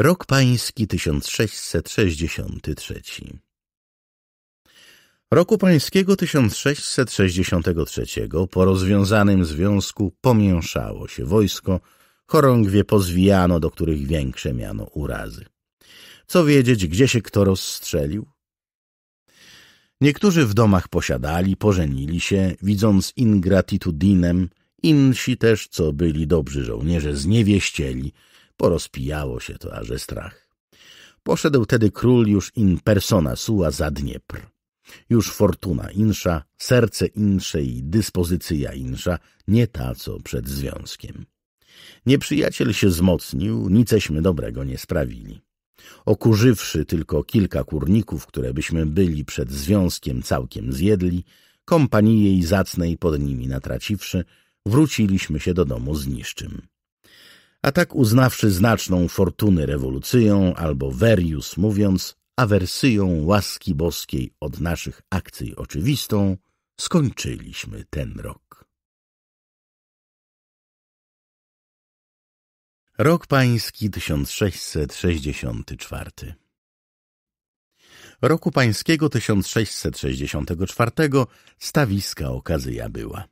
Rok Pański 1663 Roku Pańskiego 1663 po rozwiązanym związku pomięszało się wojsko, chorągwie pozwijano, do których większe miano urazy. Co wiedzieć, gdzie się kto rozstrzelił? Niektórzy w domach posiadali, pożenili się, widząc ingratitudinem, insi też, co byli dobrzy żołnierze, zniewieścieli, Porozpijało się to, aże strach. Poszedł tedy król już in persona sua za Dniepr. Już fortuna insza, serce insze i dyspozycja insza, nie ta co przed związkiem. Nieprzyjaciel się zmocnił, niceśmy dobrego nie sprawili. Okurzywszy tylko kilka kurników, które byśmy byli przed związkiem całkiem zjedli, kompanii jej zacnej pod nimi natraciwszy, wróciliśmy się do domu z niszczym a tak uznawszy znaczną fortuny rewolucyją albo verius mówiąc, awersyją łaski boskiej od naszych akcji oczywistą, skończyliśmy ten rok. Rok Pański 1664 Roku Pańskiego 1664 stawiska okazyja była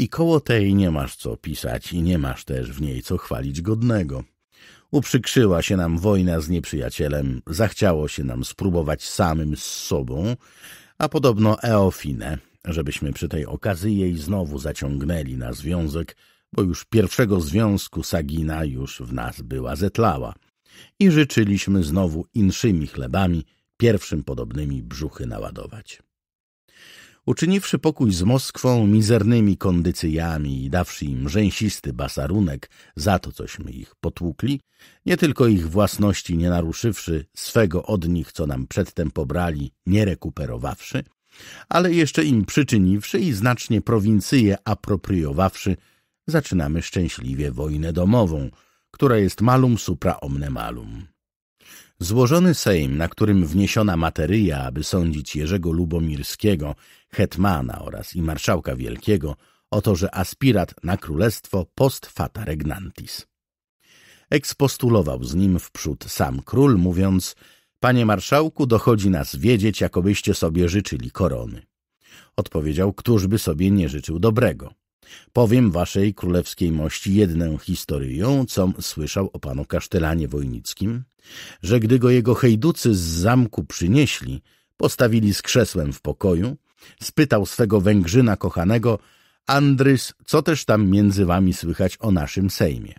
i koło tej nie masz co pisać i nie masz też w niej co chwalić godnego. Uprzykrzyła się nam wojna z nieprzyjacielem, zachciało się nam spróbować samym z sobą, a podobno Eofinę, żebyśmy przy tej okazji jej znowu zaciągnęli na związek, bo już pierwszego związku Sagina już w nas była zetlała. I życzyliśmy znowu inszymi chlebami, pierwszym podobnymi brzuchy naładować uczyniwszy pokój z Moskwą mizernymi kondycyjami i dawszy im rzęsisty basarunek za to, cośmy ich potłukli, nie tylko ich własności nie naruszywszy, swego od nich, co nam przedtem pobrali, nie rekuperowawszy, ale jeszcze im przyczyniwszy i znacznie prowincyje apropriowawszy, zaczynamy szczęśliwie wojnę domową, która jest malum supra omne malum. Złożony Sejm, na którym wniesiona materia, aby sądzić Jerzego Lubomirskiego, hetmana oraz i marszałka wielkiego, o to, że aspirat na królestwo post fata regnantis. Ekspostulował z nim wprzód sam król, mówiąc Panie marszałku, dochodzi nas wiedzieć, jakobyście sobie życzyli korony. Odpowiedział, któż by sobie nie życzył dobrego. Powiem waszej królewskiej mości jedną historyją, com słyszał o panu Kasztelanie Wojnickim, że gdy go jego hejducy z zamku przynieśli, postawili z krzesłem w pokoju, spytał swego Węgrzyna kochanego, Andrys, co też tam między wami słychać o naszym Sejmie?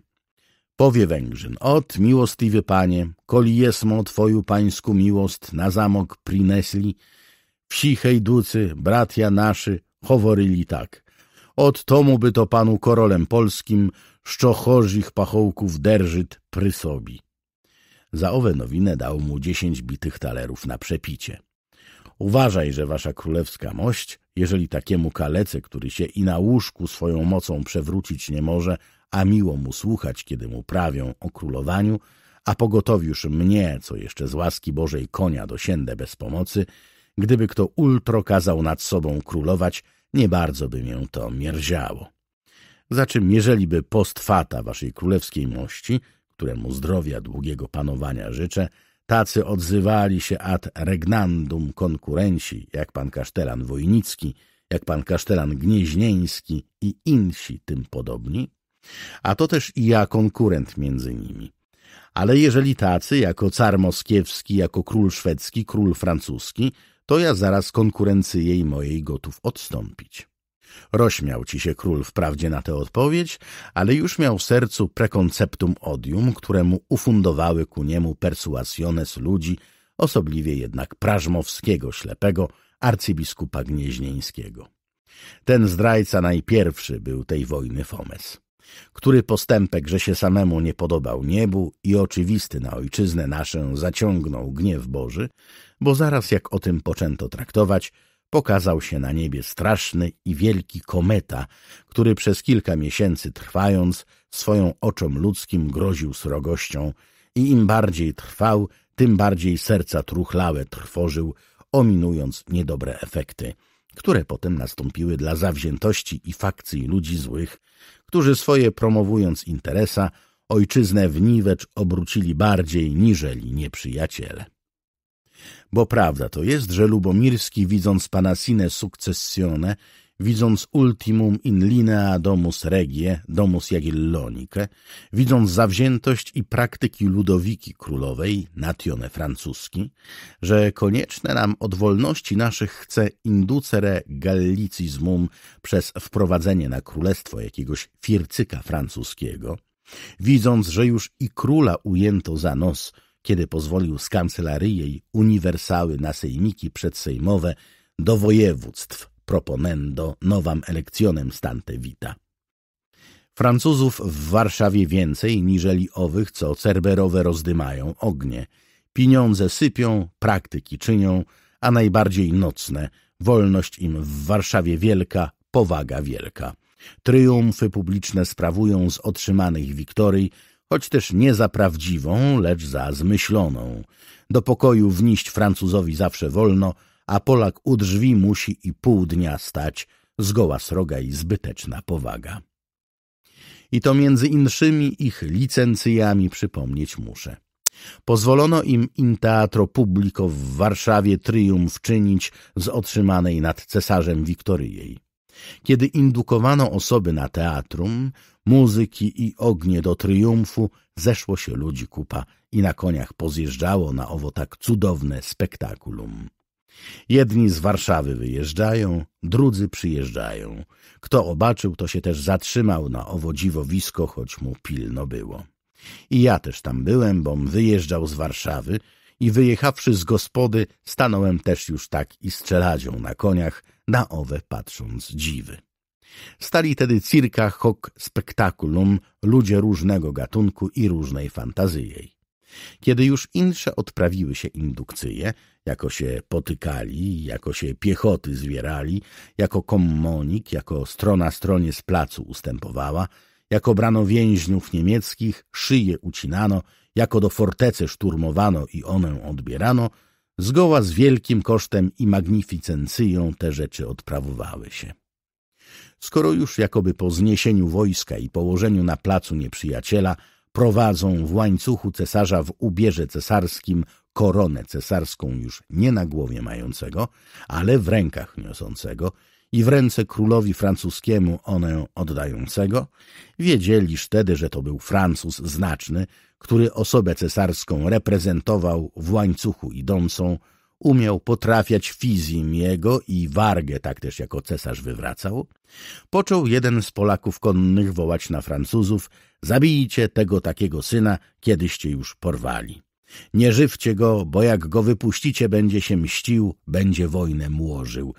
Powie Węgrzyn, ot, miłostiwy panie, koli jesmo twoju pańsku miłost na zamok prinesli, wsi hejducy, bratia naszy, choworyli tak. Od tomu by to panu korolem polskim, szczochorzich pachołków derżyt prysobi. Za owe nowinę dał mu dziesięć bitych talerów na przepicie. Uważaj, że wasza królewska mość, jeżeli takiemu kalece, który się i na łóżku swoją mocą przewrócić nie może, a miło mu słuchać, kiedy mu prawią o królowaniu, a pogotowiusz mnie, co jeszcze z łaski Bożej konia dosiędę bez pomocy, gdyby kto ultro kazał nad sobą królować, nie bardzo by mię to mierziało. Za czym, jeżeli by post fata waszej królewskiej mości któremu zdrowia długiego panowania życzę, tacy odzywali się ad regnandum konkurenci, jak pan Kasztelan Wojnicki, jak pan Kasztelan Gnieźnieński i insi tym podobni, a to też i ja konkurent między nimi. Ale jeżeli tacy, jako car moskiewski, jako król szwedzki, król francuski, to ja zaraz konkurencyję mojej gotów odstąpić. Rośmiał ci się król wprawdzie na tę odpowiedź, ale już miał w sercu prekonceptum odium, któremu ufundowały ku niemu persuasiones ludzi, osobliwie jednak prażmowskiego ślepego, arcybiskupa gnieźnieńskiego. Ten zdrajca najpierwszy był tej wojny Fomes, który postępek, że się samemu nie podobał niebu i oczywisty na ojczyznę naszą zaciągnął gniew Boży, bo zaraz jak o tym poczęto traktować – pokazał się na niebie straszny i wielki kometa, który przez kilka miesięcy trwając swoją oczom ludzkim groził srogością i im bardziej trwał, tym bardziej serca truchlałe trwożył, ominując niedobre efekty, które potem nastąpiły dla zawziętości i fakcji ludzi złych, którzy swoje promowując interesa, ojczyznę w niwecz obrócili bardziej niżeli nieprzyjaciele. Bo prawda to jest, że Lubomirski, widząc panasine successione, widząc ultimum in linea domus regie, domus Jagiellonice, widząc zawziętość i praktyki Ludowiki Królowej, natione francuski, że konieczne nam od wolności naszych chce inducere gallicizmum przez wprowadzenie na królestwo jakiegoś fircyka francuskiego, widząc, że już i króla ujęto za nos – kiedy pozwolił z kancelarii uniwersały na sejmiki przedsejmowe do województw proponendo nowam elekcjonem stante vita. Francuzów w Warszawie więcej niżeli owych, co cerberowe rozdymają ognie. Pieniądze sypią, praktyki czynią, a najbardziej nocne. Wolność im w Warszawie wielka, powaga wielka. Tryumfy publiczne sprawują z otrzymanych wiktorii, choć też nie za prawdziwą, lecz za zmyśloną. Do pokoju wnieść Francuzowi zawsze wolno, a Polak u drzwi musi i pół dnia stać, zgoła sroga i zbyteczna powaga. I to między inszymi ich licencjami przypomnieć muszę. Pozwolono im in teatro publico w Warszawie triumf czynić z otrzymanej nad cesarzem Wiktoryjej. Kiedy indukowano osoby na teatrum, muzyki i ognie do triumfu, zeszło się ludzi kupa i na koniach pozjeżdżało na owo tak cudowne spektakulum. Jedni z Warszawy wyjeżdżają, drudzy przyjeżdżają. Kto obaczył, to się też zatrzymał na owo dziwowisko, choć mu pilno było. I ja też tam byłem, bom wyjeżdżał z Warszawy i wyjechawszy z gospody, stanąłem też już tak i strzeladzią na koniach, na owe patrząc dziwy. Stali tedy circa hoc spectaculum, ludzie różnego gatunku i różnej fantazji. Kiedy już insze odprawiły się indukcyje, jako się potykali, jako się piechoty zwierali, jako kommonik, jako strona stronie z placu ustępowała, jako brano więźniów niemieckich, szyje ucinano, jako do fortecy szturmowano i onę odbierano, zgoła z wielkim kosztem i magnificencją te rzeczy odprawowały się skoro już jakoby po zniesieniu wojska i położeniu na placu nieprzyjaciela prowadzą w łańcuchu cesarza w ubierze cesarskim koronę cesarską już nie na głowie mającego, ale w rękach niosącego i w ręce królowi francuskiemu onę oddającego, wiedzieliż wtedy, że to był Francuz znaczny, który osobę cesarską reprezentował w łańcuchu idącą, umiał potrafiać fizim jego i wargę, tak też jako cesarz wywracał, począł jeden z Polaków konnych wołać na Francuzów zabijcie tego takiego syna, kiedyście już porwali. Nie żywcie go, bo jak go wypuścicie, będzie się mścił, będzie wojnę młożył.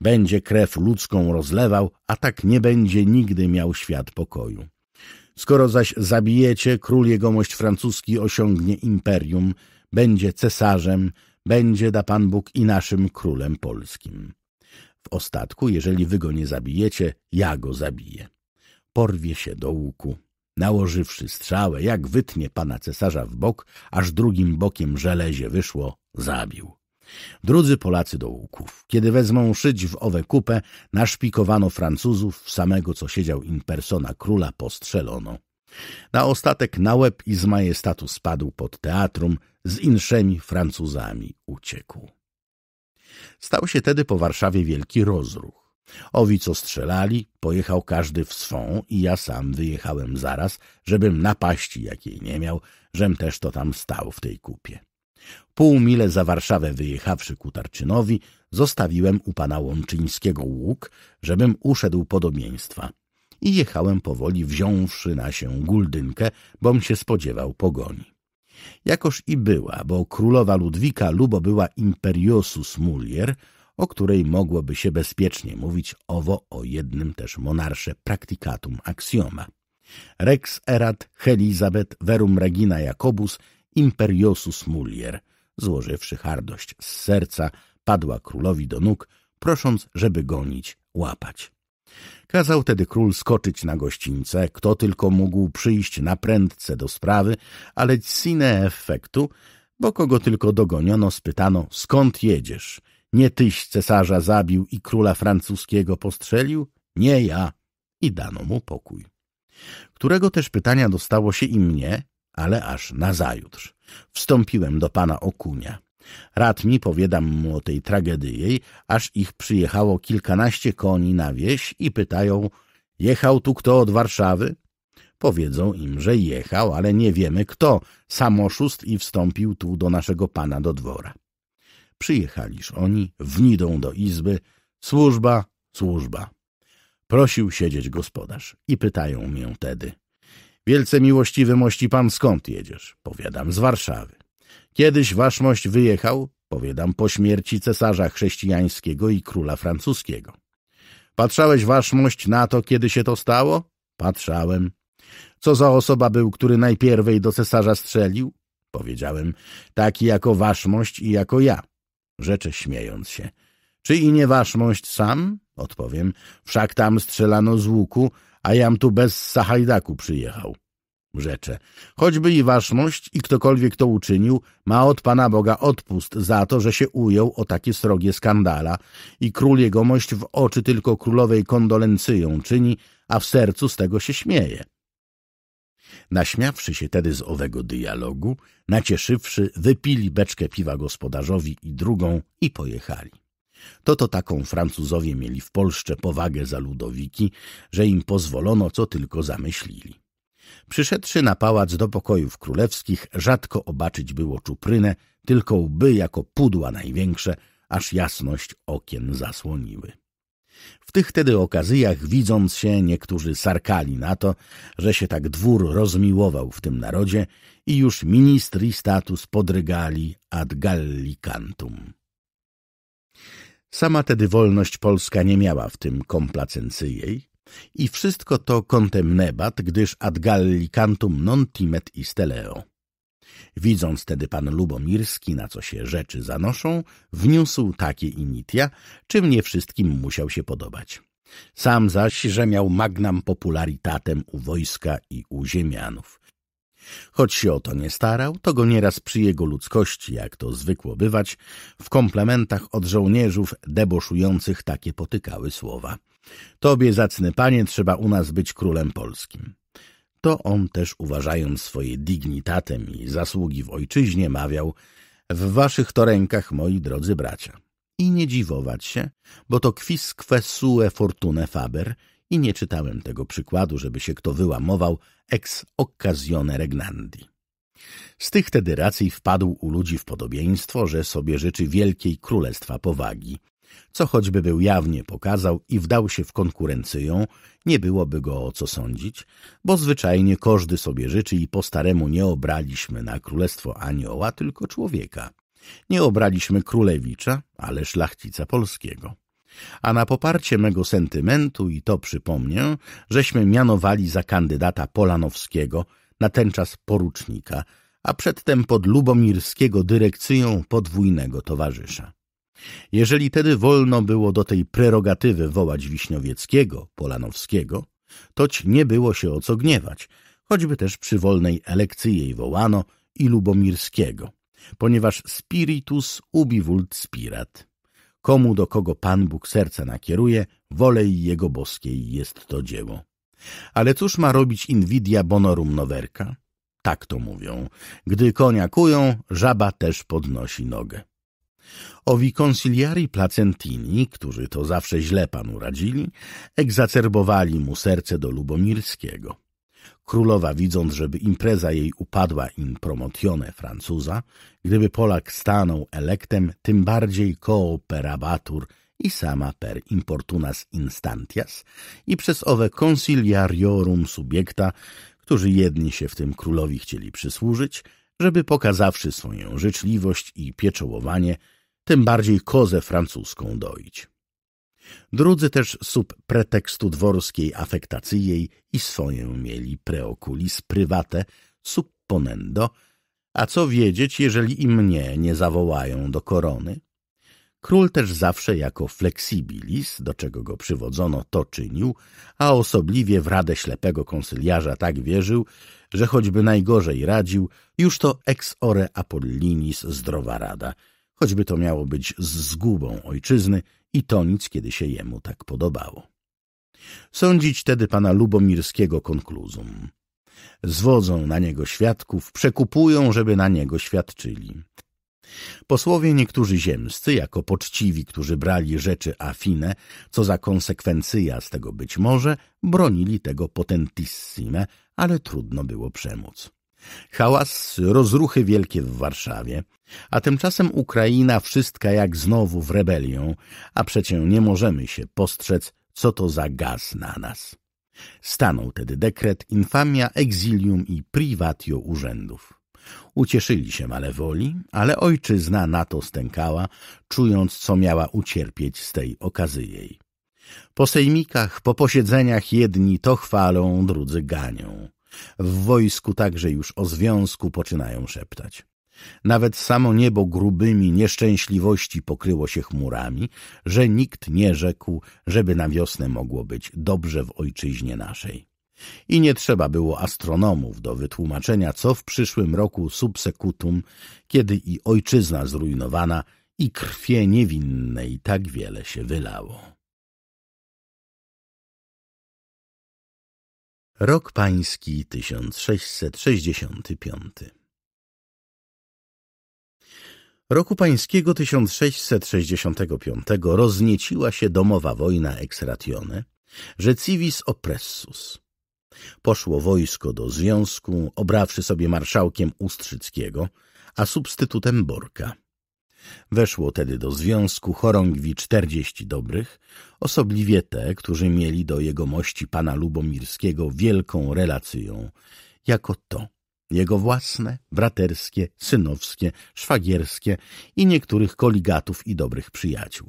Będzie krew ludzką rozlewał, a tak nie będzie nigdy miał świat pokoju. Skoro zaś zabijecie, król jegomość francuski osiągnie imperium, będzie cesarzem, będzie da Pan Bóg i naszym królem polskim. W ostatku, jeżeli wy go nie zabijecie, ja go zabiję. Porwie się do łuku. Nałożywszy strzałę, jak wytnie pana cesarza w bok, aż drugim bokiem żelezie wyszło, zabił. Drudzy Polacy do łuków. Kiedy wezmą szyć w owe kupę, naszpikowano Francuzów, samego co siedział in persona króla postrzelono. Na ostatek na łeb i z majestatu spadł pod teatrum, z inszymi Francuzami uciekł. Stał się tedy po Warszawie wielki rozruch. Owi, co strzelali, pojechał każdy w swą i ja sam wyjechałem zaraz, żebym napaści jakiej nie miał, żem też to tam stał w tej kupie. Pół mile za Warszawę wyjechawszy ku Tarczynowi, zostawiłem u pana Łączyńskiego łuk, żebym uszedł podobieństwa. I jechałem powoli, wziąwszy na się guldynkę, bom się spodziewał pogoni. Jakoż i była, bo królowa Ludwika lubo była imperiosus mulier, o której mogłoby się bezpiecznie mówić owo o jednym też monarsze practicatum axioma. Rex erat helizabet verum regina Jacobus imperiosus mulier, złożywszy hardość z serca, padła królowi do nóg, prosząc, żeby gonić, łapać. Kazał tedy król skoczyć na gościńce, kto tylko mógł przyjść na prędce do sprawy, ale sine efektu, bo kogo tylko dogoniono, spytano, skąd jedziesz? Nie tyś cesarza zabił i króla francuskiego postrzelił? Nie ja. I dano mu pokój. Którego też pytania dostało się i mnie, ale aż nazajutrz. Wstąpiłem do pana Okunia mi powiadam mu o tej tragedii, aż ich przyjechało kilkanaście koni na wieś i pytają, jechał tu kto od Warszawy? Powiedzą im, że jechał, ale nie wiemy kto, sam oszust i wstąpił tu do naszego pana do dwora. Przyjechaliż oni, wnidą do izby, służba, służba. Prosił siedzieć gospodarz i pytają mię tedy. Wielce miłościwy mości pan, skąd jedziesz? Powiadam, z Warszawy. Kiedyś waszmość wyjechał, powiadam, po śmierci cesarza chrześcijańskiego i króla francuskiego. Patrzałeś waszmość na to, kiedy się to stało? Patrzałem. Co za osoba był, który najpierwej do cesarza strzelił? Powiedziałem, taki jako waszmość i jako ja. Rzeczę śmiejąc się. Czy i nie waszmość sam? Odpowiem, wszak tam strzelano z łuku, a jam tu bez sahajdaku przyjechał. Rzecze, choćby i waszmość i ktokolwiek to uczynił, ma od Pana Boga odpust za to, że się ujął o takie srogie skandala i król jegomość w oczy tylko królowej kondolencyją czyni, a w sercu z tego się śmieje. Naśmiawszy się tedy z owego dialogu, nacieszywszy, wypili beczkę piwa gospodarzowi i drugą i pojechali. To to taką Francuzowie mieli w Polsce powagę za ludowiki, że im pozwolono, co tylko zamyślili. Przyszedłszy na pałac do pokojów królewskich, rzadko obaczyć było czuprynę, tylko łby jako pudła największe, aż jasność okien zasłoniły. W tych tedy okazjach, widząc się, niektórzy sarkali na to, że się tak dwór rozmiłował w tym narodzie i już ministri status podrygali ad gallicantum. Sama tedy wolność polska nie miała w tym komplacencyjej, i wszystko to kątem nebat, gdyż ad gallicantum non timet isteleo. Widząc tedy pan Lubomirski, na co się rzeczy zanoszą, wniósł takie initia, czym nie wszystkim musiał się podobać. Sam zaś, że miał magnam popularitatem u wojska i u ziemianów. Choć się o to nie starał, to go nieraz przy jego ludzkości, jak to zwykło bywać, w komplementach od żołnierzów deboszujących takie potykały słowa – Tobie, zacny panie, trzeba u nas być królem polskim. To on też, uważając swoje dignitatem i zasługi w ojczyźnie, mawiał w waszych to rękach, moi drodzy bracia. I nie dziwować się, bo to quisque sue fortune faber i nie czytałem tego przykładu, żeby się kto wyłamował ex occasione regnandi. Z tych tedy racji wpadł u ludzi w podobieństwo, że sobie życzy wielkiej królestwa powagi, co choćby był jawnie pokazał i wdał się w konkurencję, nie byłoby go o co sądzić, bo zwyczajnie każdy sobie życzy i po staremu nie obraliśmy na królestwo anioła, tylko człowieka. Nie obraliśmy królewicza, ale szlachcica polskiego. A na poparcie mego sentymentu i to przypomnę, żeśmy mianowali za kandydata Polanowskiego, na ten czas porucznika, a przedtem pod Lubomirskiego dyrekcją podwójnego towarzysza. Jeżeli tedy wolno było do tej prerogatywy wołać Wiśniowieckiego, Polanowskiego, toć nie było się o co gniewać, choćby też przy wolnej elekcji jej wołano i Lubomirskiego, ponieważ spiritus ubi vult spirat. Komu do kogo Pan Bóg serce nakieruje, wolej Jego boskiej jest to dzieło. Ale cóż ma robić invidia bonorum nowerka? Tak to mówią. Gdy konia kują, żaba też podnosi nogę. Owi konsiliari Placentini, którzy to zawsze źle panu radzili, egzacerbowali mu serce do Lubomirskiego. Królowa, widząc, żeby impreza jej upadła in promotione Francuza, gdyby Polak stanął elektem, tym bardziej cooperabatur i sama per importunas instantias i przez owe conciliariorum subiecta, którzy jedni się w tym królowi chcieli przysłużyć, żeby pokazawszy swoją życzliwość i pieczołowanie, tym bardziej kozę francuską doić. Drudzy też sub pretekstu dworskiej afektacyjej i swoją mieli preoculis prywate sub ponendo, a co wiedzieć, jeżeli i mnie nie zawołają do korony? Król też zawsze jako flexibilis, do czego go przywodzono, to czynił, a osobliwie w radę ślepego konsyliarza tak wierzył, że choćby najgorzej radził, już to ex ore Apollinis zdrowa rada – choćby to miało być z zgubą ojczyzny i to nic, kiedy się jemu tak podobało. Sądzić tedy pana Lubomirskiego konkluzum. Zwodzą na niego świadków, przekupują, żeby na niego świadczyli. Posłowie niektórzy ziemscy, jako poczciwi, którzy brali rzeczy afine, co za konsekwencja z tego być może, bronili tego potentissime, ale trudno było przemóc. Hałas, rozruchy wielkie w Warszawie, a tymczasem Ukraina wszystka jak znowu w rebelią, a przecie nie możemy się postrzec, co to za gaz na nas. Stanął tedy dekret infamia, exilium i privatio urzędów. Ucieszyli się malewoli, ale ojczyzna na to stękała, czując, co miała ucierpieć z tej okazy jej. Po sejmikach, po posiedzeniach jedni to chwalą, drudzy ganią. W wojsku także już o związku poczynają szeptać. Nawet samo niebo grubymi nieszczęśliwości pokryło się chmurami, że nikt nie rzekł, żeby na wiosnę mogło być dobrze w ojczyźnie naszej. I nie trzeba było astronomów do wytłumaczenia, co w przyszłym roku subsekutum, kiedy i ojczyzna zrujnowana, i krwie niewinnej tak wiele się wylało. Rok Pański 1665 Roku Pańskiego 1665 roznieciła się domowa wojna exratione, że civis oppressus. Poszło wojsko do związku, obrawszy sobie marszałkiem Ustrzyckiego, a substytutem Borka. Weszło tedy do związku chorągwi czterdzieści dobrych, osobliwie te, którzy mieli do jego mości pana Lubomirskiego wielką relację, jako to jego własne, braterskie, synowskie, szwagierskie i niektórych koligatów i dobrych przyjaciół.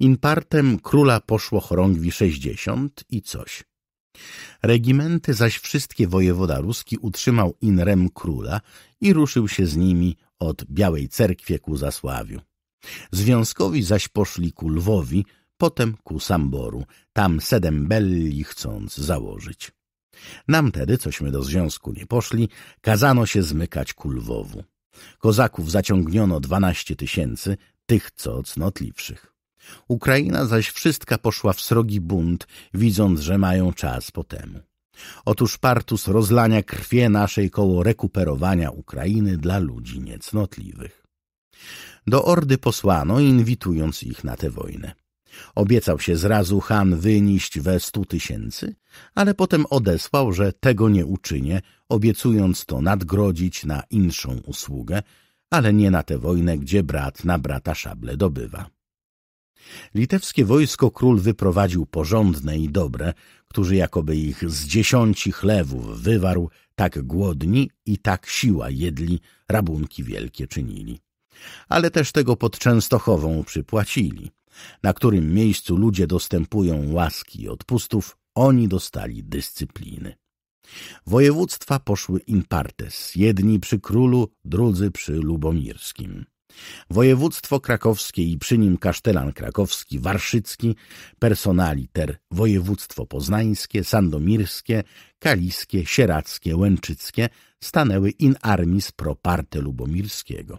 Impartem króla poszło chorągwi sześćdziesiąt i coś. Regimenty zaś wszystkie wojewoda ruski utrzymał inrem króla i ruszył się z nimi od Białej Cerkwie ku Zasławiu. Związkowi zaś poszli ku Lwowi, potem ku Samboru, tam belli chcąc założyć. Nam tedy, cośmy do związku nie poszli, kazano się zmykać ku Lwowu. Kozaków zaciągniono dwanaście tysięcy, tych co cnotliwszych. Ukraina zaś wszystka poszła w srogi bunt, widząc, że mają czas po temu. Otóż partus rozlania krwie naszej koło rekuperowania Ukrainy dla ludzi niecnotliwych. Do ordy posłano, inwitując ich na tę wojnę. Obiecał się zrazu Han wynieść we stu tysięcy, ale potem odesłał, że tego nie uczynie, obiecując to nadgrodzić na inszą usługę, ale nie na tę wojnę, gdzie brat na brata szable dobywa. Litewskie wojsko król wyprowadził porządne i dobre, którzy jakoby ich z dziesięci chlewów wywarł, tak głodni i tak siła jedli, rabunki wielkie czynili. Ale też tego pod Częstochową przypłacili, na którym miejscu ludzie dostępują łaski i odpustów, oni dostali dyscypliny. Województwa poszły in partes, jedni przy królu, drudzy przy lubomirskim. Województwo krakowskie i przy nim kasztelan krakowski, warszycki, personaliter województwo poznańskie, sandomirskie, kaliskie, sierackie, łęczyckie stanęły in armis pro parte lubomirskiego.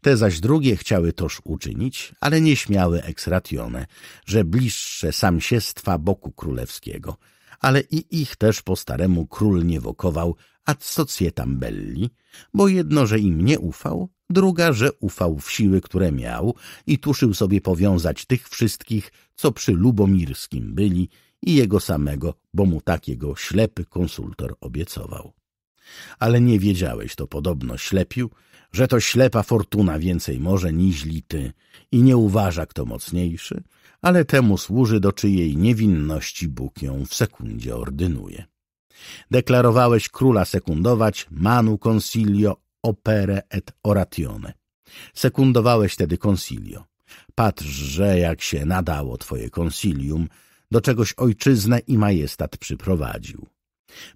Te zaś drugie chciały toż uczynić, ale nie śmiały ex ratione, że bliższe samsiestwa boku królewskiego, ale i ich też po staremu król nie wokował ad societam belli, bo jedno, że im nie ufał, druga, że ufał w siły, które miał i tuszył sobie powiązać tych wszystkich, co przy Lubomirskim byli i jego samego, bo mu takiego ślepy konsultor obiecował. Ale nie wiedziałeś to podobno, ślepił, że to ślepa fortuna więcej może niźli ty i nie uważa kto mocniejszy, ale temu służy do czyjej niewinności Bóg ją w sekundzie ordynuje. Deklarowałeś króla sekundować manu consilio opere et oratione. Sekundowałeś tedy consilio. Patrz, że jak się nadało twoje consilium, do czegoś ojczyznę i majestat przyprowadził.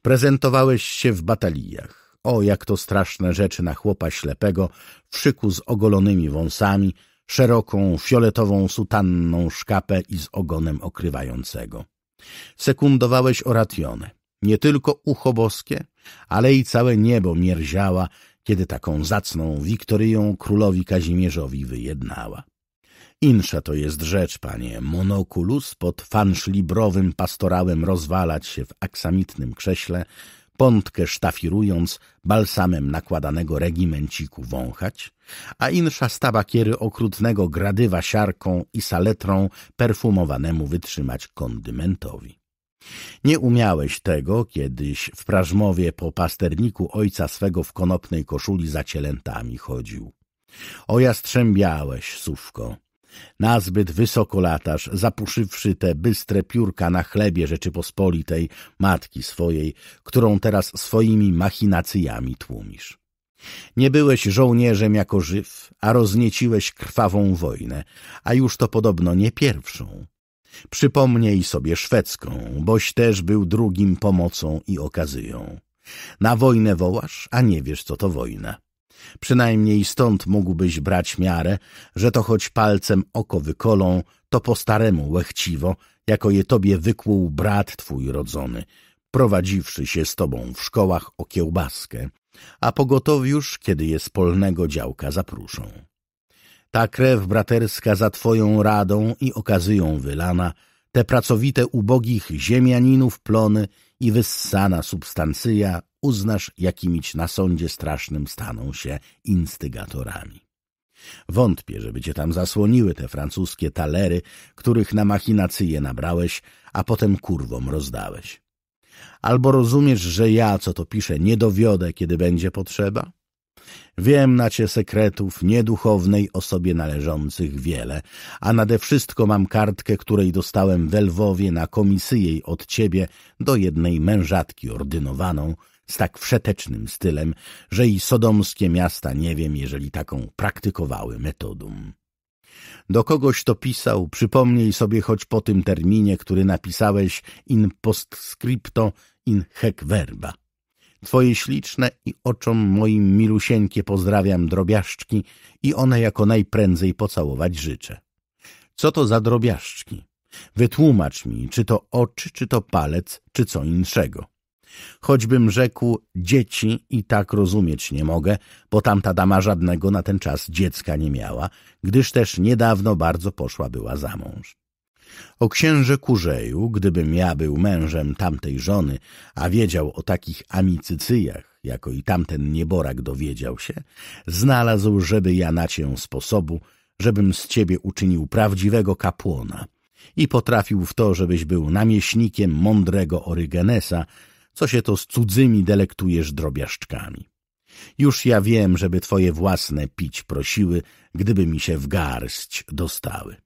Prezentowałeś się w bataliach. O, jak to straszne rzeczy na chłopa ślepego, w szyku z ogolonymi wąsami, szeroką, fioletową sutanną szkapę i z ogonem okrywającego. Sekundowałeś oratione. Nie tylko ucho boskie, ale i całe niebo mierziała, kiedy taką zacną wiktoryją królowi Kazimierzowi wyjednała. Insza to jest rzecz, panie, monokulus pod fanszlibrowym pastorałem rozwalać się w aksamitnym krześle, pątkę sztafirując, balsamem nakładanego regimenciku wąchać, a insza z tabakiery okrutnego gradywa siarką i saletrą perfumowanemu wytrzymać kondymentowi. Nie umiałeś tego kiedyś w Prażmowie po pasterniku ojca swego w konopnej koszuli za cielętami chodził. O jastrzębiałeś, Sówko. Nazbyt wysoko latasz, zapuszywszy te bystre piórka na chlebie Rzeczypospolitej, matki swojej, którą teraz swoimi machinacjami tłumisz. Nie byłeś żołnierzem jako żyw, a roznieciłeś krwawą wojnę, a już to podobno nie pierwszą. Przypomnij sobie szwedzką, boś też był drugim pomocą i okazyją. Na wojnę wołasz, a nie wiesz, co to wojna. Przynajmniej stąd mógłbyś brać miarę, że to choć palcem oko wykolą, to po staremu łechciwo, jako je tobie wykłuł brat twój rodzony, prowadziwszy się z tobą w szkołach o kiełbaskę, a pogotowiusz, kiedy je z polnego działka zapruszą. Ta krew braterska za Twoją radą i okazyją wylana, te pracowite ubogich ziemianinów plony i wyssana substancyja uznasz, jakimiś na sądzie strasznym staną się instygatorami. Wątpię, żeby cię tam zasłoniły te francuskie talery, których na machinacyje nabrałeś, a potem kurwom rozdałeś. Albo rozumiesz, że ja, co to piszę, nie dowiodę, kiedy będzie potrzeba? Wiem na cię sekretów nieduchownej osobie należących wiele, a nade wszystko mam kartkę, której dostałem w Lwowie na komisyjej od ciebie do jednej mężatki ordynowaną z tak wszetecznym stylem, że i sodomskie miasta nie wiem, jeżeli taką praktykowały metodą. Do kogoś to pisał, przypomnij sobie choć po tym terminie, który napisałeś in postscripto in hec verba. Twoje śliczne i oczom moim milusieńkie pozdrawiam drobiażdżki i one jako najprędzej pocałować życzę. Co to za drobiażdżki? Wytłumacz mi, czy to oczy, czy to palec, czy co inszego. Choćbym rzekł dzieci i tak rozumieć nie mogę, bo tamta dama żadnego na ten czas dziecka nie miała, gdyż też niedawno bardzo poszła była za mąż. O księże Kurzeju, gdybym ja był mężem tamtej żony, a wiedział o takich amicycyjach, jako i tamten nieborak dowiedział się, znalazł, żeby ja na cię sposobu, żebym z ciebie uczynił prawdziwego kapłona i potrafił w to, żebyś był namieśnikiem mądrego Orygenesa, co się to z cudzymi delektujesz drobiażdżkami. Już ja wiem, żeby twoje własne pić prosiły, gdyby mi się w garść dostały.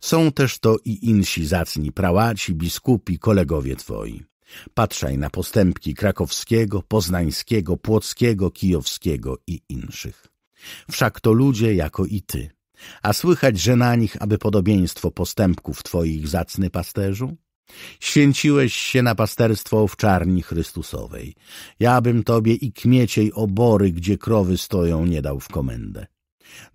Są też to i insi zacni prałaci, biskupi, kolegowie twoi. Patrzaj na postępki krakowskiego, poznańskiego, płockiego, kijowskiego i inszych. Wszak to ludzie jako i ty. A słychać, że na nich aby podobieństwo postępków twoich zacny pasterzu? Święciłeś się na pasterstwo owczarni Chrystusowej. Ja bym tobie i kmieciej obory, gdzie krowy stoją, nie dał w komendę.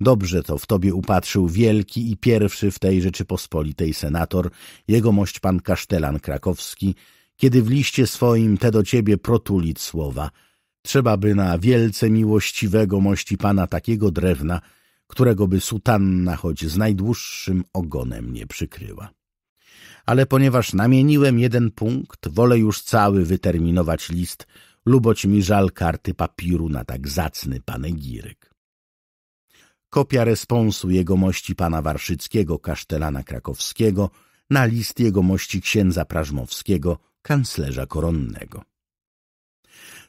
Dobrze to w tobie upatrzył wielki i pierwszy w tej Rzeczypospolitej senator, jegomość pan Kasztelan Krakowski, kiedy w liście swoim te do ciebie protulić słowa. Trzeba by na wielce miłościwego mości pana takiego drewna, którego by sutanna choć z najdłuższym ogonem nie przykryła. Ale ponieważ namieniłem jeden punkt, wolę już cały wyterminować list, luboć mi żal karty papiru na tak zacny panegiryk kopia responsu jegomości pana Warszyckiego, kasztelana krakowskiego, na list jegomości księdza Prażmowskiego, kanclerza koronnego.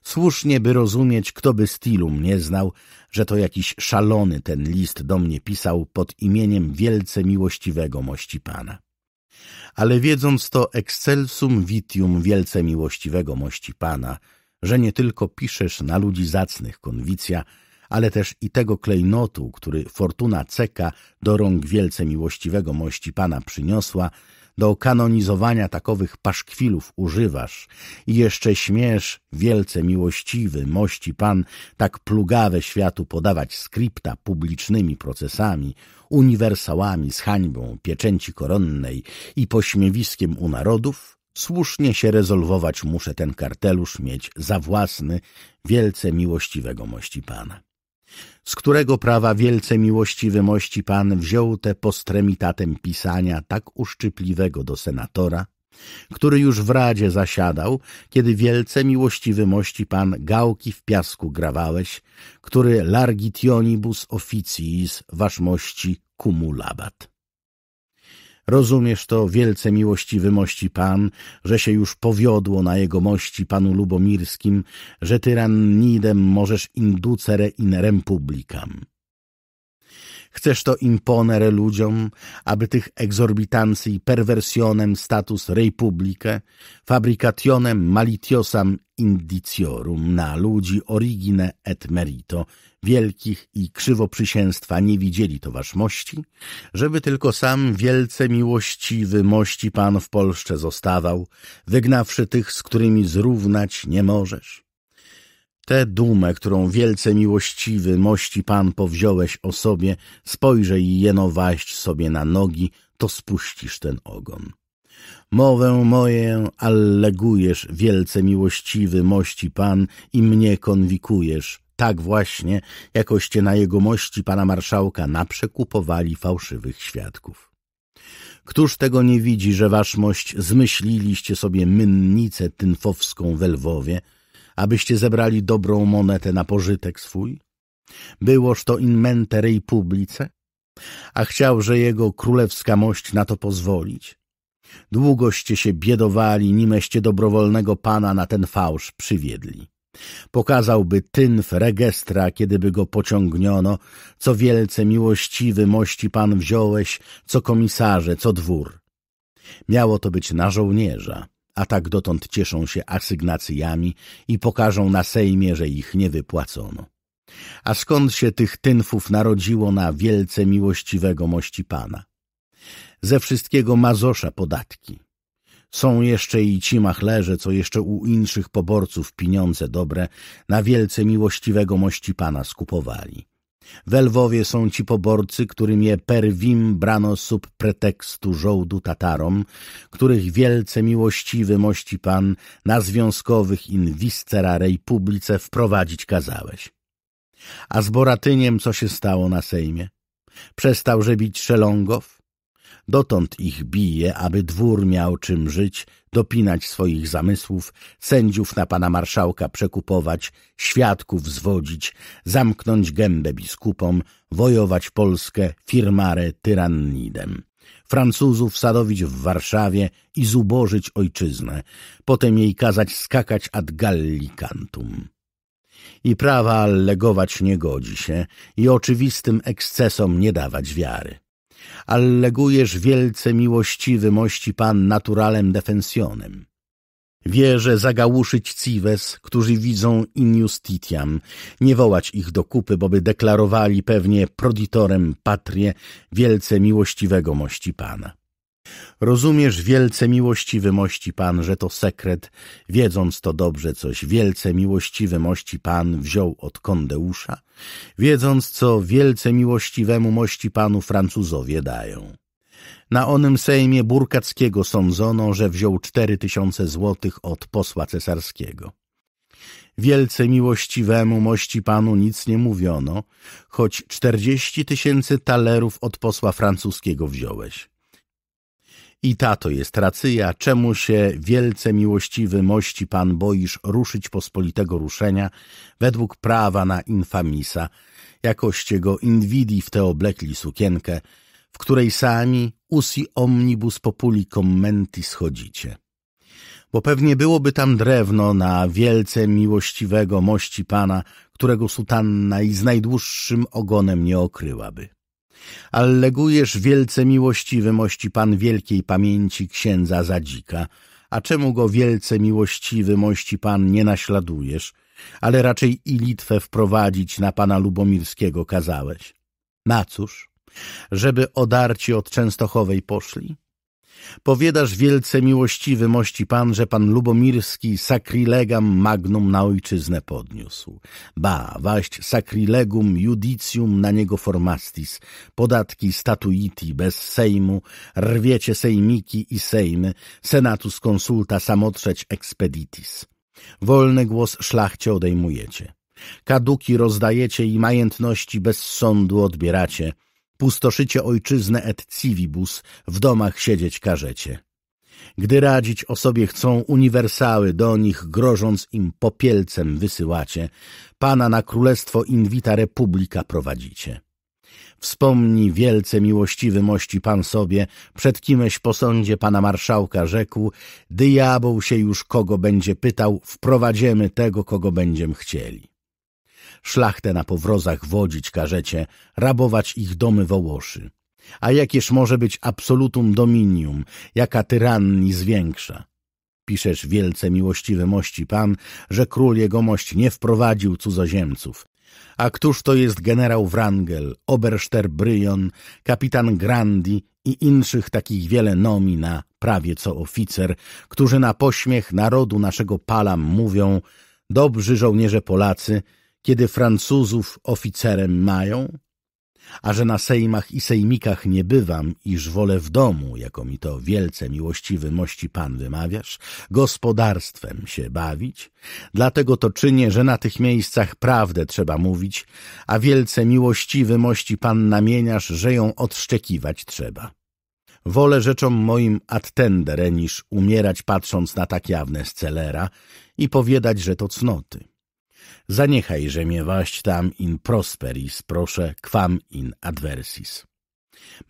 Słusznie by rozumieć, kto by stilum nie znał, że to jakiś szalony ten list do mnie pisał pod imieniem wielce miłościwego mości pana. Ale wiedząc to excelsum vitium wielce miłościwego mości pana, że nie tylko piszesz na ludzi zacnych konwicja, ale też i tego klejnotu, który fortuna ceka do rąk wielce miłościwego mości pana przyniosła, do kanonizowania takowych paszkwilów używasz i jeszcze śmiesz, wielce miłościwy, mości pan, tak plugawe światu podawać skrypta publicznymi procesami, uniwersałami z hańbą pieczęci koronnej i pośmiewiskiem u narodów, słusznie się rezolwować muszę ten kartelusz mieć za własny, wielce miłościwego mości pana z którego prawa wielce miłościwy mości pan wziął te postremitatem pisania tak uszczypliwego do senatora, który już w Radzie zasiadał, kiedy wielce miłościwy mości pan gałki w piasku grawałeś, który largitionibus officiis waszmości cumulabat. Rozumiesz to, wielce miłościwy mości pan, że się już powiodło na jego mości panu lubomirskim, że tyrannidem możesz inducere in republicam. Chcesz to imponere ludziom, aby tych exorbitancji perversionem status republikę, fabricationem malitiosam indiciorum na ludzi origine et merito, wielkich i krzywoprzysięstwa nie widzieli to wasz mości, żeby tylko sam wielce miłościwy mości pan w Polsce zostawał, wygnawszy tych, z którymi zrównać nie możesz. Tę dumę, którą wielce miłościwy mości Pan powziąłeś o sobie, spojrzej i jeno waść sobie na nogi, to spuścisz ten ogon. Mowę moję allegujesz, wielce miłościwy mości Pan, i mnie konwikujesz, tak właśnie, jakoście na jego mości Pana Marszałka naprzekupowali fałszywych świadków. Któż tego nie widzi, że waszmość zmyśliliście sobie mynnicę tynfowską we Lwowie, abyście zebrali dobrą monetę na pożytek swój? Byłoż to in mente rei publice? A chciał, że jego królewska mość na to pozwolić. Długoście się biedowali, nimeście dobrowolnego pana na ten fałsz przywiedli. Pokazałby tynf regestra, kiedyby go pociągniono, co wielce miłościwy mości pan wziąłeś, co komisarze, co dwór. Miało to być na żołnierza a tak dotąd cieszą się asygnacjami i pokażą na Sejmie, że ich nie wypłacono. A skąd się tych tynfów narodziło na wielce miłościwego mości Pana? Ze wszystkiego Mazosza podatki. Są jeszcze i ci machlerze, co jeszcze u inszych poborców pieniądze dobre na wielce miłościwego mości Pana skupowali. We Lwowie są ci poborcy, którym je per wim brano sub pretekstu żołdu Tatarom, których wielce miłościwy mości pan na związkowych in viscera republice wprowadzić kazałeś. A z Boratyniem co się stało na Sejmie? Przestał żebić Szelongow? Dotąd ich bije, aby dwór miał czym żyć, dopinać swoich zamysłów, sędziów na pana marszałka przekupować, świadków zwodzić, zamknąć gębę biskupom, wojować Polskę, firmarę tyrannidem. Francuzów sadowić w Warszawie i zubożyć ojczyznę, potem jej kazać skakać ad gallicantum i prawa allegować nie godzi się i oczywistym ekscesom nie dawać wiary allegujesz wielce miłościwy mości pan naturalem defensionem. Wierzę zagałuszyć cives, którzy widzą injustitiam, nie wołać ich do kupy, bo by deklarowali pewnie proditorem patrie wielce miłościwego mości pana. Rozumiesz, wielce miłościwy mości Pan, że to sekret, wiedząc to dobrze coś, wielce miłościwy mości Pan wziął od Kondeusza, wiedząc co wielce miłościwemu mości Panu Francuzowie dają. Na onym sejmie Burkackiego sądzono, że wziął cztery tysiące złotych od posła cesarskiego. Wielce miłościwemu mości panu nic nie mówiono, choć czterdzieści tysięcy talerów od posła francuskiego wziąłeś. I tato jest racyja, czemu się wielce miłościwy mości pan boisz ruszyć pospolitego ruszenia według prawa na infamisa, jakoście go inwidi w te oblekli sukienkę, w której sami usi omnibus populi commenti schodzicie. Bo pewnie byłoby tam drewno na wielce miłościwego mości pana, którego sutanna i z najdłuższym ogonem nie okryłaby. Allegujesz wielce miłościwy mości pan wielkiej pamięci księdza Zadzika. A czemu go wielce miłościwy mości pan nie naśladujesz, ale raczej i Litwę wprowadzić na pana Lubomirskiego kazałeś? Na cóż? Żeby odarci od Częstochowej poszli? Powiadasz wielce miłościwy mości pan, że pan Lubomirski sakrilegam magnum na ojczyznę podniósł. Ba, waść sakrilegum judicium na niego formastis, podatki statuiti bez sejmu, rwiecie sejmiki i sejmy, senatus konsulta samotrzeć expeditis. Wolny głos szlachcie odejmujecie. Kaduki rozdajecie i majętności bez sądu odbieracie – Pustoszycie ojczyznę et civibus, w domach siedzieć każecie. Gdy radzić o sobie chcą uniwersały, do nich grożąc im popielcem wysyłacie, Pana na królestwo invita republika prowadzicie. Wspomni wielce miłościwy mości Pan sobie, przed kimeś po sądzie Pana Marszałka rzekł, diabeł się już kogo będzie pytał, wprowadziemy tego, kogo będziemy chcieli szlachtę na powrozach wodzić każecie, rabować ich domy wołoszy. A jakież może być absolutum dominium, jaka tyranni zwiększa? Piszesz wielce miłościwy mości pan, że król jegomość nie wprowadził cudzoziemców. A któż to jest generał Wrangel, oberszter Bryon, kapitan Grandi i inszych takich wiele nomina, prawie co oficer, którzy na pośmiech narodu naszego palam mówią, dobrzy żołnierze Polacy – kiedy Francuzów oficerem mają? A że na sejmach i sejmikach nie bywam, iż wolę w domu, jako mi to wielce miłościwy mości pan wymawiasz, gospodarstwem się bawić? Dlatego to czynię, że na tych miejscach prawdę trzeba mówić, a wielce miłościwy mości pan namieniasz, że ją odszczekiwać trzeba. Wolę rzeczom moim attendere niż umierać patrząc na tak jawne scelera i powiadać, że to cnoty. Zaniechaj, mnie waść tam in prosperis, proszę, kwam in adversis.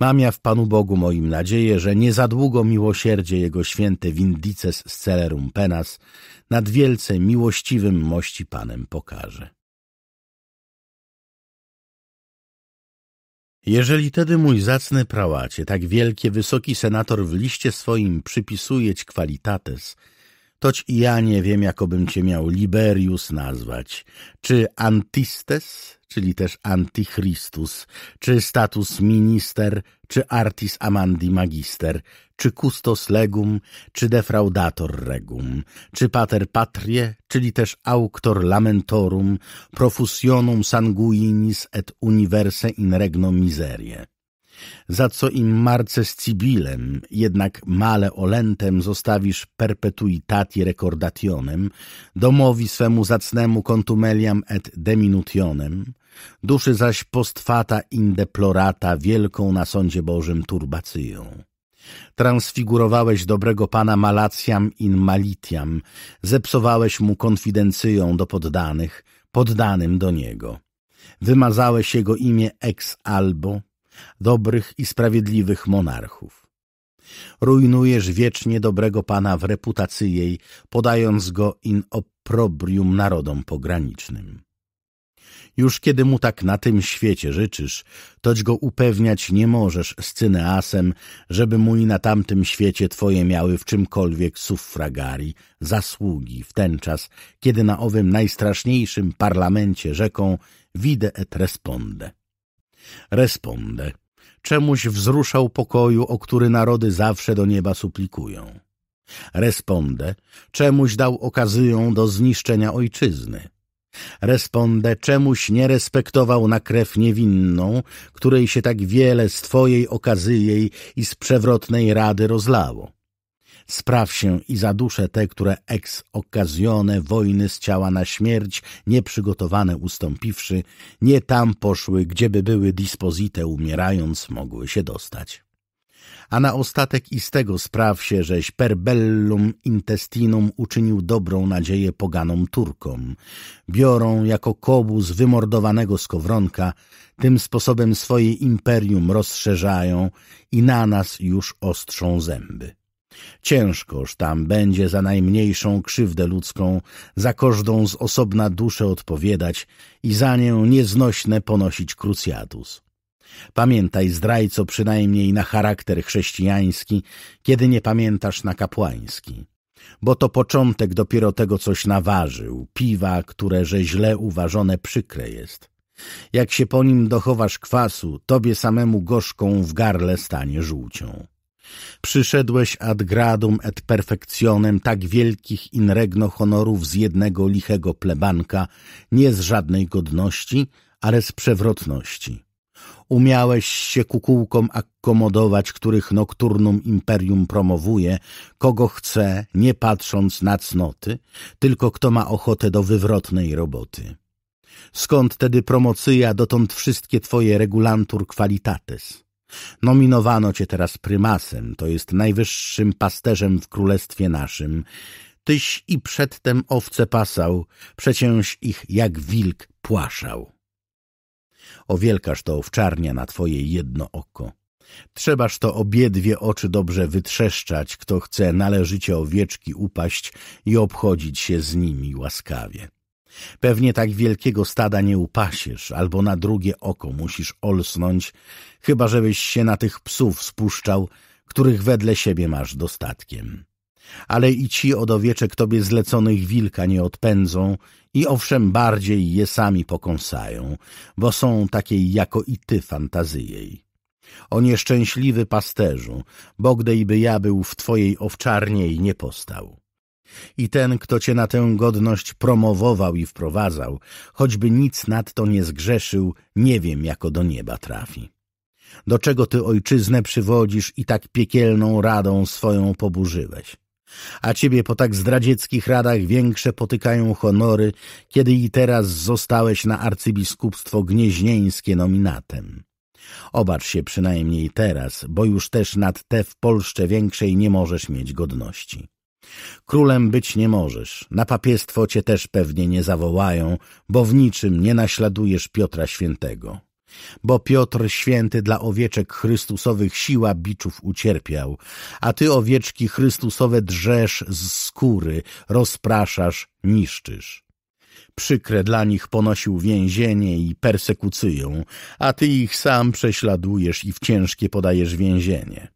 Mam ja w Panu Bogu moim nadzieję, że nie za długo miłosierdzie Jego święte vindices scelerum penas nad wielce miłościwym mości Panem pokaże. Jeżeli tedy mój zacny prałacie, tak wielkie wysoki senator w liście swoim przypisujeć kwalitates – Toć i ja nie wiem, jakobym cię miał Liberius nazwać. Czy Antistes, czyli też Antichristus, czy status minister, czy artis amandi magister, czy custos legum, czy defraudator regum, czy pater patrie, czyli też auctor lamentorum, profusionum sanguinis et universe in regno miserie za co im marces cibilem, jednak male olentem zostawisz perpetuitati recordationem, domowi swemu zacnemu contumeliam et deminutionem, duszy zaś postfata indeplorata wielką na sądzie Bożym turbacyją. Transfigurowałeś dobrego pana malacjam in malitiam, zepsowałeś mu konfidencyją do poddanych, poddanym do niego. Wymazałeś jego imię ex albo, dobrych i sprawiedliwych monarchów. Rujnujesz wiecznie dobrego pana w reputacji jej, podając go in oprobrium narodom pogranicznym. Już kiedy mu tak na tym świecie życzysz, toć go upewniać nie możesz z Cyneasem, żeby mu i na tamtym świecie twoje miały w czymkolwiek suffragari zasługi w ten czas, kiedy na owym najstraszniejszym parlamencie rzeką vide et responde. Responde. Czemuś wzruszał pokoju, o który narody zawsze do nieba suplikują. Responde. Czemuś dał okazyję do zniszczenia ojczyzny. Responde. Czemuś nie respektował na krew niewinną, której się tak wiele z twojej okazyjej i z przewrotnej rady rozlało. Spraw się i zaduszę te, które ex okazjone wojny z ciała na śmierć, nieprzygotowane ustąpiwszy, nie tam poszły, gdzieby były disposite umierając, mogły się dostać. A na ostatek i z tego spraw się, żeś perbellum intestinum uczynił dobrą nadzieję poganom Turkom. Biorą jako kobuz wymordowanego skowronka, tym sposobem swoje imperium rozszerzają i na nas już ostrzą zęby. Ciężkoż tam będzie za najmniejszą krzywdę ludzką, za każdą z osobna duszę odpowiadać i za nią nieznośne ponosić krucjatus. Pamiętaj, zdrajco, przynajmniej na charakter chrześcijański, kiedy nie pamiętasz na kapłański. Bo to początek dopiero tego, coś naważył, piwa, które że źle uważone przykre jest. Jak się po nim dochowasz kwasu, tobie samemu gorzką w garle stanie żółcią. Przyszedłeś ad gradum et perfekcjonem tak wielkich in regno honorów z jednego lichego plebanka, nie z żadnej godności, ale z przewrotności. Umiałeś się kukułkom akkomodować, których nokturnum imperium promowuje, kogo chce, nie patrząc na cnoty, tylko kto ma ochotę do wywrotnej roboty. Skąd tedy promocyja dotąd wszystkie twoje regulantur qualitates? Nominowano cię teraz prymasem, to jest najwyższym pasterzem w królestwie naszym. Tyś i przedtem owce pasał, przecięś ich jak wilk płaszał. O wielkaż to owczarnia na twoje jedno oko. Trzebaż to obiedwie oczy dobrze wytrzeszczać, kto chce należycie owieczki upaść i obchodzić się z nimi łaskawie. Pewnie tak wielkiego stada nie upasiesz, albo na drugie oko musisz olsnąć, chyba żebyś się na tych psów spuszczał, których wedle siebie masz dostatkiem. Ale i ci od owieczek tobie zleconych wilka nie odpędzą i owszem bardziej je sami pokąsają, bo są takiej jako i ty fantazyjej. O nieszczęśliwy pasterzu, Bogdejby ja był w twojej owczarnie i nie postał. I ten, kto cię na tę godność promowował i wprowadzał, choćby nic nad to nie zgrzeszył, nie wiem, jako do nieba trafi. Do czego ty ojczyznę przywodzisz i tak piekielną radą swoją poburzyłeś? A ciebie po tak zdradzieckich radach większe potykają honory, kiedy i teraz zostałeś na arcybiskupstwo gnieźnieńskie nominatem. Obacz się przynajmniej teraz, bo już też nad te w Polsce większej nie możesz mieć godności. Królem być nie możesz, na papiestwo cię też pewnie nie zawołają, bo w niczym nie naśladujesz Piotra Świętego. Bo Piotr Święty dla owieczek Chrystusowych siła biczów ucierpiał, a ty owieczki Chrystusowe drzesz z skóry, rozpraszasz, niszczysz przykre dla nich ponosił więzienie i persekucyją, a ty ich sam prześladujesz i w ciężkie podajesz więzienie.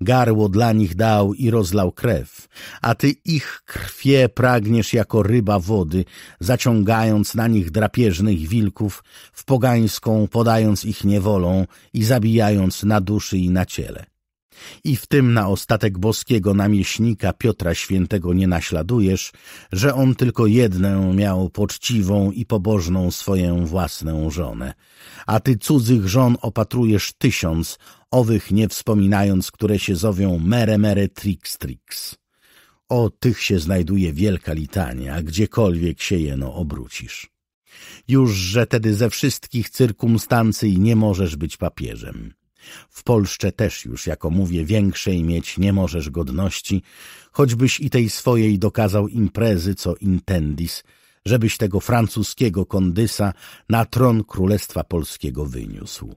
Garło dla nich dał i rozlał krew, a ty ich krwie pragniesz jako ryba wody, zaciągając na nich drapieżnych wilków, w pogańską podając ich niewolą i zabijając na duszy i na ciele. I w tym na ostatek boskiego namieśnika Piotra Świętego nie naśladujesz, że on tylko jednę miał poczciwą i pobożną swoją własną żonę, a ty cudzych żon opatrujesz tysiąc, owych nie wspominając, które się zowią mere mere trix trix. O tych się znajduje wielka litania, gdziekolwiek się jeno obrócisz. Już, że tedy ze wszystkich cyrkumstancji nie możesz być papieżem. W Polsce też już, jako mówię, większej mieć nie możesz godności, choćbyś i tej swojej dokazał imprezy, co intendis, żebyś tego francuskiego kondysa na tron Królestwa Polskiego wyniósł.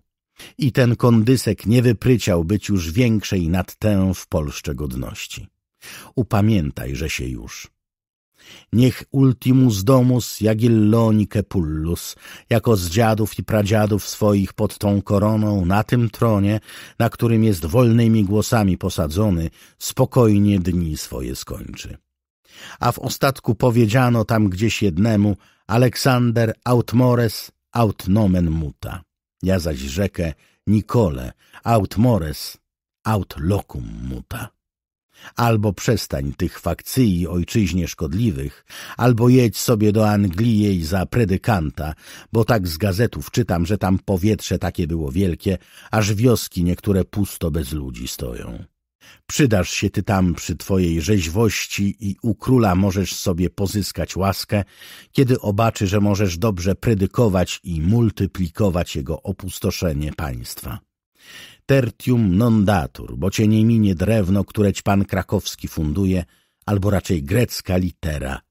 I ten kondysek nie wypryciał być już większej nad tę w Polsce godności. Upamiętaj, że się już. Niech ultimus domus jagillonice pullus, jako z dziadów i pradziadów swoich pod tą koroną, na tym tronie, na którym jest wolnymi głosami posadzony, spokojnie dni swoje skończy. A w ostatku powiedziano tam gdzieś jednemu Aleksander aut mores aut nomen muta ja zaś rzekę Nicole, aut mores, aut locum muta. Albo przestań tych fakcji ojczyźnie szkodliwych, albo jedź sobie do Anglii jej za predykanta, bo tak z gazetów czytam, że tam powietrze takie było wielkie, aż wioski niektóre pusto bez ludzi stoją. Przydasz się ty tam przy twojej rzeźwości i u króla możesz sobie pozyskać łaskę, kiedy obaczy, że możesz dobrze predykować i multiplikować jego opustoszenie państwa. Tertium non datur, bo cię nie minie drewno, które ci pan krakowski funduje, albo raczej grecka litera,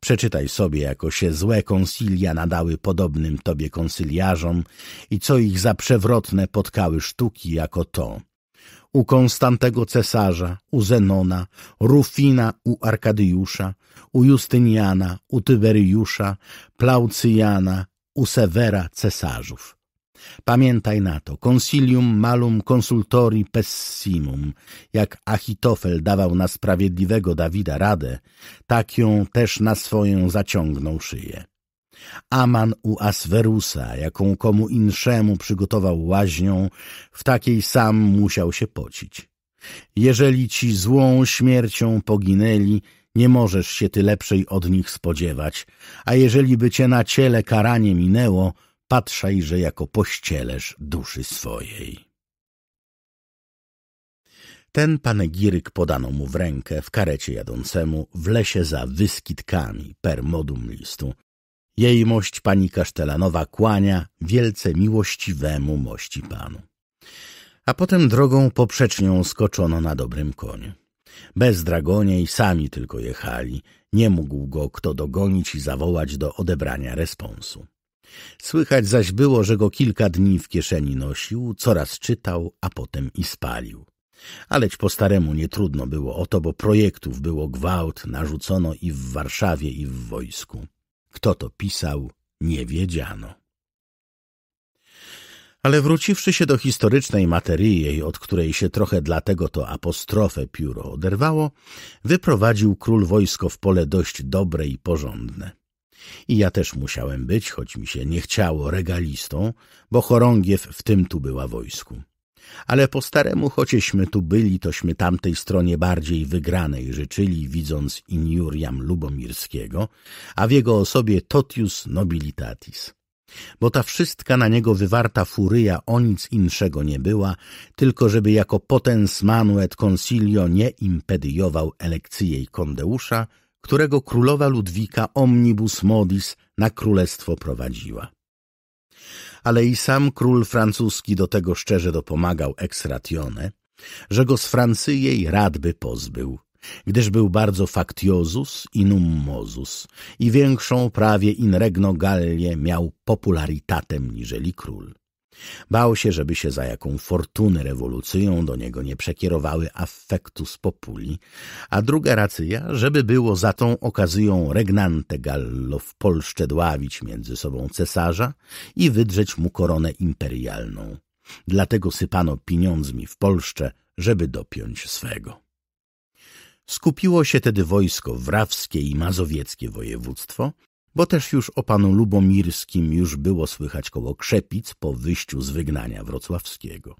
Przeczytaj sobie, jako się złe konsilia nadały podobnym tobie konsyliarzom i co ich za przewrotne potkały sztuki jako to. U Konstantego Cesarza, u Zenona, Rufina u Arkadyjusza, u Justyniana, u Tyberiusza, Plaucyjana, u Severa Cesarzów. Pamiętaj na to, consilium malum consultori pessimum. Jak Achitofel dawał na sprawiedliwego Dawida radę, tak ją też na swoją zaciągnął szyję. Aman u Aswerusa, jaką komu inszemu przygotował łaźnią, w takiej sam musiał się pocić. Jeżeli ci złą śmiercią poginęli, nie możesz się ty lepszej od nich spodziewać, a jeżeli by cię na ciele karanie minęło, patrzajże jako pościelerz duszy swojej. Ten panegiryk podano mu w rękę w karecie jadącemu w lesie za wyskitkami per modum listu. Jej mość pani Kasztelanowa kłania wielce miłościwemu mości panu. A potem drogą poprzecznią skoczono na dobrym koniu. Bez dragoniej sami tylko jechali, nie mógł go kto dogonić i zawołać do odebrania responsu. Słychać zaś było, że go kilka dni w kieszeni nosił, coraz czytał, a potem i spalił. Aleć po staremu nie trudno było o to, bo projektów było gwałt, narzucono i w Warszawie, i w wojsku. Kto to pisał, nie wiedziano. Ale wróciwszy się do historycznej materii, od której się trochę dlatego to apostrofę pióro oderwało, wyprowadził król wojsko w pole dość dobre i porządne. I ja też musiałem być, choć mi się nie chciało, regalistą, bo chorągiew w tym tu była wojsku. Ale po staremu, chocieśmy tu byli, tośmy tamtej stronie bardziej wygranej życzyli, widząc injuriam Lubomirskiego, a w jego osobie totius nobilitatis bo ta wszystka na niego wywarta furyja o nic inszego nie była, tylko żeby jako potens manuet concilio nie impediował elekcyjej kondeusza, którego królowa Ludwika omnibus modis na królestwo prowadziła. Ale i sam król francuski do tego szczerze dopomagał ex-ratione, że go z Francyjej radby pozbył, gdyż był bardzo factiosus i nummozus i większą prawie in regno Gallię miał popularitatem niżeli król. Bał się, żeby się za jaką fortunę rewolucyją do niego nie przekierowały afektus populi, a druga racja, żeby było za tą okazją regnante Gallo w Polsce dławić między sobą cesarza i wydrzeć mu koronę imperialną. Dlatego sypano pieniądzmi w Polsce, żeby dopiąć swego. Skupiło się tedy wojsko wrawskie i mazowieckie województwo, bo też już o panu Lubomirskim już było słychać koło Krzepic po wyjściu z wygnania wrocławskiego.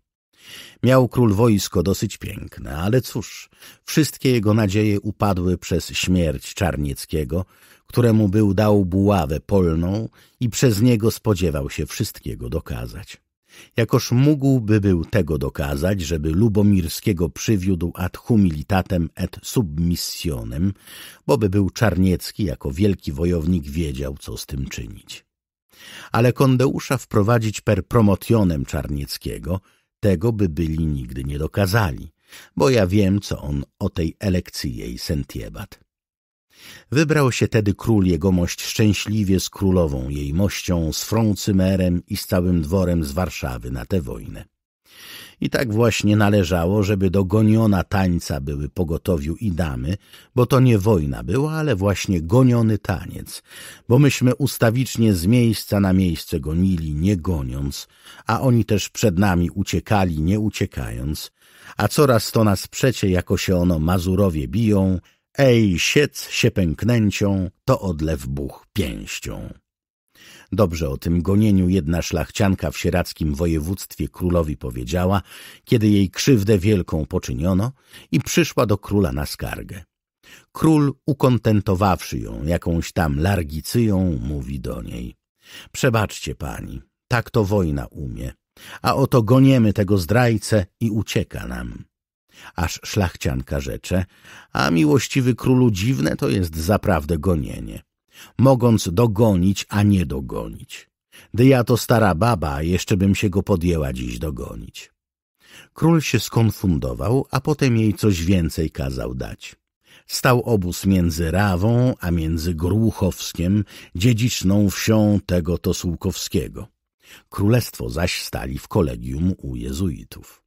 Miał król wojsko dosyć piękne, ale cóż, wszystkie jego nadzieje upadły przez śmierć Czarnieckiego, któremu był dał buławę polną i przez niego spodziewał się wszystkiego dokazać jakoż mógłby był tego dokazać, żeby Lubomirskiego przywiódł ad humilitatem et submissionem, boby był Czarniecki jako wielki wojownik wiedział, co z tym czynić. Ale Kondeusza wprowadzić per promotionem Czarnieckiego, tego by byli nigdy nie dokazali, bo ja wiem, co on o tej elekcji jej sentiebat. Wybrał się tedy król jegomość szczęśliwie z królową jej mością, z Frącymerem i z całym dworem z Warszawy na tę wojnę. I tak właśnie należało, żeby do goniona tańca były pogotowiu i damy, bo to nie wojna była, ale właśnie goniony taniec, bo myśmy ustawicznie z miejsca na miejsce gonili, nie goniąc, a oni też przed nami uciekali, nie uciekając, a coraz to nas przecie, jako się ono Mazurowie biją – Ej, siec się pęknęcią, to odlew buch pięścią. Dobrze o tym gonieniu jedna szlachcianka w sierackim województwie królowi powiedziała, kiedy jej krzywdę wielką poczyniono i przyszła do króla na skargę. Król, ukontentowawszy ją jakąś tam largicyją, mówi do niej. Przebaczcie pani, tak to wojna umie, a oto goniemy tego zdrajcę i ucieka nam aż szlachcianka rzecze, a miłościwy królu dziwne to jest zaprawdę gonienie, mogąc dogonić, a nie dogonić. Gdy ja to stara baba, jeszcze bym się go podjęła dziś dogonić. Król się skonfundował, a potem jej coś więcej kazał dać. Stał obóz między Rawą, a między Gruchowskiem, dziedziczną wsią tego Tosułkowskiego. Królestwo zaś stali w kolegium u jezuitów.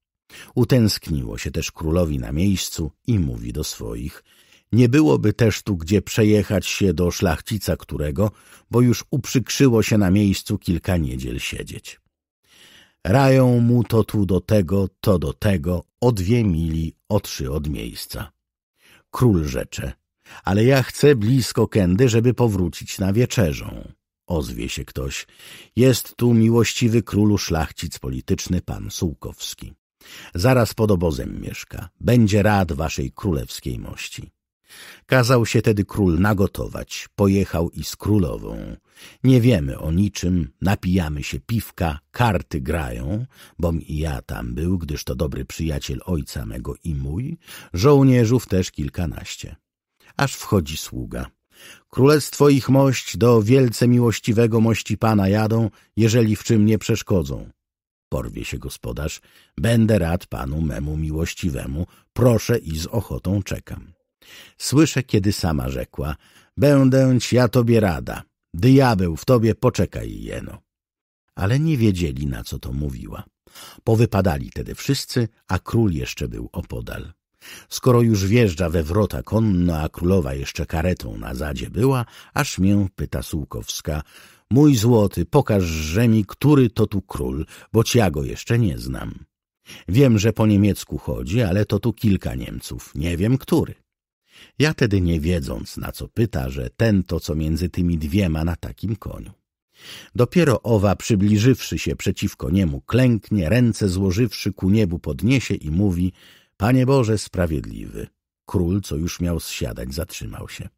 Utęskniło się też królowi na miejscu i mówi do swoich. Nie byłoby też tu gdzie przejechać się do szlachcica którego, bo już uprzykrzyło się na miejscu kilka niedziel siedzieć. Rają mu to tu do tego, to do tego, o dwie mili, o trzy od miejsca. Król rzecze, ale ja chcę blisko kędy, żeby powrócić na wieczerzą. Ozwie się ktoś. Jest tu miłościwy królu szlachcic polityczny pan Sułkowski. Zaraz pod obozem mieszka. Będzie rad waszej królewskiej mości. Kazał się tedy król nagotować, pojechał i z królową. Nie wiemy o niczym, napijamy się piwka, karty grają, bom i ja tam był, gdyż to dobry przyjaciel ojca mego i mój, żołnierzów też kilkanaście. Aż wchodzi sługa. Królestwo ich mość do wielce miłościwego mości pana jadą, jeżeli w czym nie przeszkodzą porwie się gospodarz, będę rad panu memu miłościwemu, proszę i z ochotą czekam. Słyszę, kiedy sama rzekła, będę ci ja tobie rada, diabeł w tobie poczekaj jeno. Ale nie wiedzieli, na co to mówiła. Powypadali tedy wszyscy, a król jeszcze był opodal. Skoro już wjeżdża we wrota konno, a królowa jeszcze karetą na zadzie była, aż mię pyta Sułkowska – Mój złoty, pokażże mi, który to tu król, boć ja go jeszcze nie znam. Wiem, że po niemiecku chodzi, ale to tu kilka Niemców, nie wiem który. Ja tedy nie wiedząc, na co pyta, że ten to, co między tymi dwiema na takim koniu. Dopiero owa, przybliżywszy się przeciwko niemu, klęknie, ręce złożywszy ku niebu podniesie i mówi – Panie Boże Sprawiedliwy! Król, co już miał zsiadać, zatrzymał się.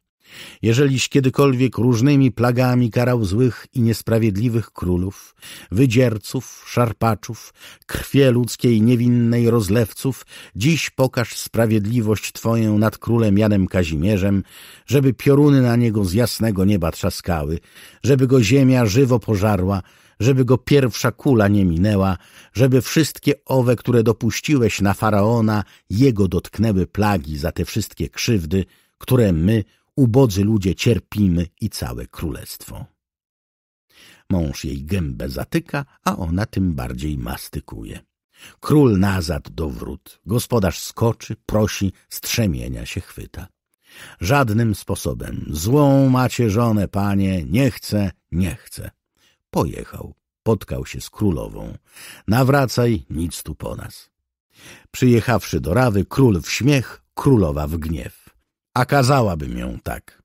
Jeżeliś kiedykolwiek różnymi plagami karał złych i niesprawiedliwych królów, wydzierców, szarpaczów, krwie ludzkiej niewinnej rozlewców, dziś pokaż sprawiedliwość Twoją nad królem Janem Kazimierzem, żeby pioruny na niego z jasnego nieba trzaskały, żeby go ziemia żywo pożarła, żeby go pierwsza kula nie minęła, żeby wszystkie owe, które dopuściłeś na Faraona, jego dotknęły plagi za te wszystkie krzywdy, które my – ubodzy ludzie cierpimy i całe królestwo. Mąż jej gębę zatyka, a ona tym bardziej mastykuje. Król nazad do wrót, gospodarz skoczy, prosi, strzemienia się chwyta. Żadnym sposobem. Złą macie żonę, panie, nie chcę, nie chcę. Pojechał, potkał się z królową. Nawracaj, nic tu po nas. Przyjechawszy do Rawy, król w śmiech, królowa w gniew a kazałabym ją tak.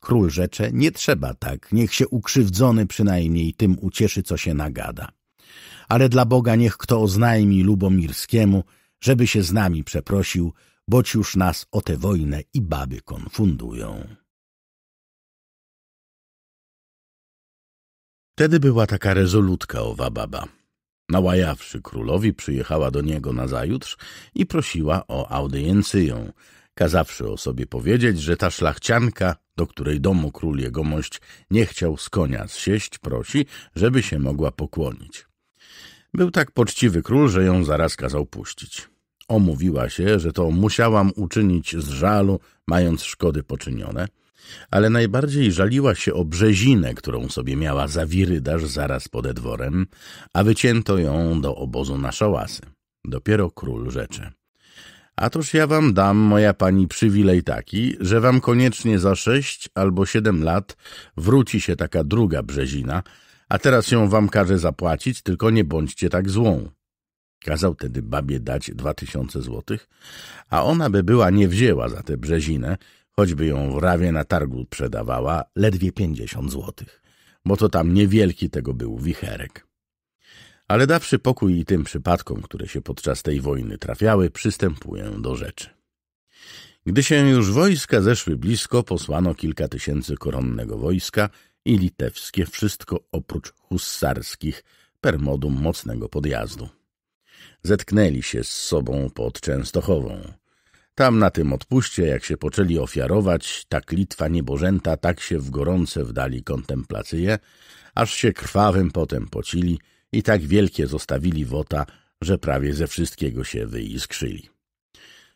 Król rzecze, nie trzeba tak, niech się ukrzywdzony przynajmniej tym ucieszy, co się nagada. Ale dla Boga niech kto oznajmi Lubomirskiemu, żeby się z nami przeprosił, boć już nas o tę wojnę i baby konfundują. Wtedy była taka rezolutka owa baba. Nałajawszy królowi, przyjechała do niego nazajutrz i prosiła o audiencję, kazawszy o sobie powiedzieć, że ta szlachcianka, do której domu król jegomość nie chciał z konia zsieść, prosi, żeby się mogła pokłonić. Był tak poczciwy król, że ją zaraz kazał puścić. Omówiła się, że to musiałam uczynić z żalu, mając szkody poczynione, ale najbardziej żaliła się o brzezinę, którą sobie miała za wirydarz zaraz podedworem, dworem, a wycięto ją do obozu na szałasy. Dopiero król rzeczy. A toż ja wam dam, moja pani, przywilej taki, że wam koniecznie za sześć albo siedem lat wróci się taka druga Brzezina, a teraz ją wam każę zapłacić, tylko nie bądźcie tak złą. Kazał tedy babie dać dwa tysiące złotych, a ona by była nie wzięła za tę Brzezinę, choćby ją w Rawie na targu sprzedawała ledwie pięćdziesiąt złotych, bo to tam niewielki tego był wicherek ale dawszy pokój i tym przypadkom, które się podczas tej wojny trafiały, przystępuję do rzeczy. Gdy się już wojska zeszły blisko, posłano kilka tysięcy koronnego wojska i litewskie, wszystko oprócz hussarskich, modum mocnego podjazdu. Zetknęli się z sobą pod Częstochową. Tam na tym odpuście, jak się poczęli ofiarować, tak Litwa niebożęta tak się w gorące wdali kontemplacyje, aż się krwawym potem pocili – i tak wielkie zostawili wota, że prawie ze wszystkiego się wyiskrzyli.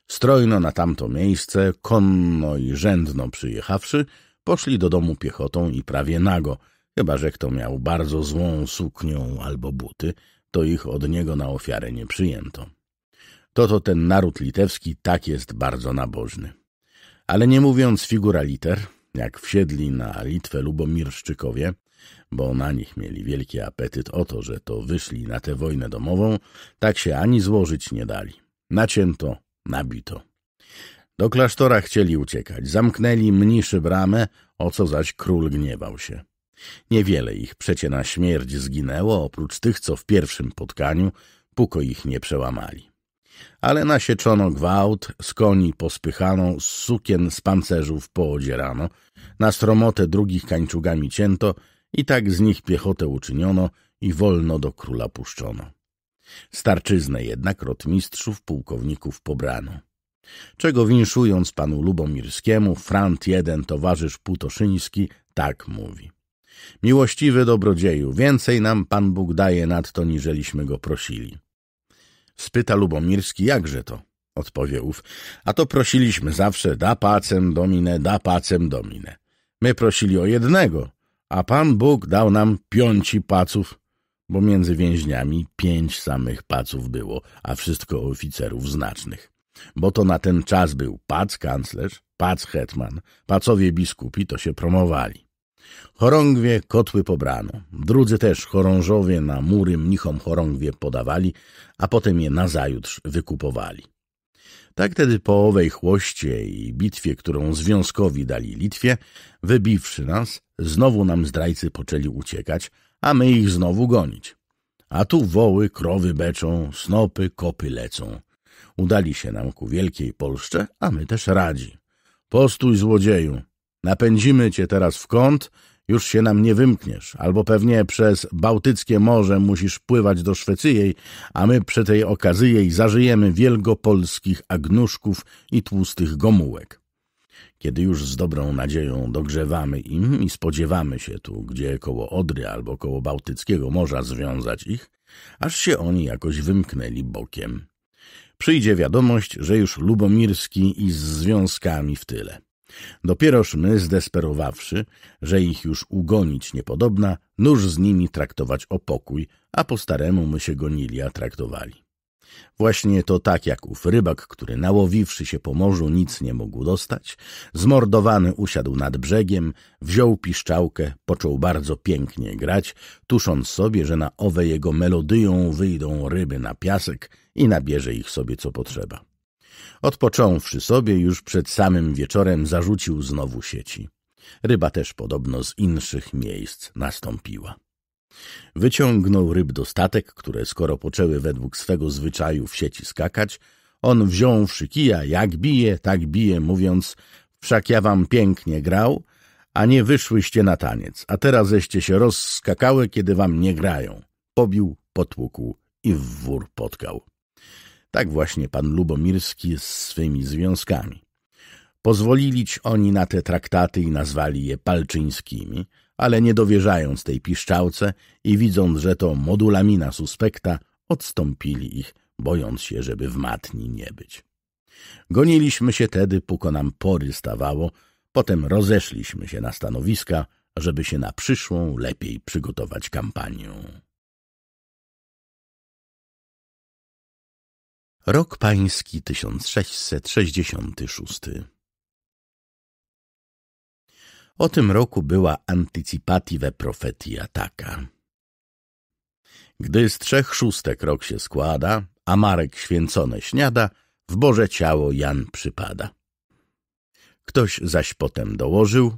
Strojno na tamto miejsce, konno i rzędno przyjechawszy, poszli do domu piechotą i prawie nago, chyba że kto miał bardzo złą suknią albo buty, to ich od niego na ofiarę nie przyjęto. To to ten naród litewski tak jest bardzo nabożny. Ale nie mówiąc figura liter, jak wsiedli na Litwę Lubomirszczykowie, bo na nich mieli wielki apetyt o to, że to wyszli na tę wojnę domową, tak się ani złożyć nie dali. Nacięto, nabito. Do klasztora chcieli uciekać, zamknęli mniszy bramę, o co zaś król gniewał się. Niewiele ich przecie na śmierć zginęło, oprócz tych, co w pierwszym potkaniu, puko ich nie przełamali. Ale nasieczono gwałt, z koni pospychano, z sukien z pancerzów poodzierano, na stromotę drugich kańczugami cięto, i tak z nich piechotę uczyniono i wolno do króla puszczono. Starczyznę jednak rotmistrzów, pułkowników pobrano. Czego winszując panu Lubomirskiemu, frant jeden towarzysz Putoszyński tak mówi. Miłościwy dobrodzieju, więcej nam Pan Bóg daje nadto, niżeliśmy go prosili. Spyta Lubomirski, jakże to? Odpowie ów, a to prosiliśmy zawsze da pacem domine, da pacem domine. My prosili o jednego, a Pan Bóg dał nam pięci paców, bo między więźniami pięć samych paców było, a wszystko oficerów znacznych. Bo to na ten czas był pac kanclerz, pac hetman, pacowie biskupi to się promowali. Chorągwie kotły pobrano, drudzy też chorążowie na mury mnichom chorągwie podawali, a potem je nazajutrz wykupowali. Tak tedy po owej chłoście i bitwie, którą związkowi dali Litwie, wybiwszy nas, znowu nam zdrajcy poczęli uciekać, a my ich znowu gonić. A tu woły, krowy beczą, snopy, kopy lecą. Udali się nam ku wielkiej Polsce, a my też radzi. Postój, złodzieju, napędzimy cię teraz w kąt, już się nam nie wymkniesz, albo pewnie przez Bałtyckie Morze musisz pływać do Szwecyjej, a my przy tej jej zażyjemy wielgopolskich agnuszków i tłustych gomułek. Kiedy już z dobrą nadzieją dogrzewamy im i spodziewamy się tu, gdzie koło Odry albo koło Bałtyckiego Morza związać ich, aż się oni jakoś wymknęli bokiem. Przyjdzie wiadomość, że już Lubomirski i z związkami w tyle. Dopieroż my, zdesperowawszy, że ich już ugonić niepodobna, nóż z nimi traktować o pokój, a po staremu my się gonili, a traktowali. Właśnie to tak jak ów rybak, który nałowiwszy się po morzu nic nie mógł dostać, zmordowany usiadł nad brzegiem, wziął piszczałkę, począł bardzo pięknie grać, tusząc sobie, że na owe jego melodyją wyjdą ryby na piasek i nabierze ich sobie co potrzeba. Odpocząwszy sobie, już przed samym wieczorem zarzucił znowu sieci. Ryba też podobno z inszych miejsc nastąpiła. Wyciągnął ryb dostatek, które skoro poczęły według swego zwyczaju w sieci skakać, on wziąwszy kija, jak bije, tak bije, mówiąc, wszak ja wam pięknie grał, a nie wyszłyście na taniec, a teraz żeście się rozskakały, kiedy wam nie grają. Pobił, potłukł i w wór potkał. Tak właśnie pan Lubomirski z swymi związkami. Pozwolili oni na te traktaty i nazwali je palczyńskimi, ale nie dowierzając tej piszczałce i widząc, że to modulamina suspekta, odstąpili ich, bojąc się, żeby w matni nie być. Goniliśmy się tedy, póko nam pory stawało, potem rozeszliśmy się na stanowiska, żeby się na przyszłą lepiej przygotować kampanię. Rok pański 1666. O tym roku była anticipative profetia taka. Gdy z trzech szóstek rok się składa, a Marek święcone śniada, w Boże ciało Jan przypada. Ktoś zaś potem dołożył,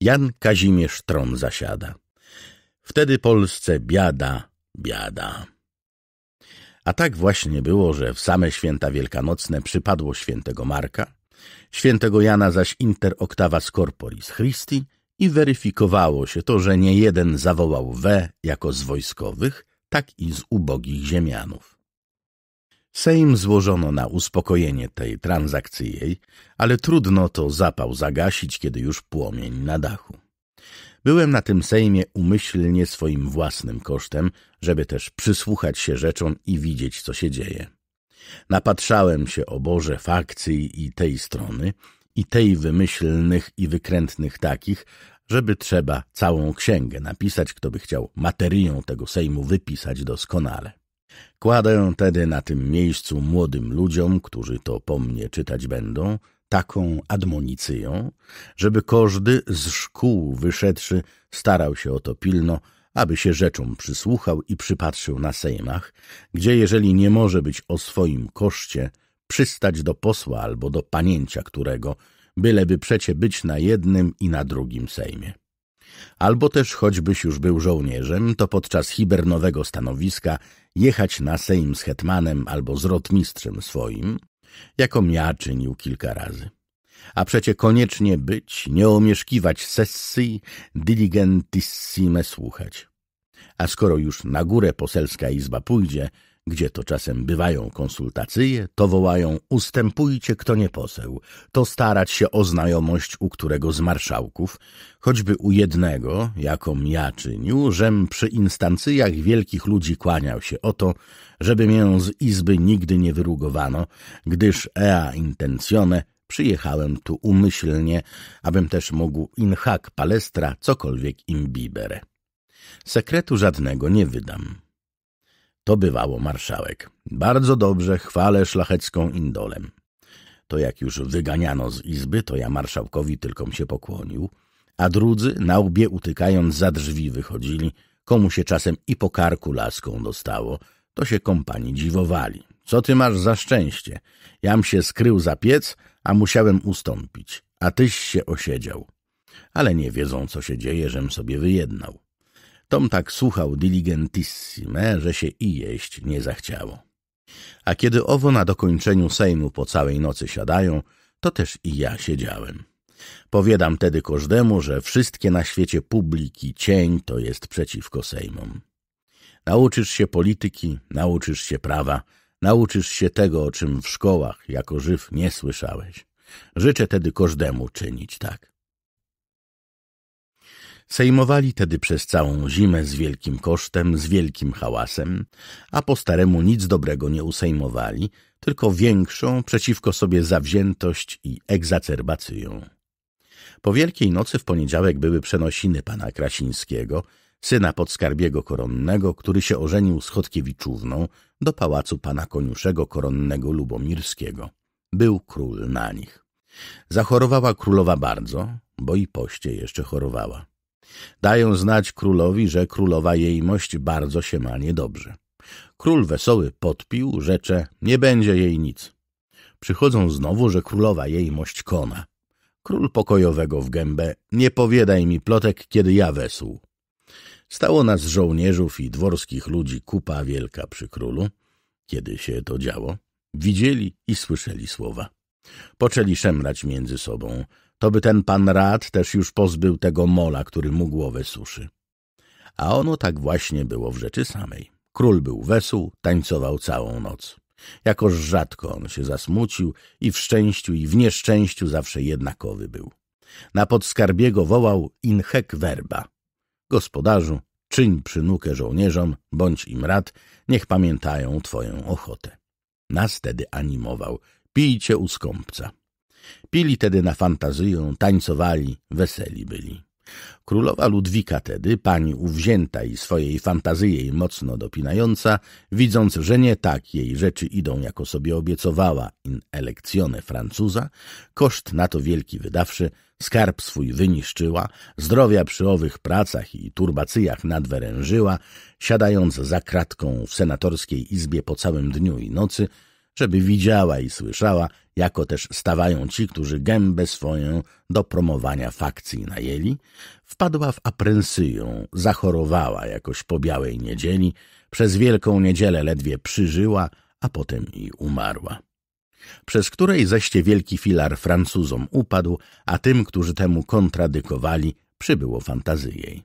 Jan Kazimierz tron zasiada. Wtedy Polsce biada, biada. A tak właśnie było, że w same święta wielkanocne przypadło świętego Marka, świętego Jana zaś inter Octava Scorporis Christi i weryfikowało się to, że nie jeden zawołał we jako z wojskowych, tak i z ubogich ziemianów. Sejm złożono na uspokojenie tej transakcji jej, ale trudno to zapał zagasić, kiedy już płomień na dachu. Byłem na tym Sejmie umyślnie swoim własnym kosztem, żeby też przysłuchać się rzeczom i widzieć, co się dzieje. Napatrzałem się o Boże fakcji i tej strony, i tej wymyślnych i wykrętnych takich, żeby trzeba całą księgę napisać, kto by chciał materią tego Sejmu wypisać doskonale. Kładę tedy na tym miejscu młodym ludziom, którzy to po mnie czytać będą – taką admonicją, żeby każdy z szkół wyszedłszy starał się o to pilno, aby się rzeczom przysłuchał i przypatrzył na sejmach, gdzie jeżeli nie może być o swoim koszcie, przystać do posła albo do panięcia którego, byleby przecie być na jednym i na drugim sejmie. Albo też choćbyś już był żołnierzem, to podczas hibernowego stanowiska jechać na sejm z hetmanem albo z rotmistrzem swoim, jakom ja czynił kilka razy. A przecie koniecznie być, nie omieszkiwać sesji, diligentissime słuchać. A skoro już na górę poselska izba pójdzie, gdzie to czasem bywają konsultacje, to wołają ustępujcie kto nie poseł, to starać się o znajomość u którego z marszałków, choćby u jednego, jaką ja czynił, żem przy instancjach wielkich ludzi kłaniał się o to, żeby mię z izby nigdy nie wyrugowano, gdyż ea intencjone przyjechałem tu umyślnie, abym też mógł in hak palestra cokolwiek im biberę. Sekretu żadnego nie wydam to bywało marszałek. Bardzo dobrze chwalę szlachecką indolę. To jak już wyganiano z izby, to ja marszałkowi tylko się pokłonił, a drudzy na łbie utykając za drzwi wychodzili, komu się czasem i po karku laską dostało, to się kompani dziwowali. Co ty masz za szczęście? Jam się skrył za piec, a musiałem ustąpić, a tyś się osiedział. Ale nie wiedzą, co się dzieje, żem sobie wyjednał. Tom tak słuchał diligentissime, że się i jeść nie zachciało. A kiedy owo na dokończeniu Sejmu po całej nocy siadają, to też i ja siedziałem. Powiadam tedy każdemu, że wszystkie na świecie publiki cień to jest przeciwko Sejmom. Nauczysz się polityki, nauczysz się prawa, nauczysz się tego, o czym w szkołach jako żyw nie słyszałeś. Życzę tedy każdemu czynić tak. Sejmowali tedy przez całą zimę z wielkim kosztem, z wielkim hałasem, a po staremu nic dobrego nie usejmowali, tylko większą przeciwko sobie zawziętość i egzacerbację. Po Wielkiej Nocy w poniedziałek były przenosiny pana Krasińskiego, syna podskarbiego koronnego, który się ożenił z Chodkiewiczówną do pałacu pana koniuszego koronnego Lubomirskiego. Był król na nich. Zachorowała królowa bardzo, bo i poście jeszcze chorowała. Dają znać królowi, że królowa jejmość bardzo się ma niedobrze. Król wesoły podpił, rzecze, nie będzie jej nic. Przychodzą znowu, że królowa jejmość kona. Król pokojowego w gębę, nie powiadaj mi plotek, kiedy ja wesół. Stało nas żołnierzów i dworskich ludzi kupa wielka przy królu, kiedy się to działo. Widzieli i słyszeli słowa. Poczęli szemrać między sobą to by ten pan rad też już pozbył tego mola, który mu głowę suszy. A ono tak właśnie było w rzeczy samej. Król był wesół, tańcował całą noc. Jakoż rzadko on się zasmucił i w szczęściu i w nieszczęściu zawsze jednakowy był. Na podskarbiego wołał inhek verba. Gospodarzu, czyń przynukę żołnierzom, bądź im rad, niech pamiętają twoją ochotę. Nas tedy animował, pijcie u skąpca. Pili tedy na fantazyję, tańcowali, weseli byli. Królowa Ludwika tedy, pani uwzięta i swojej fantazyjej mocno dopinająca, widząc, że nie tak jej rzeczy idą, jako sobie obiecowała in elekcjone Francuza, koszt na to wielki wydawszy, skarb swój wyniszczyła, zdrowia przy owych pracach i turbacyjach nadwerężyła, siadając za kratką w senatorskiej izbie po całym dniu i nocy, żeby widziała i słyszała, jako też stawają ci, którzy gębę swoją do promowania fakcji najęli, wpadła w aprensyję, zachorowała jakoś po białej niedzieli, przez wielką niedzielę ledwie przyżyła, a potem i umarła. Przez której zeście wielki filar Francuzom upadł, a tym, którzy temu kontradykowali, przybyło fantazji jej.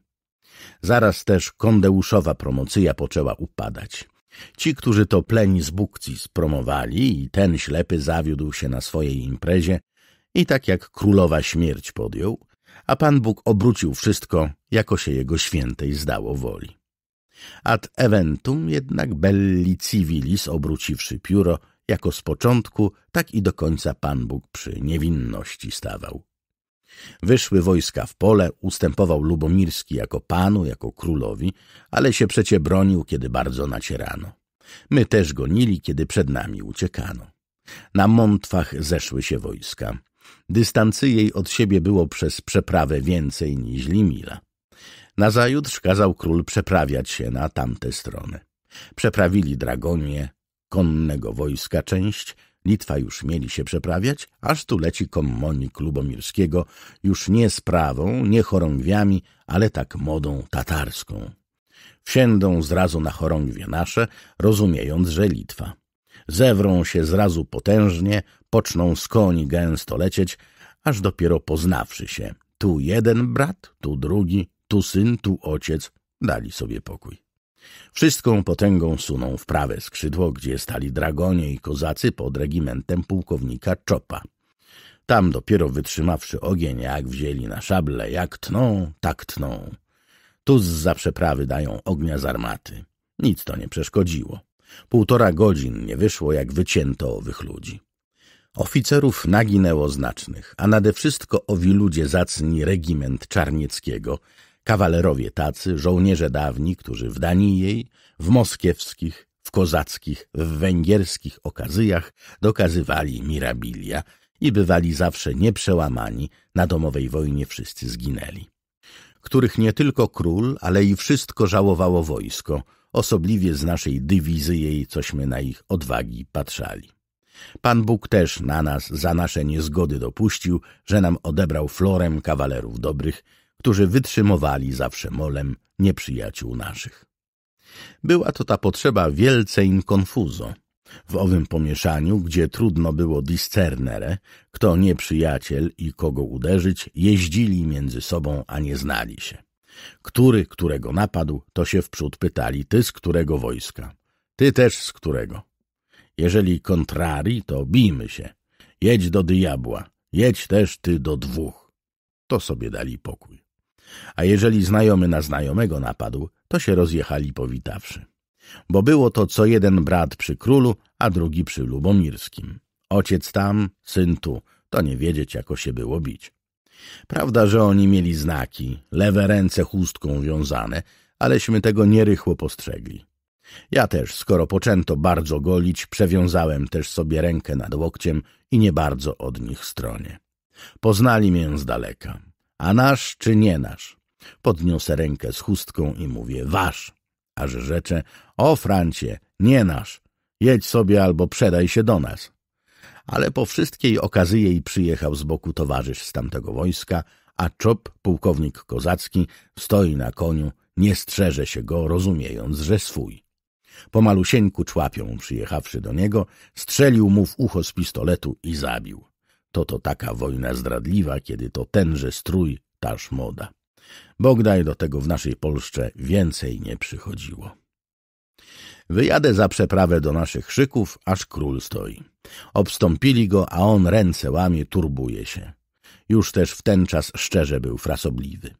Zaraz też kondeuszowa promocja poczęła upadać. Ci, którzy to pleń z bukcji spromowali i ten ślepy zawiódł się na swojej imprezie i tak jak królowa śmierć podjął, a Pan Bóg obrócił wszystko, jako się jego świętej zdało woli. Ad eventum jednak belli civilis obróciwszy pióro, jako z początku, tak i do końca Pan Bóg przy niewinności stawał. Wyszły wojska w pole, ustępował Lubomirski jako panu, jako królowi, ale się przecie bronił, kiedy bardzo nacierano. My też gonili, kiedy przed nami uciekano. Na mątwach zeszły się wojska. Dystancy jej od siebie było przez przeprawę więcej niż Limila. Nazajutrz kazał król przeprawiać się na tamte strony. Przeprawili dragonie, konnego wojska część, Litwa już mieli się przeprawiać, aż tu leci komonik Lubomirskiego, już nie sprawą, nie chorągwiami, ale tak modą tatarską. Wsiędą zrazu na chorągwie nasze, rozumiejąc, że Litwa. Zewrą się zrazu potężnie, poczną z koni gęsto lecieć, aż dopiero poznawszy się. Tu jeden brat, tu drugi, tu syn, tu ojciec, dali sobie pokój. Wszystką potęgą sunął w prawe skrzydło, gdzie stali dragonie i kozacy pod regimentem pułkownika Czopa. Tam dopiero wytrzymawszy ogień, jak wzięli na szable, jak tną, tak tną. Tu z za przeprawy dają ognia z armaty. Nic to nie przeszkodziło. Półtora godzin nie wyszło, jak wycięto owych ludzi. Oficerów naginęło znacznych, a nade wszystko owi ludzie zacni regiment Czarnieckiego, kawalerowie tacy, żołnierze dawni, którzy w Danii jej, w moskiewskich, w kozackich, w węgierskich okazyjach dokazywali mirabilia i bywali zawsze nieprzełamani, na domowej wojnie wszyscy zginęli. Których nie tylko król, ale i wszystko żałowało wojsko, osobliwie z naszej dywizy jej, cośmy na ich odwagi patrzali. Pan Bóg też na nas za nasze niezgody dopuścił, że nam odebrał florem kawalerów dobrych którzy wytrzymowali zawsze molem nieprzyjaciół naszych. Była to ta potrzeba wielce in confuso. W owym pomieszaniu, gdzie trudno było discernere, kto nieprzyjaciel i kogo uderzyć, jeździli między sobą, a nie znali się. Który, którego napadł, to się wprzód pytali, ty z którego wojska, ty też z którego. Jeżeli kontrari, to bijmy się. Jedź do diabła, jedź też ty do dwóch. To sobie dali pokój. A jeżeli znajomy na znajomego napadł, to się rozjechali powitawszy. Bo było to co jeden brat przy królu, a drugi przy Lubomirskim. Ojciec tam, syn tu, to nie wiedzieć, jako się było bić. Prawda, że oni mieli znaki, lewe ręce chustką wiązane, aleśmy tego nierychło postrzegli. Ja też, skoro poczęto bardzo golić, przewiązałem też sobie rękę nad łokciem i nie bardzo od nich stronie. Poznali mię z daleka. A nasz czy nie nasz? Podniosę rękę z chustką i mówię wasz, a że rzeczę o Francie, nie nasz, jedź sobie albo przedaj się do nas. Ale po wszystkiej okazji przyjechał z boku towarzysz z tamtego wojska, a Czop, pułkownik kozacki, stoi na koniu, nie strzeże się go, rozumiejąc, że swój. Po malusieńku człapią przyjechawszy do niego, strzelił mu w ucho z pistoletu i zabił. To to taka wojna zdradliwa, kiedy to tenże strój, taż moda. Bogdaj do tego w naszej Polsce więcej nie przychodziło. Wyjadę za przeprawę do naszych szyków, aż król stoi. Obstąpili go, a on ręce łamie, turbuje się. Już też w ten czas szczerze był frasobliwy.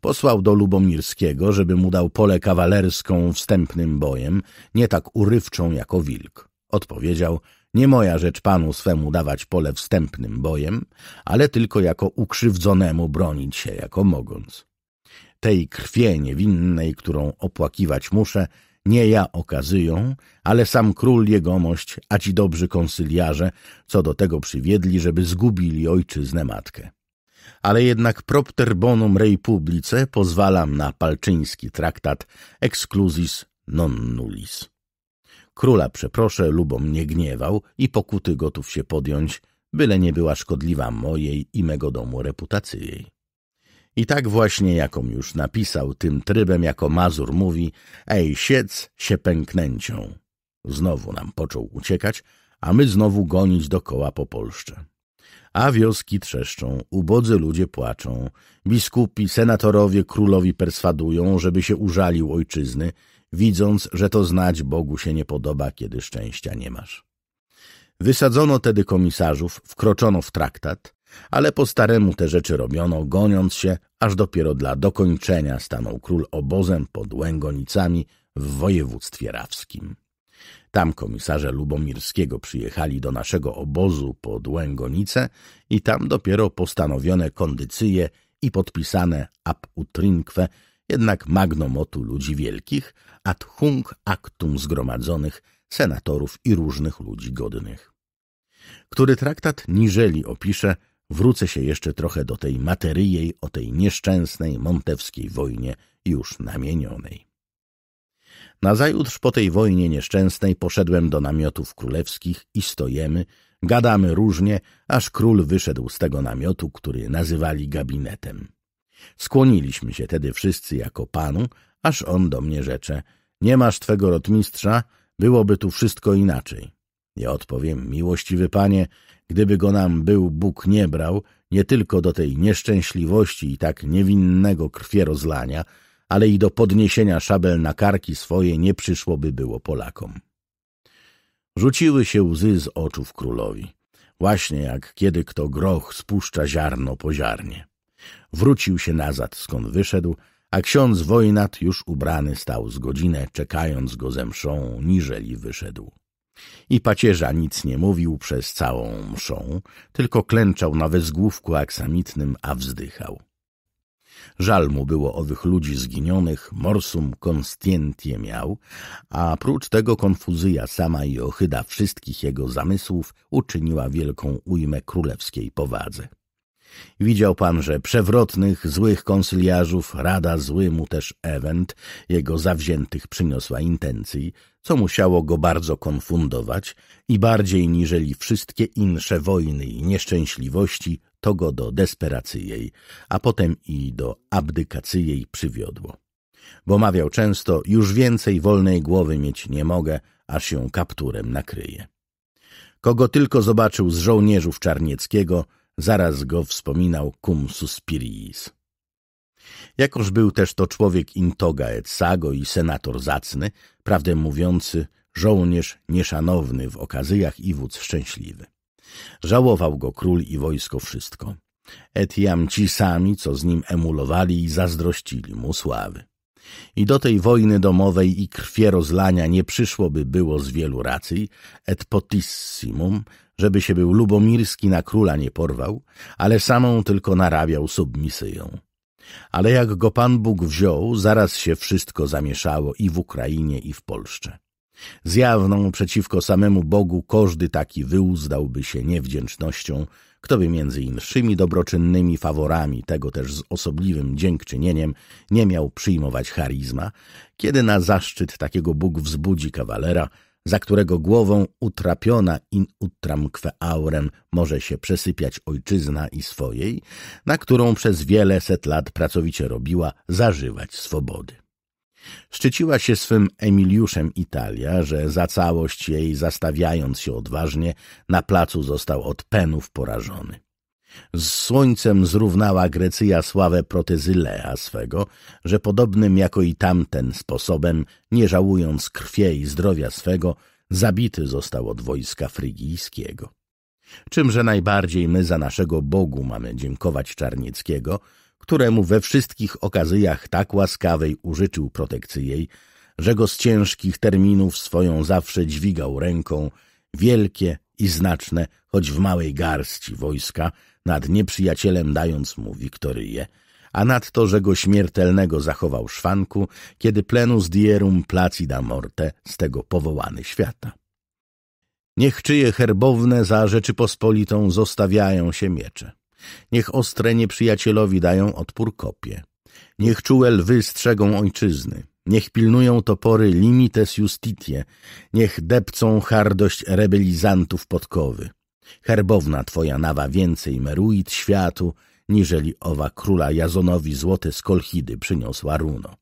Posłał do Lubomirskiego, żeby mu dał pole kawalerską wstępnym bojem, nie tak urywczą jako wilk. Odpowiedział – nie moja rzecz panu swemu dawać pole wstępnym bojem, ale tylko jako ukrzywdzonemu bronić się jako mogąc. Tej krwie niewinnej, którą opłakiwać muszę, nie ja okazyją, ale sam król jegomość, a ci dobrzy konsyliarze, co do tego przywiedli, żeby zgubili ojczyznę matkę. Ale jednak propter bonum rei publice pozwalam na palczyński traktat Exclusis non nullis. Króla przeproszę, lubo mnie gniewał i pokuty gotów się podjąć, byle nie była szkodliwa mojej i mego domu reputacji jej. I tak właśnie, jakom już napisał, tym trybem, jako Mazur mówi, ej, siedz się pęknęcią. Znowu nam począł uciekać, a my znowu gonić dokoła po Polsce. A wioski trzeszczą, ubodzy ludzie płaczą, biskupi, senatorowie królowi perswadują, żeby się użalił ojczyzny, widząc, że to znać Bogu się nie podoba, kiedy szczęścia nie masz. Wysadzono tedy komisarzów, wkroczono w traktat, ale po staremu te rzeczy robiono, goniąc się, aż dopiero dla dokończenia stanął król obozem pod Łęgonicami w województwie rawskim. Tam komisarze Lubomirskiego przyjechali do naszego obozu pod Łęgonice i tam dopiero postanowione kondycyje i podpisane ab utrinque jednak magnomotu ludzi wielkich, ad hung actum zgromadzonych, senatorów i różnych ludzi godnych. Który traktat niżeli opiszę, wrócę się jeszcze trochę do tej materyjej o tej nieszczęsnej montewskiej wojnie już namienionej. Nazajutrz po tej wojnie nieszczęsnej poszedłem do namiotów królewskich i stojemy, gadamy różnie, aż król wyszedł z tego namiotu, który nazywali gabinetem. Skłoniliśmy się tedy wszyscy jako panu, aż on do mnie rzecze – nie masz twego rotmistrza, byłoby tu wszystko inaczej. Ja odpowiem – miłościwy panie, gdyby go nam był Bóg nie brał, nie tylko do tej nieszczęśliwości i tak niewinnego krwierozlania, ale i do podniesienia szabel na karki swoje nie przyszłoby było Polakom. Rzuciły się łzy z oczów królowi, właśnie jak kiedy kto groch spuszcza ziarno po ziarnie. Wrócił się nazad, skąd wyszedł, a ksiądz Wojnat już ubrany stał z godzinę, czekając go ze mszą, niżeli wyszedł. I pacierza nic nie mówił przez całą mszą, tylko klęczał na wezgłówku aksamitnym, a wzdychał. Żal mu było owych ludzi zginionych, morsum konstientie miał, a prócz tego konfuzja sama i ohyda wszystkich jego zamysłów uczyniła wielką ujmę królewskiej powadze. Widział pan, że przewrotnych, złych konsyliarzów rada zły mu też event, jego zawziętych przyniosła intencji, co musiało go bardzo konfundować i bardziej niżeli wszystkie insze wojny i nieszczęśliwości, to go do desperacji jej, a potem i do abdykacji jej przywiodło. Bo mawiał często, już więcej wolnej głowy mieć nie mogę, aż się kapturem nakryje. Kogo tylko zobaczył z żołnierzów Czarnieckiego – Zaraz go wspominał cum suspiriis. Jakoż był też to człowiek intoga et sago i senator zacny, prawdę mówiący, żołnierz nieszanowny w okazyjach i wódz szczęśliwy. Żałował go król i wojsko wszystko. Et jam ci sami, co z nim emulowali i zazdrościli mu sławy. I do tej wojny domowej i krwie rozlania nie przyszłoby było z wielu racji, et potissimum, żeby się był Lubomirski na króla nie porwał, ale samą tylko narabiał submisyją. Ale jak go Pan Bóg wziął, zaraz się wszystko zamieszało i w Ukrainie, i w Polsce. Zjawną przeciwko samemu Bogu każdy taki wyuzdałby się niewdzięcznością, kto by między inszymi dobroczynnymi faworami, tego też z osobliwym dziękczynieniem, nie miał przyjmować charizma, kiedy na zaszczyt takiego Bóg wzbudzi kawalera, za którego głową utrapiona in utram aurem może się przesypiać ojczyzna i swojej, na którą przez wiele set lat pracowicie robiła zażywać swobody. Szczyciła się swym Emiliuszem Italia, że za całość jej zastawiając się odważnie, na placu został od penów porażony. Z słońcem zrównała Grecyja sławę protezylea swego, że podobnym jako i tamten sposobem, nie żałując krwie i zdrowia swego, zabity został od wojska frygijskiego. Czymże najbardziej my za naszego Bogu mamy dziękować Czarnieckiego, któremu we wszystkich okazyjach tak łaskawej użyczył protekcji jej, że go z ciężkich terminów swoją zawsze dźwigał ręką wielkie i znaczne, choć w małej garści wojska, nad nieprzyjacielem dając mu wiktoryję, a nadto, że go śmiertelnego zachował szwanku, kiedy plenus dierum placida morte z tego powołany świata. Niech czyje herbowne za Rzeczypospolitą zostawiają się miecze. Niech ostre nieprzyjacielowi dają odpór kopie. Niech czułe lwy strzegą ojczyzny. Niech pilnują topory limites justitie. Niech depcą hardość rebelizantów podkowy. Herbowna twoja nawa więcej meruit światu, niżeli owa króla Jazonowi złote skolchidy przyniosła runo.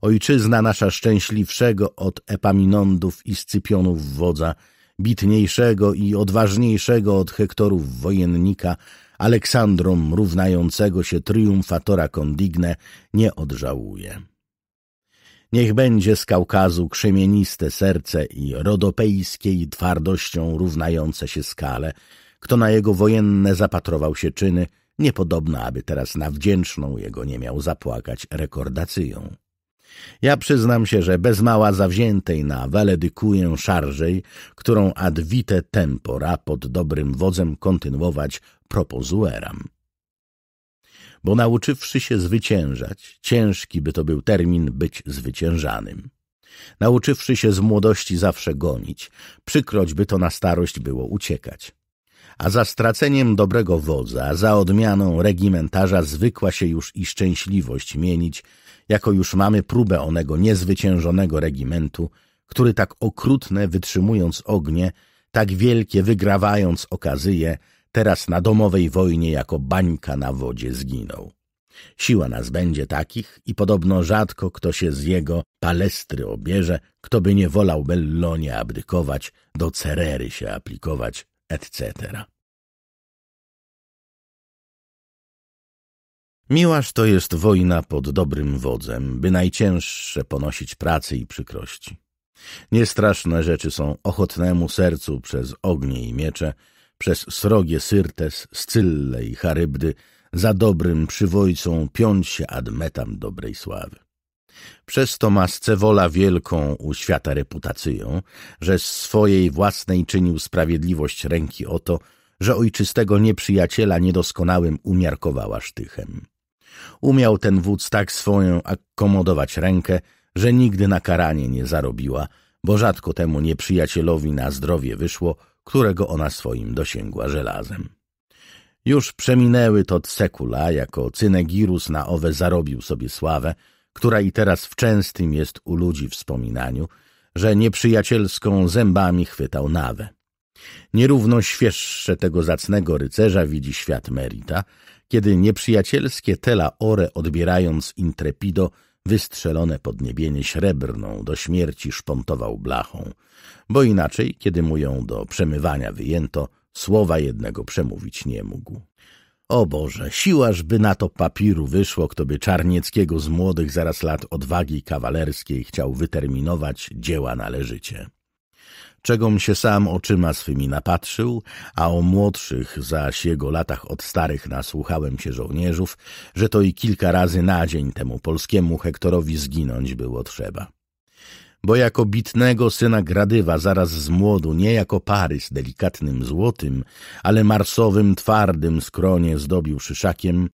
Ojczyzna nasza szczęśliwszego od Epaminondów i Scypionów wodza, bitniejszego i odważniejszego od Hektorów wojennika, Aleksandrom równającego się triumfatora kondigne, nie odżałuje. Niech będzie z Kaukazu krzemieniste serce i rodopejskiej twardością równające się skale. Kto na jego wojenne zapatrował się czyny, niepodobna, aby teraz na wdzięczną jego nie miał zapłakać rekordacją. Ja przyznam się, że bez mała zawziętej na waledykuję szarżej, którą ad vite tempora pod dobrym wodzem kontynuować propozueram bo nauczywszy się zwyciężać, ciężki by to był termin być zwyciężanym. Nauczywszy się z młodości zawsze gonić, przykroć by to na starość było uciekać. A za straceniem dobrego wodza, za odmianą regimentarza zwykła się już i szczęśliwość mienić, jako już mamy próbę onego niezwyciężonego regimentu, który tak okrutne wytrzymując ognie, tak wielkie wygrawając okazyje, teraz na domowej wojnie jako bańka na wodzie zginął. Siła nas będzie takich i podobno rzadko kto się z jego palestry obierze, kto by nie wolał Bellonie abdykować, do Cerery się aplikować, etc. Miłaż to jest wojna pod dobrym wodzem, by najcięższe ponosić pracy i przykrości. Niestraszne rzeczy są ochotnemu sercu przez ognie i miecze, przez srogie Syrtes, Scylle i Charybdy, za dobrym przywojcą piąć się admetam dobrej sławy. Przez to masce wola wielką u świata reputacyją, że z swojej własnej czynił sprawiedliwość ręki o to, że ojczystego nieprzyjaciela niedoskonałym umiarkowała sztychem. Umiał ten wódz tak swoją akomodować rękę, że nigdy na karanie nie zarobiła, bo rzadko temu nieprzyjacielowi na zdrowie wyszło, którego ona swoim dosięgła żelazem. Już przeminęły to sekula, jako Cynegirus na owe zarobił sobie sławę, która i teraz w częstym jest u ludzi wspominaniu, że nieprzyjacielską zębami chwytał nawę. Nierówno świeższe tego zacnego rycerza widzi świat Merita, kiedy nieprzyjacielskie tela ore odbierając intrepido wystrzelone podniebienie srebrną do śmierci szpontował blachą, bo inaczej, kiedy mu ją do przemywania wyjęto, słowa jednego przemówić nie mógł. O Boże, siłażby na to papiru wyszło, kto by Czarnieckiego z młodych zaraz lat odwagi kawalerskiej chciał wyterminować dzieła należycie czegom się sam oczyma swymi napatrzył, a o młodszych zaś jego latach od starych nasłuchałem się żołnierzów, że to i kilka razy na dzień temu polskiemu Hektorowi zginąć było trzeba. Bo jako bitnego syna Gradywa zaraz z młodu, nie jako pary z delikatnym złotym, ale marsowym twardym skronie zdobił szyszakiem,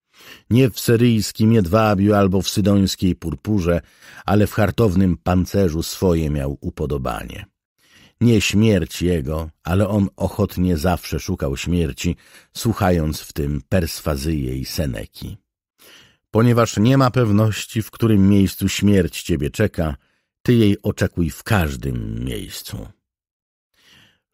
nie w syryjskim jedwabiu albo w sydońskiej purpurze, ale w hartownym pancerzu swoje miał upodobanie nie śmierć jego, ale on ochotnie zawsze szukał śmierci, słuchając w tym perswazyje i Seneki. Ponieważ nie ma pewności, w którym miejscu śmierć ciebie czeka, ty jej oczekuj w każdym miejscu.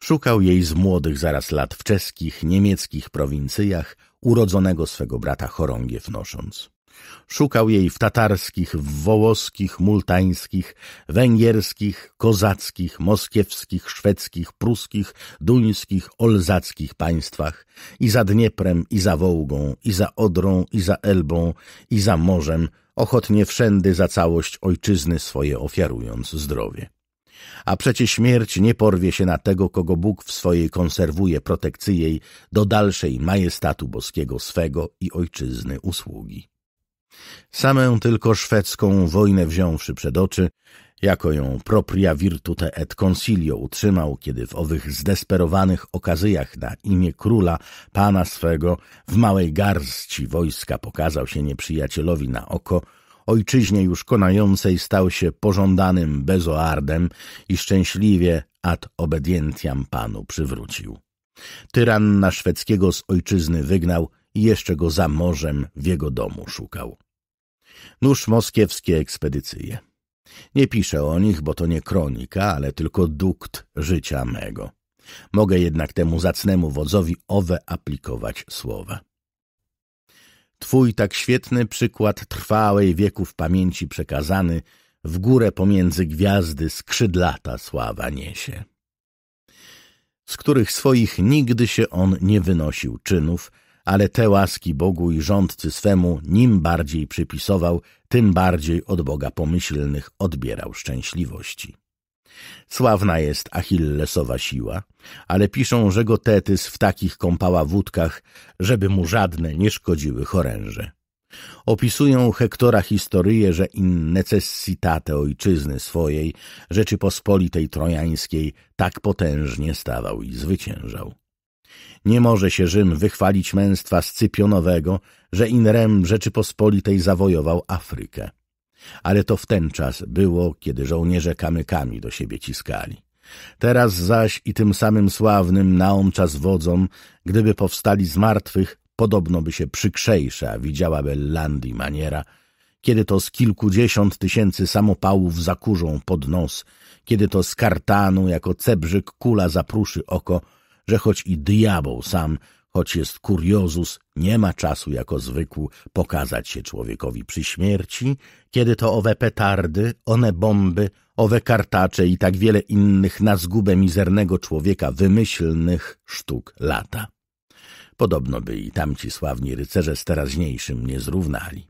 Szukał jej z młodych zaraz lat w czeskich, niemieckich prowincjach urodzonego swego brata chorągiew nosząc. Szukał jej w tatarskich, w wołoskich, multańskich, węgierskich, kozackich, moskiewskich, szwedzkich, pruskich, duńskich, olzackich państwach i za Dnieprem, i za Wołgą, i za Odrą, i za Elbą, i za morzem, ochotnie wszędy za całość ojczyzny swoje ofiarując zdrowie. A przecie śmierć nie porwie się na tego, kogo Bóg w swojej konserwuje protekcyjej do dalszej majestatu boskiego swego i ojczyzny usługi. Samę tylko szwedzką wojnę wziąwszy przed oczy, jako ją propria virtute et concilio utrzymał, kiedy w owych zdesperowanych okazyjach na imię króla, pana swego, w małej garści wojska pokazał się nieprzyjacielowi na oko, ojczyźnie już konającej stał się pożądanym bezoardem i szczęśliwie ad obedientiam panu przywrócił. tyran na szwedzkiego z ojczyzny wygnał – i jeszcze go za morzem w jego domu szukał. Nóż moskiewskie ekspedycje. Nie piszę o nich, bo to nie kronika, ale tylko dukt życia mego. Mogę jednak temu zacnemu wodzowi owe aplikować słowa. Twój tak świetny przykład trwałej wieków pamięci przekazany w górę pomiędzy gwiazdy skrzydlata sława niesie, z których swoich nigdy się on nie wynosił czynów, ale te łaski Bogu i rządcy swemu nim bardziej przypisował, tym bardziej od Boga pomyślnych odbierał szczęśliwości. Sławna jest Achillesowa siła, ale piszą, że go Tetys w takich kąpała wódkach, żeby mu żadne nie szkodziły choręże. Opisują Hektora historyję, że in necessitate ojczyzny swojej, Rzeczypospolitej Trojańskiej, tak potężnie stawał i zwyciężał. Nie może się Rzym wychwalić męstwa Scypionowego, że Inrem Rzeczypospolitej zawojował Afrykę. Ale to w ten czas było, kiedy żołnierze kamykami do siebie ciskali. Teraz zaś i tym samym sławnym naomczas wodzom, gdyby powstali z martwych, podobno by się przykrzejsza widziała Bellandii maniera, kiedy to z kilkudziesiąt tysięcy samopałów zakurzą pod nos, kiedy to z kartanu jako cebrzyk kula zapruszy oko, że choć i diabeł sam, choć jest kuriozus, nie ma czasu jako zwykł pokazać się człowiekowi przy śmierci, kiedy to owe petardy, one bomby, owe kartacze i tak wiele innych na zgubę mizernego człowieka wymyślnych sztuk lata. Podobno by i tamci sławni rycerze z teraźniejszym nie zrównali.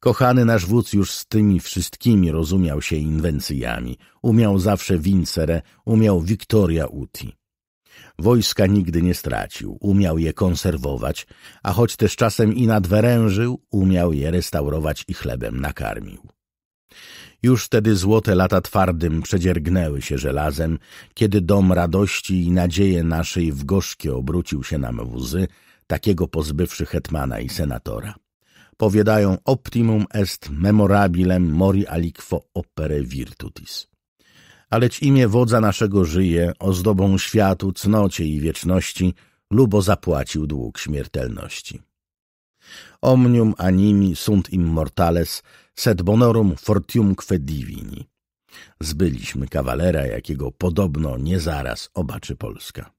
Kochany nasz wódz już z tymi wszystkimi rozumiał się inwencjami. Umiał zawsze wincere, umiał Victoria Uti. Wojska nigdy nie stracił, umiał je konserwować, a choć też czasem i nadwerężył, umiał je restaurować i chlebem nakarmił. Już wtedy złote lata twardym przedziergnęły się żelazem, kiedy dom radości i nadzieje naszej w gorzkie obrócił się nam w łzy, takiego pozbywszy hetmana i senatora. Powiadają optimum est memorabilem mori aliquo opere virtutis aleć imię wodza naszego żyje, ozdobą światu, cnocie i wieczności, lubo zapłacił dług śmiertelności. Omnium animi sunt immortales, sed bonorum fortiumque divini. Zbyliśmy kawalera, jakiego podobno nie zaraz obaczy Polska.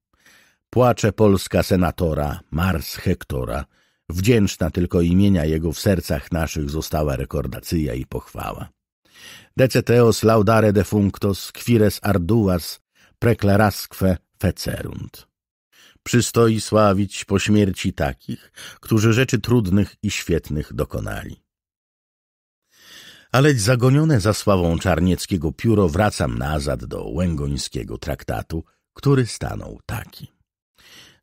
Płacze Polska senatora, Mars Hektora, wdzięczna tylko imienia jego w sercach naszych została rekordacja i pochwała. Deceteos laudare defunctos, quires arduas, preclarasque fecerunt. Przystoi sławić po śmierci takich, którzy rzeczy trudnych i świetnych dokonali. Aleć zagonione za sławą czarnieckiego pióro wracam nazad do łęgońskiego traktatu, który stanął taki.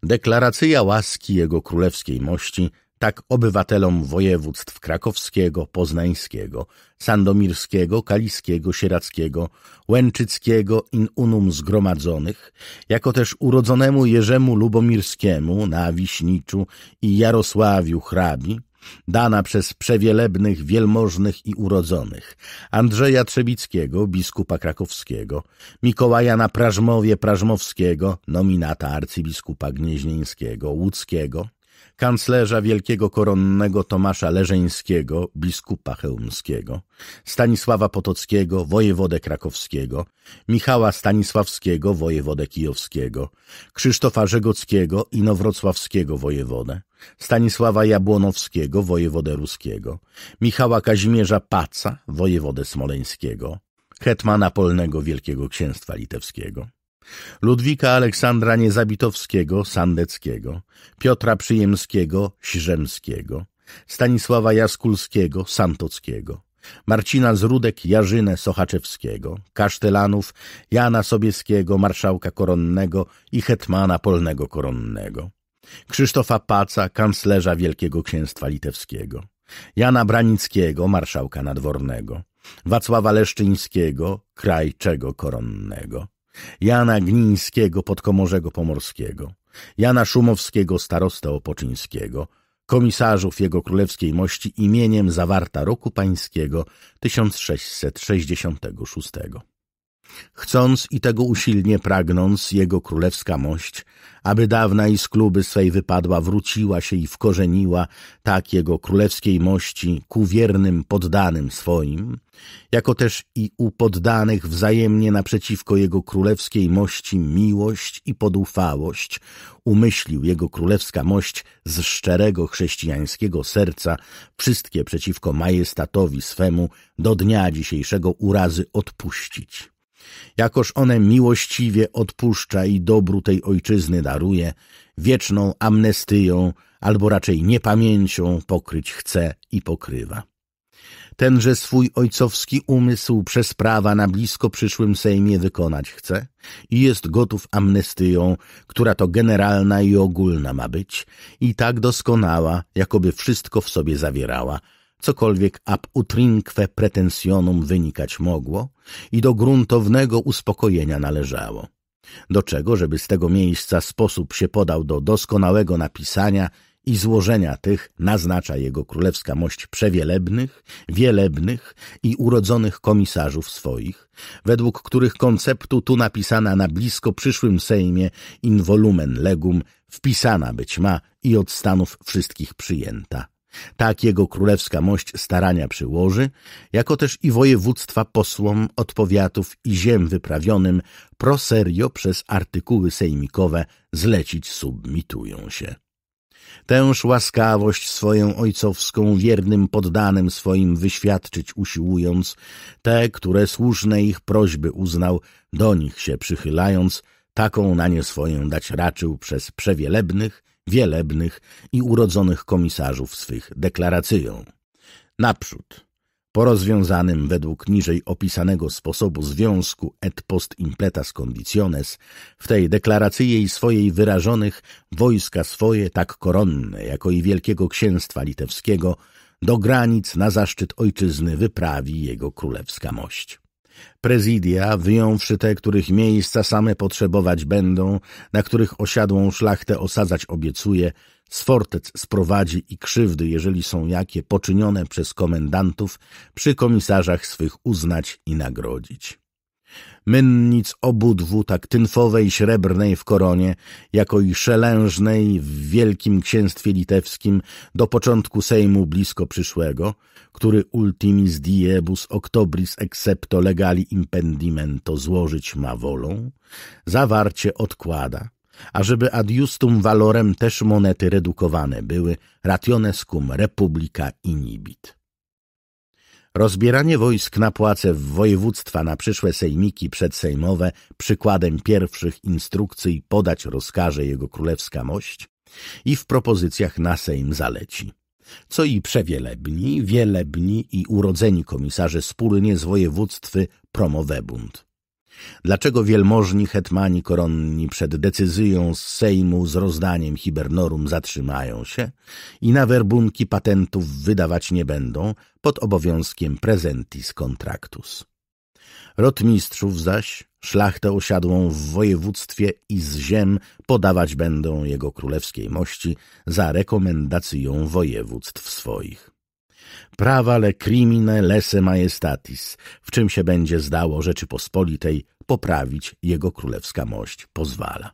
Deklaracja łaski jego królewskiej mości tak obywatelom województw krakowskiego, poznańskiego, sandomirskiego, kaliskiego, sierackiego, łęczyckiego in unum zgromadzonych, jako też urodzonemu Jerzemu Lubomirskiemu na Wiśniczu i Jarosławiu Hrabi, dana przez przewielebnych, wielmożnych i urodzonych, Andrzeja Trzebickiego, biskupa krakowskiego, Mikołaja na Prażmowie Prażmowskiego, nominata arcybiskupa gnieźnieńskiego, łódzkiego, kanclerza wielkiego koronnego Tomasza Leżeńskiego, biskupa chełmskiego, Stanisława Potockiego, wojewodę krakowskiego, Michała Stanisławskiego, wojewodę kijowskiego, Krzysztofa Żegockiego i nowrocławskiego wojewodę, Stanisława Jabłonowskiego, wojewodę ruskiego, Michała Kazimierza Paca, wojewodę smoleńskiego, hetmana polnego Wielkiego Księstwa Litewskiego. Ludwika Aleksandra Niezabitowskiego, Sandeckiego, Piotra Przyjemskiego, Śrzemskiego, Stanisława Jaskulskiego, Santockiego, Marcina Zrudek, Jarzynę Sochaczewskiego, Kasztelanów, Jana Sobieskiego, Marszałka Koronnego i Hetmana Polnego Koronnego, Krzysztofa Paca, Kanclerza Wielkiego Księstwa Litewskiego, Jana Branickiego, Marszałka Nadwornego, Wacława Leszczyńskiego, Krajczego Koronnego, Jana Gnińskiego Podkomorzego Pomorskiego, Jana Szumowskiego Starosta Opoczyńskiego, komisarzów Jego Królewskiej Mości imieniem zawarta roku pańskiego 1666. Chcąc i tego usilnie pragnąc, jego królewska mość, aby dawna i z kluby swej wypadła, wróciła się i wkorzeniła tak jego królewskiej mości ku wiernym poddanym swoim, jako też i u poddanych wzajemnie naprzeciwko jego królewskiej mości miłość i podufałość, umyślił jego królewska mość z szczerego chrześcijańskiego serca wszystkie przeciwko majestatowi swemu do dnia dzisiejszego urazy odpuścić Jakoż one miłościwie odpuszcza i dobru tej ojczyzny daruje, wieczną amnestyją albo raczej niepamięcią pokryć chce i pokrywa. Tenże swój ojcowski umysł przez prawa na blisko przyszłym Sejmie wykonać chce i jest gotów amnestyją, która to generalna i ogólna ma być i tak doskonała, jakoby wszystko w sobie zawierała – cokolwiek ab utrinque pretensionum wynikać mogło i do gruntownego uspokojenia należało. Do czego, żeby z tego miejsca sposób się podał do doskonałego napisania i złożenia tych naznacza jego królewska mość przewielebnych, wielebnych i urodzonych komisarzów swoich, według których konceptu tu napisana na blisko przyszłym Sejmie in volumen legum wpisana być ma i od stanów wszystkich przyjęta. Tak jego królewska mość starania przyłoży, jako też i województwa posłom od powiatów i ziem wyprawionym pro serio przez artykuły sejmikowe zlecić submitują się. Tęż łaskawość swoją ojcowską wiernym poddanym swoim wyświadczyć usiłując, te, które słuszne ich prośby uznał, do nich się przychylając, taką na nie swoją dać raczył przez przewielebnych, wielebnych i urodzonych komisarzów swych deklaracyją. Naprzód, po rozwiązanym według niżej opisanego sposobu związku et post impletas conditiones, w tej deklaracji jej swojej wyrażonych wojska swoje tak koronne, jako i Wielkiego Księstwa Litewskiego, do granic na zaszczyt ojczyzny wyprawi jego królewska mość. Prezydia, wyjąwszy te, których miejsca same potrzebować będą, na których osiadłą szlachtę osadzać obiecuje, z fortec sprowadzi i krzywdy, jeżeli są jakie, poczynione przez komendantów, przy komisarzach swych uznać i nagrodzić mynnic obudwu tak tynfowej srebrnej w koronie, jako i szelężnej w Wielkim Księstwie Litewskim do początku Sejmu blisko przyszłego, który ultimis diebus octobris excepto legali impedimento złożyć ma wolą, zawarcie odkłada, ażeby ad justum valorem też monety redukowane były, rationes cum republica inibit. Rozbieranie wojsk na płace w województwa na przyszłe sejmiki przedsejmowe przykładem pierwszych instrukcji podać rozkaże jego królewska mość i w propozycjach na Sejm zaleci. Co i przewielebni, wielebni i urodzeni komisarze wspólnie z województwy promowebund. Dlaczego wielmożni hetmani koronni przed decyzją z Sejmu z rozdaniem Hibernorum zatrzymają się i na werbunki patentów wydawać nie będą pod obowiązkiem presentis contractus? Rotmistrzów zaś, szlachtę osiadłą w województwie i z ziem podawać będą jego królewskiej mości za rekomendacją województw swoich. Prawa le crimine lese majestatis, w czym się będzie zdało Rzeczypospolitej poprawić jego królewska mość pozwala.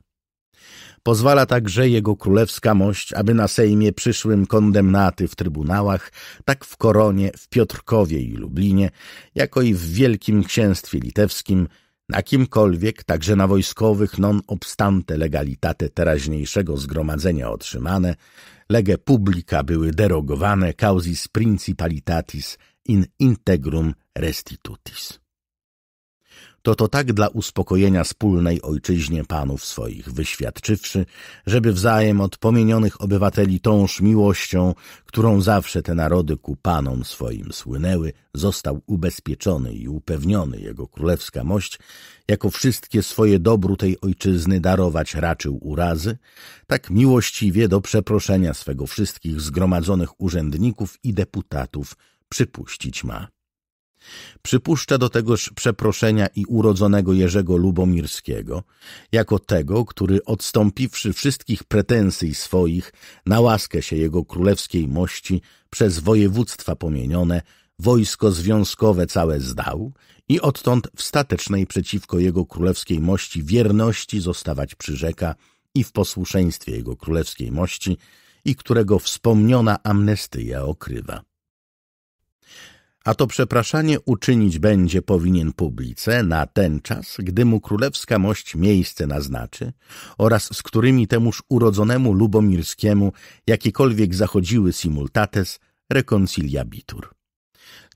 Pozwala także jego królewska mość, aby na Sejmie przyszłym kondemnaty w trybunałach, tak w Koronie, w Piotrkowie i Lublinie, jako i w Wielkim Księstwie Litewskim, na kimkolwiek, także na wojskowych non obstante legalitate teraźniejszego zgromadzenia otrzymane, lege publica były derogowane causis principalitatis in integrum restitutis to to tak dla uspokojenia wspólnej ojczyźnie panów swoich, wyświadczywszy, żeby wzajem od pomienionych obywateli tąż miłością, którą zawsze te narody ku panom swoim słynęły, został ubezpieczony i upewniony jego królewska mość, jako wszystkie swoje dobru tej ojczyzny darować raczył urazy, tak miłościwie do przeproszenia swego wszystkich zgromadzonych urzędników i deputatów przypuścić ma. Przypuszcza do tegoż przeproszenia i urodzonego Jerzego Lubomirskiego, jako tego, który odstąpiwszy wszystkich pretensji swoich na łaskę się jego królewskiej mości przez województwa pomienione, wojsko związkowe całe zdał i odtąd w statecznej przeciwko jego królewskiej mości wierności zostawać przyrzeka i w posłuszeństwie jego królewskiej mości i którego wspomniona amnestyja okrywa a to przepraszanie uczynić będzie powinien publice na ten czas, gdy mu królewska mość miejsce naznaczy oraz z którymi temuż urodzonemu Lubomirskiemu jakiekolwiek zachodziły simultates reconciliabitur.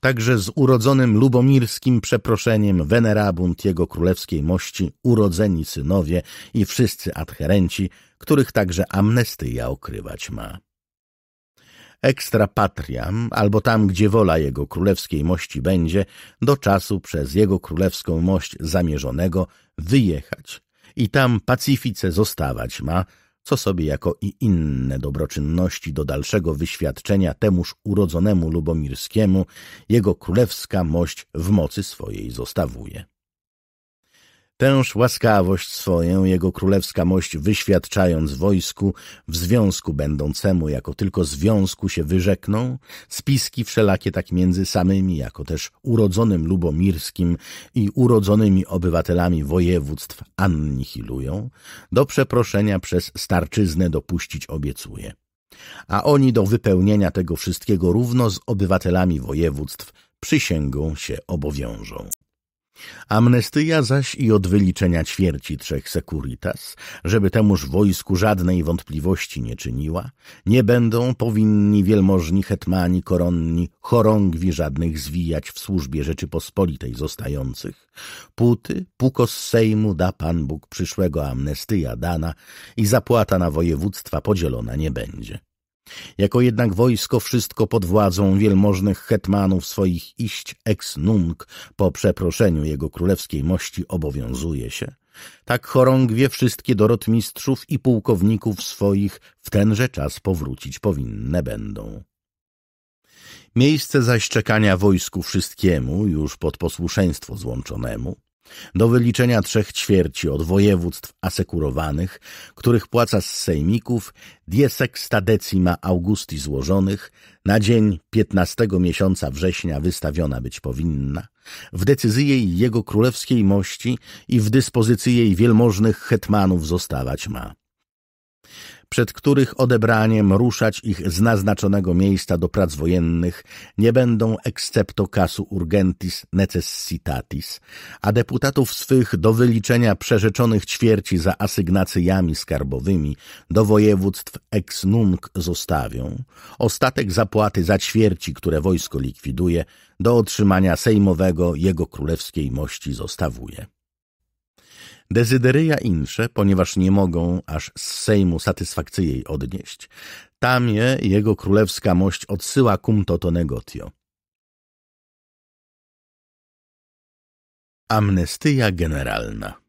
Także z urodzonym lubomirskim przeproszeniem venerabunt jego królewskiej mości urodzeni synowie i wszyscy adherenci, których także amnestyja okrywać ma extra patriam, albo tam, gdzie wola jego królewskiej mości będzie, do czasu przez jego królewską mość zamierzonego wyjechać i tam pacyfice zostawać ma, co sobie jako i inne dobroczynności do dalszego wyświadczenia temuż urodzonemu Lubomirskiemu jego królewska mość w mocy swojej zostawuje. Tęż łaskawość swoją jego królewska mość wyświadczając wojsku, w związku będącemu, jako tylko związku się wyrzekną, spiski wszelakie tak między samymi, jako też urodzonym lubomirskim i urodzonymi obywatelami województw annihilują, do przeproszenia przez starczyznę dopuścić obiecuje. A oni do wypełnienia tego wszystkiego równo z obywatelami województw przysięgą się obowiążą. Amnestia zaś i od wyliczenia ćwierci trzech securitas, żeby temuż wojsku żadnej wątpliwości nie czyniła, nie będą powinni wielmożni hetmani koronni chorągwi żadnych zwijać w służbie Rzeczypospolitej zostających. Puty, pukos Sejmu da Pan Bóg przyszłego amnestyja dana i zapłata na województwa podzielona nie będzie. Jako jednak wojsko wszystko pod władzą wielmożnych hetmanów swoich iść ex nunc po przeproszeniu jego królewskiej mości obowiązuje się. Tak chorągwie wszystkie dorotmistrzów i pułkowników swoich w tenże czas powrócić powinne będą. Miejsce zaś czekania wojsku wszystkiemu, już pod posłuszeństwo złączonemu, do wyliczenia trzech ćwierci od województw asekurowanych, których płaca z sejmików diesexta decima augusti złożonych, na dzień 15 miesiąca września wystawiona być powinna, w decyzji jej jego królewskiej mości i w dyspozycji jej wielmożnych hetmanów zostawać ma przed których odebraniem ruszać ich z naznaczonego miejsca do prac wojennych nie będą excepto casu urgentis necessitatis, a deputatów swych do wyliczenia przerzeczonych ćwierci za asygnacjami skarbowymi do województw ex nunc zostawią, ostatek zapłaty za ćwierci, które wojsko likwiduje, do otrzymania sejmowego jego królewskiej mości zostawuje. Dezyderyja insze, ponieważ nie mogą aż z Sejmu satysfakcji jej odnieść, tam je jego królewska mość odsyła cum toto negotio. Amnestyja generalna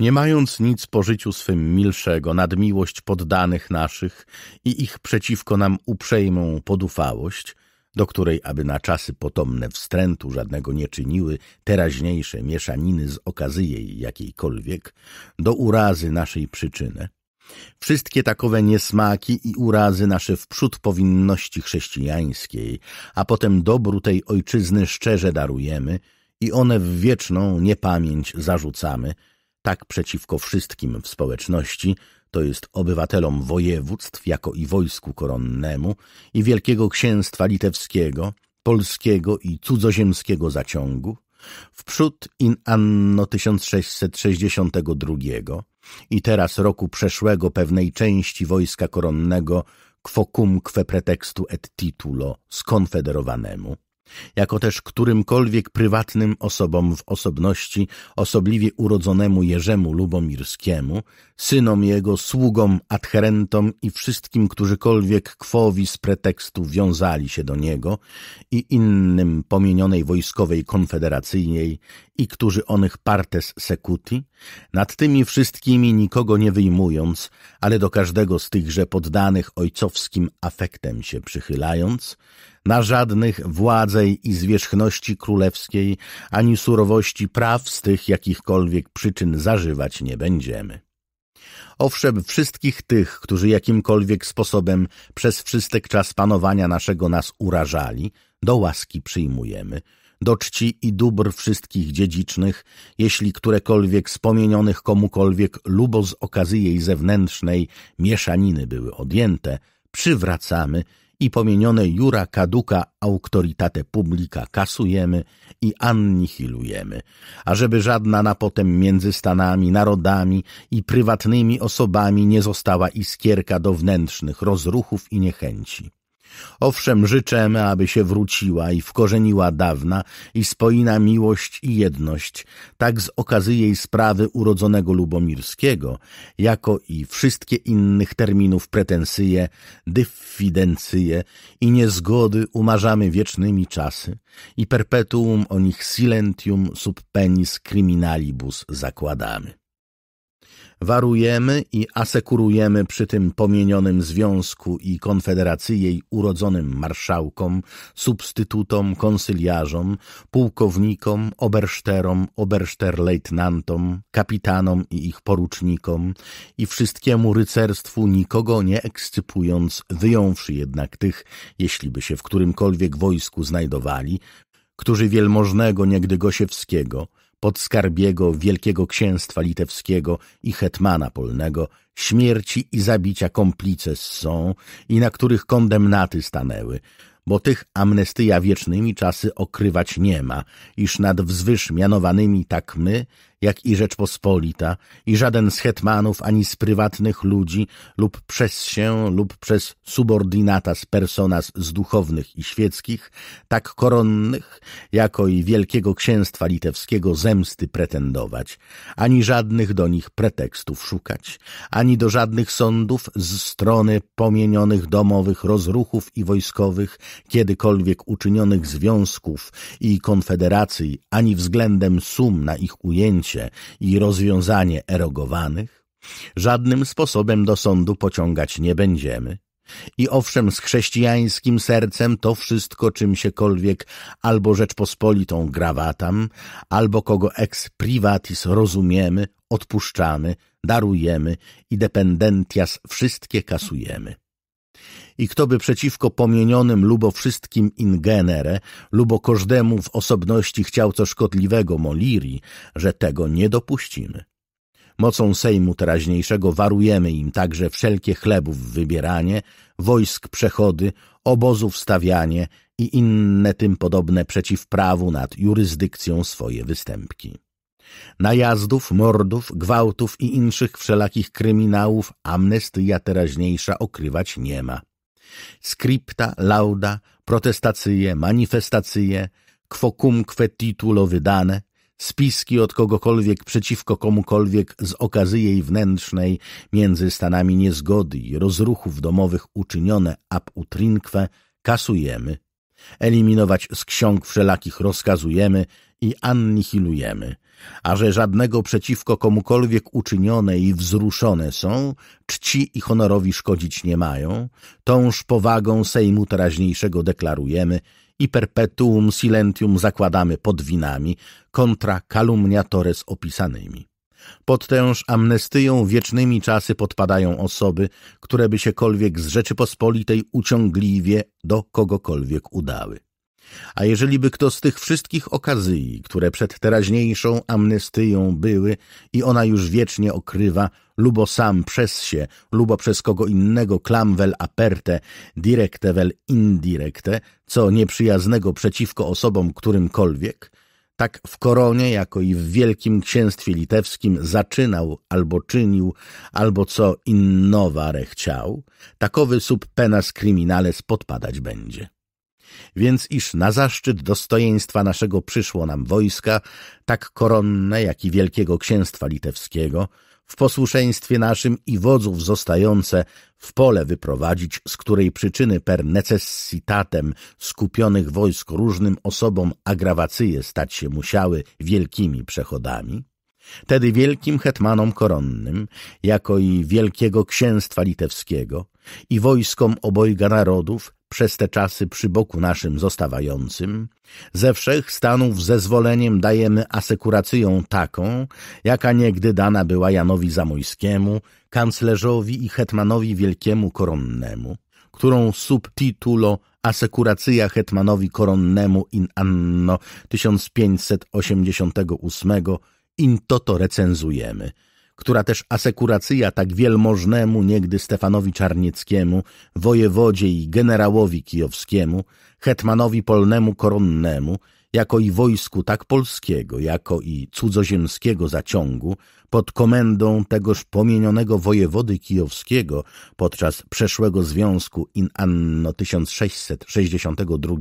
nie mając nic po życiu swym milszego nad miłość poddanych naszych i ich przeciwko nam uprzejmą podufałość, do której, aby na czasy potomne wstrętu żadnego nie czyniły teraźniejsze mieszaniny z okazyjej jakiejkolwiek, do urazy naszej przyczyny, Wszystkie takowe niesmaki i urazy nasze wprzód powinności chrześcijańskiej, a potem dobru tej ojczyzny szczerze darujemy i one w wieczną niepamięć zarzucamy, tak przeciwko wszystkim w społeczności, to jest obywatelom województw jako i wojsku koronnemu i Wielkiego Księstwa Litewskiego, polskiego i cudzoziemskiego zaciągu, wprzód in anno 1662 i teraz roku przeszłego pewnej części wojska koronnego quocumque pretextu et titulo skonfederowanemu, jako też którymkolwiek prywatnym osobom w osobności, osobliwie urodzonemu Jerzemu Lubomirskiemu, synom jego, sługom, adherentom i wszystkim, którzykolwiek kwowi z pretekstu wiązali się do niego i innym pomienionej wojskowej konfederacyjnej i którzy onych partes secuti, nad tymi wszystkimi nikogo nie wyjmując, ale do każdego z tychże poddanych ojcowskim afektem się przychylając, na żadnych władzej i zwierzchności królewskiej, ani surowości praw z tych jakichkolwiek przyczyn zażywać nie będziemy. Owszem, wszystkich tych, którzy jakimkolwiek sposobem przez wszystek czas panowania naszego nas urażali, do łaski przyjmujemy, do czci i dóbr wszystkich dziedzicznych, jeśli którekolwiek spomienionych komukolwiek lubo z okazy jej zewnętrznej mieszaniny były odjęte, przywracamy i pomienione jura kaduka auktoritate publica kasujemy i annihilujemy, ażeby żadna na potem między stanami, narodami i prywatnymi osobami nie została iskierka do wnętrznych rozruchów i niechęci. Owszem, życzemy, aby się wróciła i wkorzeniła dawna i spoina miłość i jedność, tak z okazy jej sprawy urodzonego Lubomirskiego, jako i wszystkie innych terminów pretensyje, dyffidencyje i niezgody umarzamy wiecznymi czasy i perpetuum o nich silentium sub penis criminalibus zakładamy warujemy i asekurujemy przy tym pomienionym związku i konfederacji jej urodzonym marszałkom, substytutom, konsyliarzom, pułkownikom, oberszterom, oberszterlejtnantom, kapitanom i ich porucznikom i wszystkiemu rycerstwu nikogo nie ekscypując, wyjąwszy jednak tych, by się w którymkolwiek wojsku znajdowali, którzy wielmożnego niegdy Gosiewskiego, podskarbiego Wielkiego Księstwa Litewskiego i hetmana polnego, śmierci i zabicia komplices są i na których kondemnaty stanęły, bo tych amnestyja wiecznymi czasy okrywać nie ma, iż nad wzwyż mianowanymi tak my, jak i Rzeczpospolita, i żaden z hetmanów ani z prywatnych ludzi lub przez się lub przez subordinatas personas z duchownych i świeckich, tak koronnych, jako i Wielkiego Księstwa Litewskiego zemsty pretendować, ani żadnych do nich pretekstów szukać, ani do żadnych sądów z strony pomienionych domowych rozruchów i wojskowych, kiedykolwiek uczynionych związków i konfederacji, ani względem sum na ich ujęcie, i rozwiązanie erogowanych, żadnym sposobem do sądu pociągać nie będziemy. I owszem, z chrześcijańskim sercem to wszystko, czym siekolwiek albo Rzeczpospolitą grawatam, albo kogo ex privatis rozumiemy, odpuszczamy, darujemy i dependentias wszystkie kasujemy i kto by przeciwko pomienionym lubo wszystkim in genere, lubo każdemu w osobności chciał co szkodliwego moliri, że tego nie dopuścimy. Mocą Sejmu teraźniejszego warujemy im także wszelkie chlebów wybieranie, wojsk przechody, obozów stawianie i inne tym podobne przeciw prawu nad jurysdykcją swoje występki. Najazdów, mordów, gwałtów i inszych wszelakich kryminałów amnestia teraźniejsza okrywać nie ma skrypta, lauda, protestacje, manifestacje, quocumque titulo wydane, spiski od kogokolwiek przeciwko komukolwiek z okazyjej jej wnętrznej między stanami niezgody i rozruchów domowych uczynione ab utrinque kasujemy. Eliminować z ksiąg wszelakich rozkazujemy, i annihilujemy, a że żadnego przeciwko komukolwiek uczynione i wzruszone są, czci i honorowi szkodzić nie mają, tąż powagą Sejmu teraźniejszego deklarujemy i perpetuum silentium zakładamy pod winami kontra calumniatores opisanymi. Pod tęż amnestyją wiecznymi czasy podpadają osoby, które by siekolwiek z Rzeczypospolitej uciągliwie do kogokolwiek udały. A jeżeli by kto z tych wszystkich okazji, które przed teraźniejszą amnestyją były i ona już wiecznie okrywa, lubo sam przez się, lubo przez kogo innego klamwel aperte, vel indirecte, co nieprzyjaznego przeciwko osobom którymkolwiek, tak w koronie, jako i w Wielkim Księstwie Litewskim zaczynał albo czynił, albo co innoware chciał, takowy sub penas criminales podpadać będzie. Więc iż na zaszczyt dostojeństwa naszego przyszło nam wojska, tak koronne, jak i Wielkiego Księstwa Litewskiego, w posłuszeństwie naszym i wodzów zostające w pole wyprowadzić, z której przyczyny per necessitatem skupionych wojsk różnym osobom agrawacyje stać się musiały wielkimi przechodami? Tedy wielkim hetmanom koronnym, jako i wielkiego księstwa litewskiego i wojskom obojga narodów przez te czasy przy boku naszym zostawającym, ze wszech stanów zezwoleniem dajemy asekuracją taką, jaka niegdy dana była Janowi Zamojskiemu, kanclerzowi i hetmanowi wielkiemu koronnemu, którą subtitulo asekuracja hetmanowi koronnemu in anno 1588 in toto recenzujemy – która też asekuracyja tak wielmożnemu niegdy Stefanowi Czarnieckiemu, wojewodzie i generałowi kijowskiemu, hetmanowi polnemu koronnemu, jako i wojsku tak polskiego, jako i cudzoziemskiego zaciągu, pod komendą tegoż pomienionego wojewody kijowskiego podczas przeszłego związku in anno 1662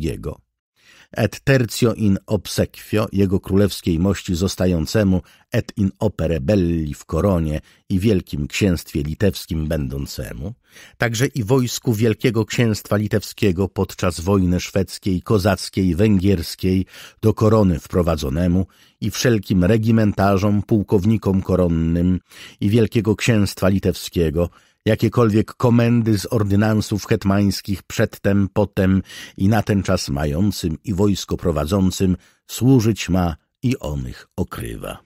et tertio in obsequio jego królewskiej mości zostającemu et in opere belli w koronie i wielkim księstwie litewskim będącemu, także i wojsku wielkiego księstwa litewskiego podczas wojny szwedzkiej, kozackiej, węgierskiej do korony wprowadzonemu i wszelkim regimentarzom, pułkownikom koronnym i wielkiego księstwa litewskiego jakiekolwiek komendy z ordynansów hetmańskich przedtem, potem i na ten czas mającym i wojsko prowadzącym służyć ma i onych okrywa.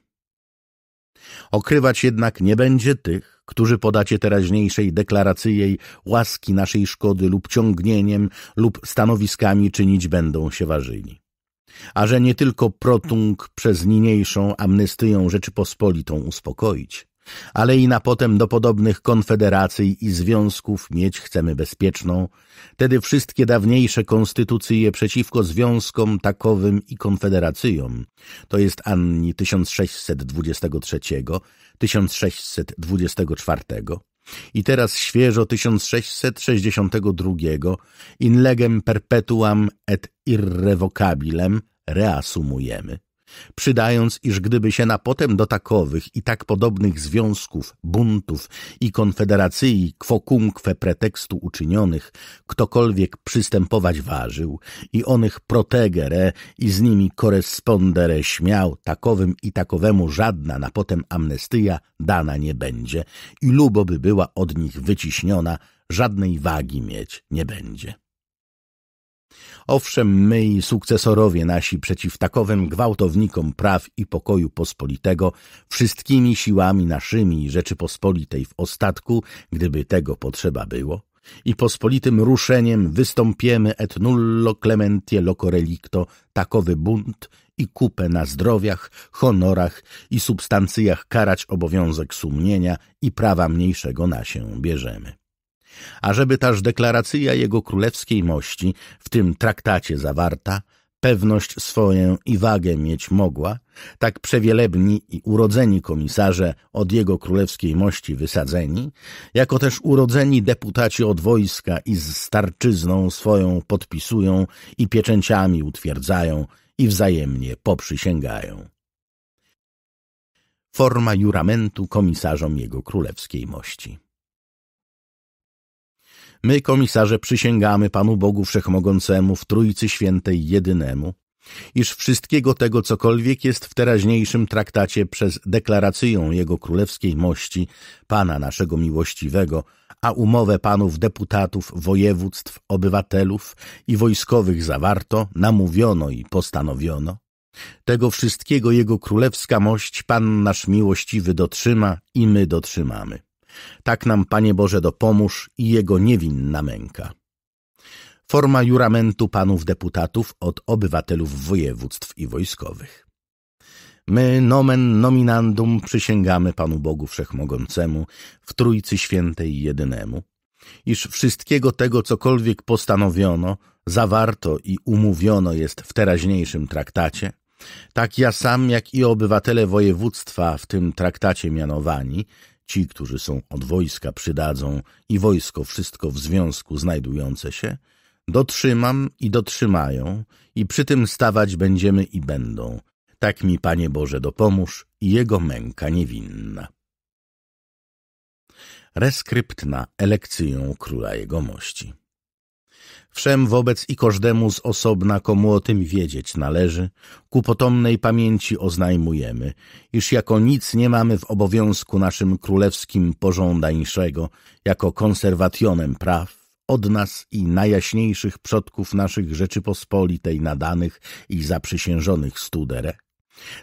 Okrywać jednak nie będzie tych, którzy podacie teraźniejszej deklaracji łaski naszej szkody lub ciągnieniem lub stanowiskami czynić będą się ważyli. A że nie tylko protung przez niniejszą amnestyją Rzeczypospolitą uspokoić, ale i na potem do podobnych konfederacji i związków mieć chcemy bezpieczną, tedy wszystkie dawniejsze konstytucje przeciwko związkom takowym i konfederacyjom, to jest Anni 1623, 1624 i teraz świeżo 1662 in legem perpetuam et irrevocabilem reasumujemy przydając, iż gdyby się na potem do takowych i tak podobnych związków, buntów i konfederacji kwokumkwe pretekstu uczynionych, ktokolwiek przystępować ważył i onych protegere i z nimi korespondere śmiał, takowym i takowemu żadna na potem amnestyja dana nie będzie i lubo by była od nich wyciśniona, żadnej wagi mieć nie będzie. Owszem, my i sukcesorowie nasi przeciw takowym gwałtownikom praw i pokoju pospolitego wszystkimi siłami naszymi Rzeczypospolitej w ostatku, gdyby tego potrzeba było, i pospolitym ruszeniem wystąpiemy et nullo clementie loco relicto takowy bunt i kupę na zdrowiach, honorach i substancjach karać obowiązek sumienia i prawa mniejszego na się bierzemy ażeby taż deklaracja jego królewskiej mości, w tym traktacie zawarta, pewność swoją i wagę mieć mogła, tak przewielebni i urodzeni komisarze od jego królewskiej mości wysadzeni, jako też urodzeni deputaci od wojska i z starczyzną swoją podpisują i pieczęciami utwierdzają i wzajemnie poprzysięgają. Forma juramentu komisarzom jego królewskiej mości. My, komisarze, przysięgamy Panu Bogu Wszechmogącemu w Trójcy Świętej Jedynemu, iż wszystkiego tego, cokolwiek jest w teraźniejszym traktacie przez deklarację Jego Królewskiej Mości, Pana naszego miłościwego, a umowę panów deputatów, województw, obywatelów i wojskowych zawarto, namówiono i postanowiono, tego wszystkiego Jego Królewska Mość Pan nasz miłościwy dotrzyma i my dotrzymamy. Tak nam, Panie Boże, dopomóż i jego niewinna męka. Forma juramentu panów deputatów od obywatelów województw i wojskowych. My, nomen nominandum, przysięgamy Panu Bogu Wszechmogącemu, w Trójcy Świętej Jedynemu, iż wszystkiego tego, cokolwiek postanowiono, zawarto i umówiono jest w teraźniejszym traktacie, tak ja sam, jak i obywatele województwa w tym traktacie mianowani, ci, którzy są od wojska, przydadzą i wojsko wszystko w związku znajdujące się, dotrzymam i dotrzymają i przy tym stawać będziemy i będą. Tak mi, Panie Boże, dopomóż i jego męka niewinna. Reskrypt na elekcję króla mości wszem wobec i każdemu z osobna, komu o tym wiedzieć należy, ku potomnej pamięci oznajmujemy, iż jako nic nie mamy w obowiązku naszym królewskim pożądańszego, jako konserwacjonem praw, od nas i najjaśniejszych przodków naszych Rzeczypospolitej nadanych i zaprzysiężonych studere,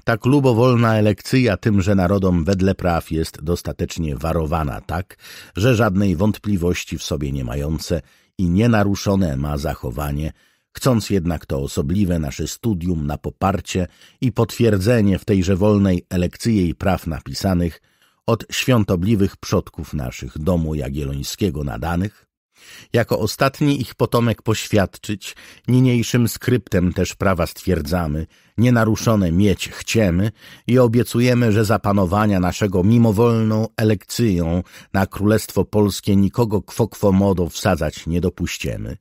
tak lubowolna elekcja tymże narodom wedle praw jest dostatecznie warowana tak, że żadnej wątpliwości w sobie nie mające i nienaruszone ma zachowanie, chcąc jednak to osobliwe nasze studium na poparcie i potwierdzenie w tejże wolnej elekcyjej praw napisanych od świątobliwych przodków naszych domu jagiellońskiego nadanych, jako ostatni ich potomek poświadczyć, niniejszym skryptem też prawa stwierdzamy, nienaruszone mieć chciemy i obiecujemy, że za panowania naszego mimowolną elekcją na Królestwo Polskie nikogo kwokwomodo modo wsadzać nie dopuścimy.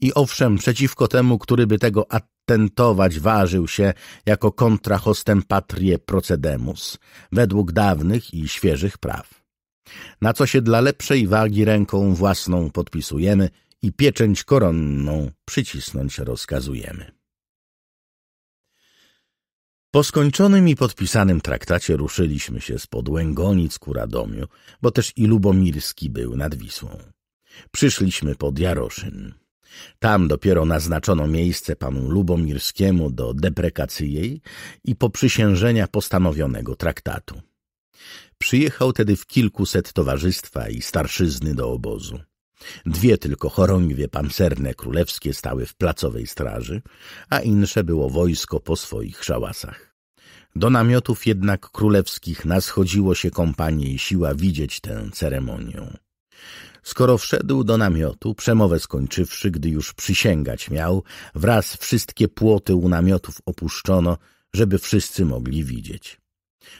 I owszem, przeciwko temu, który by tego atentować ważył się jako kontra hostem patrie procedemus, według dawnych i świeżych praw na co się dla lepszej wagi ręką własną podpisujemy i pieczęć koronną przycisnąć rozkazujemy. Po skończonym i podpisanym traktacie ruszyliśmy się spod Łęgonic ku Radomiu, bo też i Lubomirski był nad Wisłą. Przyszliśmy pod Jaroszyn. Tam dopiero naznaczono miejsce panu Lubomirskiemu do jej i poprzysiężenia postanowionego traktatu. Przyjechał tedy w kilkuset towarzystwa i starszyzny do obozu. Dwie tylko chorągwie pancerne królewskie stały w placowej straży, a insze było wojsko po swoich szałasach. Do namiotów jednak królewskich naschodziło się kompanii i siła widzieć tę ceremonię. Skoro wszedł do namiotu, przemowę skończywszy, gdy już przysięgać miał, wraz wszystkie płoty u namiotów opuszczono, żeby wszyscy mogli widzieć.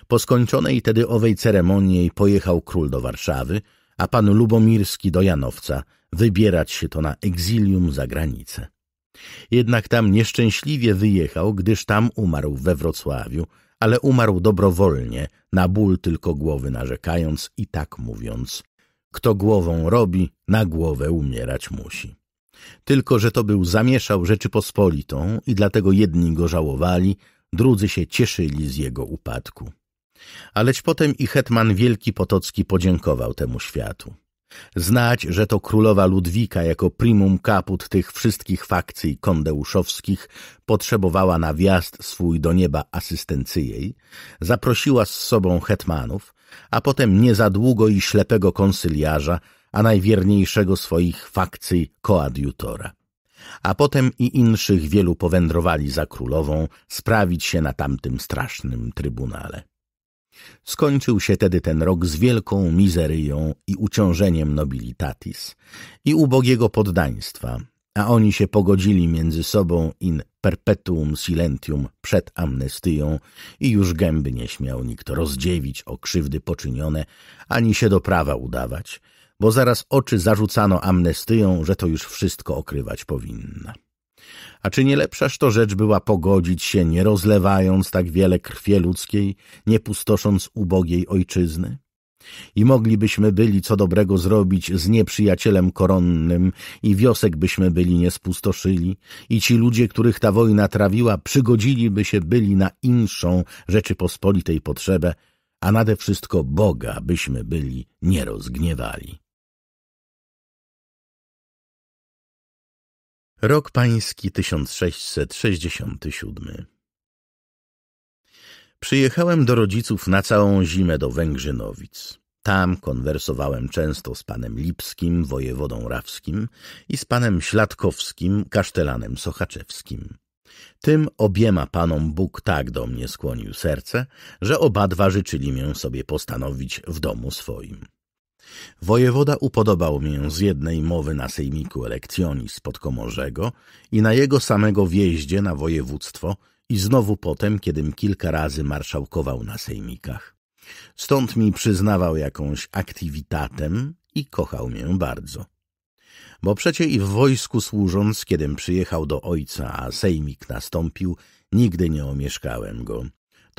Po skończonej tedy owej ceremonii pojechał król do Warszawy, a pan Lubomirski do Janowca, wybierać się to na egzilium za granicę. Jednak tam nieszczęśliwie wyjechał, gdyż tam umarł we Wrocławiu, ale umarł dobrowolnie, na ból tylko głowy narzekając i tak mówiąc. Kto głową robi, na głowę umierać musi. Tylko, że to był zamieszał Rzeczypospolitą i dlatego jedni go żałowali, drudzy się cieszyli z jego upadku. Aleć potem i hetman Wielki Potocki podziękował temu światu. Znać, że to królowa Ludwika jako primum caput tych wszystkich fakcji kondeuszowskich potrzebowała na wjazd swój do nieba asystencyjej, zaprosiła z sobą hetmanów, a potem nie za długo i ślepego konsyliarza, a najwierniejszego swoich fakcji koadjutora a potem i inszych wielu powędrowali za królową sprawić się na tamtym strasznym trybunale. Skończył się tedy ten rok z wielką mizeryją i uciążeniem nobilitatis i ubogiego poddaństwa, a oni się pogodzili między sobą in perpetuum silentium przed amnestią i już gęby nie śmiał nikt rozdziewić o krzywdy poczynione, ani się do prawa udawać – bo zaraz oczy zarzucano amnestyją, że to już wszystko okrywać powinna. A czy nie lepszaż to rzecz była pogodzić się, nie rozlewając tak wiele krwie ludzkiej, nie pustosząc ubogiej ojczyzny? I moglibyśmy byli co dobrego zrobić z nieprzyjacielem koronnym i wiosek byśmy byli nie spustoszyli i ci ludzie, których ta wojna trawiła, przygodziliby się byli na inszą Rzeczypospolitej potrzebę, a nade wszystko Boga byśmy byli nie rozgniewali. Rok pański 1667. Przyjechałem do rodziców na całą zimę do Węgrzynowic. Tam konwersowałem często z panem Lipskim, wojewodą rawskim i z panem Śladkowskim, kasztelanem sochaczewskim. Tym obiema panom Bóg tak do mnie skłonił serce, że obadwa życzyli mię sobie postanowić w domu swoim. Wojewoda upodobał mię z jednej mowy na sejmiku elekcjonis pod Komorzego i na jego samego wjeździe na województwo i znowu potem, kiedym kilka razy marszałkował na sejmikach. Stąd mi przyznawał jakąś aktywitatem i kochał mię bardzo. Bo przecie i w wojsku służąc, kiedym przyjechał do ojca, a sejmik nastąpił, nigdy nie omieszkałem go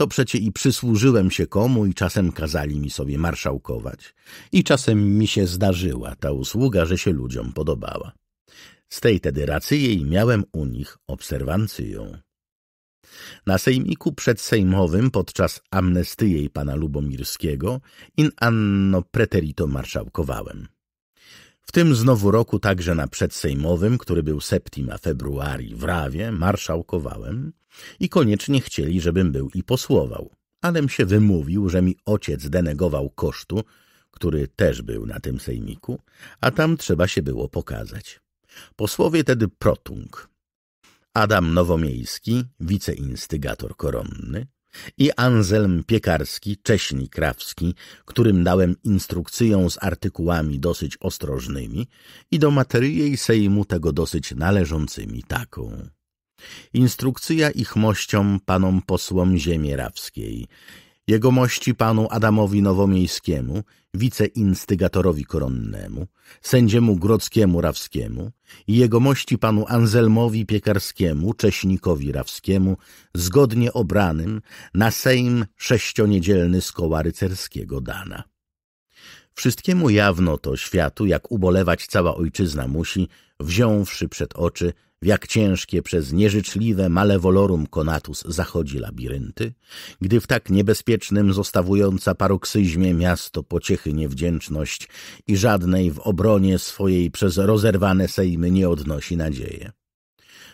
to przecie i przysłużyłem się komu i czasem kazali mi sobie marszałkować. I czasem mi się zdarzyła ta usługa, że się ludziom podobała. Z tej tedy racji jej miałem u nich obserwancję. Na sejmiku przedsejmowym podczas jej pana Lubomirskiego in anno preterito marszałkowałem. W tym znowu roku także na przedsejmowym, który był septima februari w Rawie, marszałkowałem, i koniecznie chcieli, żebym był i posłował. Alem się wymówił, że mi ojciec denegował kosztu, który też był na tym sejmiku, a tam trzeba się było pokazać. Posłowie tedy Protung, Adam Nowomiejski, wiceinstygator koronny i Anselm Piekarski, Cześni Krawski, którym dałem instrukcję z artykułami dosyć ostrożnymi i do materii sejmu tego dosyć należącymi taką. Instrukcja ich mościom panom posłom ziemi rawskiej, jegomości panu Adamowi Nowomiejskiemu, wiceinstygatorowi koronnemu, sędziemu Grodzkiemu Rawskiemu i jegomości panu Anzelmowi Piekarskiemu, Cześnikowi Rawskiemu, zgodnie obranym na Sejm sześcioniedzielny z koła rycerskiego Dana. Wszystkiemu jawno to światu, jak ubolewać cała ojczyzna musi, wziąwszy przed oczy, w jak ciężkie przez nieżyczliwe malevolorum conatus zachodzi labirynty, gdy w tak niebezpiecznym zostawująca paroksyzmie miasto pociechy niewdzięczność i żadnej w obronie swojej przez rozerwane sejmy nie odnosi nadzieje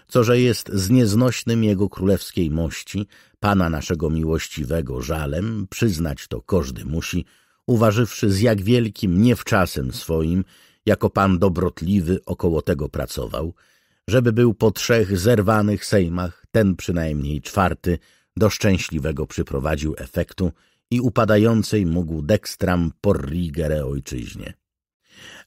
co że jest z nieznośnym jego królewskiej mości, pana naszego miłościwego żalem, przyznać to każdy musi, uważywszy z jak wielkim niewczasem swoim, jako pan dobrotliwy około tego pracował, żeby był po trzech zerwanych sejmach, ten przynajmniej czwarty, do szczęśliwego przyprowadził efektu i upadającej mógł dekstram porrigere ojczyźnie.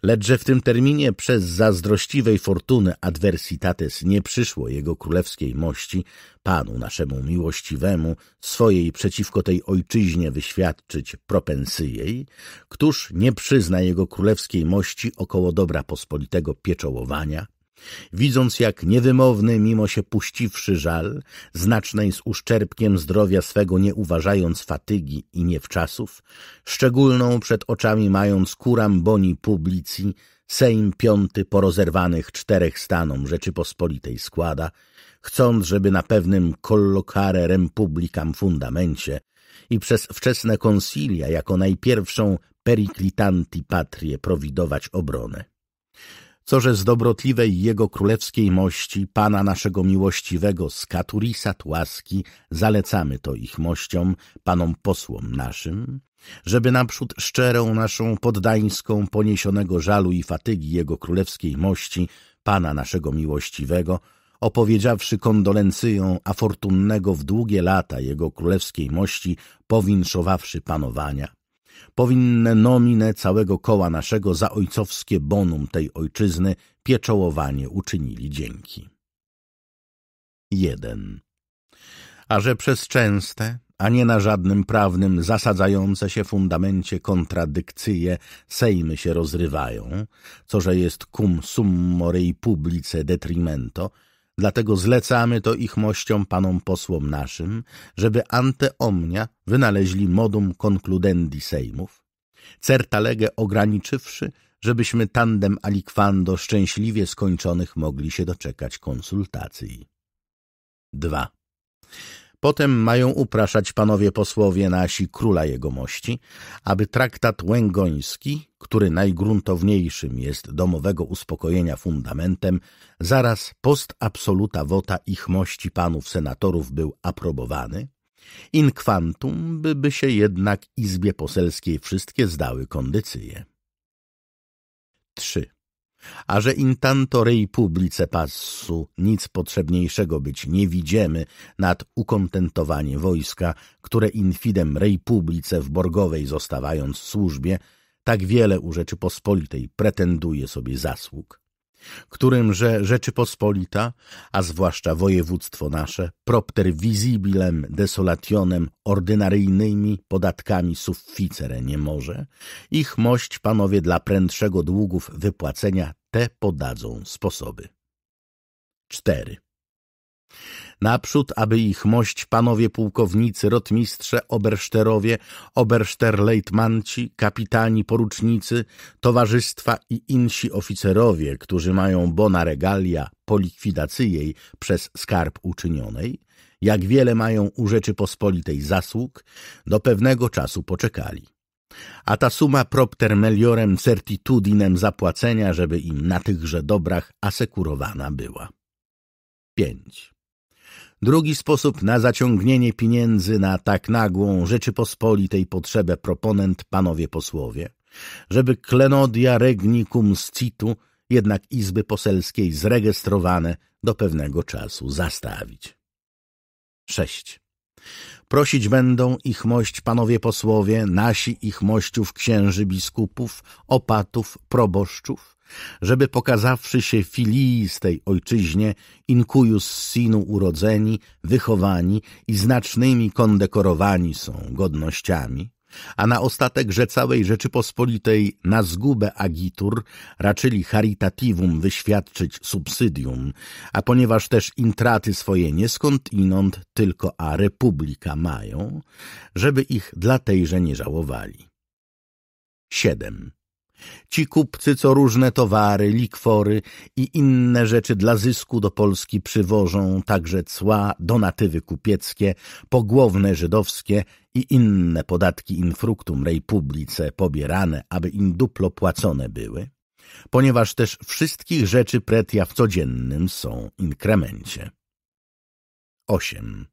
Lecz że w tym terminie przez zazdrościwej fortuny adversitates nie przyszło jego królewskiej mości, panu naszemu miłościwemu, swojej przeciwko tej ojczyźnie wyświadczyć propensyjej, któż nie przyzna jego królewskiej mości około dobra pospolitego pieczołowania, Widząc, jak niewymowny, mimo się puściwszy żal, znacznej z uszczerbkiem zdrowia swego nie uważając fatygi i niewczasów, szczególną przed oczami mając kuram boni publicji, Sejm piąty po rozerwanych czterech stanom Rzeczypospolitej składa, chcąc, żeby na pewnym collocare republicam fundamencie i przez wczesne konsilia jako najpierwszą periklitanti patrie prowidować obronę co że z dobrotliwej jego królewskiej mości, pana naszego miłościwego z Katurisat łaski, zalecamy to ich mościom, panom posłom naszym, żeby naprzód szczerą naszą poddańską poniesionego żalu i fatygi jego królewskiej mości, pana naszego miłościwego, opowiedziawszy kondolencją afortunnego w długie lata jego królewskiej mości, powinszowawszy panowania, powinne nomine całego koła naszego za ojcowskie bonum tej ojczyzny pieczołowanie uczynili dzięki. 1. A że przez częste, a nie na żadnym prawnym zasadzające się fundamencie kontradykcje sejmy się rozrywają, co że jest cum summore i publice detrimento, Dlatego zlecamy to ich mościom panom posłom naszym, żeby ante omnia wynaleźli modum concludendi sejmów, certalege ograniczywszy, żebyśmy tandem aliquando szczęśliwie skończonych mogli się doczekać konsultacji. 2. Potem mają upraszać panowie posłowie nasi króla jegomości, aby traktat łęgoński, który najgruntowniejszym jest domowego uspokojenia fundamentem, zaraz post absoluta wota ich mości panów senatorów był aprobowany, in quantum by, by się jednak Izbie Poselskiej wszystkie zdały kondycje. 3 a że in tanto rei publice passu nic potrzebniejszego być nie widzimy nad ukontentowanie wojska, które infidem rei publice w Borgowej zostawając służbie, tak wiele u Rzeczypospolitej pretenduje sobie zasług którymże Rzeczypospolita, a zwłaszcza województwo nasze, propter visibilem desolationem ordynaryjnymi podatkami sufficere nie może, ich mość panowie dla prędszego długów wypłacenia te podadzą sposoby. 4. Naprzód, aby ich mość panowie pułkownicy, rotmistrze, oberszterowie, oberszterleitmanci, kapitani, porucznicy, towarzystwa i insi oficerowie, którzy mają bona regalia po likwidacji jej przez skarb uczynionej, jak wiele mają u Rzeczypospolitej zasług, do pewnego czasu poczekali. A ta suma propter meliorem certitudinem zapłacenia, żeby im na tychże dobrach asekurowana była. 5. Drugi sposób na zaciągnienie pieniędzy na tak nagłą Rzeczypospolitej potrzebę proponent panowie posłowie, żeby klenodia regnicum scitu jednak Izby Poselskiej zrejestrowane do pewnego czasu zastawić. 6. Prosić będą ich mość panowie posłowie, nasi ich mościów księży biskupów, opatów, proboszczów, żeby pokazawszy się filii z tej ojczyźnie, inkujus z sinu urodzeni, wychowani i znacznymi kondekorowani są godnościami, a na ostatek, że całej Rzeczypospolitej na zgubę agitur raczyli charitativum wyświadczyć subsydium, a ponieważ też intraty swoje nie skądinąd, tylko a republika mają, żeby ich dla tejże nie żałowali. 7. Ci kupcy, co różne towary, likwory i inne rzeczy dla zysku do Polski przywożą, także cła, donatywy kupieckie, pogłowne żydowskie i inne podatki infruktum rej publice pobierane, aby im duplo płacone były, ponieważ też wszystkich rzeczy pretia w codziennym są inkremencie. 8.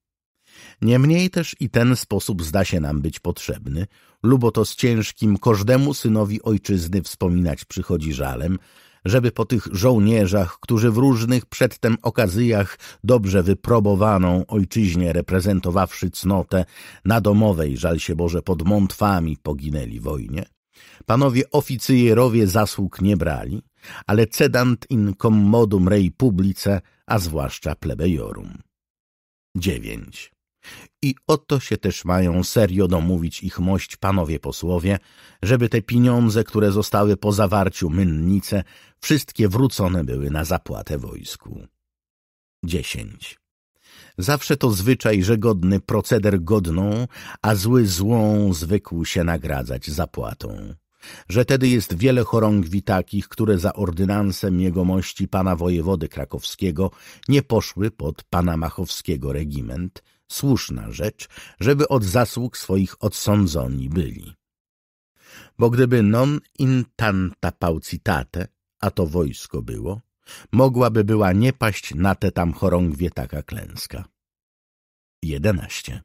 Niemniej też i ten sposób zda się nam być potrzebny, lubo to z ciężkim każdemu synowi ojczyzny wspominać przychodzi żalem, żeby po tych żołnierzach, którzy w różnych przedtem okazjach dobrze wyprobowaną ojczyźnie reprezentowawszy cnotę, na domowej, żal się Boże, pod mątwami poginęli wojnie, panowie oficjerowie zasług nie brali, ale cedant in commodum rei publice, a zwłaszcza plebejorum. 9. I oto się też mają serio domówić ich mość panowie posłowie, żeby te pieniądze, które zostały po zawarciu mynnice, wszystkie wrócone były na zapłatę wojsku. 10. Zawsze to zwyczaj, że godny proceder godną, a zły złą zwykł się nagradzać zapłatą. Że tedy jest wiele chorągwi takich, które za ordynansem jegomości pana wojewody krakowskiego nie poszły pod pana Machowskiego regiment – słuszna rzecz, żeby od zasług swoich odsądzoni byli. Bo gdyby non intanta paucitate, a to wojsko było, mogłaby była nie paść na te tam chorągwie taka klęska. 11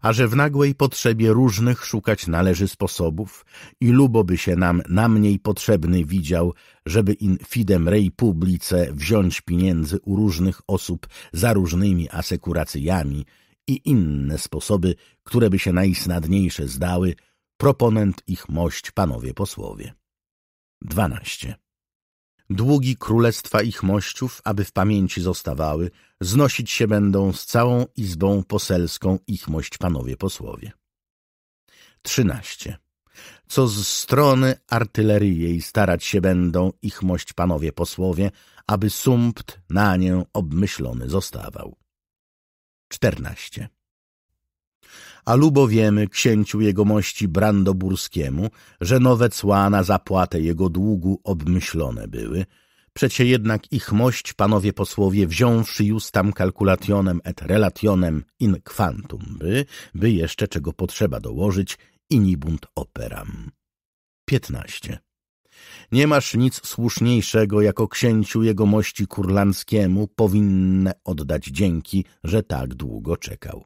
a że w nagłej potrzebie różnych szukać należy sposobów i lubo by się nam na mniej potrzebny widział, żeby in fidem rei publice wziąć pieniędzy u różnych osób za różnymi asekuracjami i inne sposoby, które by się najsnadniejsze zdały, proponent ich mość panowie posłowie. 12 długi królestwa ich mościów, aby w pamięci zostawały, znosić się będą z całą izbą poselską ich mość panowie posłowie. 13. Co z strony artylerii jej starać się będą ich mość panowie posłowie, aby sumpt na nią obmyślony zostawał. 14 a lubowiemy księciu jegomości brandoburskiemu, że nowe cła na zapłatę jego długu obmyślone były. Przecie jednak ich mość, panowie posłowie, wziąwszy justam kalkulationem et relationem in quantum by, by jeszcze czego potrzeba dołożyć, inibunt operam. 15. Nie masz nic słuszniejszego, jako księciu jego mości kurlandzkiemu powinne oddać dzięki, że tak długo czekał.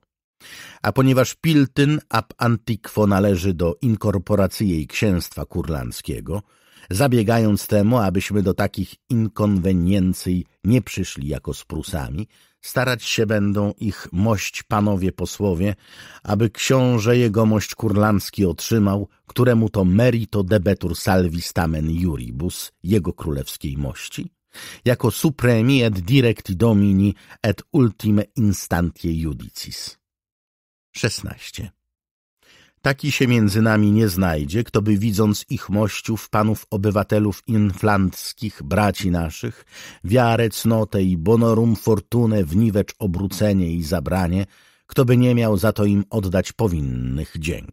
A ponieważ Piltyn ab Antiquo należy do inkorporacji księstwa kurlandzkiego, zabiegając temu, abyśmy do takich inkonweniencji nie przyszli jako z Prusami, starać się będą ich mość panowie posłowie, aby książę jegomość kurlandzki otrzymał, któremu to merito debetur salvi stamen juribus jego królewskiej mości, jako supremi et directi domini et ultime instantie judicis. 16. Taki się między nami nie znajdzie, kto by widząc ich mościów, panów obywatelów inflandzkich, braci naszych, wiarę, cnotę i bonorum fortunę w niwecz obrócenie i zabranie, kto by nie miał za to im oddać powinnych dzień.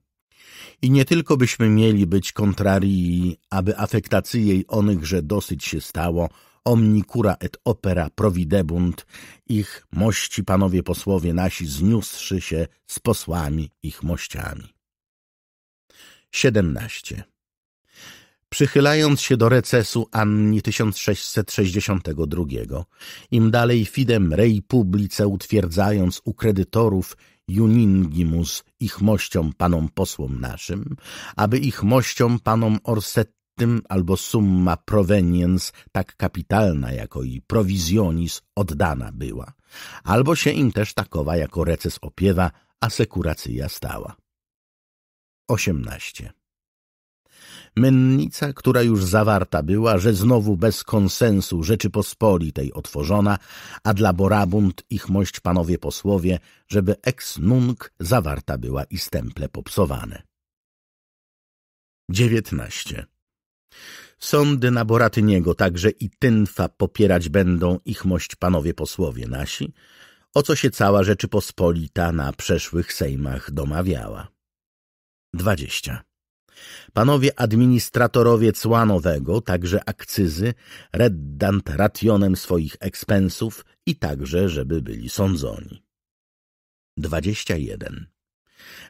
I nie tylko byśmy mieli być kontrarii, aby afektacji jej onych, że dosyć się stało, omnicura et opera providebunt, ich mości panowie posłowie nasi zniósłszy się z posłami ich mościami. 17. Przychylając się do recesu Anni 1662, im dalej fidem rei publice utwierdzając u kredytorów juningimus ich mością panom posłom naszym, aby ich mością panom Orset tym albo summa proveniens tak kapitalna jako i prowizjonis oddana była, albo się im też takowa jako reces opiewa asekuracja stała. 18. Mennica, która już zawarta była, że znowu bez konsensu Rzeczypospolitej otworzona, a dla Borabund ich mość panowie posłowie, żeby ex nunc zawarta była i stemple popsowane. 19. Sądy na Boratyniego także i Tynfa popierać będą ich mość panowie posłowie nasi, o co się cała Rzeczypospolita na przeszłych sejmach domawiała. 20. Panowie administratorowie cła nowego, także akcyzy, reddant rationem swoich ekspensów i także, żeby byli sądzoni. 21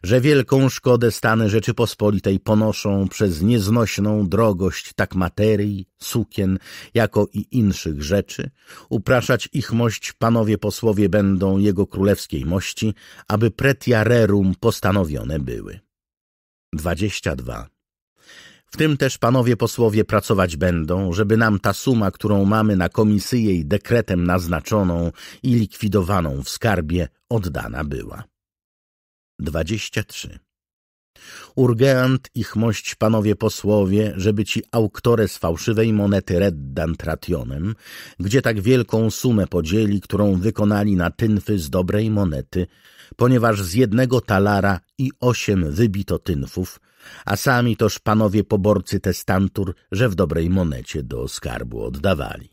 że wielką szkodę Stany Rzeczypospolitej ponoszą przez nieznośną drogość tak materii, sukien, jako i inszych rzeczy, upraszać ich mość panowie posłowie będą jego królewskiej mości, aby pretiarerum postanowione były. 22. W tym też panowie posłowie pracować będą, żeby nam ta suma, którą mamy na komisji jej dekretem naznaczoną i likwidowaną w skarbie, oddana była. 23. Urgeant ich mość panowie posłowie, żeby ci auktore z fałszywej monety reddan trationem, gdzie tak wielką sumę podzieli, którą wykonali na tynfy z dobrej monety, ponieważ z jednego talara i osiem wybito tynfów, a sami toż panowie poborcy testantur, że w dobrej monecie do skarbu oddawali.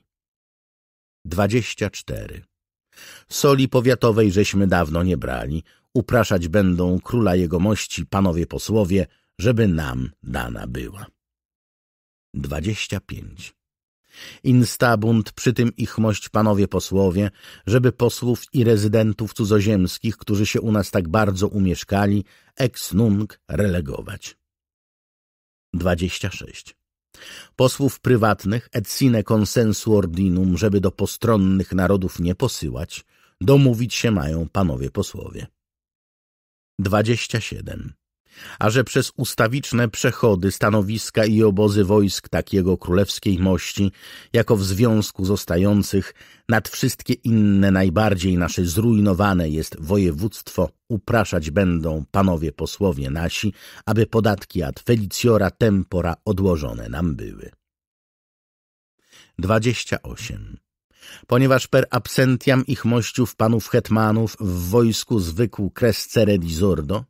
24. Soli powiatowej żeśmy dawno nie brali, upraszać będą króla jegomości panowie posłowie, żeby nam dana była. 25. Instabunt przy tym ich mość panowie posłowie, żeby posłów i rezydentów cudzoziemskich, którzy się u nas tak bardzo umieszkali, ex nunc relegować. 26. Posłów prywatnych et sine consensu ordinum, żeby do postronnych narodów nie posyłać, domówić się mają panowie posłowie. 27. A że przez ustawiczne przechody, stanowiska i obozy wojsk takiego królewskiej mości, jako w związku zostających, nad wszystkie inne najbardziej nasze zrujnowane jest województwo, upraszać będą panowie posłowie nasi, aby podatki ad feliciora tempora odłożone nam były. 28 ponieważ per absentiam ich mościów panów hetmanów w wojsku zwykł crescere redizordo,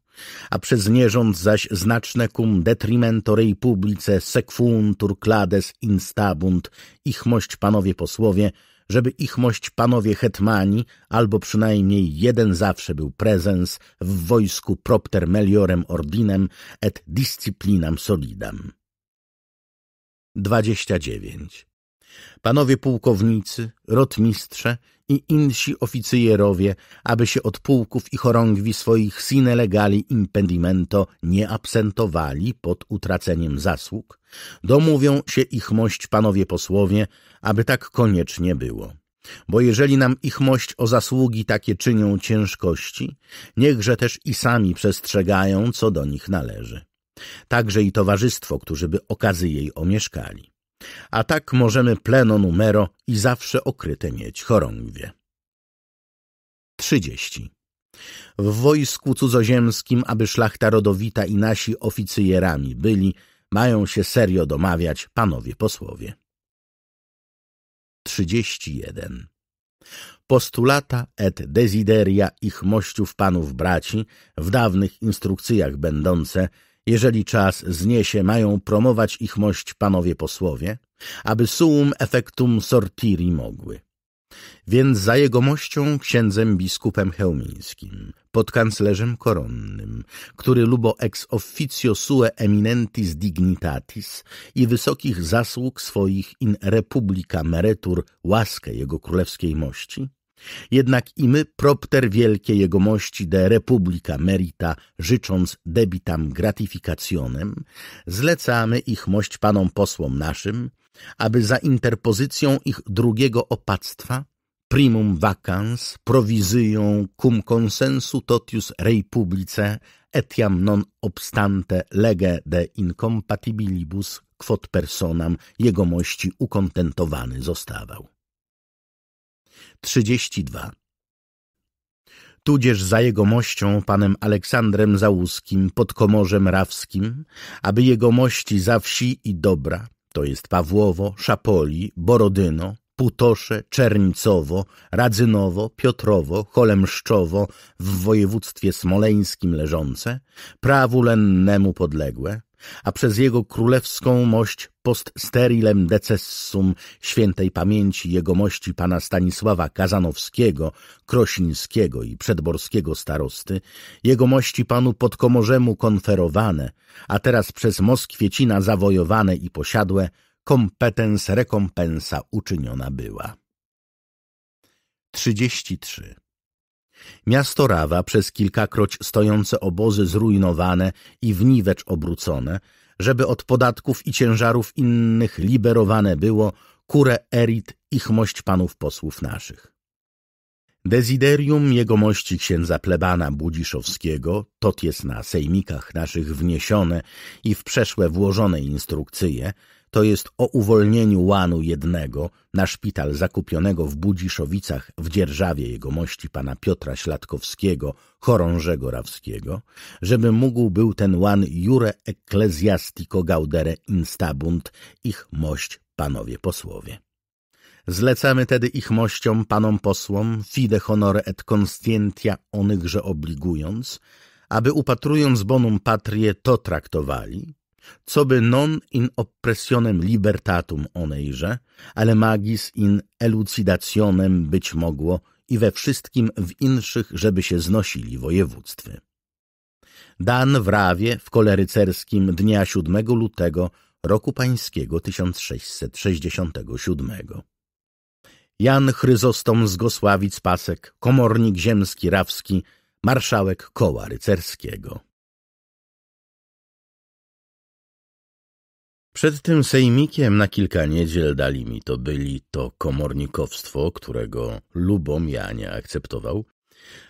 a przez nierząd zaś znaczne cum detrimento publice sequuntur clades instabunt ich mość panowie posłowie, żeby ich mość panowie hetmani, albo przynajmniej jeden zawsze był prezens w wojsku propter meliorem ordinem et disciplinam solidam. 29. Panowie pułkownicy, rotmistrze i insi oficjerowie, aby się od pułków i chorągwi swoich sine legali impedimento nie absentowali pod utraceniem zasług, domówią się ich mość panowie posłowie, aby tak koniecznie było. Bo jeżeli nam ich mość o zasługi takie czynią ciężkości, niechże też i sami przestrzegają, co do nich należy. Także i towarzystwo, którzy by okazy jej omieszkali. A tak możemy pleno numero i zawsze okryte mieć chorągwie. 30. W wojsku cudzoziemskim, aby szlachta rodowita i nasi oficjerami byli, mają się serio domawiać panowie posłowie. 31. Postulata et desideria ich mościów panów braci, w dawnych instrukcjach będące, jeżeli czas zniesie, mają promować ich mość panowie posłowie, aby suum effectum sortiri mogły. Więc za jego mością księdzem biskupem hełmińskim, podkanclerzem koronnym, który lubo ex officio sue eminentis dignitatis i wysokich zasług swoich in republica meretur łaskę jego królewskiej mości, jednak i my propter wielkie jegomości de republica merita, życząc debitam gratyfikationem, zlecamy ich mość panom posłom naszym, aby za interpozycją ich drugiego opactwa primum vacans, prowizyją cum consensu totius rei publice, etiam non obstante lege de incompatibilibus quod personam jegomości ukontentowany zostawał. 32. Tudzież za jego mością, panem Aleksandrem Załuskim, pod Komorzem Rawskim, aby jego mości za wsi i dobra, to jest Pawłowo, Szapoli, Borodyno, Putosze, Czernicowo, Radzynowo, Piotrowo, Cholemszczowo w województwie smoleńskim leżące, prawulennemu podległe, a przez jego królewską mość post sterilem decessum świętej pamięci jego mości pana Stanisława Kazanowskiego, Krosińskiego i Przedborskiego starosty, jego mości panu Podkomorzemu konferowane, a teraz przez Moskwiecina zawojowane i posiadłe, kompetens rekompensa uczyniona była. 33. Miasto Rawa, przez kilkakroć stojące obozy zrujnowane i w niwecz obrócone, żeby od podatków i ciężarów innych liberowane było, kure erit ichmość panów posłów naszych. Desiderium jegomości księdza plebana Budziszowskiego, tot jest na sejmikach naszych wniesione i w przeszłe włożone instrukcje, to jest o uwolnieniu łanu jednego na szpital zakupionego w Budziszowicach w dzierżawie jegomości pana Piotra Śladkowskiego, chorążego rawskiego, żeby mógł był ten łan jure ecclesiastico gaudere instabunt, ich mość panowie posłowie. Zlecamy tedy ich mościom, panom posłom, fide honore et conscientia onychże obligując, aby upatrując bonum patrie to traktowali, co by non in oppressionem libertatum onejże, ale magis in elucidationem być mogło i we wszystkim w inszych, żeby się znosili województwy. Dan w Rawie w kolerycerskim dnia 7 lutego roku pańskiego 1667. Jan Chryzostom z Gosławic Pasek, komornik ziemski rawski, marszałek koła rycerskiego. Przed tym sejmikiem na kilka niedziel dali mi to byli to komornikowstwo, którego lubom ja nie akceptował,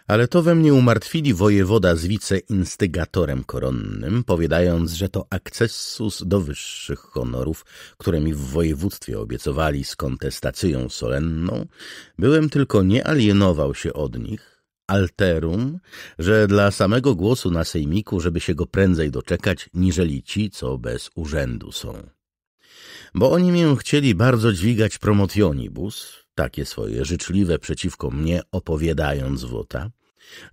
ale to we mnie umartwili wojewoda z wiceinstygatorem koronnym, powiadając, że to akcesus do wyższych honorów, które mi w województwie obiecowali z kontestacją solenną. Byłem tylko nie alienował się od nich, alterum, że dla samego głosu na sejmiku, żeby się go prędzej doczekać, niżeli ci, co bez urzędu są. Bo oni mię chcieli bardzo dźwigać promotionibus, takie swoje życzliwe przeciwko mnie opowiadając wota,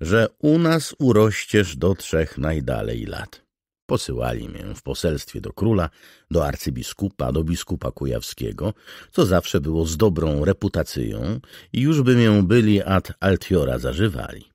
że u nas urościesz do trzech najdalej lat. Posyłali mię w poselstwie do króla, do arcybiskupa, do biskupa kujawskiego, co zawsze było z dobrą reputacją i już by mię byli ad altiora zażywali.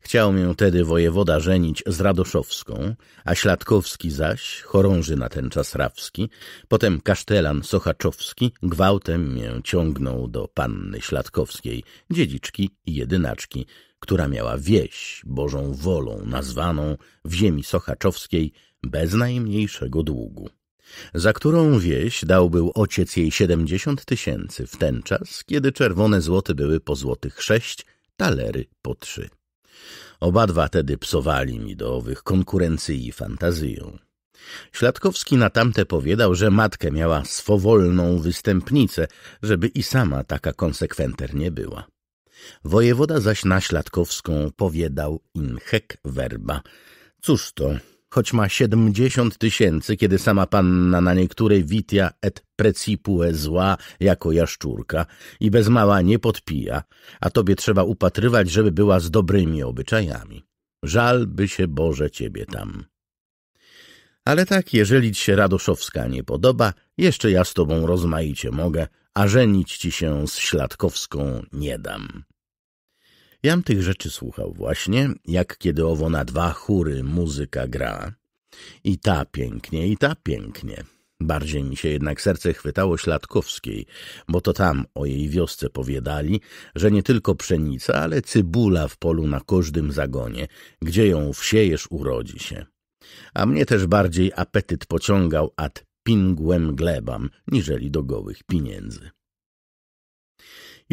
Chciał mię tedy wojewoda żenić z Radoszowską, a Śladkowski zaś, chorąży natenczas Rawski, potem kasztelan Sochaczowski gwałtem mię ciągnął do panny Śladkowskiej, dziedziczki i jedynaczki, która miała wieś Bożą Wolą nazwaną w ziemi sochaczowskiej bez najmniejszego długu, za którą wieś dał był ojciec jej siedemdziesiąt tysięcy w ten czas, kiedy czerwone złoty były po złotych sześć, talery po trzy. Obadwa tedy psowali mi do owych konkurencji i fantazją. Śladkowski na tamte powiedział, że matkę miała swowolną występnicę, żeby i sama taka konsekwenter nie była. Wojewoda zaś na Śladkowską powiedał in hek verba. Cóż to, choć ma siedemdziesiąt tysięcy, kiedy sama panna na niektóre witia et precipue zła jako jaszczurka i bez mała nie podpija, a tobie trzeba upatrywać, żeby była z dobrymi obyczajami. Żal by się, Boże, ciebie tam. Ale tak, jeżeli ci się Radoszowska nie podoba, jeszcze ja z tobą rozmaicie mogę, a żenić ci się z Śladkowską nie dam. Jam tych rzeczy słuchał właśnie, jak kiedy owo na dwa chóry muzyka gra. I ta pięknie, i ta pięknie. Bardziej mi się jednak serce chwytało Śladkowskiej, bo to tam o jej wiosce powiadali, że nie tylko pszenica, ale cybula w polu na każdym zagonie, gdzie ją wsiejesz urodzi się. A mnie też bardziej apetyt pociągał ad pingłem glebam, niżeli do gołych pieniędzy.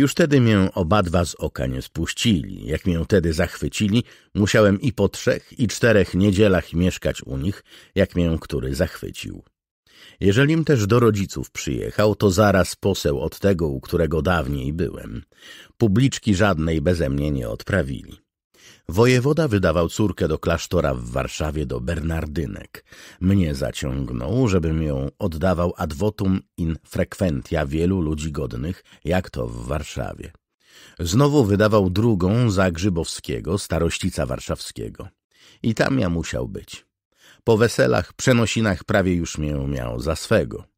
Już wtedy mię obadwa z oka nie spuścili. Jak mię tedy zachwycili, musiałem i po trzech, i czterech niedzielach mieszkać u nich, jak mię który zachwycił. Jeżelim też do rodziców przyjechał, to zaraz poseł od tego, u którego dawniej byłem. Publiczki żadnej beze mnie nie odprawili. Wojewoda wydawał córkę do klasztora w Warszawie do Bernardynek. Mnie zaciągnął, żebym ją oddawał votum in frequentia wielu ludzi godnych, jak to w Warszawie. Znowu wydawał drugą za Grzybowskiego, starościca warszawskiego. I tam ja musiał być. Po weselach, przenosinach prawie już mię miał za swego.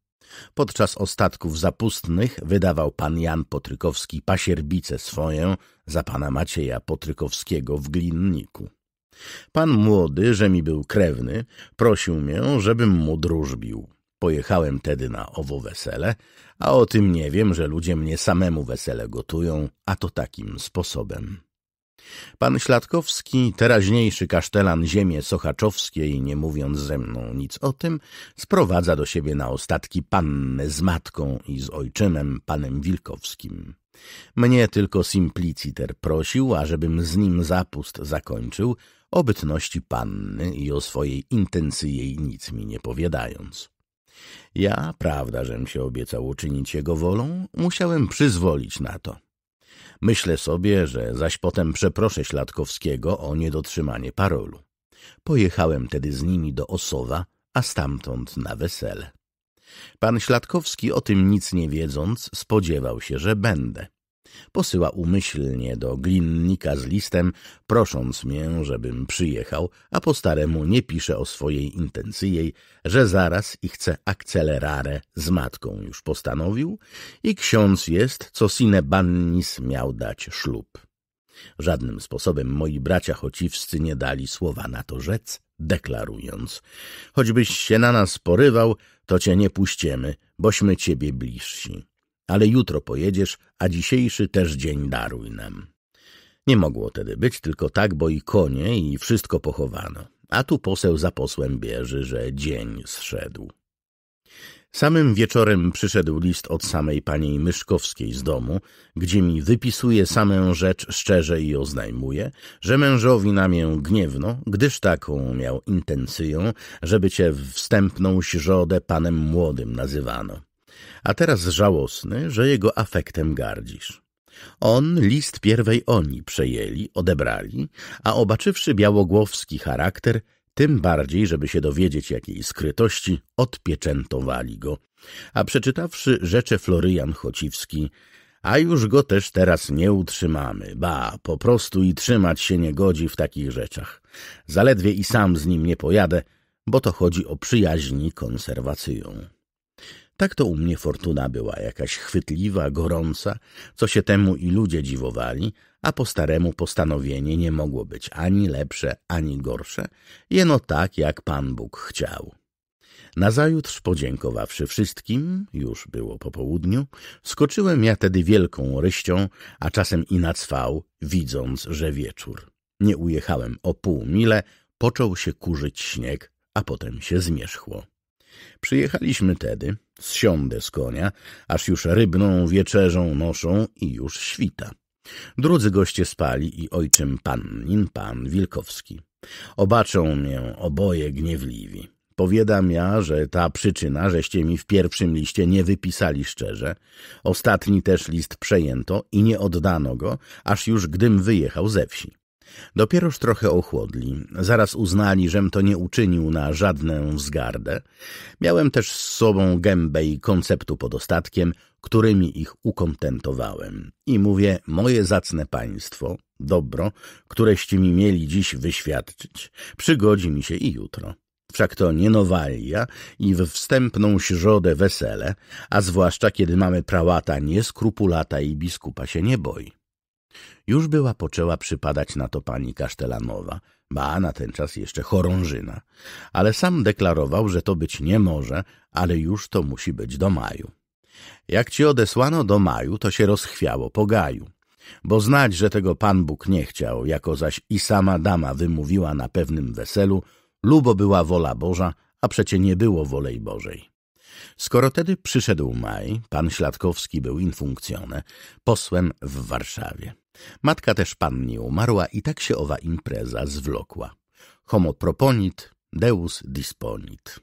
Podczas ostatków zapustnych wydawał pan Jan Potrykowski pasierbice swoje za pana Macieja Potrykowskiego w Glinniku. Pan młody, że mi był krewny, prosił mnie, żebym mu drużbił. Pojechałem tedy na owo wesele, a o tym nie wiem, że ludzie mnie samemu wesele gotują, a to takim sposobem. Pan Śladkowski, teraźniejszy kasztelan ziemie sochaczowskiej, nie mówiąc ze mną nic o tym, sprowadza do siebie na ostatki pannę z matką i z ojczymem, panem Wilkowskim. Mnie tylko Simpliciter prosił, ażebym z nim zapust zakończył, o bytności panny i o swojej intencji jej nic mi nie powiadając. Ja, prawda, żem się obiecał uczynić jego wolą, musiałem przyzwolić na to. Myślę sobie, że zaś potem przeproszę Śladkowskiego o niedotrzymanie parolu. Pojechałem tedy z nimi do Osowa, a stamtąd na wesele. Pan Śladkowski, o tym nic nie wiedząc, spodziewał się, że będę. Posyła umyślnie do glinnika z listem, prosząc mnie, żebym przyjechał, a po staremu nie pisze o swojej intencji że zaraz i chce akcelerare z matką już postanowił i ksiądz jest, co sine bannis miał dać ślub. Żadnym sposobem moi bracia chociwscy nie dali słowa na to rzec, deklarując. Choćbyś się na nas porywał, to cię nie puścimy, bośmy ciebie bliżsi ale jutro pojedziesz, a dzisiejszy też dzień daruj nam. Nie mogło tedy być tylko tak, bo i konie i wszystko pochowano, a tu poseł za posłem bierzy, że dzień zszedł. Samym wieczorem przyszedł list od samej pani Myszkowskiej z domu, gdzie mi wypisuje samę rzecz szczerze i oznajmuje, że mężowi na mię gniewno, gdyż taką miał intencyją, żeby cię wstępną środę panem młodym nazywano a teraz żałosny, że jego afektem gardzisz. On list pierwej oni przejęli, odebrali, a obaczywszy białogłowski charakter, tym bardziej, żeby się dowiedzieć jakiej skrytości, odpieczętowali go. A przeczytawszy rzecze Florian Chociwski, a już go też teraz nie utrzymamy, ba, po prostu i trzymać się nie godzi w takich rzeczach. Zaledwie i sam z nim nie pojadę, bo to chodzi o przyjaźni konserwacyjną. Tak to u mnie fortuna była, jakaś chwytliwa, gorąca, co się temu i ludzie dziwowali, a po staremu postanowienie nie mogło być ani lepsze, ani gorsze, jeno tak, jak Pan Bóg chciał. Nazajutrz podziękowawszy wszystkim, już było po południu, skoczyłem ja tedy wielką ryścią, a czasem i na cwał, widząc, że wieczór. Nie ujechałem o pół mile, począł się kurzyć śnieg, a potem się zmierzchło. Przyjechaliśmy tedy, zsiądę z konia, aż już rybną wieczerzą noszą i już świta. Drudzy goście spali i ojczym pannin, pan Wilkowski. Obaczą mię oboje gniewliwi. Powiadam ja, że ta przyczyna, żeście mi w pierwszym liście nie wypisali szczerze. Ostatni też list przejęto i nie oddano go, aż już gdym wyjechał ze wsi. Dopieroż trochę ochłodli. Zaraz uznali, żem to nie uczynił na żadną wzgardę. Miałem też z sobą gębę i konceptu pod ostatkiem, którymi ich ukontentowałem. I mówię, moje zacne państwo, dobro, któreście mi mieli dziś wyświadczyć, przygodzi mi się i jutro. Wszak to nie nowalia i we wstępną środę wesele, a zwłaszcza kiedy mamy prałata nieskrupulata i biskupa się nie boi. Już była poczęła przypadać na to pani Kasztelanowa, ba na ten czas jeszcze chorążyna, ale sam deklarował, że to być nie może, ale już to musi być do maju. Jak ci odesłano do maju, to się rozchwiało po gaju. Bo znać, że tego Pan Bóg nie chciał, jako zaś i sama dama wymówiła na pewnym weselu, lubo była wola Boża, a przecie nie było wolej Bożej. Skoro tedy przyszedł maj, pan Śladkowski był infunkcjone, posłem w Warszawie. Matka też pannie umarła i tak się owa impreza zwlokła. Homo proponit, deus disponit.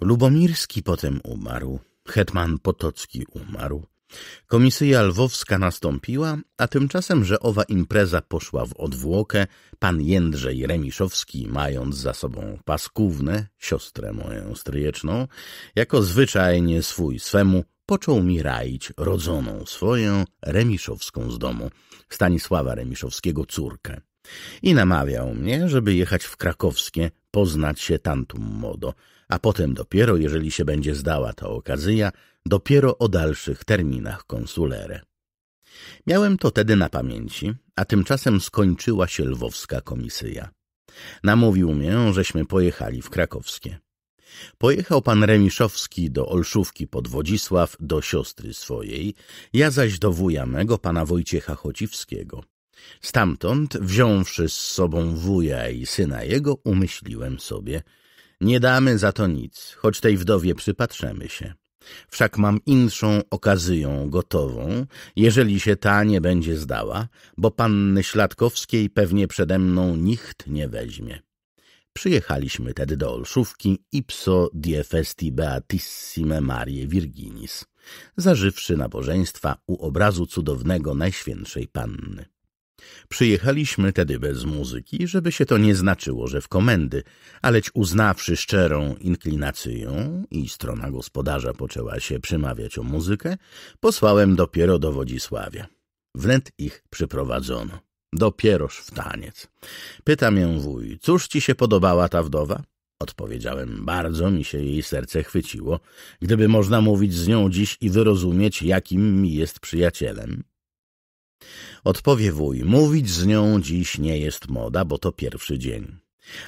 Lubomirski potem umarł, hetman Potocki umarł. Komisja lwowska nastąpiła, a tymczasem, że owa impreza poszła w odwłokę, pan Jędrzej Remiszowski, mając za sobą paskównę, siostrę moją stryjeczną, jako zwyczajnie swój swemu począł mi raić rodzoną swoją, remiszowską z domu, Stanisława Remiszowskiego córkę. I namawiał mnie, żeby jechać w krakowskie, poznać się tantum modo, a potem dopiero, jeżeli się będzie zdała ta okazja, dopiero o dalszych terminach konsulere. Miałem to tedy na pamięci, a tymczasem skończyła się lwowska komisja. Namówił mnie, żeśmy pojechali w krakowskie. Pojechał pan Remiszowski do Olszówki pod Wodzisław do siostry swojej, ja zaś do wuja mego, pana Wojciecha Chociwskiego. Stamtąd, wziąwszy z sobą wuja i syna jego, umyśliłem sobie, nie damy za to nic, choć tej wdowie przypatrzymy się. Wszak mam inszą okazyją gotową, jeżeli się ta nie będzie zdała, bo panny Śladkowskiej pewnie przede mną nikt nie weźmie. Przyjechaliśmy tedy do Olszówki ipso die festi beatissime Marie Virginis, zażywszy nabożeństwa u obrazu cudownego Najświętszej Panny. Przyjechaliśmy tedy bez muzyki, żeby się to nie znaczyło, że w komendy, aleć uznawszy szczerą inklinację i strona gospodarza poczęła się przymawiać o muzykę, posłałem dopiero do Wodzisławia. Wnet ich przyprowadzono. Dopieroż w taniec. Pytam ją wuj, cóż ci się podobała ta wdowa? Odpowiedziałem, bardzo mi się jej serce chwyciło, gdyby można mówić z nią dziś i wyrozumieć, jakim mi jest przyjacielem. Odpowie wuj, mówić z nią dziś nie jest moda, bo to pierwszy dzień.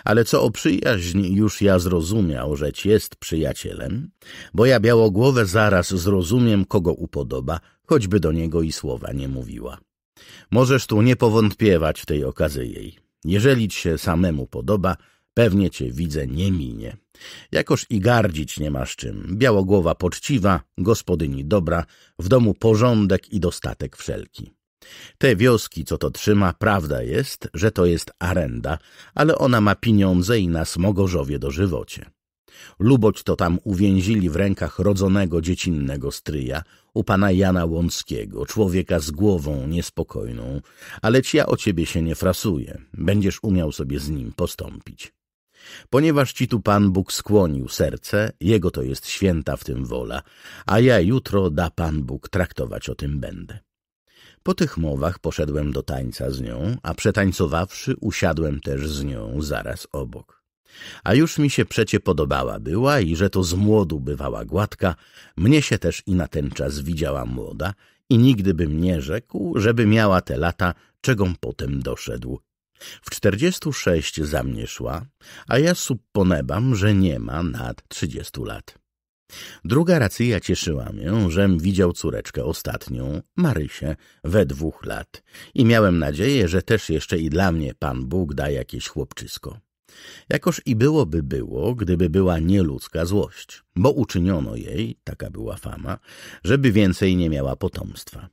Ale co o przyjaźń, już ja zrozumiał, że ci jest przyjacielem, bo ja białogłowę zaraz zrozumiem, kogo upodoba, choćby do niego i słowa nie mówiła. Możesz tu nie powątpiewać w tej jej. Jeżeli ci się samemu podoba, pewnie cię widzę nie minie. Jakoż i gardzić nie masz czym. Białogłowa poczciwa, gospodyni dobra, w domu porządek i dostatek wszelki. Te wioski, co to trzyma, prawda jest, że to jest arenda, ale ona ma pieniądze i na smogorzowie dożywocie. Luboć to tam uwięzili w rękach rodzonego dziecinnego stryja, u pana Jana Łąckiego, człowieka z głową niespokojną, ale ja o ciebie się nie frasuję, będziesz umiał sobie z nim postąpić. Ponieważ ci tu Pan Bóg skłonił serce, jego to jest święta w tym wola, a ja jutro da Pan Bóg traktować o tym będę. Po tych mowach poszedłem do tańca z nią, a przetańcowawszy usiadłem też z nią zaraz obok. A już mi się przecie podobała była i że to z młodu bywała gładka, mnie się też i na ten czas widziała młoda i nigdy bym nie rzekł, żeby miała te lata, czegom potem doszedł. W czterdziestu sześć za mnie szła, a ja subponebam, że nie ma nad trzydziestu lat. Druga racja cieszyła mnie, żem widział córeczkę ostatnią, Marysię, we dwóch lat i miałem nadzieję, że też jeszcze i dla mnie Pan Bóg da jakieś chłopczysko. Jakoż i byłoby było, gdyby była nieludzka złość, bo uczyniono jej, taka była fama, żeby więcej nie miała potomstwa.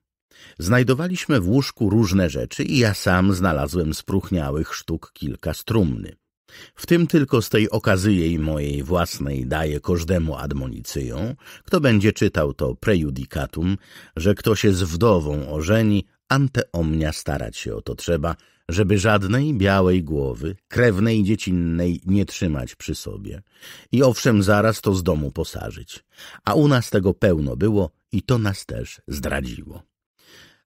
Znajdowaliśmy w łóżku różne rzeczy i ja sam znalazłem spruchniałych sztuk kilka strumny. W tym tylko z tej okazyjej mojej własnej daję każdemu admonicyją, kto będzie czytał to prejudicatum, że kto się z wdową ożeni, ante omnia starać się o to trzeba – żeby żadnej białej głowy, krewnej dziecinnej nie trzymać przy sobie i owszem zaraz to z domu posarzyć, a u nas tego pełno było i to nas też zdradziło.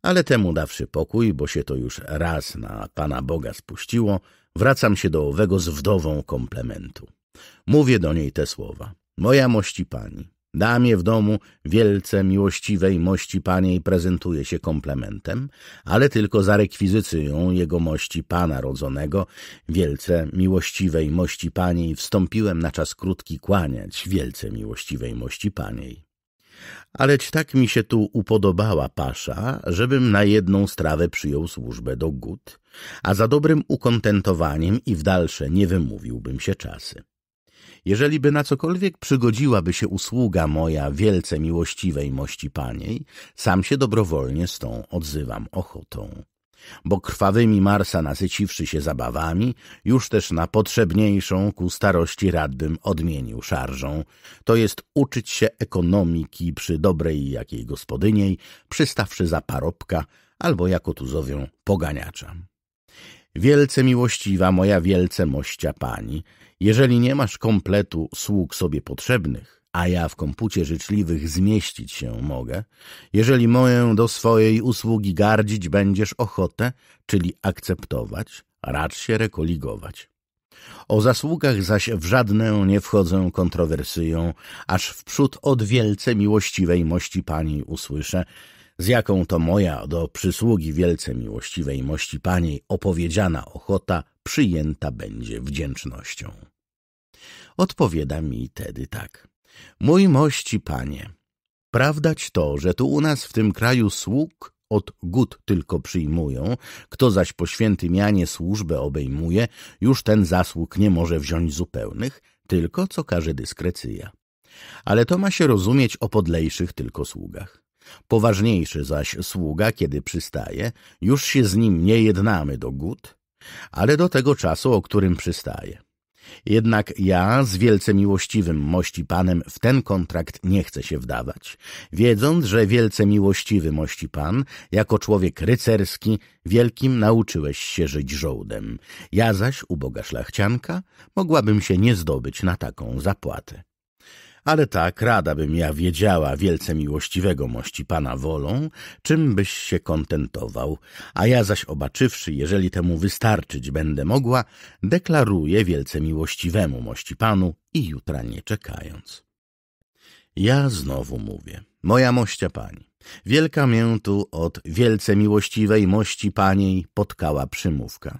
Ale temu dawszy pokój, bo się to już raz na Pana Boga spuściło, wracam się do owego z wdową komplementu. Mówię do niej te słowa. Moja mości pani, Damie w domu wielce miłościwej mości paniej prezentuje się komplementem, ale tylko za rekwizycją jego mości pana rodzonego, wielce miłościwej mości paniej wstąpiłem na czas krótki kłaniać wielce miłościwej mości paniej. Aleć tak mi się tu upodobała pasza, żebym na jedną strawę przyjął służbę do gód, a za dobrym ukontentowaniem i w dalsze nie wymówiłbym się czasy. Jeżeli by na cokolwiek przygodziłaby się usługa moja wielce miłościwej mości paniej, sam się dobrowolnie z tą odzywam ochotą. Bo krwawymi Marsa nasyciwszy się zabawami, już też na potrzebniejszą ku starości radbym odmienił szarżą, to jest uczyć się ekonomiki przy dobrej jakiej gospodyniej, przystawszy za parobka albo jako tuzowią poganiacza. Wielce miłościwa moja wielce mościa pani, jeżeli nie masz kompletu sług sobie potrzebnych, a ja w kompucie życzliwych zmieścić się mogę, jeżeli moję do swojej usługi gardzić będziesz ochotę, czyli akceptować, racz się rekoligować. O zasługach zaś w żadne nie wchodzę kontrowersyją, aż wprzód od wielce miłościwej mości pani usłyszę, z jaką to moja do przysługi wielce miłościwej mości pani opowiedziana ochota przyjęta będzie wdzięcznością. Odpowiada mi tedy tak. Mój mości panie, prawdać to, że tu u nas w tym kraju sług od gut tylko przyjmują, kto zaś po świętym Janie służbę obejmuje, już ten zasług nie może wziąć zupełnych, tylko co każe dyskrecyja. Ale to ma się rozumieć o podlejszych tylko sługach. Poważniejszy zaś sługa, kiedy przystaje, już się z nim nie jednamy do gód, ale do tego czasu, o którym przystaje. Jednak ja z wielce miłościwym mości panem w ten kontrakt nie chcę się wdawać, wiedząc, że wielce miłościwy mości pan, jako człowiek rycerski, wielkim nauczyłeś się żyć żołdem. Ja zaś, uboga szlachcianka, mogłabym się nie zdobyć na taką zapłatę ale tak rada bym ja wiedziała, wielce miłościwego mości pana wolą, czym byś się kontentował, a ja zaś obaczywszy, jeżeli temu wystarczyć będę mogła, deklaruję wielce miłościwemu mości panu i jutra nie czekając. Ja znowu mówię, moja mościa pani, wielka mię tu od wielce miłościwej mości paniej potkała przymówka.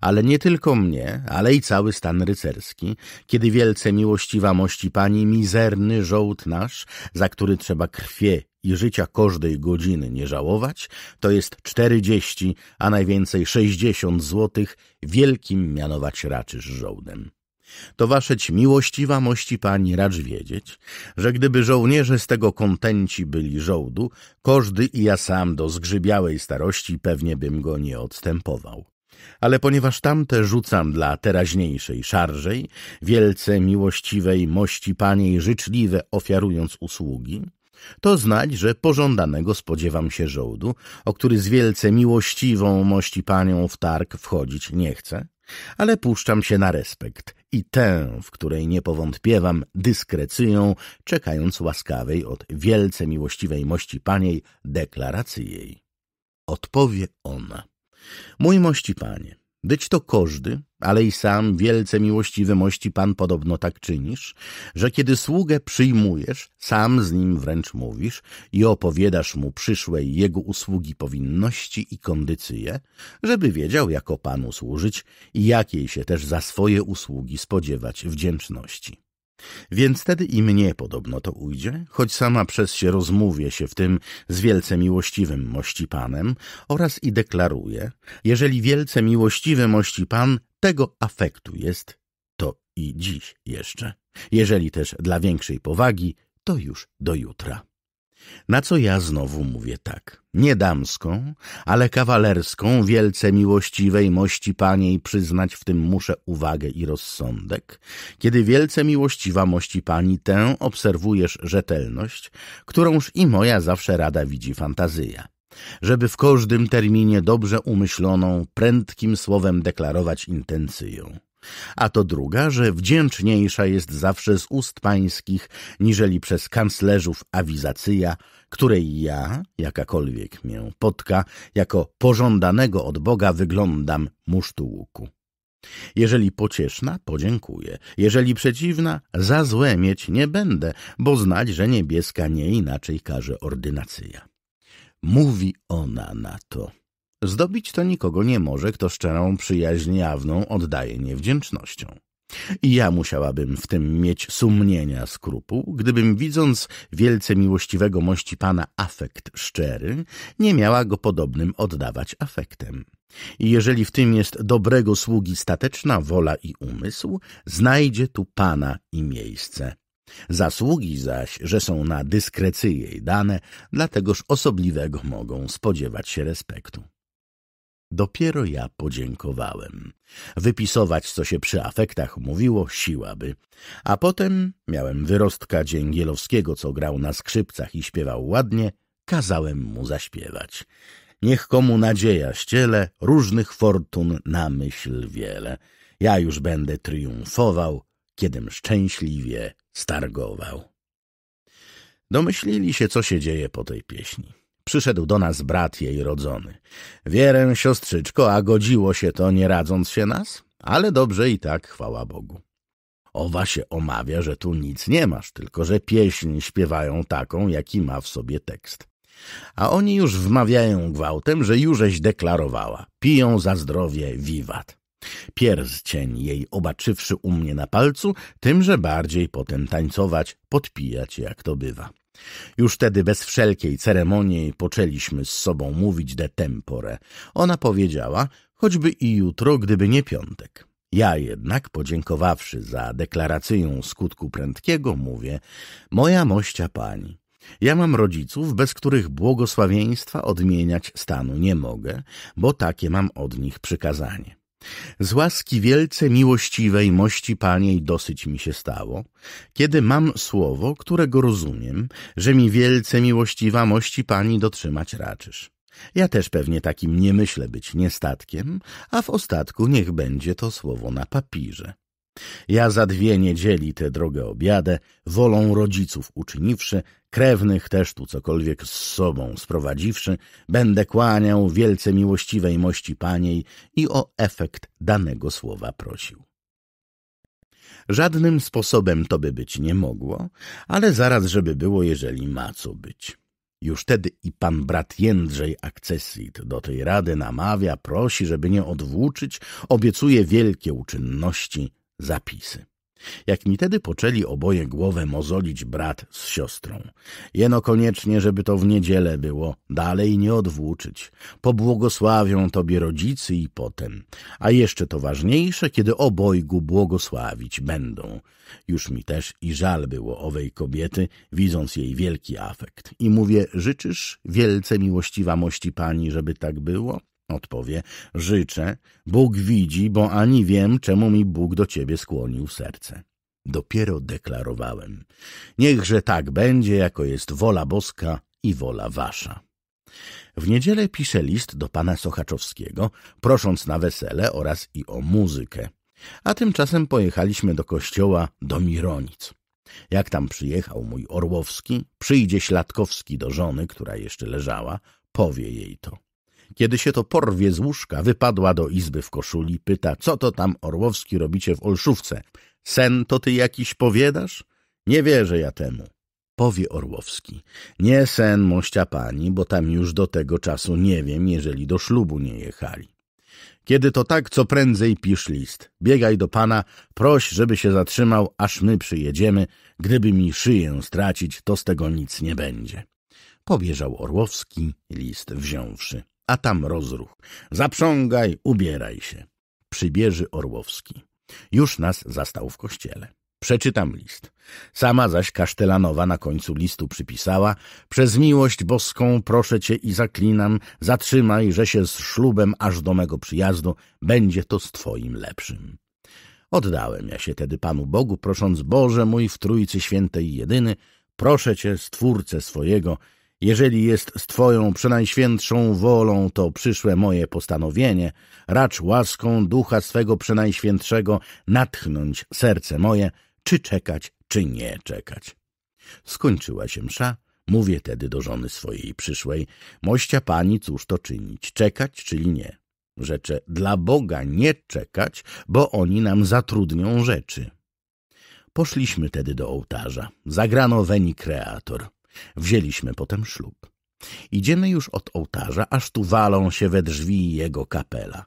Ale nie tylko mnie, ale i cały stan rycerski, kiedy wielce miłościwa mości pani mizerny żołd nasz, za który trzeba krwie i życia każdej godziny nie żałować, to jest czterdzieści, a najwięcej sześćdziesiąt złotych wielkim mianować raczysz żołdem. To waszeć miłościwa mości pani racz wiedzieć, że gdyby żołnierze z tego kontenci byli żołdu, każdy i ja sam do zgrzybiałej starości pewnie bym go nie odstępował ale ponieważ tamte rzucam dla teraźniejszej szarżej, wielce miłościwej mości paniej życzliwe ofiarując usługi, to znać, że pożądanego spodziewam się żołdu, o który z wielce miłościwą mości panią w targ wchodzić nie chcę, ale puszczam się na respekt i tę, w której nie powątpiewam, dyskrecją, czekając łaskawej od wielce miłościwej mości paniej deklaracji jej. Odpowie ona. Mój mości panie, być to każdy, ale i sam wielce miłościwy mości pan podobno tak czynisz, że kiedy sługę przyjmujesz, sam z nim wręcz mówisz i opowiadasz mu przyszłej jego usługi powinności i kondycje, żeby wiedział jako panu służyć i jakiej się też za swoje usługi spodziewać wdzięczności. Więc tedy i mnie podobno to ujdzie, choć sama przez się rozmówię się w tym z wielce miłościwym mości panem oraz i deklaruję, jeżeli wielce miłościwy mości pan tego afektu jest, to i dziś jeszcze. Jeżeli też dla większej powagi, to już do jutra. Na co ja znowu mówię tak. Nie damską, ale kawalerską, wielce miłościwej mości paniej przyznać w tym muszę uwagę i rozsądek. Kiedy wielce miłościwa mości pani tę obserwujesz rzetelność, którąż i moja zawsze rada widzi fantazyja żeby w każdym terminie dobrze umyśloną, prędkim słowem deklarować intencyją. A to druga, że wdzięczniejsza jest zawsze z ust pańskich, niżeli przez kanclerzów awizacyja, której ja, jakakolwiek mię potka, jako pożądanego od Boga wyglądam musztułku. Jeżeli pocieszna, podziękuję. Jeżeli przeciwna, za złe mieć nie będę, bo znać, że niebieska nie inaczej każe ordynacja. Mówi ona na to. Zdobić to nikogo nie może, kto szczerą przyjaźń jawną oddaje niewdzięcznością. I ja musiałabym w tym mieć sumnienia skrupuł, gdybym widząc wielce miłościwego mości pana afekt szczery, nie miała go podobnym oddawać afektem. I jeżeli w tym jest dobrego sługi stateczna wola i umysł, znajdzie tu pana i miejsce. Zasługi zaś, że są na dyskrecyję dane, dlategoż osobliwego mogą spodziewać się respektu. Dopiero ja podziękowałem. Wypisować, co się przy afektach mówiło, siłaby. A potem miałem wyrostka Dzięgielowskiego, co grał na skrzypcach i śpiewał ładnie, kazałem mu zaśpiewać. Niech komu nadzieja ściele, różnych fortun na myśl wiele. Ja już będę triumfował, kiedym szczęśliwie stargował. Domyślili się, co się dzieje po tej pieśni. Przyszedł do nas brat jej rodzony. Wierę siostrzyczko, a godziło się to, nie radząc się nas, ale dobrze i tak, chwała Bogu. Owa się omawia, że tu nic nie masz, tylko że pieśń śpiewają taką, jaki ma w sobie tekst. A oni już wmawiają gwałtem, że jużeś deklarowała. Piją za zdrowie wiwat. Pierścień jej obaczywszy u mnie na palcu, tymże bardziej potem tańcować, podpijać, jak to bywa. Już tedy bez wszelkiej ceremonii poczęliśmy z sobą mówić de tempore. Ona powiedziała, choćby i jutro, gdyby nie piątek. Ja jednak, podziękowawszy za deklarację skutku prędkiego, mówię, moja mościa pani, ja mam rodziców, bez których błogosławieństwa odmieniać stanu nie mogę, bo takie mam od nich przykazanie. Z łaski wielce miłościwej mości Paniej dosyć mi się stało, kiedy mam słowo, którego rozumiem, że mi wielce miłościwa mości Pani dotrzymać raczysz. Ja też pewnie takim nie myślę być niestatkiem, a w ostatku niech będzie to słowo na papirze. Ja za dwie niedzieli tę drogę obiadę, wolą rodziców uczyniwszy, krewnych też tu cokolwiek z sobą sprowadziwszy, będę kłaniał wielce miłościwej mości paniej i o efekt danego słowa prosił. Żadnym sposobem to by być nie mogło, ale zaraz żeby było, jeżeli ma co być. Już tedy i pan brat Jędrzej Akcesit do tej rady namawia, prosi, żeby nie odwłóczyć, obiecuje wielkie uczynności zapisy. Jak mi tedy poczęli oboje głowę mozolić brat z siostrą. Jeno koniecznie, żeby to w niedzielę było, dalej nie odwłóczyć. Pobłogosławią tobie rodzicy i potem. A jeszcze to ważniejsze, kiedy obojgu błogosławić będą. Już mi też i żal było owej kobiety, widząc jej wielki afekt. I mówię, życzysz wielce miłościwa mości pani, żeby tak było? Odpowie, życzę, Bóg widzi, bo ani wiem, czemu mi Bóg do ciebie skłonił serce. Dopiero deklarowałem. Niechże tak będzie, jako jest wola boska i wola wasza. W niedzielę pisze list do pana Sochaczowskiego, prosząc na wesele oraz i o muzykę. A tymczasem pojechaliśmy do kościoła do Mironic. Jak tam przyjechał mój Orłowski, przyjdzie Śladkowski do żony, która jeszcze leżała, powie jej to. Kiedy się to porwie z łóżka, wypadła do izby w koszuli, pyta, co to tam Orłowski robicie w Olszówce? Sen to ty jakiś powiedasz? Nie wierzę ja temu. Powie Orłowski, nie sen, mościa pani, bo tam już do tego czasu nie wiem, jeżeli do ślubu nie jechali. Kiedy to tak, co prędzej pisz list. Biegaj do pana, proś, żeby się zatrzymał, aż my przyjedziemy. Gdyby mi szyję stracić, to z tego nic nie będzie. Pobieżał Orłowski, list wziąwszy a tam rozruch. Zaprzągaj, ubieraj się. Przybierzy Orłowski. Już nas zastał w kościele. Przeczytam list. Sama zaś Kasztelanowa na końcu listu przypisała Przez miłość boską proszę cię i zaklinam, zatrzymaj, że się z ślubem aż do mego przyjazdu, będzie to z twoim lepszym. Oddałem ja się tedy Panu Bogu, prosząc Boże mój w Trójcy Świętej Jedyny, proszę cię, Stwórcę swojego, jeżeli jest z Twoją przenajświętszą wolą to przyszłe moje postanowienie, racz łaską Ducha swego przenajświętszego natchnąć serce moje, czy czekać, czy nie czekać. Skończyła się msza, mówię tedy do żony swojej przyszłej, mościa pani cóż to czynić, czekać, czyli nie. Rzeczę, dla Boga nie czekać, bo oni nam zatrudnią rzeczy. Poszliśmy tedy do ołtarza. Zagrano Veni Kreator. Wzięliśmy potem ślub. Idziemy już od ołtarza, aż tu walą się we drzwi jego kapela,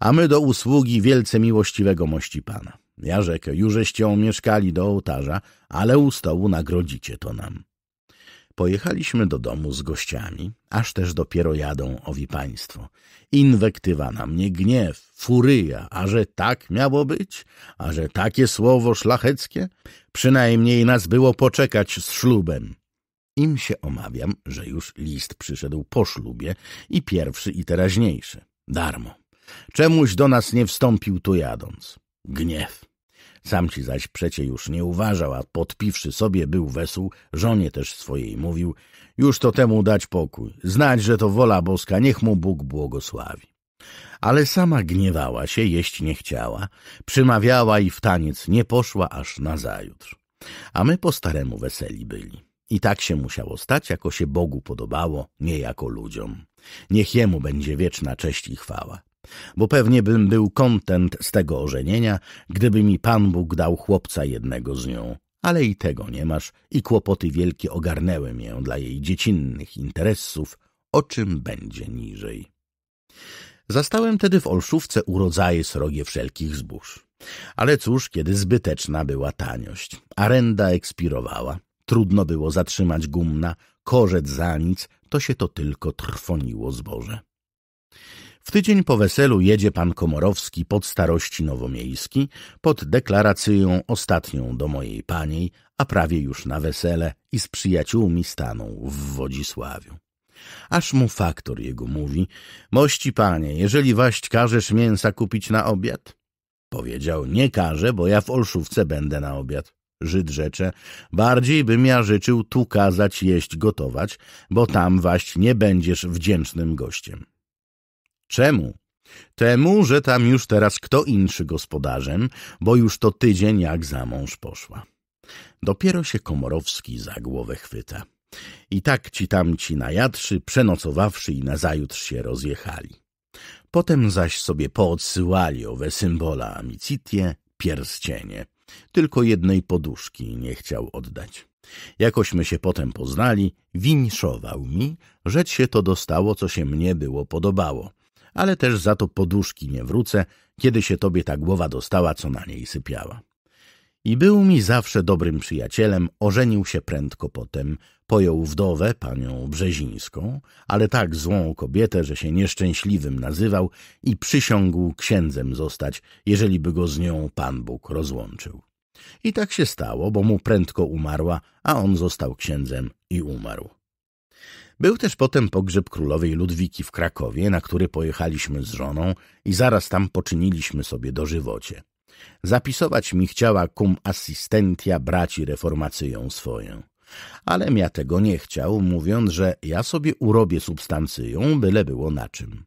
a my do usługi wielce miłościwego mości pana. Ja rzekę, jużeście mieszkali do ołtarza, ale u stołu nagrodzicie to nam. Pojechaliśmy do domu z gościami, aż też dopiero jadą owi państwo. Inwektywa na mnie, gniew, furyja, a że tak miało być, a że takie słowo szlacheckie, przynajmniej nas było poczekać z ślubem. Im się omawiam, że już list przyszedł po ślubie i pierwszy i teraźniejszy. Darmo. Czemuś do nas nie wstąpił tu jadąc. Gniew. Sam ci zaś przecie już nie uważał, a podpiwszy sobie był wesół, żonie też swojej mówił, już to temu dać pokój, znać, że to wola boska, niech mu Bóg błogosławi. Ale sama gniewała się, jeść nie chciała, przymawiała i w taniec nie poszła aż nazajutrz. A my po staremu weseli byli. I tak się musiało stać, jako się Bogu podobało, nie jako ludziom. Niech Jemu będzie wieczna cześć i chwała. Bo pewnie bym był kontent z tego ożenienia, gdyby mi Pan Bóg dał chłopca jednego z nią. Ale i tego nie masz i kłopoty wielkie ogarnęły mię dla jej dziecinnych interesów, o czym będzie niżej. Zastałem tedy w Olszówce urodzaje srogie wszelkich zbóż. Ale cóż, kiedy zbyteczna była taniość. Arenda ekspirowała. Trudno było zatrzymać gumna, korzec za nic, to się to tylko trwoniło zboże. W tydzień po weselu jedzie pan Komorowski pod starości nowomiejski, pod deklaracją ostatnią do mojej paniej, a prawie już na wesele i z przyjaciółmi staną w Wodzisławiu. Aż mu faktor jego mówi, mości panie, jeżeli waść każesz mięsa kupić na obiad? Powiedział, nie każę, bo ja w Olszówce będę na obiad. Żyd rzecze, bardziej bym ja życzył tu kazać jeść gotować, bo tam waść nie będziesz wdzięcznym gościem. Czemu? Temu, że tam już teraz kto inszy gospodarzem, bo już to tydzień jak za mąż poszła. Dopiero się Komorowski za głowę chwyta. I tak ci tamci najadszy, przenocowawszy i nazajutrz się rozjechali. Potem zaś sobie poodsyłali owe symbola amicitie, pierścienie. Tylko jednej poduszki nie chciał oddać. Jakośmy się potem poznali, winszował mi, żeć się to dostało, co się mnie było podobało. Ale też za to poduszki nie wrócę, kiedy się tobie ta głowa dostała, co na niej sypiała i był mi zawsze dobrym przyjacielem, ożenił się prędko potem, pojął wdowę, panią Brzezińską, ale tak złą kobietę, że się nieszczęśliwym nazywał i przysiągł księdzem zostać, jeżeli by go z nią Pan Bóg rozłączył. I tak się stało, bo mu prędko umarła, a on został księdzem i umarł. Był też potem pogrzeb królowej Ludwiki w Krakowie, na który pojechaliśmy z żoną i zaraz tam poczyniliśmy sobie dożywocie. Zapisować mi chciała cum assistentia braci reformacyją swoją. Ale ja tego nie chciał, mówiąc, że ja sobie urobię substancyją, byle było na czym.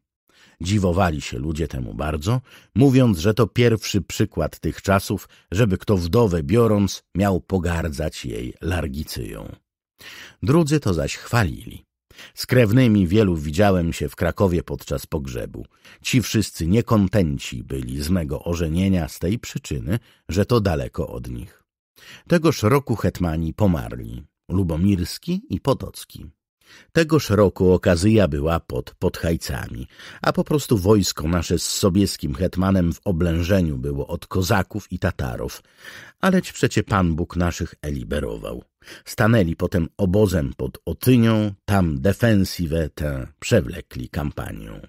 Dziwowali się ludzie temu bardzo, mówiąc, że to pierwszy przykład tych czasów, żeby kto wdowę biorąc miał pogardzać jej largicyją. Drudzy to zaś chwalili. Z krewnymi wielu widziałem się w Krakowie podczas pogrzebu. Ci wszyscy niekontenci byli z mego ożenienia z tej przyczyny, że to daleko od nich. Tegoż roku hetmani pomarli, Lubomirski i Potocki. Tegoż roku okazyja była pod podchajcami, a po prostu wojsko nasze z sobieskim hetmanem w oblężeniu było od kozaków i Tatarów, aleć przecie Pan Bóg naszych eliberował. Stanęli potem obozem pod Otynią, tam defensywę tę przewlekli kampanią.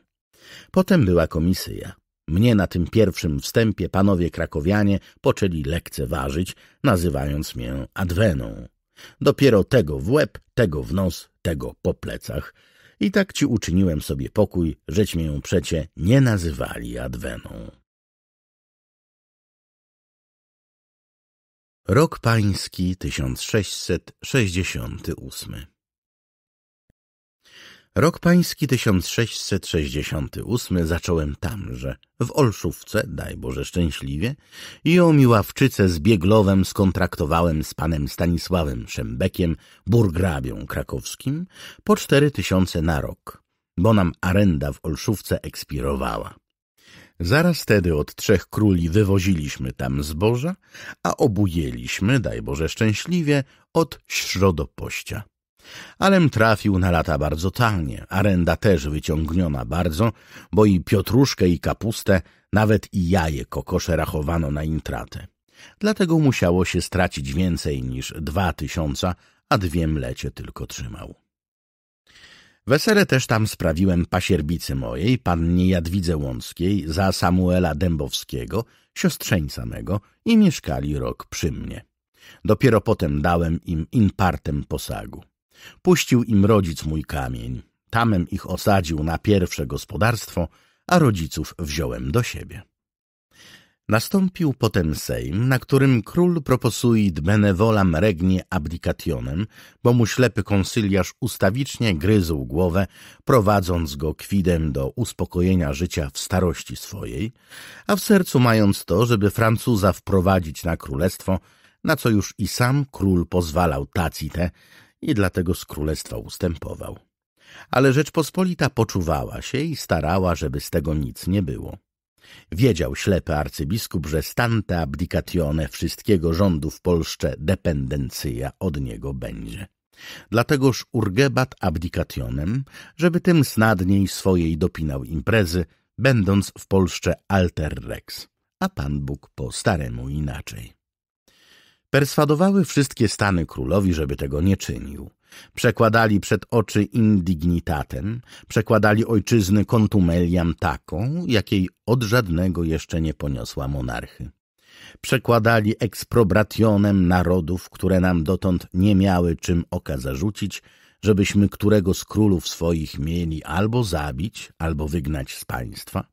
Potem była komisja. Mnie na tym pierwszym wstępie panowie krakowianie poczęli lekceważyć, nazywając mię Adweną. Dopiero tego w łeb tego w nos, tego po plecach. I tak ci uczyniłem sobie pokój, żeć mię przecie nie nazywali Adweną. Rok Pański 1668 Rok pański 1668 zacząłem tamże, w Olszówce, daj Boże szczęśliwie, i o Miławczyce z Bieglowem skontraktowałem z panem Stanisławem Szembekiem, burgrabią krakowskim, po cztery tysiące na rok, bo nam arenda w Olszówce ekspirowała. Zaraz tedy od trzech króli wywoziliśmy tam zboża, a obujęliśmy, daj Boże szczęśliwie, od środopościa. Alem trafił na lata bardzo tanie, arenda też wyciągniona bardzo, bo i piotruszkę i kapustę, nawet i jaje kokosze rachowano na intratę. Dlatego musiało się stracić więcej niż dwa tysiąca, a dwie mlecie tylko trzymał. Wesele też tam sprawiłem pasierbicy mojej, pannie Jadwidze Łąckiej, za Samuela Dębowskiego, siostrzeńca mego i mieszkali rok przy mnie. Dopiero potem dałem im impartem posagu. Puścił im rodzic mój kamień. Tamem ich osadził na pierwsze gospodarstwo, a rodziców wziąłem do siebie. Nastąpił potem Sejm, na którym król proposuit benevolam regnie abdicationem, bo mu ślepy konsyliarz ustawicznie gryzł głowę, prowadząc go kwidem do uspokojenia życia w starości swojej, a w sercu mając to, żeby Francuza wprowadzić na królestwo, na co już i sam król pozwalał tacite, i dlatego z królestwa ustępował. Ale Rzeczpospolita poczuwała się i starała, żeby z tego nic nie było. Wiedział ślepy arcybiskup, że stante abdicatione wszystkiego rządu w Polsce dependencja od niego będzie. Dlategoż urgebat abdicationem, żeby tym snadniej swojej dopinał imprezy, będąc w Polsce alter rex, a Pan Bóg po staremu inaczej. Perswadowały wszystkie stany królowi, żeby tego nie czynił. Przekładali przed oczy indignitatem, przekładali ojczyzny kontumeliam taką, jakiej od żadnego jeszcze nie poniosła monarchy. Przekładali eksprobrationem narodów, które nam dotąd nie miały czym oka zarzucić, żebyśmy którego z królów swoich mieli albo zabić, albo wygnać z państwa.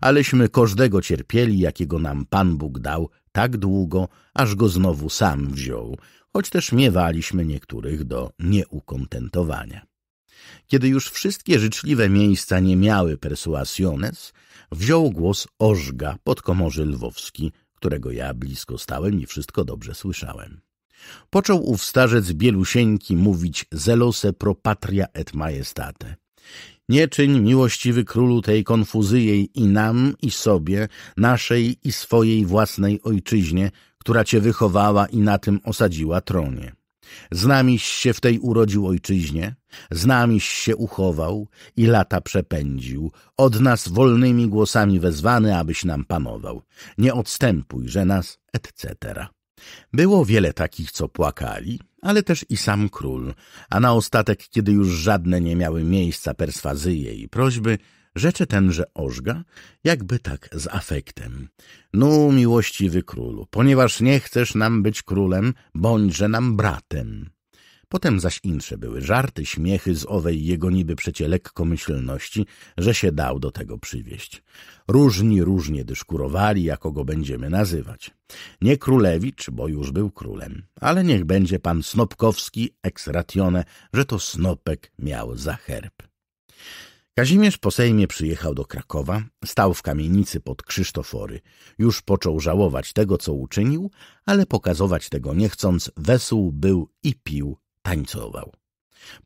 Aleśmy każdego cierpieli, jakiego nam Pan Bóg dał tak długo, aż go znowu sam wziął, choć też miewaliśmy niektórych do nieukontentowania. Kiedy już wszystkie życzliwe miejsca nie miały persuasiones, wziął głos Ożga, podkomorzy lwowski, którego ja blisko stałem i wszystko dobrze słyszałem. Począł ów starzec bielusieńki mówić zelose pro patria et majestate. Nie czyń, miłościwy królu, tej konfuzyjej i nam, i sobie, naszej i swojej własnej ojczyźnie, która cię wychowała i na tym osadziła tronie. Z namiś się w tej urodził ojczyźnie, z namiś się uchował i lata przepędził, od nas wolnymi głosami wezwany, abyś nam panował. Nie odstępuj, że nas, etc. Było wiele takich, co płakali, ale też i sam król, a na ostatek, kiedy już żadne nie miały miejsca perswazyje i prośby, rzecze tenże ożga, jakby tak z afektem. No, miłościwy królu, ponieważ nie chcesz nam być królem, bądźże nam bratem. Potem zaś insze były żarty, śmiechy z owej jego niby przecie lekkomyślności, że się dał do tego przywieść. Różni różnie dyszkurowali, jako go będziemy nazywać. Nie królewicz, bo już był królem, ale niech będzie pan Snopkowski ex ratione, że to Snopek miał za herb. Kazimierz po Sejmie przyjechał do Krakowa, stał w kamienicy pod Krzysztofory. Już począł żałować tego, co uczynił, ale pokazować tego nie chcąc, wesół był i pił tańcował.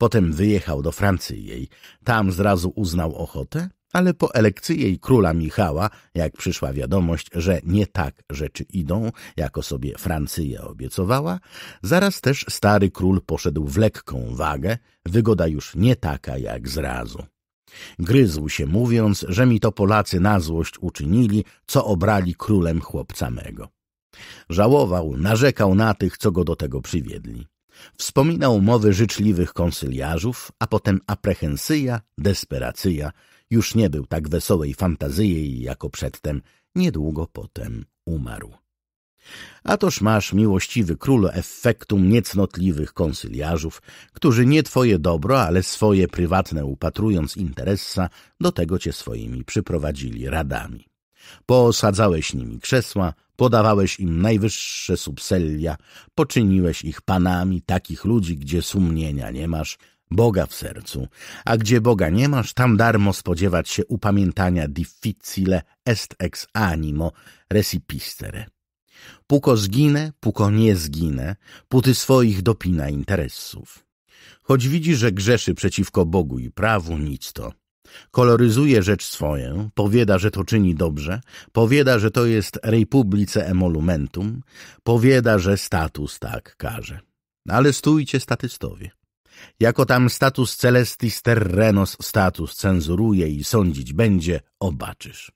Potem wyjechał do Francji jej. Tam zrazu uznał ochotę, ale po elekcji jej króla Michała, jak przyszła wiadomość, że nie tak rzeczy idą, jako sobie Francja obiecowała, zaraz też stary król poszedł w lekką wagę, wygoda już nie taka jak zrazu. Gryzł się mówiąc, że mi to Polacy na złość uczynili, co obrali królem chłopca mego. Żałował, narzekał na tych, co go do tego przywiedli. Wspominał mowy życzliwych konsyliarzów, a potem aprehensyja, desperacyja. Już nie był tak wesołej fantazji jako przedtem. Niedługo potem umarł. A toż masz, miłościwy król efektum niecnotliwych konsyliarzów, którzy nie twoje dobro, ale swoje prywatne upatrując interesa, do tego cię swoimi przyprowadzili radami. Poosadzałeś nimi krzesła, podawałeś im najwyższe subsellia, poczyniłeś ich panami, takich ludzi, gdzie sumienia nie masz, Boga w sercu, a gdzie Boga nie masz, tam darmo spodziewać się upamiętania difficile est ex animo recipistere. Puko zginę, puko nie zginę, puty swoich dopina interesów. Choć widzi, że grzeszy przeciwko Bogu i prawu, nic to. Koloryzuje rzecz swoją, powiada, że to czyni dobrze, powiada, że to jest republice emolumentum, powiada, że status tak każe. Ale stójcie statystowie. Jako tam status celestis terrenos status cenzuruje i sądzić będzie, obaczysz.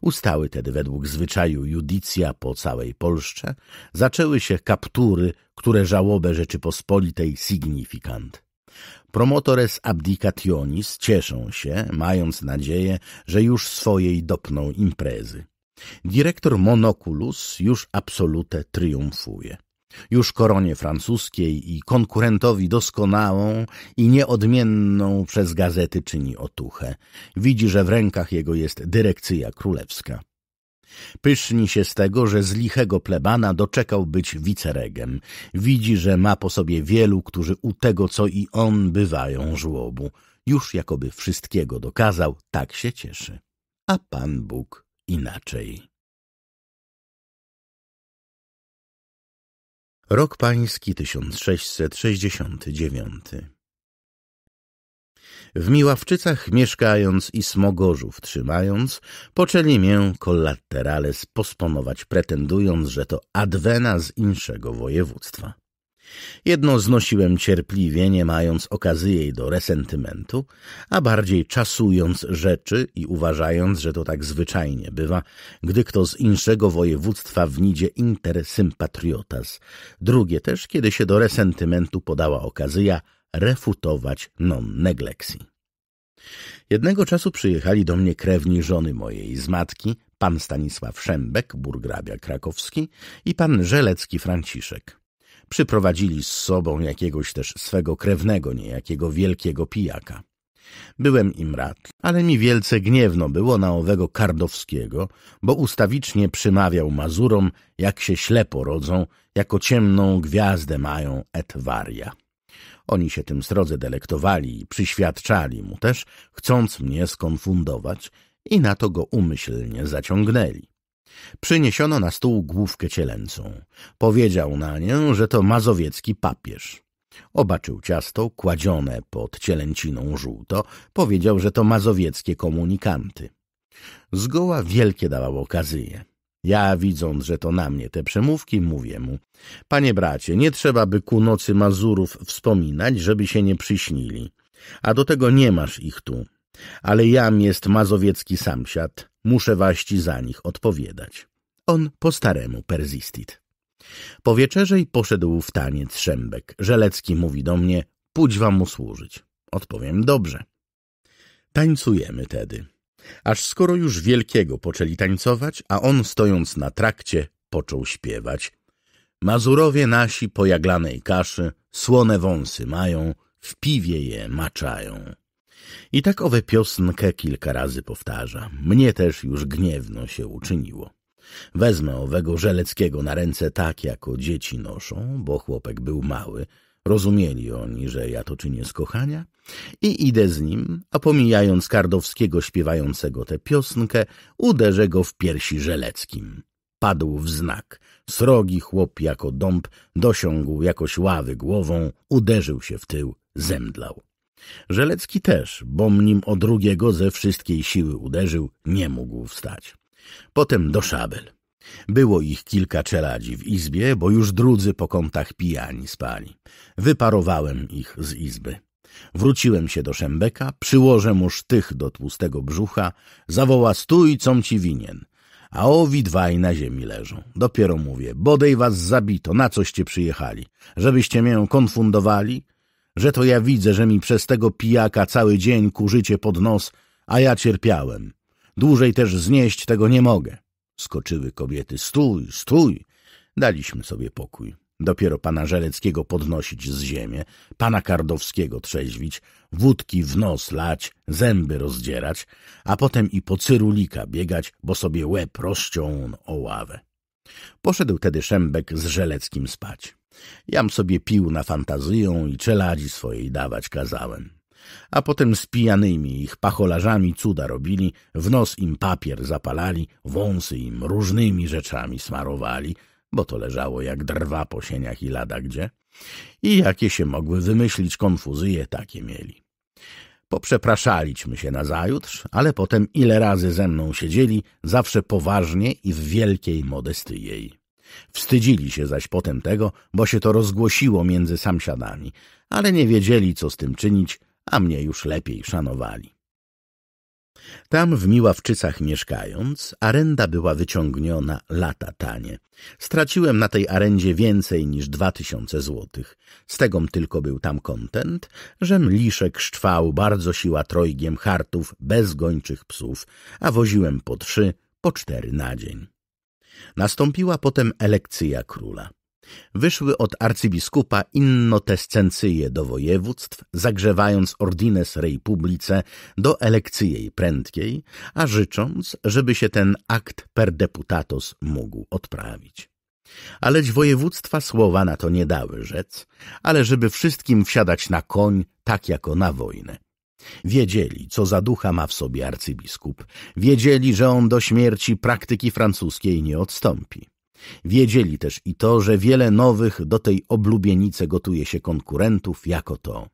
Ustały tedy według zwyczaju judicja po całej Polsce, zaczęły się kaptury, które żałobę Rzeczypospolitej signifikant. Promotores abdicationis cieszą się, mając nadzieję, że już swojej dopną imprezy. Dyrektor Monoculus już absolute triumfuje. Już koronie francuskiej i konkurentowi doskonałą i nieodmienną przez gazety czyni otuchę. Widzi, że w rękach jego jest dyrekcja królewska. Pyszni się z tego, że z lichego plebana doczekał być wiceregem. Widzi, że ma po sobie wielu, którzy u tego, co i on, bywają żłobu. Już jakoby wszystkiego dokazał, tak się cieszy. A Pan Bóg inaczej. Rok pański 1669 w Miławczycach mieszkając i Smogorzów trzymając, poczęli mię kolaterale posponować, pretendując, że to adwena z inszego województwa. Jedno znosiłem cierpliwie, nie mając okazji jej do resentymentu, a bardziej czasując rzeczy i uważając, że to tak zwyczajnie bywa, gdy kto z inszego województwa wnidzie inter sympatriotas. Drugie też, kiedy się do resentymentu podała okazja, refutować non neglexi. Jednego czasu przyjechali do mnie krewni żony mojej z matki, pan Stanisław Szembek, burgrabia krakowski i pan Żelecki Franciszek. Przyprowadzili z sobą jakiegoś też swego krewnego, niejakiego wielkiego pijaka. Byłem im rad, ale mi wielce gniewno było na owego Kardowskiego, bo ustawicznie przymawiał Mazurom, jak się ślepo rodzą, jako ciemną gwiazdę mają et varia. Oni się tym srodze delektowali i przyświadczali mu też, chcąc mnie skonfundować i na to go umyślnie zaciągnęli. Przyniesiono na stół główkę cielęcą. Powiedział na nią, że to mazowiecki papież. Obaczył ciasto kładzione pod cielęciną żółto. Powiedział, że to mazowieckie komunikanty. Zgoła wielkie dawał okazyje. Ja, widząc, że to na mnie te przemówki, mówię mu — Panie bracie, nie trzeba by ku nocy Mazurów wspominać, żeby się nie przyśnili, a do tego nie masz ich tu. Ale jam jest mazowiecki samsiad, muszę waści za nich odpowiadać. On po staremu persistit. Po wieczerzej poszedł w taniec Szembek. Żelecki mówi do mnie — Pójdź wam mu służyć. Odpowiem — Dobrze. Tańcujemy tedy. Aż skoro już wielkiego poczęli tańcować, a on stojąc na trakcie począł śpiewać. Mazurowie nasi po jaglanej kaszy słone wąsy mają, w piwie je maczają. I tak owe piosnkę kilka razy powtarza. Mnie też już gniewno się uczyniło. Wezmę owego Żeleckiego na ręce tak, jako dzieci noszą, bo chłopek był mały, Rozumieli oni, że ja to czynię z kochania i idę z nim, a pomijając Kardowskiego śpiewającego tę piosnkę, uderzę go w piersi żeleckim. Padł w znak. Srogi chłop jako dąb dosiągł jakoś ławy głową, uderzył się w tył, zemdlał. Żelecki też, bom nim o drugiego ze wszystkiej siły uderzył, nie mógł wstać. Potem do szabel. Było ich kilka czeladzi w izbie, bo już drudzy po kątach pijani spali. Wyparowałem ich z izby. Wróciłem się do Szembeka, przyłożę mu sztych do tłustego brzucha, zawoła stój, com ci winien. A owi dwaj na ziemi leżą. Dopiero mówię, bodej was zabito, na coście przyjechali? Żebyście mię konfundowali? Że to ja widzę, że mi przez tego pijaka cały dzień kurzycie pod nos, a ja cierpiałem. Dłużej też znieść tego nie mogę skoczyły kobiety. Stój, stój! Daliśmy sobie pokój. Dopiero pana Żeleckiego podnosić z ziemię, pana Kardowskiego trzeźwić, wódki w nos lać, zęby rozdzierać, a potem i po cyrulika biegać, bo sobie łeb rozciął o ławę. Poszedł tedy Szembek z Żeleckim spać. Jam sobie pił na fantazyją i czeladzi swojej dawać kazałem a potem z pijanymi ich pacholarzami cuda robili, w nos im papier zapalali, wąsy im różnymi rzeczami smarowali, bo to leżało jak drwa po sieniach i lada gdzie, i jakie się mogły wymyślić konfuzyje, takie mieli. Poprzepraszaliśmy się nazajutrz, ale potem ile razy ze mną siedzieli, zawsze poważnie i w wielkiej modesty jej. Wstydzili się zaś potem tego, bo się to rozgłosiło między samsiadami, ale nie wiedzieli, co z tym czynić, a mnie już lepiej szanowali. Tam w Miławczycach mieszkając, arenda była wyciągniona lata tanie. Straciłem na tej arendzie więcej niż dwa tysiące złotych. Z tego tylko był tam kontent, że mliszek szczwał bardzo siła trojgiem hartów bez gończych psów, a woziłem po trzy, po cztery na dzień. Nastąpiła potem elekcja króla wyszły od arcybiskupa innotescencyje do województw, zagrzewając ordines rei publice do elekcyjej prędkiej, a życząc, żeby się ten akt per deputatos mógł odprawić. Aleć województwa słowa na to nie dały rzec, ale żeby wszystkim wsiadać na koń, tak jako na wojnę. Wiedzieli, co za ducha ma w sobie arcybiskup. Wiedzieli, że on do śmierci praktyki francuskiej nie odstąpi. Wiedzieli też i to, że wiele nowych do tej oblubienice gotuje się konkurentów jako to.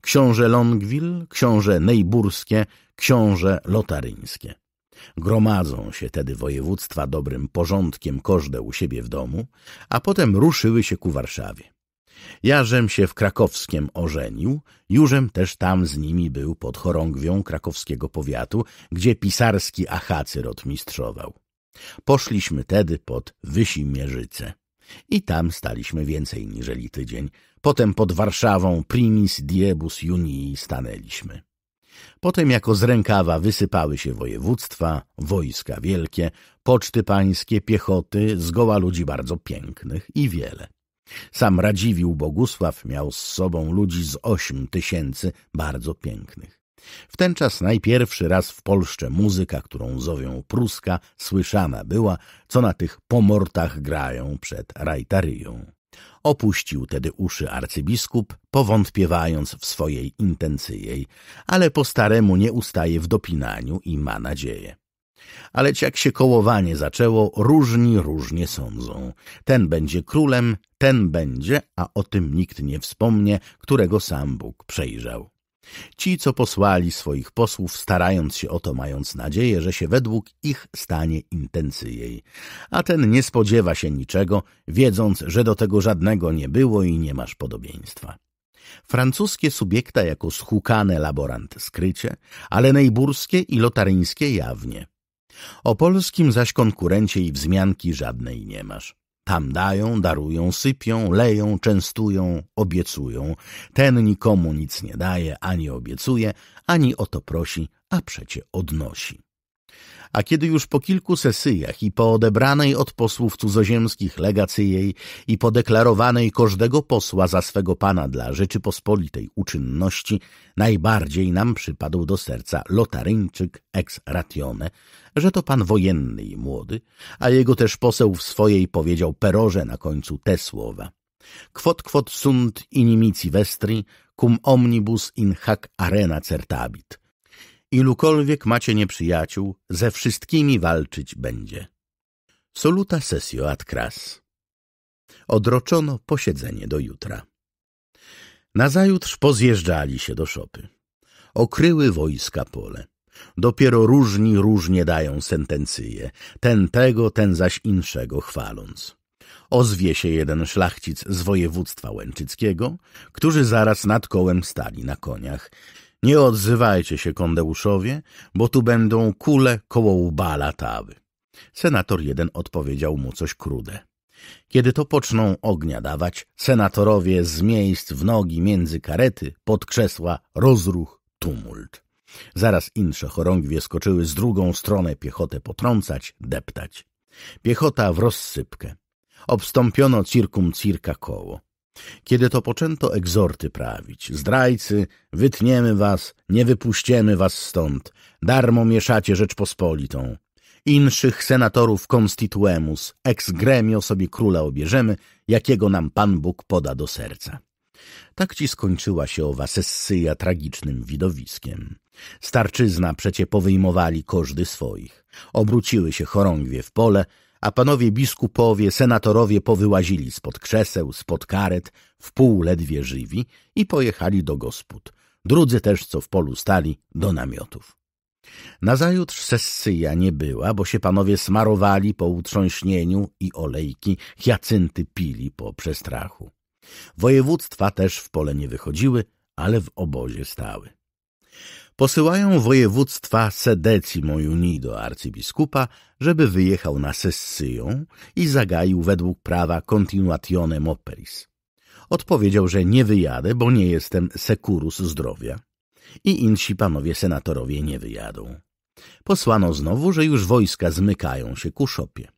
Książę Longwil, książę Neiburskie, książę Lotaryńskie. Gromadzą się tedy województwa dobrym porządkiem każde u siebie w domu, a potem ruszyły się ku Warszawie. Jarzem się w Krakowskiem ożenił, Jurzem też tam z nimi był pod chorągwią krakowskiego powiatu, gdzie pisarski Achacy rotmistrzował. Poszliśmy tedy pod Wysimierzyce. I tam staliśmy więcej niżeli tydzień. Potem pod Warszawą primis diebus junii stanęliśmy. Potem jako z rękawa wysypały się województwa, wojska wielkie, poczty pańskie, piechoty, zgoła ludzi bardzo pięknych i wiele. Sam Radziwił Bogusław miał z sobą ludzi z ośm tysięcy bardzo pięknych. W ten czas najpierwszy raz w Polsce muzyka, którą zowią pruska, słyszana była, co na tych pomortach grają przed rajtaryją. Opuścił tedy uszy arcybiskup, powątpiewając w swojej intencyjej, ale po staremu nie ustaje w dopinaniu i ma nadzieję. Aleć jak się kołowanie zaczęło, różni różnie sądzą. Ten będzie królem, ten będzie, a o tym nikt nie wspomnie, którego sam Bóg przejrzał. Ci, co posłali swoich posłów, starając się o to, mając nadzieję, że się według ich stanie intency jej. A ten nie spodziewa się niczego, wiedząc, że do tego żadnego nie było i nie masz podobieństwa. Francuskie subiekta jako schukane laborant skrycie, ale nejburskie i lotaryńskie jawnie. O polskim zaś konkurencie i wzmianki żadnej nie masz. Tam dają, darują, sypią, leją, częstują, obiecują. Ten nikomu nic nie daje, ani obiecuje, ani o to prosi, a przecie odnosi. A kiedy już po kilku sesyjach i po odebranej od posłów cudzoziemskich legacyjej i po deklarowanej każdego posła za swego pana dla Rzeczypospolitej uczynności, najbardziej nam przypadł do serca lotaryńczyk ex ratione, że to pan wojenny i młody, a jego też poseł w swojej powiedział perorze na końcu te słowa. Quod quod sunt inimici vestri, cum omnibus in hac arena certabit – ilukolwiek macie nieprzyjaciół, ze wszystkimi walczyć będzie. Soluta sesio ad cras. Odroczono posiedzenie do jutra. Nazajutrz pozjeżdżali się do szopy. Okryły wojska pole. Dopiero różni różnie dają sentencje, ten tego, ten zaś inszego chwaląc. Ozwie się jeden szlachcic z województwa łęczyckiego, którzy zaraz nad kołem stali na koniach nie odzywajcie się, kondeuszowie, bo tu będą kule koło łba latały. Senator jeden odpowiedział mu coś krude. Kiedy to poczną ognia dawać, senatorowie z miejsc w nogi między karety, pod krzesła, rozruch, tumult. Zaraz insze chorągwie skoczyły z drugą stronę piechotę potrącać, deptać. Piechota w rozsypkę. Obstąpiono cirkum cirka koło. Kiedy to poczęto egzorty prawić, zdrajcy, wytniemy was, nie wypuścimy was stąd, darmo mieszacie Rzeczpospolitą. Inszych senatorów constituemus, ex gremio sobie króla obierzemy, jakiego nam Pan Bóg poda do serca. Tak ci skończyła się owa sessyja tragicznym widowiskiem. Starczyzna przecie powyjmowali koszdy swoich. Obróciły się chorągwie w pole, a panowie biskupowie, senatorowie powyłazili spod krzeseł, spod karet, w pół ledwie żywi i pojechali do gospod. Drudzy też, co w polu stali, do namiotów. Nazajutrz sesyja nie była, bo się panowie smarowali po utrząśnieniu i olejki, hiacynty pili po przestrachu. Województwa też w pole nie wychodziły, ale w obozie stały posyłają województwa sedeci mojuni do arcybiskupa, żeby wyjechał na sessyją i zagaił według prawa continuationem operis. Odpowiedział, że nie wyjadę, bo nie jestem sekurus zdrowia. I insi panowie senatorowie nie wyjadą. Posłano znowu, że już wojska zmykają się ku szopie.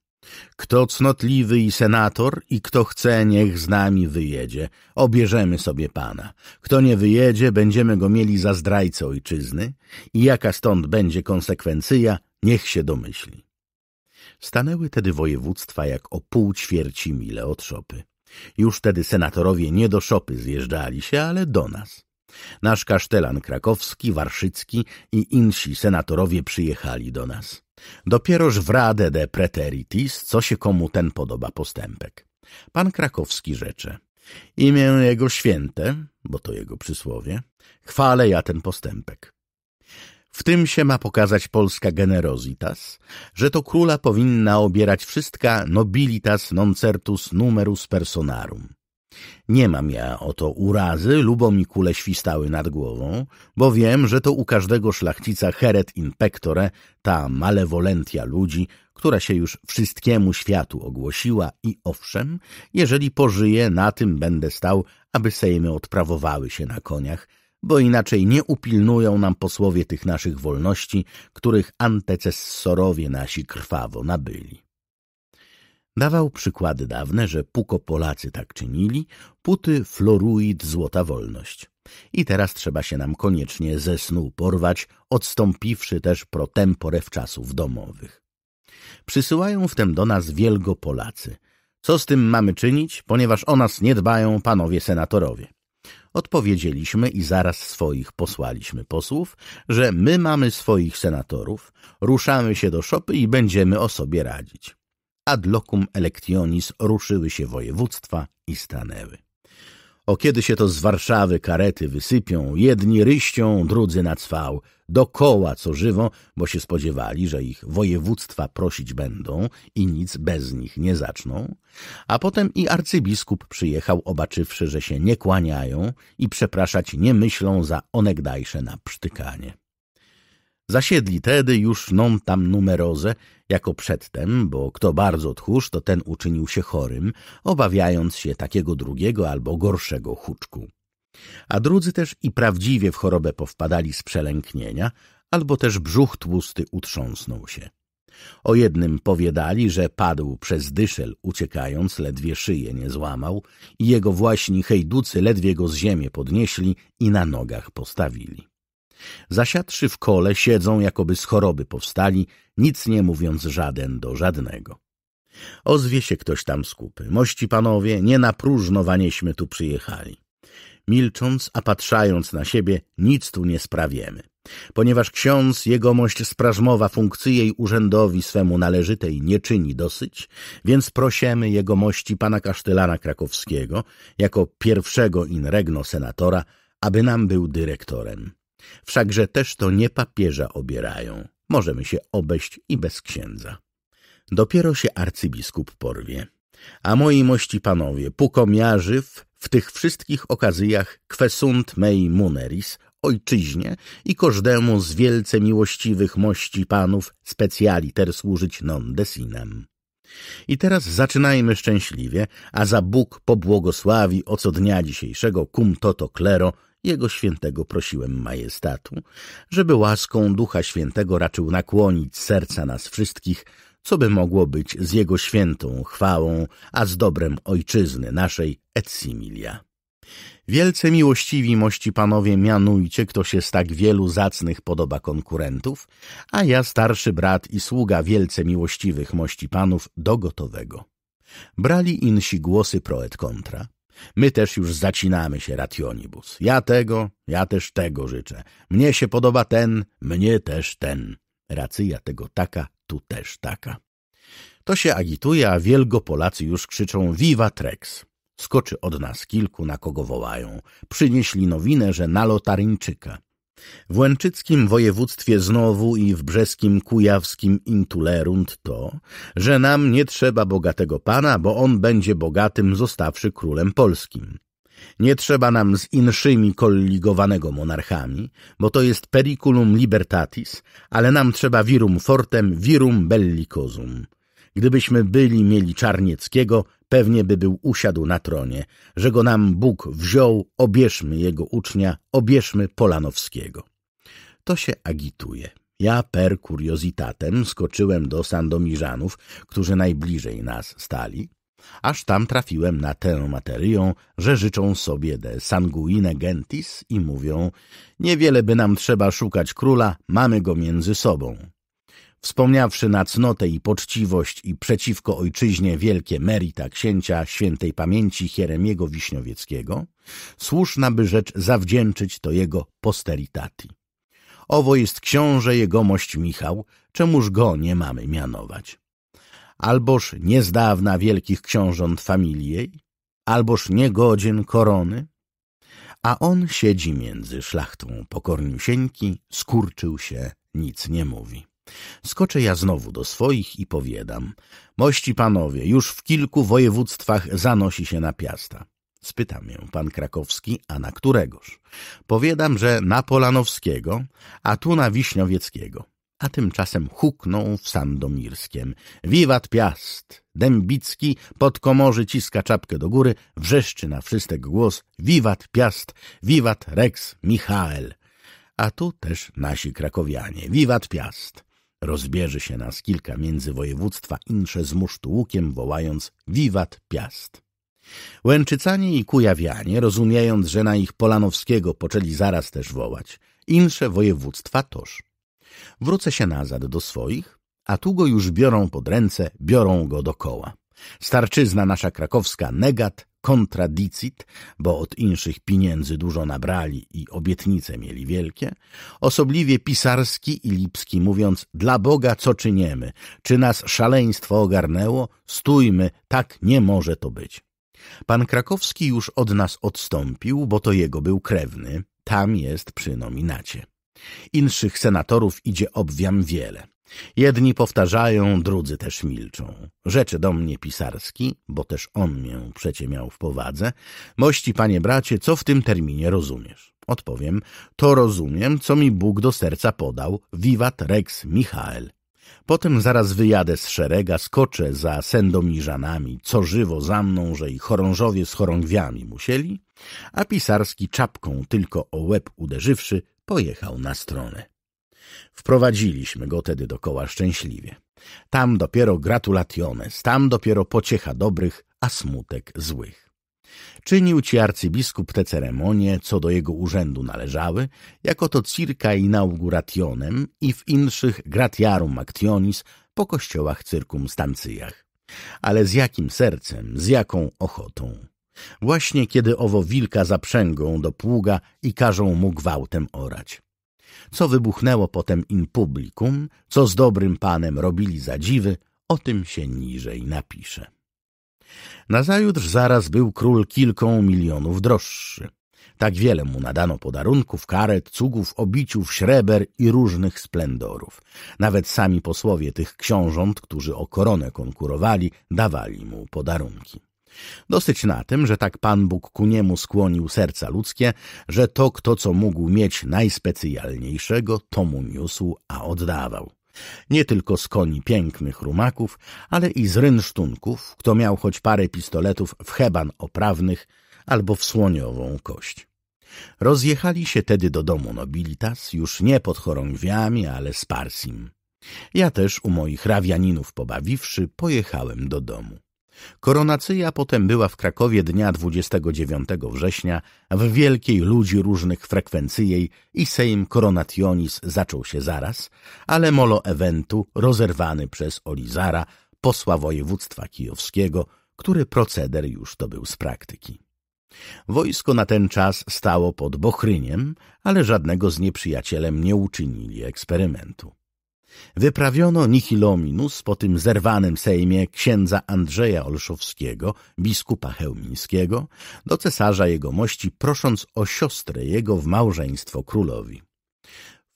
Kto cnotliwy i senator i kto chce, niech z nami wyjedzie. Obierzemy sobie pana. Kto nie wyjedzie, będziemy go mieli za zdrajcę ojczyzny i jaka stąd będzie konsekwencja, niech się domyśli. Stanęły tedy województwa jak o pół ćwierci mile od szopy. Już tedy senatorowie nie do szopy zjeżdżali się, ale do nas. Nasz kasztelan krakowski, warszycki i insi senatorowie przyjechali do nas. Dopieroż w radę de preteritis, co się komu ten podoba postępek. Pan Krakowski rzecze. Imię jego święte, bo to jego przysłowie, chwalę ja ten postępek. W tym się ma pokazać polska generositas, że to króla powinna obierać wszystka nobilitas non certus numerus personarum. Nie mam ja oto urazy, lubo mi kule świstały nad głową, bo wiem, że to u każdego szlachcica heret in pectore, ta malewolentia ludzi, która się już wszystkiemu światu ogłosiła i owszem, jeżeli pożyję, na tym będę stał, aby sejmy odprawowały się na koniach, bo inaczej nie upilnują nam posłowie tych naszych wolności, których antecessorowie nasi krwawo nabyli. Dawał przykłady dawne, że puko Polacy tak czynili, puty floruid złota wolność. I teraz trzeba się nam koniecznie ze snu porwać, odstąpiwszy też pro tempore czasów domowych. Przysyłają wtem do nas wielgo Polacy. Co z tym mamy czynić, ponieważ o nas nie dbają panowie senatorowie? Odpowiedzieliśmy i zaraz swoich posłaliśmy posłów, że my mamy swoich senatorów, ruszamy się do szopy i będziemy o sobie radzić ad locum electionis ruszyły się województwa i stanęły. O kiedy się to z Warszawy karety wysypią, jedni ryścią, drudzy na cwał, dokoła co żywo, bo się spodziewali, że ich województwa prosić będą i nic bez nich nie zaczną, a potem i arcybiskup przyjechał, obaczywszy, że się nie kłaniają i przepraszać nie myślą za onegdajsze naprztykanie. Zasiedli tedy już non tam numerozę, jako przedtem, bo kto bardzo tchórz, to ten uczynił się chorym, obawiając się takiego drugiego albo gorszego huczku. A drudzy też i prawdziwie w chorobę powpadali z przelęknienia, albo też brzuch tłusty utrząsnął się. O jednym powiadali, że padł przez dyszel, uciekając, ledwie szyję nie złamał i jego właśnie hejducy ledwie go z ziemi podnieśli i na nogach postawili. Zasiadszy w kole, siedzą, jakoby z choroby powstali, nic nie mówiąc żaden do żadnego. Ozwie się ktoś tam z kupy. Mości panowie, nie na próżno wanieśmy tu przyjechali. Milcząc, a patrzając na siebie, nic tu nie sprawiemy. Ponieważ ksiądz, jegomość Sprażmowa funkcji jej urzędowi swemu należytej nie czyni dosyć, więc prosimy jegomości pana Kasztelana Krakowskiego, jako pierwszego in regno senatora, aby nam był dyrektorem. Wszakże też to nie papieża obierają. Możemy się obejść i bez księdza. Dopiero się arcybiskup porwie. A moi mości panowie, pukomiarzyw, w tych wszystkich okazjach quesunt mei muneris, ojczyźnie i każdemu z wielce miłościwych mości panów specjaliter służyć non desinem. I teraz zaczynajmy szczęśliwie, a za Bóg pobłogosławi o co dnia dzisiejszego cum toto clero jego świętego prosiłem majestatu, żeby łaską Ducha Świętego raczył nakłonić serca nas wszystkich, co by mogło być z Jego świętą chwałą, a z dobrem ojczyzny naszej et similia. Wielce miłościwi mości panowie mianujcie, kto się z tak wielu zacnych podoba konkurentów, a ja starszy brat i sługa wielce miłościwych mości panów do gotowego. Brali insi głosy pro et contra. My też już zacinamy się, rationibus. Ja tego, ja też tego życzę. Mnie się podoba ten, mnie też ten. Racyja tego taka, tu też taka. To się agituje, a wielgo Polacy już krzyczą Viva Trex. Skoczy od nas kilku, na kogo wołają. Przynieśli nowinę, że na lotaryńczyka. W Łęczyckim województwie znowu i w brzeskim kujawskim intulerunt to, że nam nie trzeba bogatego pana, bo on będzie bogatym, zostawszy królem polskim. Nie trzeba nam z inszymi kolligowanego monarchami, bo to jest periculum libertatis, ale nam trzeba virum fortem, virum bellicosum. Gdybyśmy byli mieli Czarnieckiego, pewnie by był usiadł na tronie, że go nam Bóg wziął, obierzmy jego ucznia, obierzmy Polanowskiego. To się agituje. Ja per kuriozitatem skoczyłem do Sandomirzanów, którzy najbliżej nas stali, aż tam trafiłem na tę materię, że życzą sobie de sanguine gentis i mówią, niewiele by nam trzeba szukać króla, mamy go między sobą wspomniawszy na cnotę i poczciwość i przeciwko ojczyźnie wielkie merita księcia świętej pamięci Hieremiego Wiśniowieckiego, słuszna by rzecz zawdzięczyć to jego posteritati. Owo jest książę jegomość Michał, czemuż go nie mamy mianować. Alboż zdawna wielkich książąt familiej, alboż niegodzien korony, a on siedzi między szlachtą pokorniusieńki, skurczył się, nic nie mówi. Skoczę ja znowu do swoich i powiadam. Mości panowie, już w kilku województwach zanosi się na piasta. Spytam ją pan Krakowski, a na któregoż? Powiadam, że na Polanowskiego, a tu na Wiśniowieckiego. A tymczasem huknął w Sandomirskiem. Wiwat Piast! Dębicki pod komorzy ciska czapkę do góry, wrzeszczy na wszystek głos. Wiwat Piast! Wiwat Rex Michael! A tu też nasi krakowianie. Wiwat Piast! Rozbierze się nas kilka między województwa insze z musztułkiem, wołając Wiwat Piast. Łęczycanie i Kujawianie, rozumiejąc, że na ich Polanowskiego poczęli zaraz też wołać, insze województwa toż. Wrócę się nazad do swoich, a tu go już biorą pod ręce, biorą go dokoła. Starczyzna nasza krakowska negat kontradicit, bo od inszych pieniędzy dużo nabrali i obietnice mieli wielkie, osobliwie pisarski i lipski mówiąc, dla Boga co czyniemy, czy nas szaleństwo ogarnęło, stójmy, tak nie może to być. Pan Krakowski już od nas odstąpił, bo to jego był krewny, tam jest przy nominacie. Inszych senatorów idzie obwiam wiele. Jedni powtarzają, drudzy też milczą. Rzeczy do mnie pisarski, bo też on mię przecie miał w powadze. Mości, panie bracie, co w tym terminie rozumiesz? Odpowiem, to rozumiem, co mi Bóg do serca podał. Vivat Rex Michael. Potem zaraz wyjadę z szerega, skoczę za sendomiżanami, co żywo za mną, że i chorążowie z chorągwiami musieli, a pisarski czapką tylko o łeb uderzywszy pojechał na stronę. Wprowadziliśmy go tedy do koła szczęśliwie. Tam dopiero gratulationes, tam dopiero pociecha dobrych, a smutek złych. Czynił ci arcybiskup te ceremonie, co do jego urzędu należały, jako to circa inaugurationem i w inszych gratiarum actionis po kościołach cyrkumstancyjach. Ale z jakim sercem, z jaką ochotą. Właśnie kiedy owo wilka zaprzęgą do pługa i każą mu gwałtem orać co wybuchnęło potem in publicum, co z dobrym panem robili zadziwy, o tym się niżej napisze. Nazajutrz zaraz był król kilką milionów droższy. Tak wiele mu nadano podarunków, karet, cugów, obiciów, śreber i różnych splendorów. Nawet sami posłowie tych książąt, którzy o koronę konkurowali, dawali mu podarunki. Dosyć na tym, że tak Pan Bóg ku niemu skłonił serca ludzkie, że to, kto co mógł mieć najspecjalniejszego, to mu niósł, a oddawał. Nie tylko z koni pięknych rumaków, ale i z rynsztunków, kto miał choć parę pistoletów w heban oprawnych albo w słoniową kość. Rozjechali się tedy do domu nobilitas, już nie pod chorągwiami, ale z Parsim. Ja też u moich rawianinów pobawiwszy, pojechałem do domu. Koronacja potem była w Krakowie dnia 29 września w wielkiej ludzi różnych frekwencyjej i Sejm Koronationis zaczął się zaraz, ale molo eventu rozerwany przez Olizara, posła województwa kijowskiego, który proceder już to był z praktyki. Wojsko na ten czas stało pod Bochryniem, ale żadnego z nieprzyjacielem nie uczynili eksperymentu. Wyprawiono nihilominus po tym zerwanym sejmie księdza Andrzeja Olszowskiego, biskupa chełmińskiego, do cesarza jego mości, prosząc o siostrę jego w małżeństwo królowi.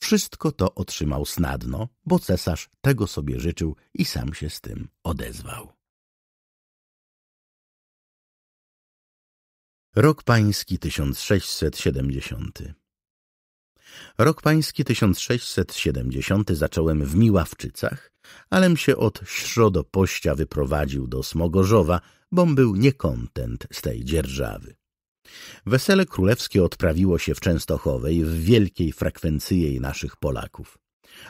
Wszystko to otrzymał snadno, bo cesarz tego sobie życzył i sam się z tym odezwał. Rok pański 1670 Rok pański 1670 zacząłem w Miławczycach, alem się od środopościa wyprowadził do Smogorzowa, bom był niekontent z tej dzierżawy. Wesele królewskie odprawiło się w Częstochowej, w wielkiej frekwencyjej naszych Polaków.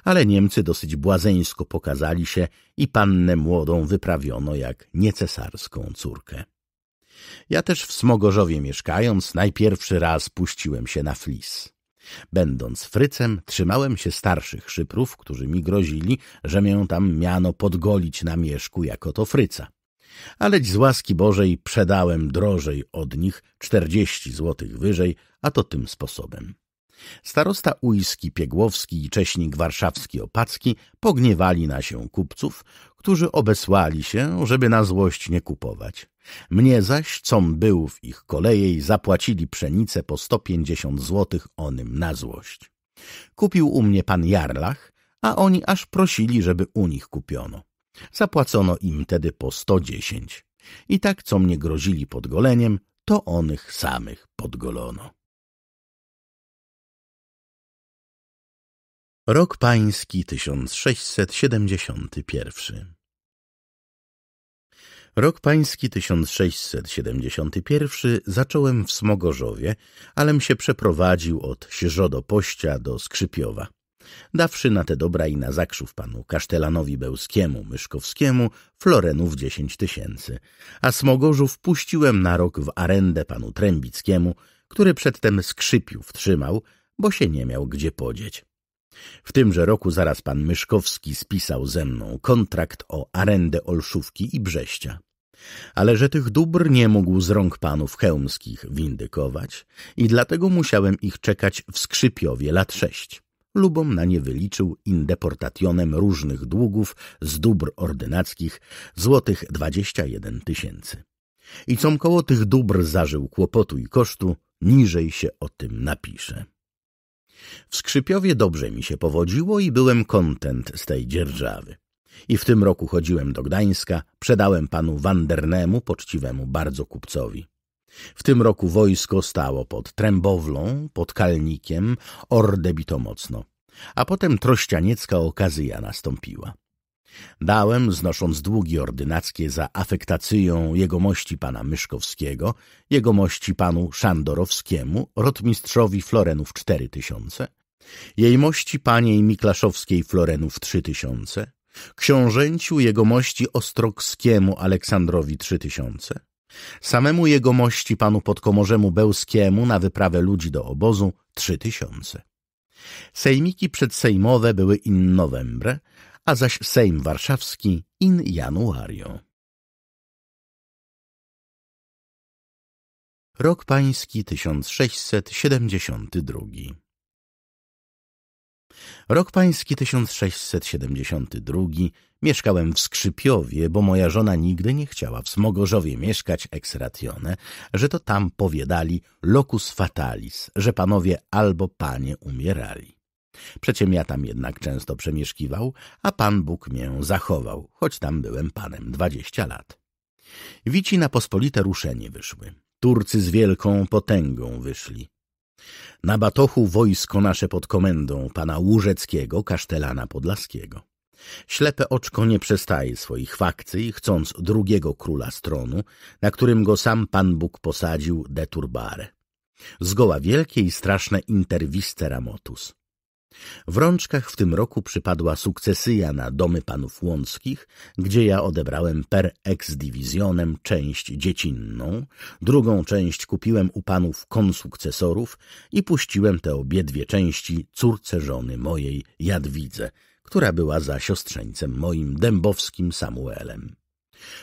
Ale Niemcy dosyć błazeńsko pokazali się i pannę młodą wyprawiono jak niecesarską córkę. Ja też w Smogorzowie mieszkając, najpierwszy raz puściłem się na flis. Będąc frycem, trzymałem się starszych Szyprów, którzy mi grozili, że mię tam miano podgolić na mieszku jako to fryca. Aleć z łaski Bożej przedałem drożej od nich, czterdzieści złotych wyżej, a to tym sposobem. Starosta Ujski, Piegłowski i Cześnik Warszawski Opacki pogniewali na się kupców, którzy obesłali się, żeby na złość nie kupować. Mnie zaś, com był w ich kolejej, zapłacili pszenicę po 150 złotych onym na złość. Kupił u mnie pan Jarlach, a oni aż prosili, żeby u nich kupiono. Zapłacono im tedy po 110. I tak, co mnie grozili podgoleniem, to onych samych podgolono. Rok pański 1671 Rok pański 1671 zacząłem w Smogorzowie, alem się przeprowadził od Sierzo do Pościa do Skrzypiowa. Dawszy na te dobra i na zakrzów panu Kasztelanowi Bełskiemu, Myszkowskiemu, florenów dziesięć tysięcy, a Smogorzów puściłem na rok w arendę panu Trębickiemu, który przedtem skrzypiów trzymał, bo się nie miał gdzie podzieć. W tymże roku zaraz pan Myszkowski spisał ze mną kontrakt o arendę Olszówki i Brześcia. Ale że tych dóbr nie mógł z rąk panów chełmskich windykować i dlatego musiałem ich czekać w Skrzypiowie lat sześć. Lubom na nie wyliczył indeportationem różnych długów z dóbr ordynackich złotych dwadzieścia jeden tysięcy. I com koło tych dóbr zażył kłopotu i kosztu, niżej się o tym napisze. W Skrzypiowie dobrze mi się powodziło i byłem kontent z tej dzierżawy. I w tym roku chodziłem do Gdańska, przedałem panu Wandernemu, poczciwemu bardzo kupcowi. W tym roku wojsko stało pod Trębowlą, pod Kalnikiem, ordę mocno. A potem trościaniecka okazja nastąpiła. Dałem, znosząc długi ordynackie za afektacją jegomości pana Myszkowskiego, jegomości panu Szandorowskiemu, rotmistrzowi florenów cztery tysiące, jej mości paniej Miklaszowskiej florenów trzy tysiące, książęciu jegomości Ostrokskiemu Aleksandrowi trzy tysiące, samemu jegomości panu Podkomorzemu Bełskiemu na wyprawę ludzi do obozu trzy tysiące. Sejmiki przedsejmowe były in novembre, a zaś Sejm Warszawski in januario. Rok Pański 1672 Rok Pański 1672 mieszkałem w Skrzypiowie, bo moja żona nigdy nie chciała w Smogorzowie mieszkać ex ratione, że to tam powiadali locus fatalis, że panowie albo panie umierali. Przeciem ja tam jednak często przemieszkiwał, a Pan Bóg mię zachował, choć tam byłem panem dwadzieścia lat. Wici na pospolite ruszenie wyszły. Turcy z wielką potęgą wyszli. Na Batochu wojsko nasze pod komendą pana Łużeckiego, kasztelana podlaskiego. Ślepe oczko nie przestaje swoich fakcji, chcąc drugiego króla stronu, na którym go sam Pan Bóg posadził deturbare. Zgoła wielkie i straszne interwisce Ramotus. W Rączkach w tym roku przypadła sukcesyja na domy panów łąckich, gdzie ja odebrałem per ex divizionem część dziecinną, drugą część kupiłem u panów konsukcesorów i puściłem te obie dwie części córce żony mojej Jadwidze, która była za siostrzeńcem moim dębowskim Samuelem.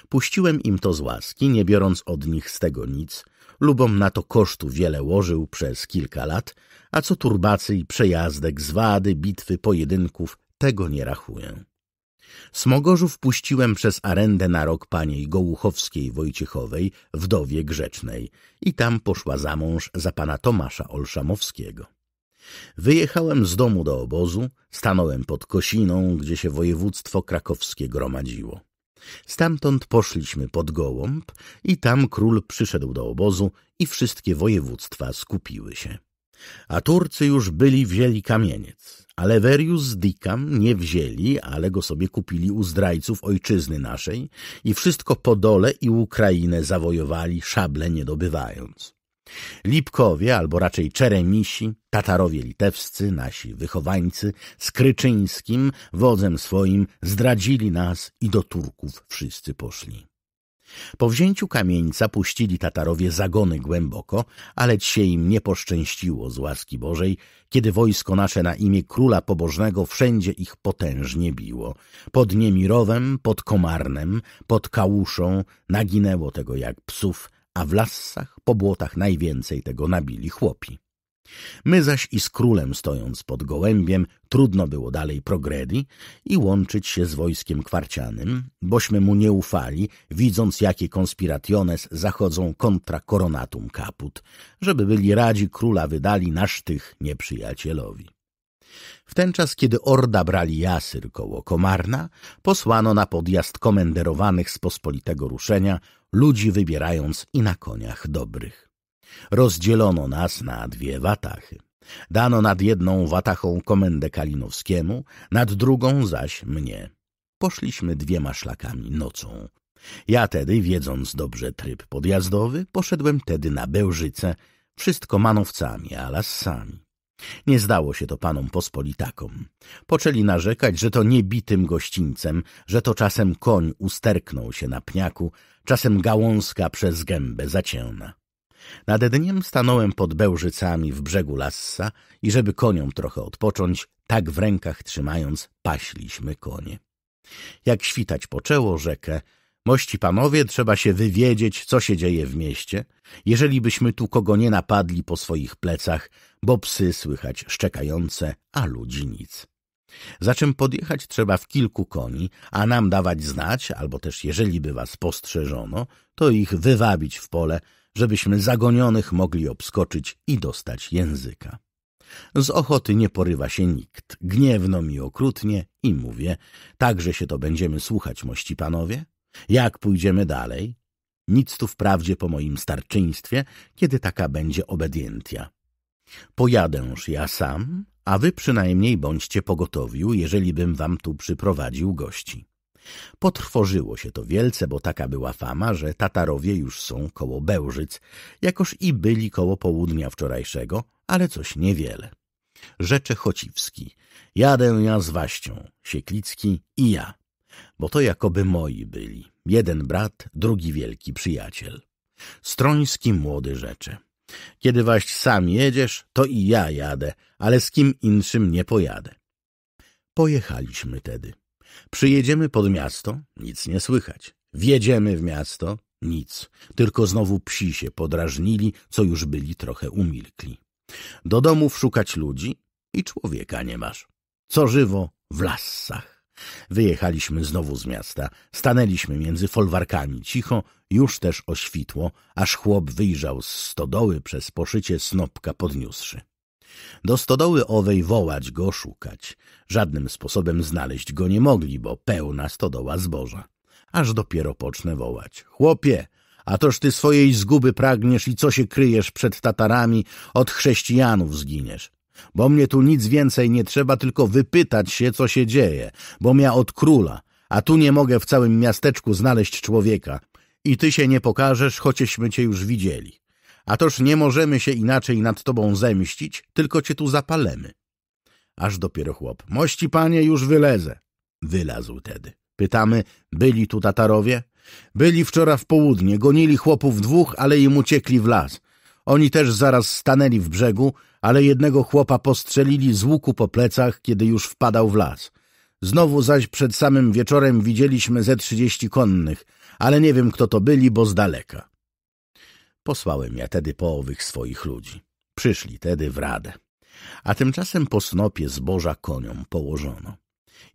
Puściłem im to z łaski, nie biorąc od nich z tego nic, lubom na to kosztu wiele łożył przez kilka lat, a co turbacy i przejazdek, zwady, bitwy, pojedynków, tego nie rachuję. Smogorzów puściłem przez arendę na rok paniej Gołuchowskiej Wojciechowej, wdowie grzecznej, i tam poszła za mąż za pana Tomasza Olszamowskiego. Wyjechałem z domu do obozu, stanąłem pod Kosiną, gdzie się województwo krakowskie gromadziło. Stamtąd poszliśmy pod Gołąb i tam król przyszedł do obozu i wszystkie województwa skupiły się. A Turcy już byli wzięli kamieniec, a z Dikam nie wzięli, ale go sobie kupili u zdrajców ojczyzny naszej i wszystko Podole i Ukrainę zawojowali, szable nie dobywając. Lipkowie, albo raczej Czeremisi, Tatarowie litewscy, nasi wychowańcy, z Kryczyńskim, wodzem swoim, zdradzili nas i do Turków wszyscy poszli. Po wzięciu kamieńca puścili Tatarowie zagony głęboko, ale dzisiaj im nie poszczęściło z łaski Bożej, kiedy wojsko nasze na imię króla pobożnego wszędzie ich potężnie biło. Pod Niemirowem, pod Komarnem, pod Kałuszą naginęło tego jak psów a w lassach, po błotach najwięcej tego nabili chłopi. My zaś i z królem stojąc pod gołębiem, trudno było dalej progredi i łączyć się z wojskiem kwarcianym, bośmy mu nie ufali, widząc jakie konspirationes zachodzą kontra koronatum kaput, żeby byli radzi króla wydali nasz tych nieprzyjacielowi. W ten czas, kiedy orda brali jasyr koło Komarna, posłano na podjazd komenderowanych z pospolitego ruszenia ludzi wybierając i na koniach dobrych. Rozdzielono nas na dwie watachy. Dano nad jedną watachą komendę Kalinowskiemu, nad drugą zaś mnie. Poszliśmy dwiema szlakami nocą. Ja tedy, wiedząc dobrze tryb podjazdowy, poszedłem tedy na Bełżyce, wszystko manowcami, a lassami. Nie zdało się to panom pospolitakom. Poczęli narzekać, że to niebitym gościńcem, że to czasem koń usterknął się na pniaku, czasem gałązka przez gębę zacięna. Nad dniem stanąłem pod Bełżycami w brzegu Lassa i żeby koniom trochę odpocząć, tak w rękach trzymając, paśliśmy konie. Jak świtać poczęło rzekę, mości panowie, trzeba się wywiedzieć, co się dzieje w mieście. Jeżeli byśmy tu kogo nie napadli po swoich plecach, bo psy słychać szczekające, a ludzi nic. Zaczem podjechać trzeba w kilku koni, a nam dawać znać, albo też jeżeli by was postrzeżono, to ich wywabić w pole, żebyśmy zagonionych mogli obskoczyć i dostać języka. Z ochoty nie porywa się nikt, gniewno mi okrutnie i mówię, także się to będziemy słuchać, mości panowie? Jak pójdziemy dalej? Nic tu wprawdzie po moim starczyństwie, kiedy taka będzie obedientia. Pojadęż ja sam, a wy przynajmniej bądźcie pogotowiu, jeżeli bym wam tu przyprowadził gości. Potrwożyło się to wielce, bo taka była fama, że Tatarowie już są koło Bełżyc, jakoż i byli koło południa wczorajszego, ale coś niewiele. Rzecze Chociwski, jadę ja z Waścią, Sieklicki i ja, bo to jakoby moi byli, jeden brat, drugi wielki przyjaciel. Stroński młody rzecze. Kiedy waś sam jedziesz, to i ja jadę, ale z kim inszym nie pojadę. Pojechaliśmy tedy. Przyjedziemy pod miasto, nic nie słychać. Wjedziemy w miasto, nic. Tylko znowu psi się podrażnili, co już byli trochę umilkli. Do domów szukać ludzi i człowieka nie masz. Co żywo w lassach. Wyjechaliśmy znowu z miasta. Stanęliśmy między folwarkami cicho, już też oświtło, aż chłop wyjrzał z stodoły przez poszycie snopka podniósłszy. Do stodoły owej wołać go, szukać. Żadnym sposobem znaleźć go nie mogli, bo pełna stodoła zboża. Aż dopiero pocznę wołać. Chłopie, a toż ty swojej zguby pragniesz i co się kryjesz przed Tatarami, od chrześcijanów zginiesz bo mnie tu nic więcej nie trzeba, tylko wypytać się, co się dzieje, bo ja od króla, a tu nie mogę w całym miasteczku znaleźć człowieka. I ty się nie pokażesz, chociażśmy cię już widzieli. A toż nie możemy się inaczej nad tobą zemścić, tylko cię tu zapalemy. Aż dopiero chłop. Mości panie, już wylezę. Wylazł tedy. Pytamy, byli tu Tatarowie? Byli wczoraj w południe, gonili chłopów dwóch, ale im uciekli w las. Oni też zaraz stanęli w brzegu, ale jednego chłopa postrzelili z łuku po plecach, kiedy już wpadał w las. Znowu zaś przed samym wieczorem widzieliśmy ze trzydzieści konnych, ale nie wiem, kto to byli, bo z daleka. Posłałem ja tedy po owych swoich ludzi. Przyszli tedy w radę. A tymczasem po snopie zboża koniom położono.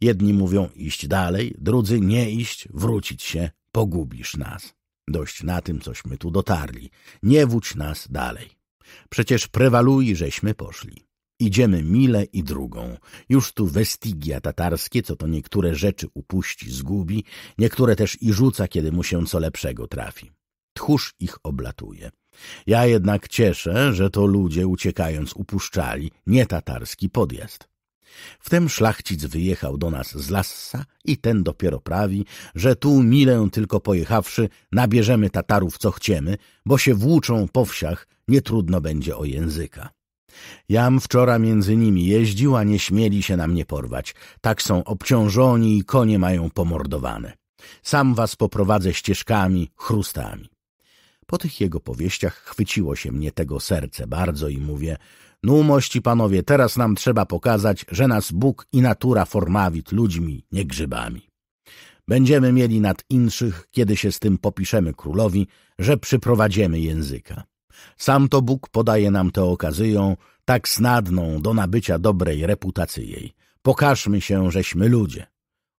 Jedni mówią iść dalej, drudzy nie iść, wrócić się, pogubisz nas. Dość na tym, cośmy tu dotarli. Nie wódź nas dalej. Przecież prewalui, żeśmy poszli. Idziemy mile i drugą. Już tu westigia tatarskie, co to niektóre rzeczy upuści, zgubi, niektóre też i rzuca, kiedy mu się co lepszego trafi. Tchórz ich oblatuje. Ja jednak cieszę, że to ludzie uciekając upuszczali nie tatarski podjazd. Wtem szlachcic wyjechał do nas z Lassa i ten dopiero prawi, że tu milę tylko pojechawszy nabierzemy Tatarów co chciemy, bo się włóczą po wsiach, nie trudno będzie o języka. Jam wczoraj między nimi jeździł, a nie śmieli się na mnie porwać. Tak są obciążoni i konie mają pomordowane. Sam was poprowadzę ścieżkami, chrustami. Po tych jego powieściach chwyciło się mnie tego serce bardzo i mówię, no mości, panowie, teraz nam trzeba pokazać, że nas Bóg i natura formawit ludźmi, nie grzybami. Będziemy mieli nad inszych, kiedy się z tym popiszemy królowi, że przyprowadzimy języka. Sam to Bóg podaje nam tę okazyją, tak snadną do nabycia dobrej reputacji jej. Pokażmy się, żeśmy ludzie.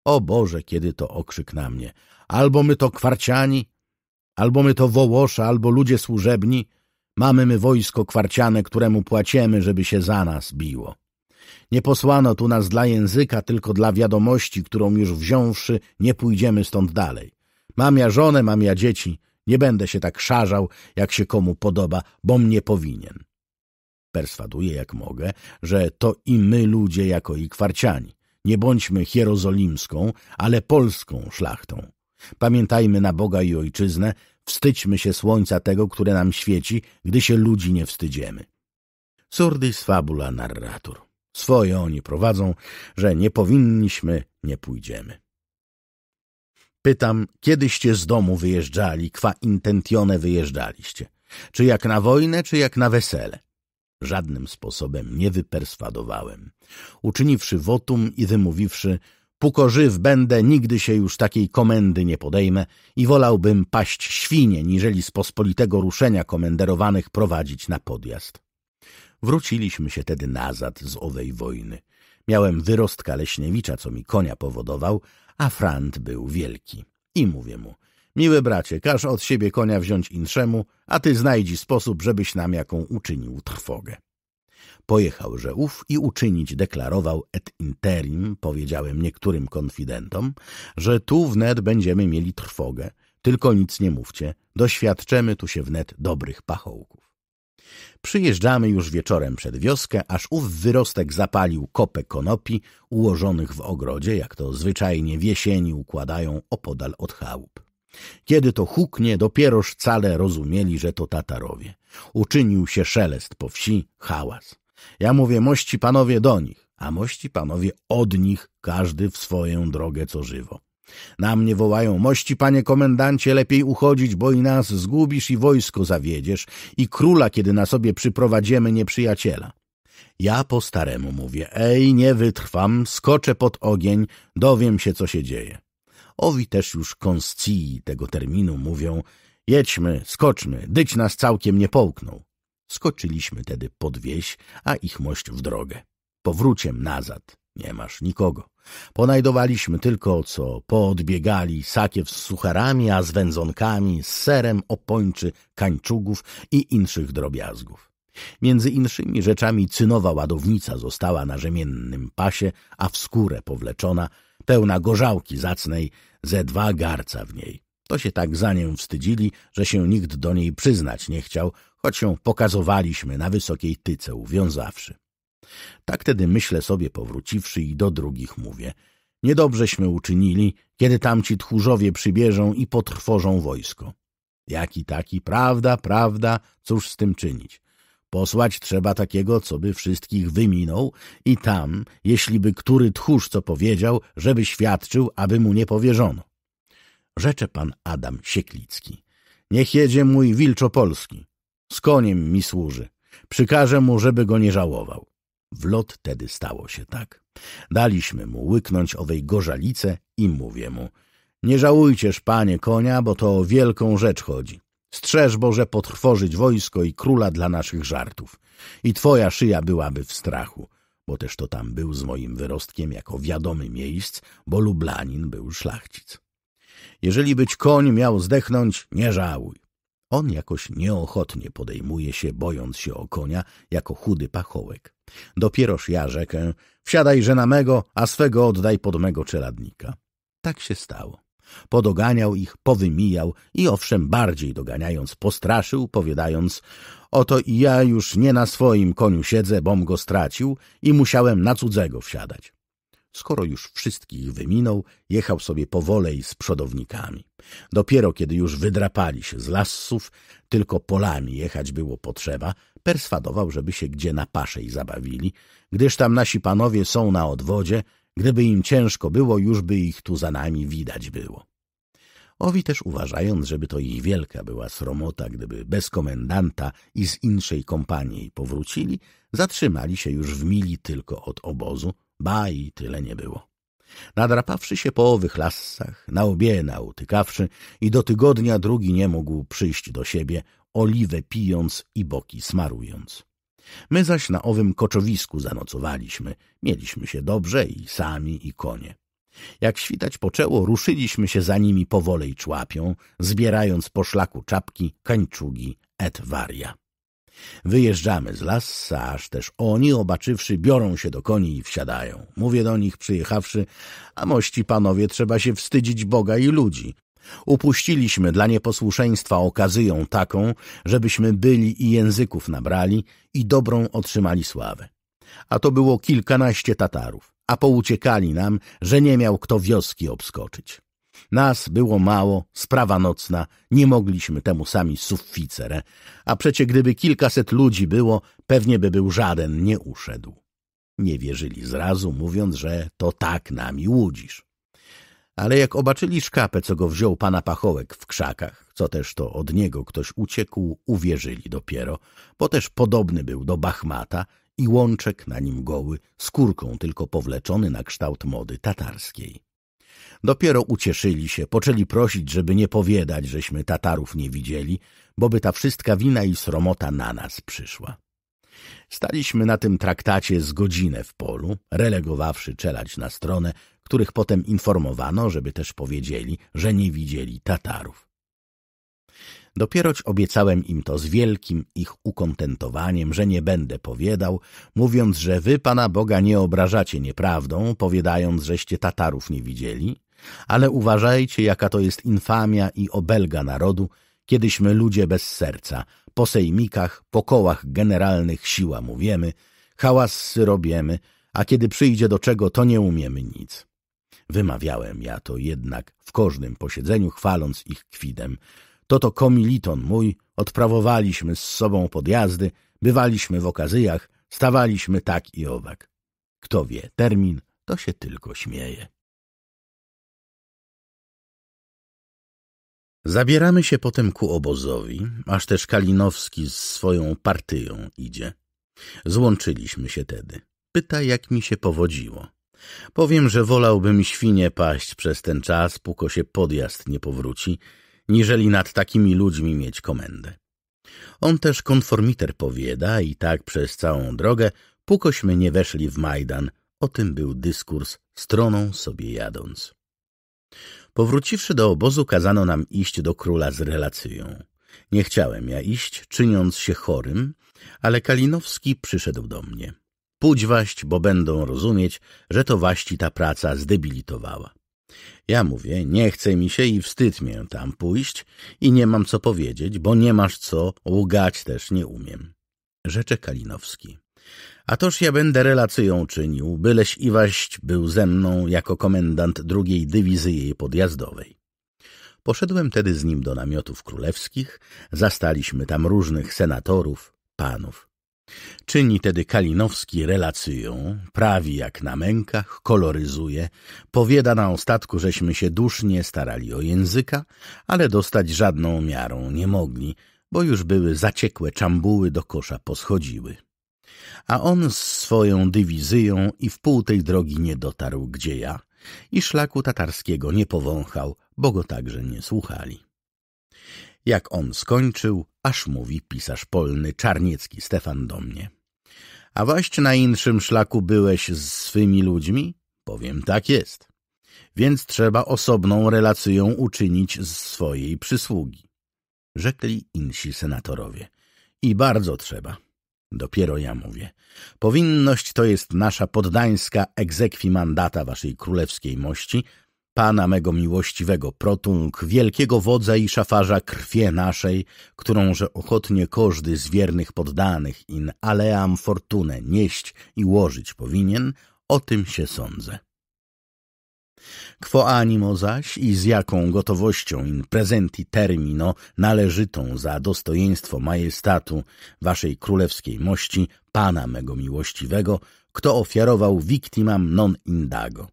O Boże, kiedy to okrzyk na mnie. Albo my to kwarciani, albo my to wołosza, albo ludzie służebni, Mamy my wojsko kwarciane, któremu płaciemy, żeby się za nas biło. Nie posłano tu nas dla języka, tylko dla wiadomości, którą już wziąwszy, nie pójdziemy stąd dalej. Mam ja żonę, mam ja dzieci, nie będę się tak szarzał, jak się komu podoba, bo mnie powinien. Perswaduję jak mogę, że to i my ludzie jako i kwarciani. Nie bądźmy hierozolimską, ale polską szlachtą. Pamiętajmy na Boga i Ojczyznę, Wstydźmy się słońca tego, które nam świeci, gdy się ludzi nie wstydziemy. Surdis fabula narratur. Swoje oni prowadzą, że nie powinniśmy, nie pójdziemy. Pytam, kiedyście z domu wyjeżdżali, kwa intentione wyjeżdżaliście? Czy jak na wojnę, czy jak na wesele? Żadnym sposobem nie wyperswadowałem. Uczyniwszy wotum i wymówiwszy, Póko żyw będę, nigdy się już takiej komendy nie podejmę i wolałbym paść świnie, niżeli z pospolitego ruszenia komenderowanych prowadzić na podjazd. Wróciliśmy się tedy nazad z owej wojny. Miałem wyrostka leśniewicza, co mi konia powodował, a Frant był wielki. I mówię mu, miły bracie, każ od siebie konia wziąć inszemu, a ty znajdź sposób, żebyś nam jaką uczynił trwogę. Pojechałże ów i uczynić deklarował et interim, powiedziałem niektórym konfidentom, że tu wnet będziemy mieli trwogę, tylko nic nie mówcie, doświadczemy tu się wnet dobrych pachołków. Przyjeżdżamy już wieczorem przed wioskę, aż ów wyrostek zapalił kopę konopi ułożonych w ogrodzie, jak to zwyczajnie w jesieni układają opodal od chałup. Kiedy to huknie, dopieroż wcale rozumieli, że to Tatarowie. Uczynił się szelest po wsi, hałas. Ja mówię, mości panowie do nich, a mości panowie od nich, każdy w swoją drogę co żywo. Na mnie wołają, mości panie komendancie, lepiej uchodzić, bo i nas zgubisz i wojsko zawiedziesz i króla, kiedy na sobie przyprowadzimy nieprzyjaciela. Ja po staremu mówię, ej, nie wytrwam, skoczę pod ogień, dowiem się, co się dzieje. Owi też już konscii tego terminu mówią Jedźmy, skoczmy, dyć nas całkiem nie połknął. Skoczyliśmy tedy pod wieś, a ich mość w drogę. Powróciem nazad, nie masz nikogo. Ponajdowaliśmy tylko, co poodbiegali sakiew z sucharami, a z wędzonkami, z serem, opończy, kańczugów i inszych drobiazgów. Między inszymi rzeczami cynowa ładownica została na rzemiennym pasie, a w skórę powleczona – pełna gorzałki zacnej ze dwa garca w niej. To się tak za nią wstydzili, że się nikt do niej przyznać nie chciał, choć ją pokazowaliśmy na wysokiej tyce uwiązawszy. Tak tedy myślę sobie powróciwszy i do drugich mówię. Niedobrześmy uczynili, kiedy tamci tchórzowie przybierzą i potrwożą wojsko. Jaki taki, prawda, prawda, cóż z tym czynić? Posłać trzeba takiego, co by wszystkich wyminął i tam, jeśliby który tchórz co powiedział, żeby świadczył, aby mu nie powierzono. Rzecze pan Adam Sieklicki. Niech jedzie mój Wilczopolski. Z koniem mi służy. Przykażę mu, żeby go nie żałował. W lot tedy stało się tak. Daliśmy mu łyknąć owej gorzalice i mówię mu. Nie żałujcież, panie, konia, bo to o wielką rzecz chodzi. Strzeż Boże potrwożyć wojsko i króla dla naszych żartów. I twoja szyja byłaby w strachu, bo też to tam był z moim wyrostkiem jako wiadomy miejsc, bo Lublanin był szlachcic. Jeżeli być koń miał zdechnąć, nie żałuj. On jakoś nieochotnie podejmuje się, bojąc się o konia, jako chudy pachołek. Dopieroż ja rzekę, wsiadaj na mego, a swego oddaj pod mego czeladnika. Tak się stało. Podoganiał ich, powymijał i owszem bardziej doganiając postraszył, powiadając Oto i ja już nie na swoim koniu siedzę, bom go stracił i musiałem na cudzego wsiadać. Skoro już wszystkich wyminął, jechał sobie powolej z przodownikami. Dopiero kiedy już wydrapali się z lasów, tylko polami jechać było potrzeba, perswadował, żeby się gdzie na paszej zabawili, gdyż tam nasi panowie są na odwodzie, Gdyby im ciężko było, już by ich tu za nami widać było. Owi też uważając, żeby to ich wielka była sromota, gdyby bez komendanta i z inszej kompanii powrócili, zatrzymali się już w mili tylko od obozu, ba i tyle nie było. Nadrapawszy się po owych lasach, na obie nautykawszy i do tygodnia drugi nie mógł przyjść do siebie, oliwę pijąc i boki smarując. My zaś na owym koczowisku zanocowaliśmy. Mieliśmy się dobrze i sami, i konie. Jak świtać poczęło, ruszyliśmy się za nimi powolej człapią, zbierając po szlaku czapki, kańczugi, et waria. Wyjeżdżamy z lasa, aż też oni, obaczywszy, biorą się do koni i wsiadają. Mówię do nich przyjechawszy, a mości panowie, trzeba się wstydzić Boga i ludzi. Upuściliśmy dla nieposłuszeństwa okazyją taką, żebyśmy byli i języków nabrali i dobrą otrzymali sławę. A to było kilkanaście Tatarów, a pouciekali nam, że nie miał kto wioski obskoczyć. Nas było mało, sprawa nocna, nie mogliśmy temu sami sufficere, a przecie gdyby kilkaset ludzi było, pewnie by był żaden nie uszedł. Nie wierzyli zrazu, mówiąc, że to tak nami łudzisz ale jak obaczyli szkapę, co go wziął pana Pachołek w krzakach, co też to od niego ktoś uciekł, uwierzyli dopiero, bo też podobny był do Bachmata i łączek na nim goły, skórką tylko powleczony na kształt mody tatarskiej. Dopiero ucieszyli się, poczęli prosić, żeby nie powiadać, żeśmy Tatarów nie widzieli, boby ta wszystka wina i sromota na nas przyszła. Staliśmy na tym traktacie z godzinę w polu, relegowawszy czelać na stronę, których potem informowano, żeby też powiedzieli, że nie widzieli Tatarów. Dopieroć obiecałem im to z wielkim ich ukontentowaniem, że nie będę powiedał, mówiąc, że wy Pana Boga nie obrażacie nieprawdą, powiadając, żeście Tatarów nie widzieli, ale uważajcie, jaka to jest infamia i obelga narodu, kiedyśmy ludzie bez serca, po sejmikach, po kołach generalnych siła mówimy, hałas robiemy, a kiedy przyjdzie do czego, to nie umiemy nic. Wymawiałem ja to jednak w każdym posiedzeniu, chwaląc ich kwidem. To to komiliton mój, odprawowaliśmy z sobą podjazdy, bywaliśmy w okazyjach, stawaliśmy tak i owak. Kto wie, termin to się tylko śmieje. Zabieramy się potem ku obozowi, aż też Kalinowski z swoją partyją idzie. Złączyliśmy się tedy. Pyta, jak mi się powodziło. Powiem, że wolałbym świnie paść przez ten czas, póko się podjazd nie powróci, niżeli nad takimi ludźmi mieć komendę. On też konformiter powiada i tak przez całą drogę, pókośmy nie weszli w Majdan, o tym był dyskurs, stroną sobie jadąc. Powróciwszy do obozu, kazano nam iść do króla z relacją. Nie chciałem ja iść, czyniąc się chorym, ale Kalinowski przyszedł do mnie. Pójdźwaść, bo będą rozumieć, że to waści ta praca zdebilitowała. Ja mówię, nie chce mi się i wstyd mię tam pójść i nie mam co powiedzieć, bo nie masz co, ługać też nie umiem. Rzecze Kalinowski. A toż ja będę relacją czynił, byleś Iwaść był ze mną jako komendant drugiej dywizji podjazdowej. Poszedłem tedy z nim do namiotów królewskich, zastaliśmy tam różnych senatorów, panów. Czyni tedy Kalinowski relacją, prawi jak na mękach, koloryzuje, powiada na ostatku, żeśmy się dusznie starali o języka, ale dostać żadną miarą nie mogli, bo już były zaciekłe czambuły do kosza poschodziły. A on z swoją dywizyją i w pół tej drogi nie dotarł, gdzie ja, i szlaku tatarskiego nie powąchał, bo go także nie słuchali. Jak on skończył, aż mówi pisarz polny Czarniecki Stefan do mnie. A waść na inszym szlaku byłeś z swymi ludźmi? Powiem, tak jest. Więc trzeba osobną relacją uczynić z swojej przysługi. Rzekli insi senatorowie. I bardzo trzeba. Dopiero ja mówię. Powinność to jest nasza poddańska egzekwi mandata waszej królewskiej mości Pana mego miłościwego protung, wielkiego wodza i szafarza krwie naszej, którąże ochotnie każdy z wiernych poddanych in aleam fortunę nieść i łożyć powinien, o tym się sądzę. Quo animo zaś i z jaką gotowością in presenti termino należytą za dostojeństwo majestatu waszej królewskiej mości, Pana mego miłościwego, kto ofiarował victimam non indago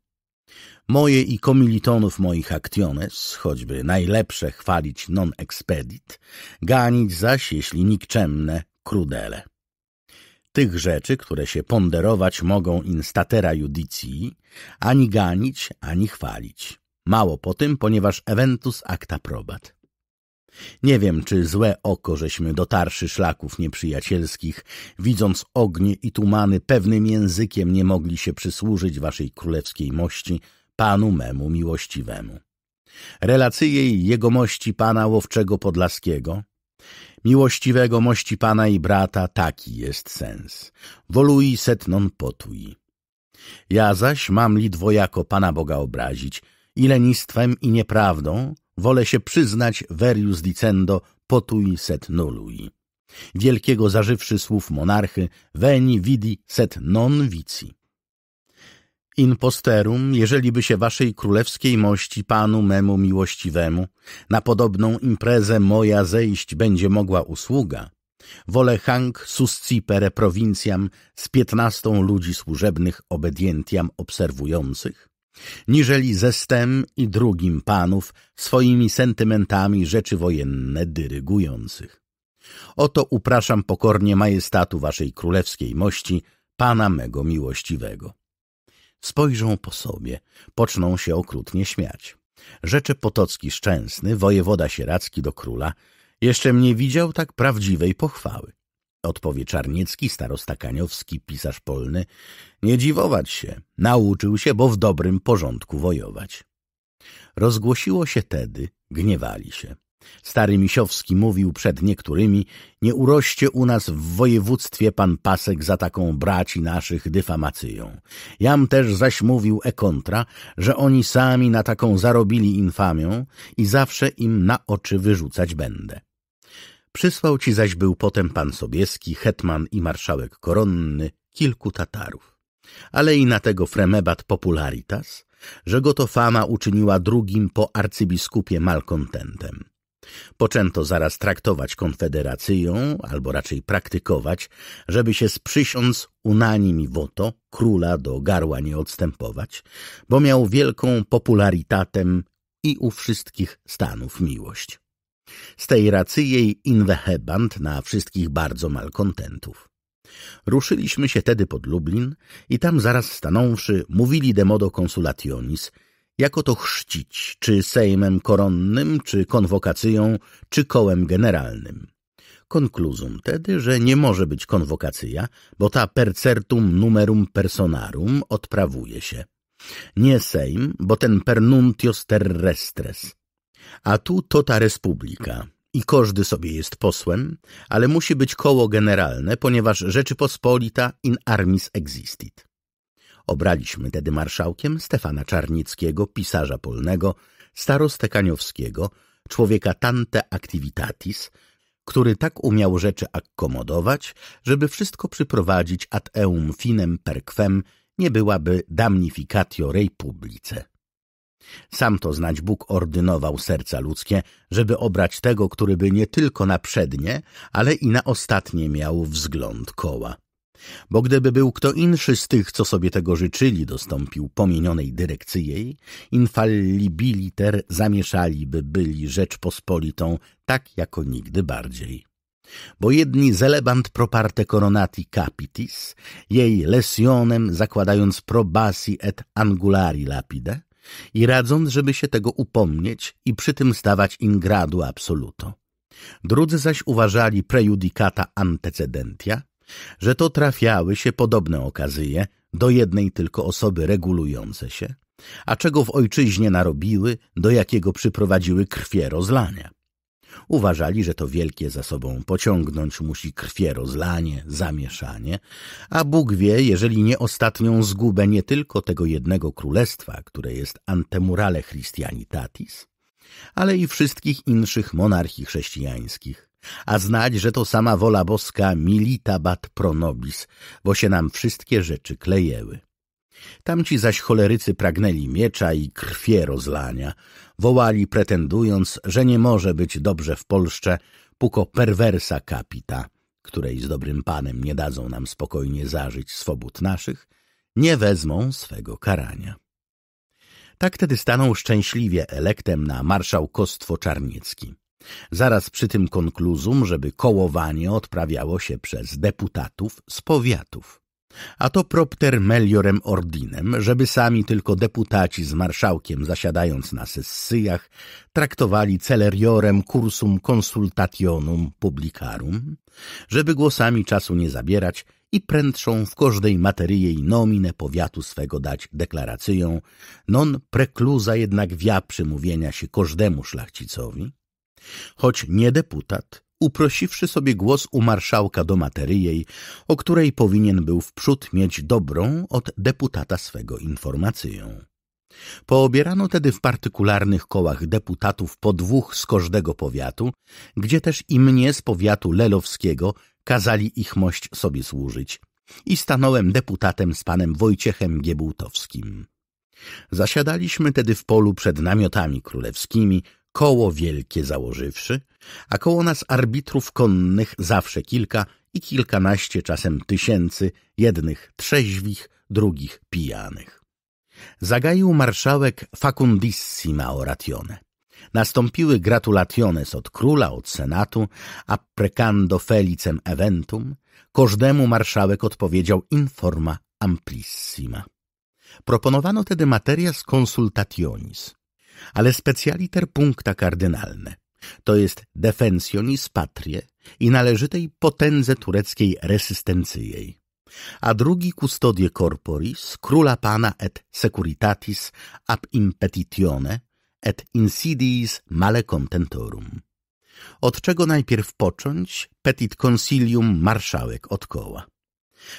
Moje i komilitonów moich actiones, choćby najlepsze chwalić non expedit, ganić zaś, jeśli nikczemne, krudele. Tych rzeczy, które się ponderować mogą instatera judicji, ani ganić, ani chwalić. Mało po tym, ponieważ eventus acta probat. Nie wiem, czy złe oko żeśmy dotarszy szlaków nieprzyjacielskich, widząc ognie i tumany, pewnym językiem nie mogli się przysłużyć waszej królewskiej mości, panu memu miłościwemu. Relacje jej jegomości pana Łowczego Podlaskiego, miłościwego mości pana i brata, taki jest sens. Wolui set non potui. Ja zaś mam li dwojako pana Boga obrazić, i lenistwem i nieprawdą, Wolę się przyznać, verius dicendo, potui set nolui. Wielkiego zażywszy słów monarchy, veni vidi set non vici. In posterum, jeżeli by się waszej królewskiej mości panu memu miłościwemu na podobną imprezę moja zejść będzie mogła usługa, wolę hang suscipere provinciam z piętnastą ludzi służebnych obedientiam obserwujących, niżeli ze stem i drugim panów swoimi sentymentami rzeczy wojenne dyrygujących. Oto upraszam pokornie majestatu waszej królewskiej mości, pana mego miłościwego. Spojrzą po sobie, poczną się okrutnie śmiać. Rzeczy Potocki Szczęsny, wojewoda sieracki do króla, jeszcze mnie widział tak prawdziwej pochwały odpowie Czarniecki, starosta Kaniowski, pisarz polny. Nie dziwować się, nauczył się, bo w dobrym porządku wojować. Rozgłosiło się tedy, gniewali się. Stary Misiowski mówił przed niektórymi, nie uroście u nas w województwie pan Pasek za taką braci naszych dyfamacją. Jam też zaś mówił e kontra, że oni sami na taką zarobili infamią i zawsze im na oczy wyrzucać będę. Przysłał ci zaś był potem pan Sobieski, hetman i marszałek koronny kilku Tatarów. Ale i na tego fremebat popularitas, że go to fama uczyniła drugim po arcybiskupie malkontentem. Poczęto zaraz traktować konfederacją, albo raczej praktykować, żeby się sprzysiąc unanimi woto, króla do garła nie odstępować, bo miał wielką popularitatem i u wszystkich stanów miłość. Z tej racji jej inwehebant na wszystkich bardzo malkontentów. Ruszyliśmy się tedy pod Lublin i tam zaraz stanąwszy mówili demodo consulationis, jako to chrzcić, czy sejmem koronnym, czy konwokacją, czy kołem generalnym. Konkluzum tedy, że nie może być konwokacja, bo ta per certum numerum personarum odprawuje się. Nie sejm, bo ten per nuntios terrestres – a tu to ta republika. I każdy sobie jest posłem, ale musi być koło generalne, ponieważ Rzeczypospolita in armis existit. Obraliśmy tedy marszałkiem Stefana Czarnickiego, pisarza polnego, starostę Kaniowskiego, człowieka tante activitatis, który tak umiał rzeczy akkomodować, żeby wszystko przyprowadzić ad eum finem per quem nie byłaby damnificatio rei publice. Sam to znać Bóg ordynował serca ludzkie, żeby obrać tego, który by nie tylko na przednie, ale i na ostatnie miał wzgląd koła. Bo gdyby był kto inszy z tych, co sobie tego życzyli, dostąpił pomienionej dyrekcyjej, infallibiliter zamieszaliby byli Rzeczpospolitą tak jako nigdy bardziej bo jedni zelebant proparte coronati capitis, jej lesionem zakładając probasi et angulari lapide, i radząc, żeby się tego upomnieć i przy tym stawać in gradu absoluto. Drudzy zaś uważali prejudicata antecedentia, że to trafiały się podobne okazje do jednej tylko osoby regulujące się, a czego w ojczyźnie narobiły, do jakiego przyprowadziły krwie rozlania. Uważali, że to wielkie za sobą pociągnąć musi krwie rozlanie, zamieszanie, a Bóg wie, jeżeli nie ostatnią zgubę nie tylko tego jednego królestwa, które jest antemurale Christianitatis, ale i wszystkich inszych monarchii chrześcijańskich. A znać, że to sama wola boska militabat pro nobis, bo się nam wszystkie rzeczy klejęły. Tamci zaś cholerycy pragnęli miecza i krwie rozlania. Wołali pretendując, że nie może być dobrze w Polsce, puko perwersa kapita, której z dobrym panem nie dadzą nam spokojnie zażyć swobód naszych, nie wezmą swego karania. Tak tedy stanął szczęśliwie elektem na marszałkostwo czarniecki. Zaraz przy tym konkluzum, żeby kołowanie odprawiało się przez deputatów z powiatów. A to propter meliorem ordinem, żeby sami tylko deputaci z marszałkiem zasiadając na sesjach traktowali celeriorem cursum consultationum publicarum, żeby głosami czasu nie zabierać i prędszą w każdej i nominę powiatu swego dać deklaracją, non prekluza jednak wia przymówienia się każdemu szlachcicowi, choć nie deputat, uprosiwszy sobie głos u marszałka do materyjej, o której powinien był wprzód mieć dobrą od deputata swego informację. Poobierano tedy w partykularnych kołach deputatów po dwóch z każdego powiatu, gdzie też i mnie z powiatu lelowskiego kazali ich mość sobie służyć i stanąłem deputatem z panem Wojciechem Giebultowskim. Zasiadaliśmy tedy w polu przed namiotami królewskimi, koło wielkie założywszy, a koło nas arbitrów konnych zawsze kilka i kilkanaście czasem tysięcy, jednych trzeźwich, drugich pijanych. Zagaił marszałek facundissima oratione. Nastąpiły gratulationes od króla, od senatu, apprecando felicem eventum, każdemu marszałek odpowiedział informa amplissima. Proponowano tedy materia z consultationis ale specjaliter punkta kardynalne, to jest defensionis patrie i należytej potędze tureckiej resystencyjej. a drugi custodie corporis, króla pana et securitatis ab impetitione et insidiis male contentorum. Od czego najpierw począć petit consilium marszałek od koła.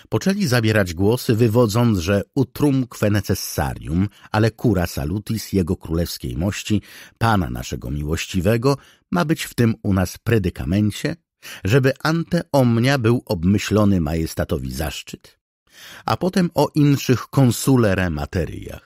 Poczęli zabierać głosy, wywodząc, że utrumque necessarium, ale cura salutis jego królewskiej mości, pana naszego miłościwego, ma być w tym u nas predykamencie, żeby ante omnia był obmyślony majestatowi zaszczyt, a potem o inszych konsulere materiach.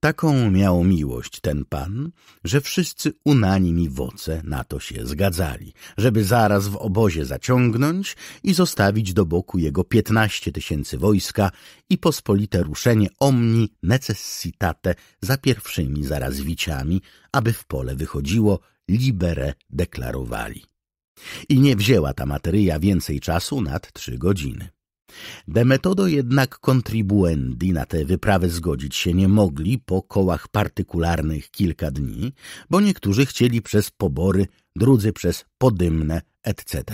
Taką miał miłość ten pan, że wszyscy unanimi woce na to się zgadzali, żeby zaraz w obozie zaciągnąć i zostawić do boku jego piętnaście tysięcy wojska i pospolite ruszenie omni necessitate za pierwszymi zarazwiciami, aby w pole wychodziło, libere deklarowali. I nie wzięła ta materia więcej czasu nad trzy godziny. De Metodo jednak kontribuendi na tę wyprawę zgodzić się nie mogli po kołach partykularnych kilka dni, bo niektórzy chcieli przez pobory, drudzy przez podymne, etc.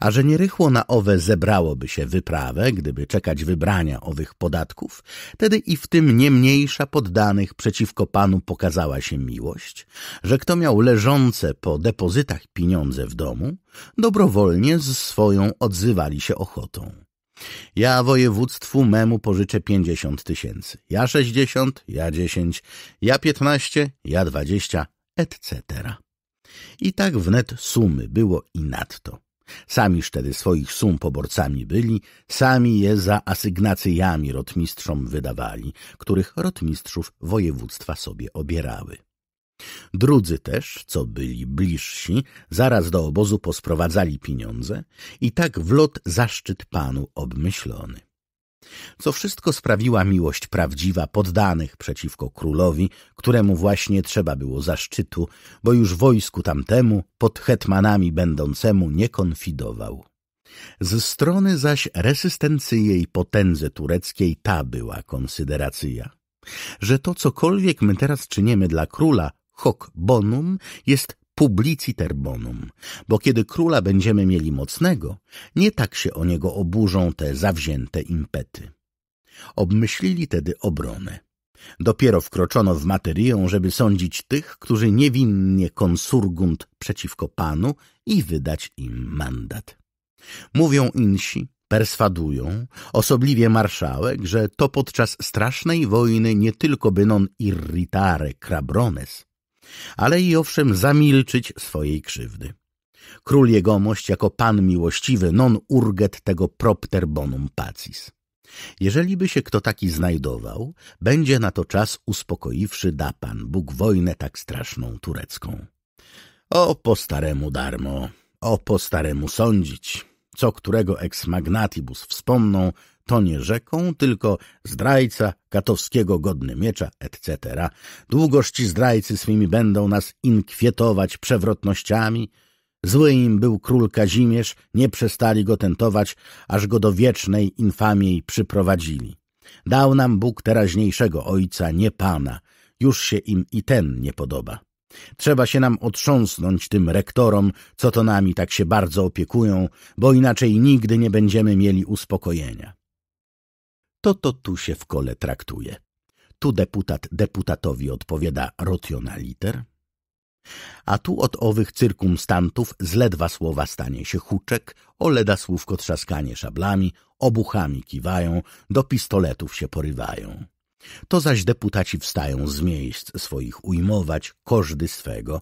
A że nierychło na owe zebrałoby się wyprawę, gdyby czekać wybrania owych podatków, tedy i w tym nie mniejsza poddanych przeciwko panu pokazała się miłość, że kto miał leżące po depozytach pieniądze w domu, dobrowolnie z swoją odzywali się ochotą. Ja województwu memu pożyczę pięćdziesiąt tysięcy, ja sześćdziesiąt, ja dziesięć, ja piętnaście, ja dwadzieścia, etc. I tak wnet sumy było i nadto. Sami, tedy swoich sum poborcami byli, sami je za asygnacjami rotmistrzom wydawali, których rotmistrzów województwa sobie obierały. Drudzy też, co byli bliżsi, zaraz do obozu posprowadzali pieniądze i tak w lot zaszczyt panu obmyślony co wszystko sprawiła miłość prawdziwa poddanych przeciwko królowi, któremu właśnie trzeba było zaszczytu, bo już wojsku tamtemu pod hetmanami będącemu nie konfidował. Z strony zaś resystencyje potędze tureckiej ta była konsideracja, że to cokolwiek my teraz czynimy dla króla, hoc bonum, jest publiciter bonum, bo kiedy króla będziemy mieli mocnego, nie tak się o niego oburzą te zawzięte impety. Obmyślili tedy obronę. Dopiero wkroczono w materię, żeby sądzić tych, którzy niewinnie konsurgunt przeciwko panu i wydać im mandat. Mówią insi, perswadują, osobliwie marszałek, że to podczas strasznej wojny nie tylko by non irritare crabrones, ale i owszem zamilczyć swojej krzywdy. Król jegomość jako pan miłościwy non urget tego propter bonum pacis. Jeżeli by się kto taki znajdował, będzie na to czas uspokoiwszy da pan Bóg wojnę tak straszną turecką. O po staremu darmo, o po staremu sądzić, co którego ex magnatibus wspomną, to nie rzeką, tylko zdrajca katowskiego godny miecza, etc. Długoż ci zdrajcy swymi będą nas inkwietować przewrotnościami. Zły im był król Kazimierz, nie przestali go tentować, aż go do wiecznej infamii przyprowadzili. Dał nam Bóg teraźniejszego ojca, nie pana. Już się im i ten nie podoba. Trzeba się nam otrząsnąć tym rektorom, co to nami tak się bardzo opiekują, bo inaczej nigdy nie będziemy mieli uspokojenia to to tu się w kole traktuje. Tu deputat deputatowi odpowiada liter, a tu od owych cyrkumstantów z ledwa słowa stanie się huczek, o leda słówko trzaskanie szablami, obuchami kiwają, do pistoletów się porywają. To zaś deputaci wstają z miejsc swoich ujmować każdy swego,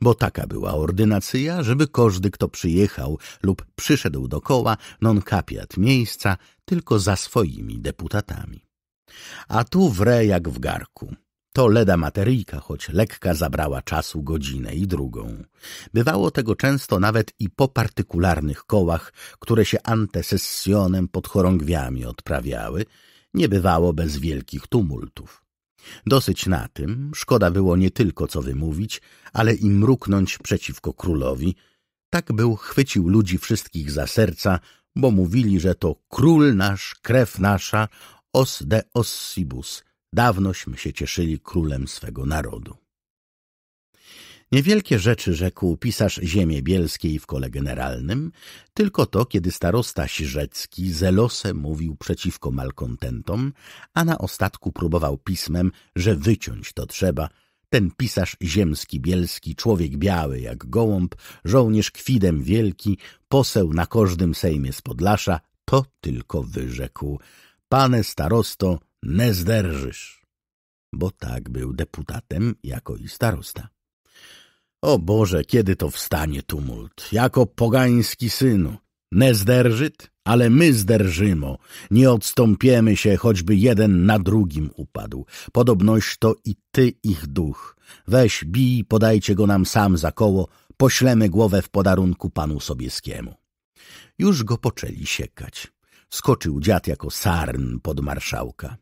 bo taka była ordynacja, żeby każdy, kto przyjechał lub przyszedł do koła, non capiat miejsca, tylko za swoimi deputatami. A tu wre jak w garku. To leda materyjka, choć lekka zabrała czasu godzinę i drugą. Bywało tego często nawet i po partykularnych kołach, które się antesesjonem pod chorągwiami odprawiały, nie bywało bez wielkich tumultów. Dosyć na tym, szkoda było nie tylko co wymówić, ale i mruknąć przeciwko królowi. Tak był chwycił ludzi wszystkich za serca, bo mówili, że to król nasz, krew nasza, os de ossibus. Dawnośmy się cieszyli królem swego narodu. Niewielkie rzeczy rzekł pisarz ziemie bielskiej w kole generalnym, tylko to, kiedy starosta Sirzecki zelose mówił przeciwko malkontentom, a na ostatku próbował pismem, że wyciąć to trzeba – ten pisarz ziemski bielski, człowiek biały jak gołąb, żołnierz kwidem wielki, poseł na każdym sejmie z Podlasza, to tylko wyrzekł. Pane starosto, nie zderżysz. Bo tak był deputatem jako i starosta. O Boże, kiedy to wstanie tumult, jako pogański synu. nie zderżyt? Ale my zderżymo, nie odstąpiemy się, choćby jeden na drugim upadł. Podobnoś to i ty ich duch. Weź, bij, podajcie go nam sam za koło, poślemy głowę w podarunku panu Sobieskiemu. Już go poczęli siekać. Skoczył dziad jako sarn pod marszałka.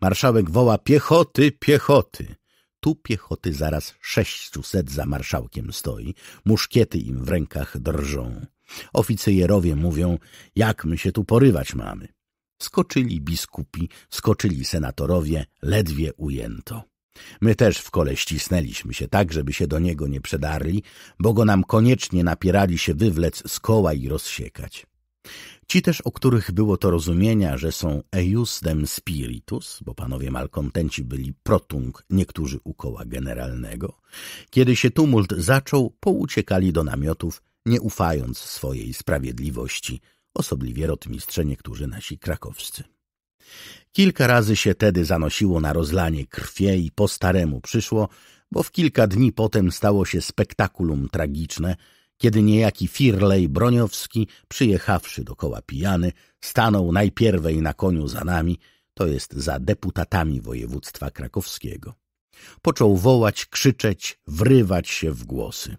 Marszałek woła piechoty, piechoty. Tu piechoty zaraz sześciuset za marszałkiem stoi, muszkiety im w rękach drżą. Oficejerowie mówią, jak my się tu porywać mamy. Skoczyli biskupi, skoczyli senatorowie, ledwie ujęto. My też w kole ścisnęliśmy się tak, żeby się do niego nie przedarli, bo go nam koniecznie napierali się wywlec z koła i rozsiekać. Ci też, o których było to rozumienia, że są ejusdem spiritus, bo panowie malkontenci byli protung, niektórzy u koła generalnego, kiedy się tumult zaczął, pouciekali do namiotów nie ufając swojej sprawiedliwości, osobliwie rotmistrze niektórzy nasi krakowscy. Kilka razy się tedy zanosiło na rozlanie krwie i po staremu przyszło, bo w kilka dni potem stało się spektakulum tragiczne, kiedy niejaki Firlej Broniowski, przyjechawszy dokoła pijany, stanął najpierwej na koniu za nami, to jest za deputatami województwa krakowskiego. Począł wołać, krzyczeć, wrywać się w głosy.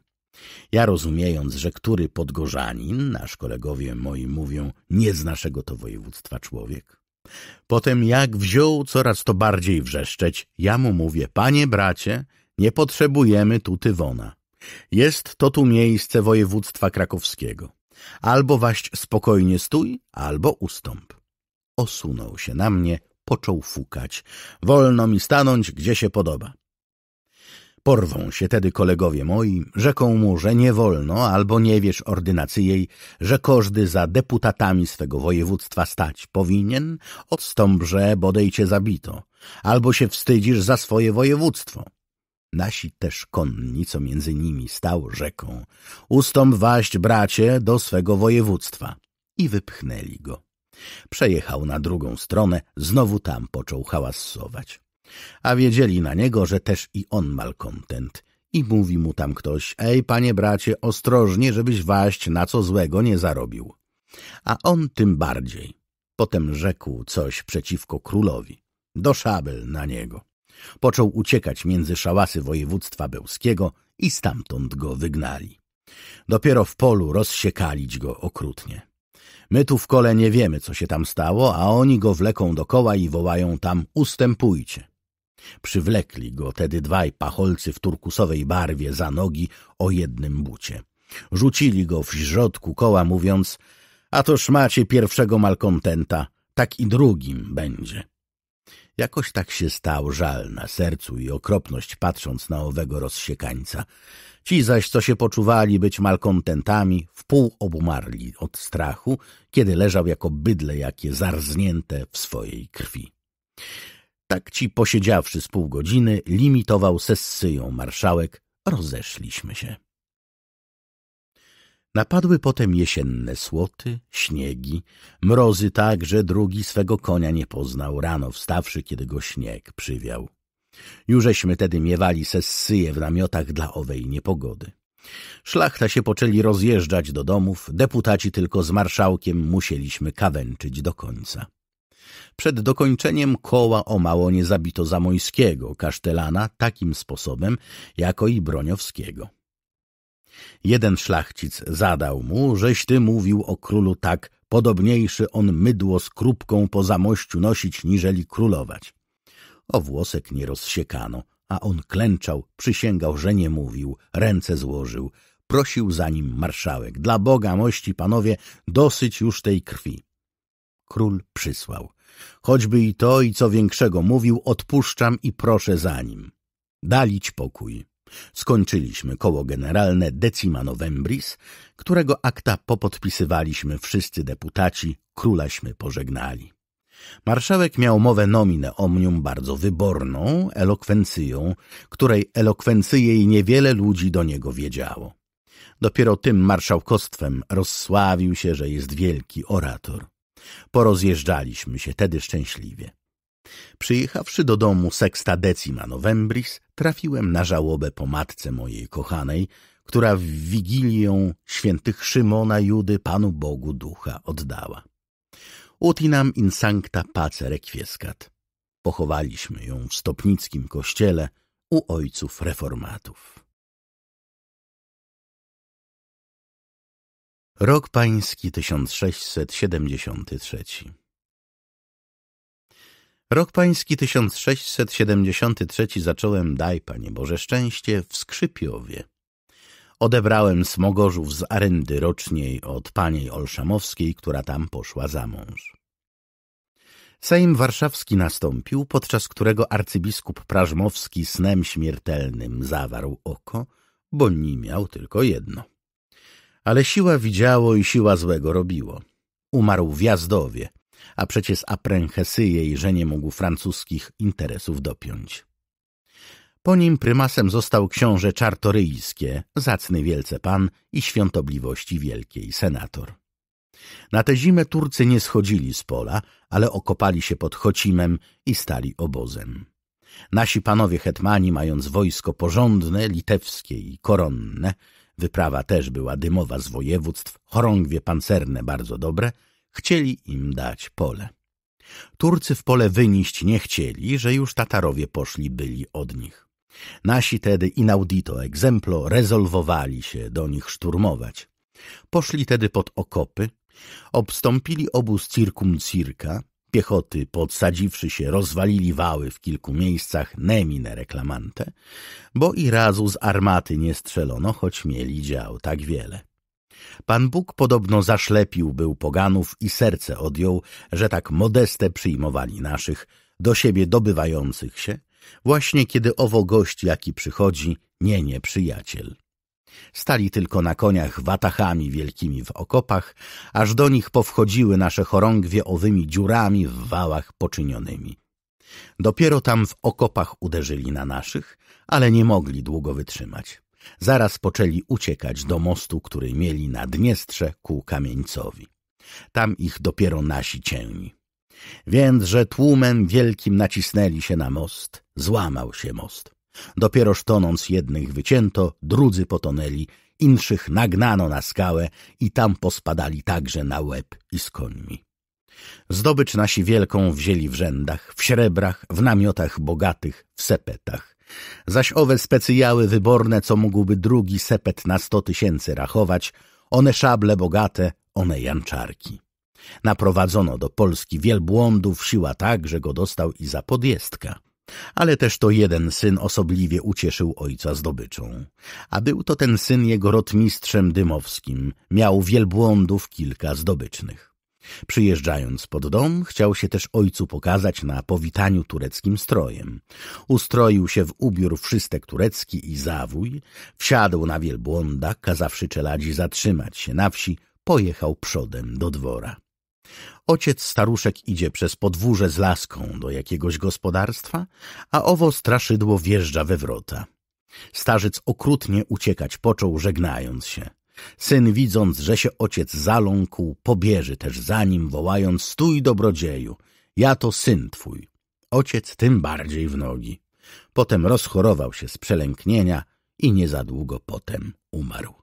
Ja rozumiejąc, że który podgorzanin, nasz kolegowie moi mówią, nie z naszego to województwa człowiek. Potem jak wziął coraz to bardziej wrzeszczeć, ja mu mówię, panie bracie, nie potrzebujemy tu Tywona. Jest to tu miejsce województwa krakowskiego. Albo waść spokojnie stój, albo ustąp. Osunął się na mnie, począł fukać. Wolno mi stanąć, gdzie się podoba. Porwą się tedy kolegowie moi, rzeką mu, że nie wolno albo nie wiesz ordynacji jej, że każdy za deputatami swego województwa stać powinien, odstąpże, bodej cię zabito, albo się wstydzisz za swoje województwo. Nasi też konni, co między nimi stał, rzeką, ustąp waść bracie do swego województwa. I wypchnęli go. Przejechał na drugą stronę, znowu tam począł hałasować. A wiedzieli na niego, że też i on malkontent. I mówi mu tam ktoś, ej panie bracie, ostrożnie, żebyś waść na co złego nie zarobił. A on tym bardziej. Potem rzekł coś przeciwko królowi. Do szabel na niego. Począł uciekać między szałasy województwa bełskiego i stamtąd go wygnali. Dopiero w polu rozsiekalić go okrutnie. My tu w kole nie wiemy, co się tam stało, a oni go wleką dokoła i wołają tam ustępujcie. Przywlekli go tedy dwaj pacholcy w turkusowej barwie za nogi o jednym bucie. Rzucili go w środku koła, mówiąc – a toż macie pierwszego malkontenta, tak i drugim będzie. Jakoś tak się stał żal na sercu i okropność patrząc na owego rozsiekańca. Ci zaś, co się poczuwali być malkontentami, wpół obumarli od strachu, kiedy leżał jako bydle jakie zarznięte w swojej krwi. Tak ci posiedziawszy z pół godziny, limitował sesyją marszałek, rozeszliśmy się. Napadły potem jesienne słoty, śniegi, mrozy tak, że drugi swego konia nie poznał rano wstawszy, kiedy go śnieg przywiał. Jużeśmy tedy miewali sesyję w namiotach dla owej niepogody. Szlachta się poczęli rozjeżdżać do domów, deputaci tylko z marszałkiem musieliśmy kawęczyć do końca. Przed dokończeniem koła o mało nie zabito zamojskiego Kasztelana, takim sposobem, jako i Broniowskiego. Jeden szlachcic zadał mu, żeś ty mówił o królu tak, podobniejszy on mydło z krupką po zamościu nosić, niżeli królować. O włosek nie rozsiekano, a on klęczał, przysięgał, że nie mówił, ręce złożył. Prosił za nim marszałek, dla Boga mości panowie, dosyć już tej krwi. Król przysłał. Choćby i to, i co większego mówił, odpuszczam i proszę za nim. Dalić pokój. Skończyliśmy koło generalne Decima Novembris, którego akta popodpisywaliśmy wszyscy deputaci, królaśmy pożegnali. Marszałek miał mowę nominę omnium bardzo wyborną, elokwencją, której elokwencyjej niewiele ludzi do niego wiedziało. Dopiero tym marszałkostwem rozsławił się, że jest wielki orator. Porozjeżdżaliśmy się tedy szczęśliwie. Przyjechawszy do domu sexta decima novembris, trafiłem na żałobę po matce mojej kochanej, która w wigilię świętych Szymona Judy Panu Bogu ducha oddała. Utinam in sancta pace requiescat. Pochowaliśmy ją w stopnickim kościele u ojców reformatów. Rok Pański 1673 Rok Pański 1673 zacząłem, daj Panie Boże szczęście, w Skrzypiowie. Odebrałem smogorzów z arendy roczniej od paniej Olszamowskiej, która tam poszła za mąż. Sejm warszawski nastąpił, podczas którego arcybiskup Prażmowski snem śmiertelnym zawarł oko, bo nie miał tylko jedno. Ale siła widziało i siła złego robiło. Umarł w Jazdowie, a przecież apręchesy jej, że nie mógł francuskich interesów dopiąć. Po nim prymasem został książę czartoryjskie, zacny wielce pan i świątobliwości wielkiej senator. Na tę zimę Turcy nie schodzili z pola, ale okopali się pod Chocimem i stali obozem. Nasi panowie hetmani, mając wojsko porządne, litewskie i koronne, Wyprawa też była dymowa z województw, chorągwie pancerne bardzo dobre, chcieli im dać pole. Turcy w pole wynieść nie chcieli, że już Tatarowie poszli byli od nich. Nasi tedy inaudito egzemplo, rezolwowali się do nich szturmować. Poszli tedy pod okopy, obstąpili obóz cirkumcirka, piechoty, podsadziwszy się, rozwalili wały w kilku miejscach nemine reklamante, bo i razu z armaty nie strzelono, choć mieli dział tak wiele. Pan Bóg podobno zaszlepił był poganów i serce odjął, że tak modeste przyjmowali naszych, do siebie dobywających się, właśnie kiedy owo gość, jaki przychodzi, nie nie przyjaciel. Stali tylko na koniach watachami wielkimi w okopach, aż do nich powchodziły nasze chorągwie owymi dziurami w wałach poczynionymi. Dopiero tam w okopach uderzyli na naszych, ale nie mogli długo wytrzymać. Zaraz poczęli uciekać do mostu, który mieli na Dniestrze ku Kamieńcowi. Tam ich dopiero nasi cięli. Więc, że tłumem wielkim nacisnęli się na most, złamał się most. Dopieroż tonąc jednych wycięto, drudzy potonęli, inszych nagnano na skałę i tam pospadali także na łeb i z końmi. Zdobycz nasi wielką wzięli w rzędach, w srebrach, w namiotach bogatych, w sepetach. Zaś owe specjały wyborne, co mógłby drugi sepet na sto tysięcy rachować, one szable bogate, one janczarki. Naprowadzono do Polski wielbłądów siła tak, że go dostał i za podjestka. Ale też to jeden syn osobliwie ucieszył ojca zdobyczą. A był to ten syn jego rotmistrzem dymowskim, miał wielbłądów kilka zdobycznych. Przyjeżdżając pod dom, chciał się też ojcu pokazać na powitaniu tureckim strojem. Ustroił się w ubiór wszystek turecki i zawój, wsiadł na wielbłąda, kazawszy czeladzi zatrzymać się na wsi, pojechał przodem do dwora. Ojciec staruszek idzie przez podwórze z laską do jakiegoś gospodarstwa, a owo straszydło wjeżdża we wrota. Starzec okrutnie uciekać począł, żegnając się. Syn, widząc, że się ojciec zaląkł, pobieży też za nim, wołając – stój dobrodzieju, ja to syn twój. Ojciec tym bardziej w nogi. Potem rozchorował się z przelęknienia i nie za długo potem umarł.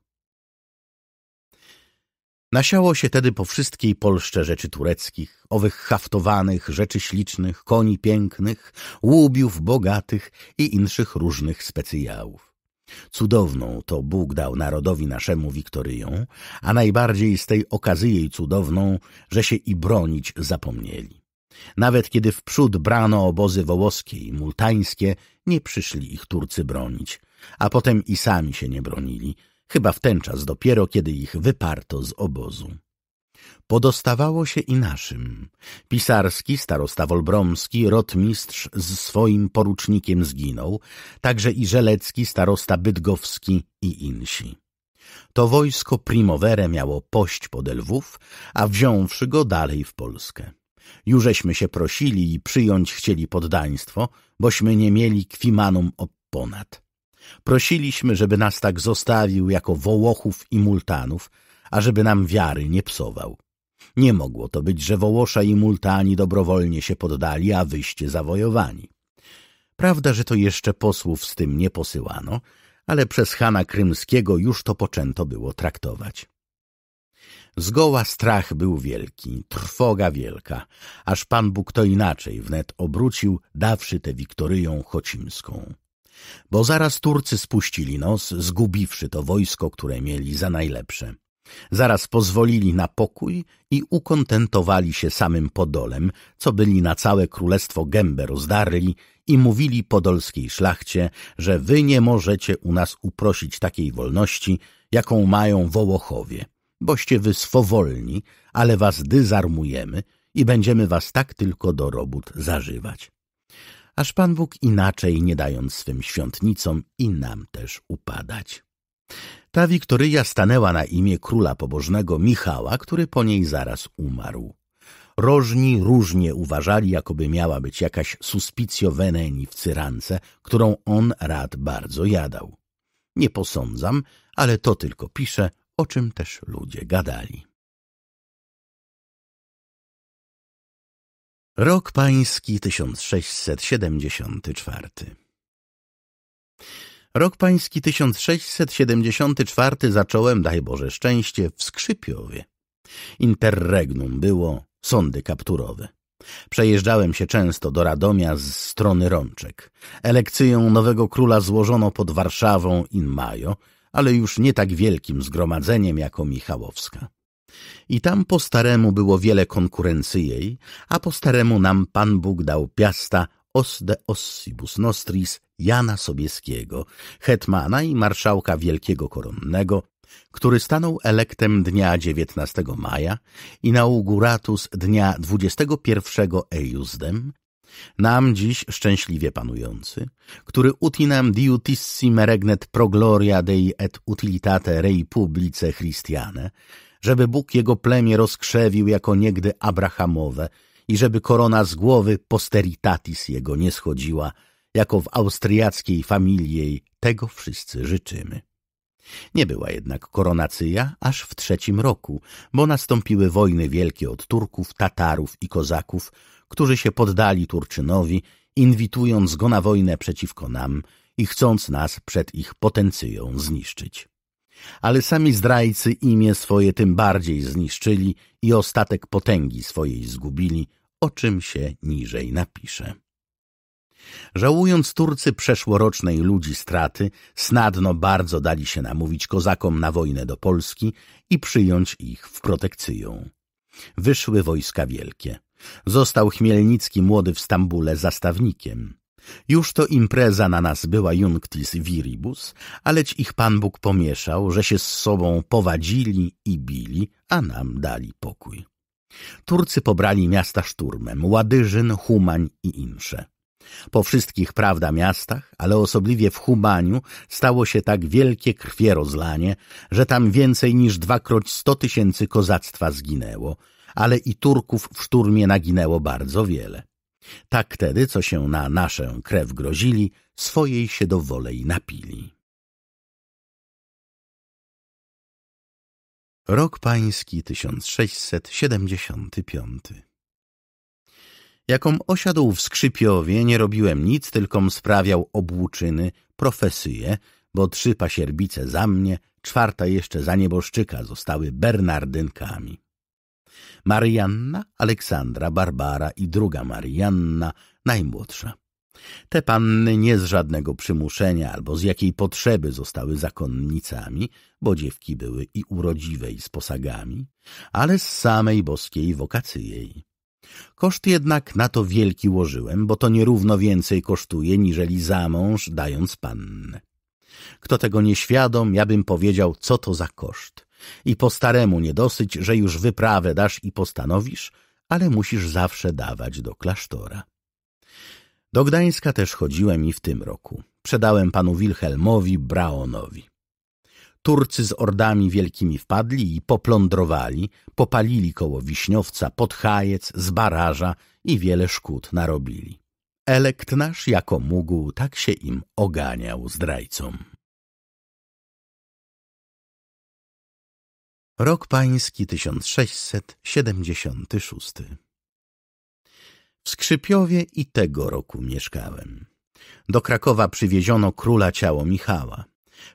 Nasiało się tedy po wszystkiej Polsce rzeczy tureckich, owych haftowanych, rzeczy ślicznych, koni pięknych, łubiów bogatych i inszych różnych specjałów. Cudowną to Bóg dał narodowi naszemu Wiktoryją, a najbardziej z tej okazji jej cudowną, że się i bronić zapomnieli. Nawet kiedy wprzód brano obozy wołoskie i multańskie, nie przyszli ich Turcy bronić, a potem i sami się nie bronili – chyba w ten czas dopiero, kiedy ich wyparto z obozu. Podostawało się i naszym. Pisarski, starosta Wolbromski, rotmistrz z swoim porucznikiem zginął, także i Żelecki, starosta Bydgowski i insi. To wojsko Primowere miało pość pod Lwów, a wziąwszy go dalej w Polskę. Jużeśmy się prosili i przyjąć chcieli poddaństwo, bośmy nie mieli kwimanum oponat. Prosiliśmy, żeby nas tak zostawił jako Wołochów i Multanów, a żeby nam wiary nie psował. Nie mogło to być, że Wołosza i Multani dobrowolnie się poddali, a wyście zawojowani. Prawda, że to jeszcze posłów z tym nie posyłano, ale przez Hana Krymskiego już to poczęto było traktować. Zgoła strach był wielki, trwoga wielka, aż Pan Bóg to inaczej wnet obrócił, dawszy tę Wiktoryją Chocimską. Bo zaraz Turcy spuścili nos, zgubiwszy to wojsko, które mieli za najlepsze. Zaraz pozwolili na pokój i ukontentowali się samym Podolem, co byli na całe królestwo gębę rozdarli i mówili podolskiej szlachcie, że wy nie możecie u nas uprosić takiej wolności, jaką mają Wołochowie, boście wy swowolni, ale was dyzarmujemy i będziemy was tak tylko do robót zażywać aż Pan Bóg inaczej nie dając swym świątnicom i nam też upadać. Ta Wiktoryja stanęła na imię króla pobożnego Michała, który po niej zaraz umarł. Rożni różnie uważali, jakoby miała być jakaś suspicjo veneni w cyrance, którą on rad bardzo jadał. Nie posądzam, ale to tylko piszę, o czym też ludzie gadali. Rok Pański 1674 Rok Pański 1674 zacząłem, daj Boże szczęście, w Skrzypiowie. Interregnum było, sądy kapturowe. Przejeżdżałem się często do Radomia z strony Rączek. Elekcję nowego króla złożono pod Warszawą in majo, ale już nie tak wielkim zgromadzeniem jako Michałowska. I tam po staremu było wiele konkurencyjej, a po staremu nam Pan Bóg dał piasta os de ossibus nostris Jana Sobieskiego, hetmana i marszałka Wielkiego Koronnego, który stanął elektem dnia 19 maja, inauguratus dnia 21 ejusdem, nam dziś szczęśliwie panujący, który utinam diutissime regnet pro gloria Dei et utilitate rei publice Christiane, żeby Bóg jego plemię rozkrzewił jako niegdy Abrahamowe i żeby korona z głowy posteritatis jego nie schodziła, jako w austriackiej familii tego wszyscy życzymy. Nie była jednak koronacja aż w trzecim roku, bo nastąpiły wojny wielkie od Turków, Tatarów i Kozaków, którzy się poddali Turczynowi, inwitując go na wojnę przeciwko nam i chcąc nas przed ich potencją zniszczyć ale sami zdrajcy imię swoje tym bardziej zniszczyli i ostatek potęgi swojej zgubili, o czym się niżej napisze. Żałując Turcy przeszłorocznej ludzi straty, snadno bardzo dali się namówić kozakom na wojnę do Polski i przyjąć ich w protekcyją. Wyszły wojska wielkie. Został Chmielnicki młody w Stambule zastawnikiem. Już to impreza na nas była junctis viribus, aleć ich Pan Bóg pomieszał, że się z sobą powadzili i bili, a nam dali pokój. Turcy pobrali miasta szturmem, Ładyżyn, Humań i insze. Po wszystkich, prawda, miastach, ale osobliwie w Humaniu stało się tak wielkie krwierozlanie, że tam więcej niż dwakroć sto tysięcy kozactwa zginęło, ale i Turków w szturmie naginęło bardzo wiele. Tak tedy, co się na naszę krew grozili, swojej się do wolej napili. Rok pański 1675 Jakom osiadł w Skrzypiowie, nie robiłem nic, tylkom sprawiał obłuczyny, profesyje, bo trzy pasierbice za mnie, czwarta jeszcze za nieboszczyka zostały Bernardynkami. Marianna, Aleksandra, Barbara i druga Marianna, najmłodsza. Te panny nie z żadnego przymuszenia albo z jakiej potrzeby zostały zakonnicami, bo dziewki były i urodziwe i z posagami, ale z samej boskiej wokacji jej. Koszt jednak na to wielki łożyłem, bo to nierówno więcej kosztuje, niżeli za mąż dając pannę. Kto tego nie świadom, ja bym powiedział, co to za koszt. I po staremu nie dosyć, że już wyprawę dasz i postanowisz, ale musisz zawsze dawać do klasztora. Do Gdańska też chodziłem i w tym roku. Przedałem panu Wilhelmowi Braonowi. Turcy z ordami wielkimi wpadli i poplądrowali, popalili koło Wiśniowca, Podhajec, Zbaraża i wiele szkód narobili. Elekt nasz jako mógł tak się im oganiał zdrajcom. Rok pański 1676. W Skrzypiowie i tego roku mieszkałem. Do Krakowa przywieziono króla ciało Michała.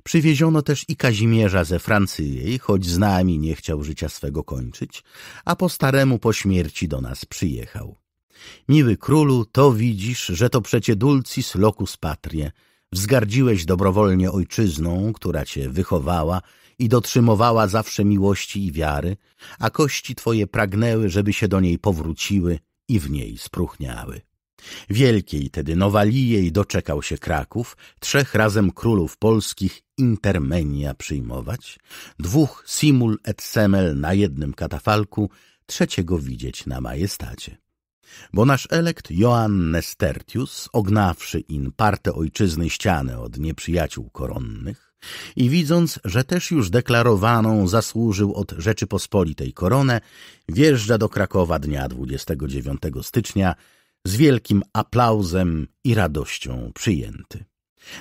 Przywieziono też i Kazimierza ze Francyjej, choć z nami nie chciał życia swego kończyć, a po staremu po śmierci do nas przyjechał. Miły królu, to widzisz, że to przecie dulcis locus patrie. Wzgardziłeś dobrowolnie ojczyzną, która cię wychowała, i dotrzymowała zawsze miłości i wiary, a kości Twoje pragnęły, żeby się do niej powróciły i w niej spróchniały. Wielkiej tedy Nowalijej doczekał się Kraków, trzech razem królów polskich intermenia przyjmować, dwóch simul et semel na jednym katafalku, trzeciego widzieć na majestacie. Bo nasz elekt Joann Nestertius, ognawszy in parte ojczyzny ścianę od nieprzyjaciół koronnych, i widząc, że też już deklarowaną zasłużył od Rzeczypospolitej koronę, wjeżdża do Krakowa dnia 29 stycznia z wielkim aplauzem i radością przyjęty.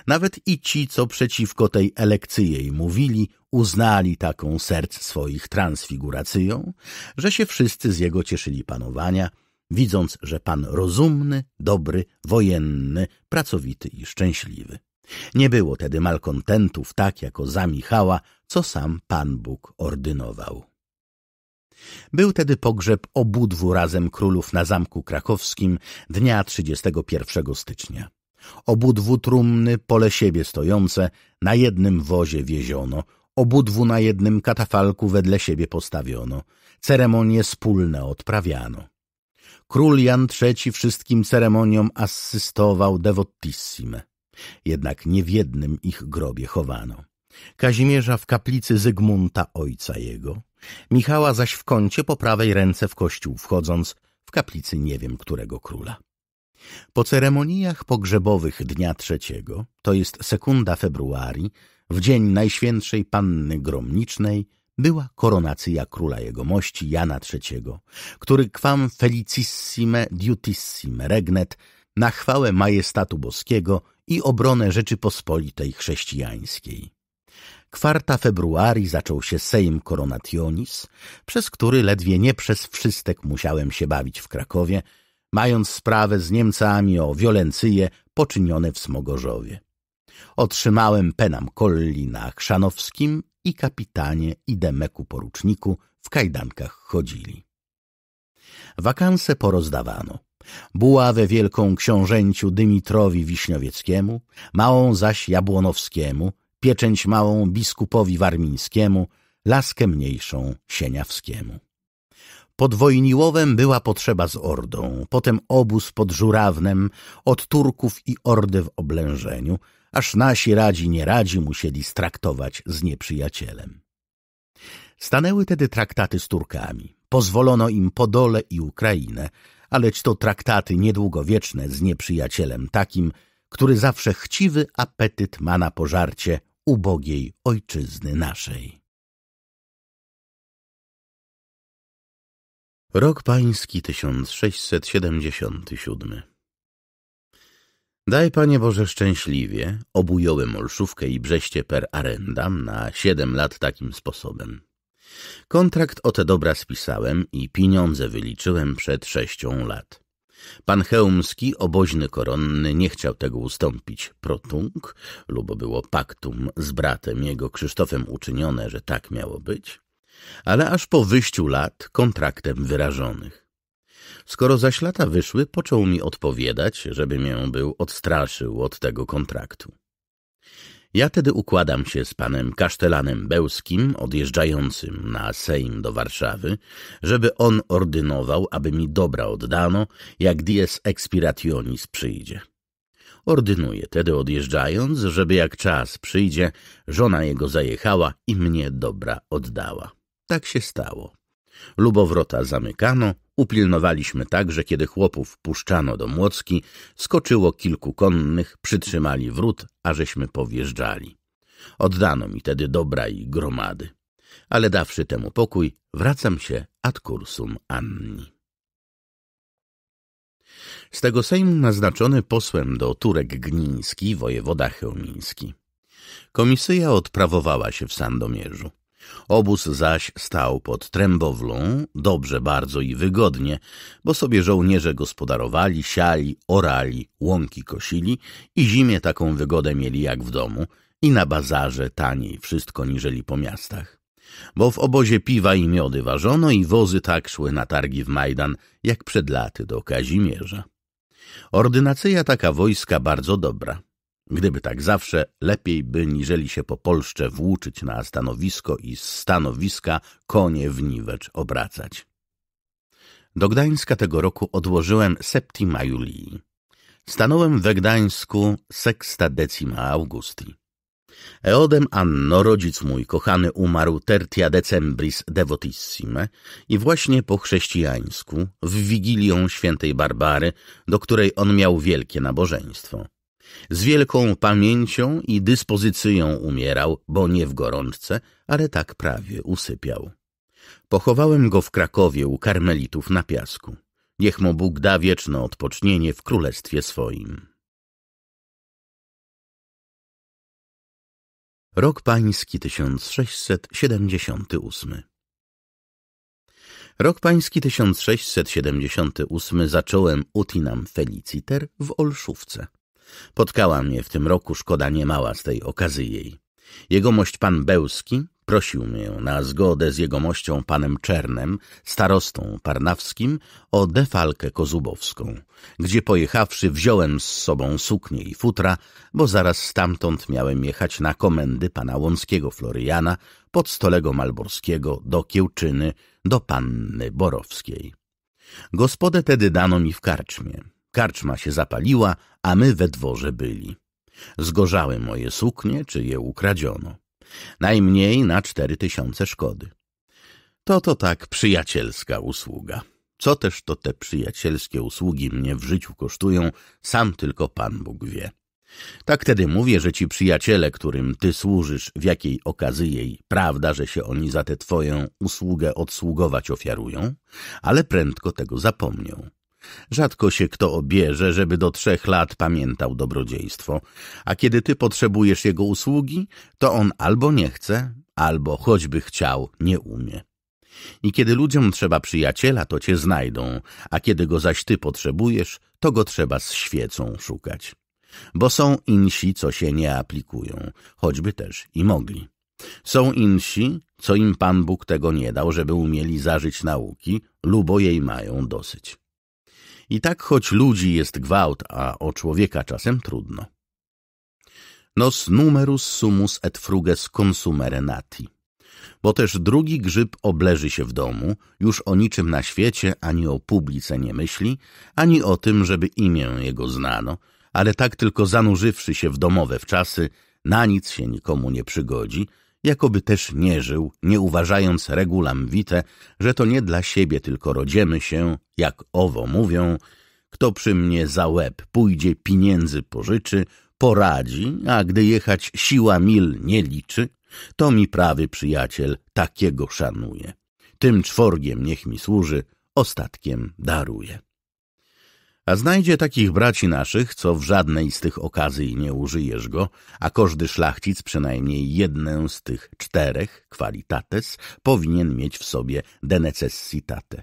Nawet i ci, co przeciwko tej elekcyjej mówili, uznali taką serc swoich transfiguracją, że się wszyscy z jego cieszyli panowania, widząc, że pan rozumny, dobry, wojenny, pracowity i szczęśliwy. Nie było tedy malkontentów tak jako za Michała, co sam Pan Bóg ordynował. Był tedy pogrzeb obudwu razem królów na Zamku Krakowskim dnia 31 stycznia. Obudwu trumny pole siebie stojące, na jednym wozie wieziono, obudwu na jednym katafalku wedle siebie postawiono, ceremonie wspólne odprawiano. Król Jan III wszystkim ceremoniom asystował devotissime jednak nie w jednym ich grobie chowano. Kazimierza w kaplicy Zygmunta, ojca jego, Michała zaś w kącie po prawej ręce w kościół wchodząc, w kaplicy nie wiem którego króla. Po ceremoniach pogrzebowych dnia trzeciego, to jest sekunda februarii, w dzień Najświętszej Panny Gromnicznej, była koronacja króla jego mości Jana III, który quam felicissime diutissime regnet na chwałę majestatu boskiego i obronę Rzeczypospolitej chrześcijańskiej. Kwarta februari zaczął się Sejm Coronationis, przez który ledwie nie przez wszystek musiałem się bawić w Krakowie, mając sprawę z Niemcami o wiolencyje poczynione w Smogorzowie. Otrzymałem penam kolli na Chrzanowskim i kapitanie i demeku poruczniku w kajdankach chodzili. Wakanse porozdawano buławę wielką książęciu Dymitrowi Wiśniowieckiemu, małą zaś Jabłonowskiemu, pieczęć małą biskupowi Warmińskiemu, laskę mniejszą Sieniawskiemu. Pod Wojniłowem była potrzeba z ordą, potem obóz pod Żurawnem, od Turków i ordy w oblężeniu, aż nasi radzi nie radzi musieli straktować z nieprzyjacielem. Stanęły tedy traktaty z Turkami. Pozwolono im Podole i Ukrainę, aleć to traktaty niedługowieczne z nieprzyjacielem takim, który zawsze chciwy apetyt ma na pożarcie ubogiej ojczyzny naszej. Rok Pański 1677 Daj, Panie Boże, szczęśliwie, obujołem Olszówkę i Brzeście per arendam na siedem lat takim sposobem. Kontrakt o te dobra spisałem i pieniądze wyliczyłem przed sześcią lat. Pan Chełmski, oboźny koronny, nie chciał tego ustąpić protunk, lubo było paktum z bratem jego Krzysztofem uczynione, że tak miało być, ale aż po wyjściu lat kontraktem wyrażonych. Skoro zaś lata wyszły, począł mi odpowiadać, żeby mię był odstraszył od tego kontraktu. Ja tedy układam się z panem kasztelanem Bełskim, odjeżdżającym na Sejm do Warszawy, żeby on ordynował, aby mi dobra oddano, jak dies expirationis przyjdzie. Ordynuje tedy odjeżdżając, żeby jak czas przyjdzie, żona jego zajechała i mnie dobra oddała. Tak się stało. Lubowrota zamykano, upilnowaliśmy tak, że kiedy chłopów puszczano do Młocki, skoczyło kilku konnych, przytrzymali wrót, a żeśmy powjeżdżali. Oddano mi tedy dobra i gromady. Ale dawszy temu pokój, wracam się ad cursum Anni. Z tego Sejmu naznaczony posłem do Turek Gniński, wojewoda chełmiński. Komisyja odprawowała się w Sandomierzu. Obóz zaś stał pod Trębowlą, dobrze bardzo i wygodnie, bo sobie żołnierze gospodarowali, siali, orali, łąki kosili i zimie taką wygodę mieli jak w domu i na bazarze taniej wszystko niżeli po miastach. Bo w obozie piwa i miody ważono i wozy tak szły na targi w Majdan, jak przed laty do Kazimierza. Ordynacyja taka wojska bardzo dobra. Gdyby tak zawsze, lepiej by niżeli się po Polsce włóczyć na stanowisko i z stanowiska konie w niwecz obracać. Do Gdańska tego roku odłożyłem Septima Julii. Stanąłem we Gdańsku sexta decima Augusti. Eodem Anno, rodzic mój kochany, umarł tertia decembris devotissime i właśnie po chrześcijańsku, w Wigilią świętej Barbary, do której on miał wielkie nabożeństwo. Z wielką pamięcią i dyspozycją umierał, bo nie w gorączce, ale tak prawie usypiał. Pochowałem go w Krakowie u karmelitów na piasku. Niech mu Bóg da wieczne odpocznienie w królestwie swoim. Rok pański 1678 Rok pański 1678 zacząłem utinam feliciter w Olszówce. Potkała mnie w tym roku szkoda niemała z tej okazji jej. Jegomość pan Bełski prosił mnie na zgodę z jegomością panem Czernem, starostą parnawskim, o defalkę kozubowską, gdzie pojechawszy wziąłem z sobą suknię i futra, bo zaraz stamtąd miałem jechać na komendy pana Łąckiego Floriana, pod Stolego Malborskiego, do Kiełczyny, do panny Borowskiej. Gospodę tedy dano mi w karczmie. Karczma się zapaliła, a my we dworze byli. Zgorzały moje suknie, czy je ukradziono. Najmniej na cztery tysiące szkody. To to tak przyjacielska usługa. Co też to te przyjacielskie usługi mnie w życiu kosztują, sam tylko Pan Bóg wie. Tak tedy mówię, że ci przyjaciele, którym ty służysz, w jakiej okazji jej, prawda, że się oni za tę twoją usługę odsługować ofiarują, ale prędko tego zapomnią. Rzadko się kto obierze, żeby do trzech lat pamiętał dobrodziejstwo, a kiedy ty potrzebujesz jego usługi, to on albo nie chce, albo choćby chciał, nie umie. I kiedy ludziom trzeba przyjaciela, to cię znajdą, a kiedy go zaś ty potrzebujesz, to go trzeba z świecą szukać. Bo są insi, co się nie aplikują, choćby też i mogli. Są insi, co im Pan Bóg tego nie dał, żeby umieli zażyć nauki, lubo jej mają dosyć. I tak choć ludzi jest gwałt, a o człowieka czasem trudno. Nos numerus sumus et fruges consumere nati. Bo też drugi grzyb obleży się w domu, już o niczym na świecie, ani o publice nie myśli, ani o tym, żeby imię jego znano, ale tak tylko zanurzywszy się w domowe wczasy, na nic się nikomu nie przygodzi, jakoby też nie żył, nie uważając regulam wite, że to nie dla siebie tylko rodziemy się, jak owo mówią, kto przy mnie za łeb pójdzie, pieniędzy pożyczy, poradzi, a gdy jechać siła mil nie liczy, to mi prawy przyjaciel takiego szanuje. Tym czworgiem niech mi służy, ostatkiem daruje a znajdzie takich braci naszych, co w żadnej z tych okazji nie użyjesz go, a każdy szlachcic przynajmniej jedną z tych czterech, qualitates, powinien mieć w sobie de necessitate.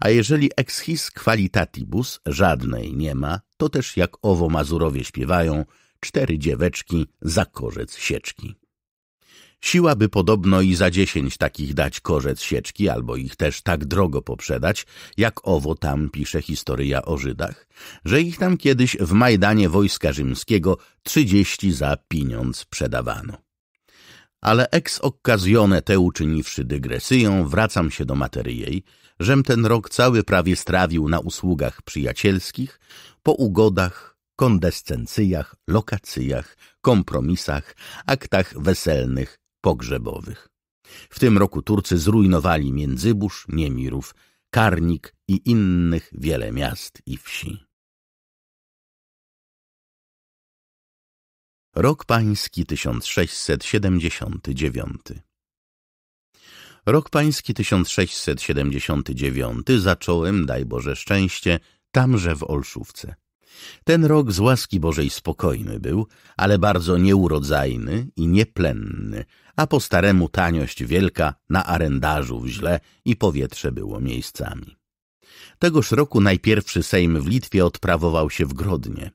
A jeżeli ex his qualitatibus żadnej nie ma, to też jak owo Mazurowie śpiewają, cztery dzieweczki za korzec sieczki. Siła by podobno i za dziesięć takich dać korzec sieczki, albo ich też tak drogo poprzedać, jak owo tam pisze historia o Żydach, że ich tam kiedyś w Majdanie Wojska Rzymskiego trzydzieści za pieniądz sprzedawano. Ale ex occasione te uczyniwszy dygresyją, wracam się do materyjej, żem ten rok cały prawie strawił na usługach przyjacielskich, po ugodach, kondescencyjach, lokacyjach, kompromisach, aktach weselnych, pogrzebowych. W tym roku Turcy zrujnowali Międzybórz, Niemirów, Karnik i innych wiele miast i wsi. Rok Pański 1679 Rok Pański 1679 zacząłem, daj Boże szczęście, tamże w Olszówce. Ten rok z łaski Bożej spokojny był, ale bardzo nieurodzajny i nieplenny, a po staremu taniość wielka na arendarzu w źle i powietrze było miejscami. Tegoż roku najpierwszy Sejm w Litwie odprawował się w Grodnie.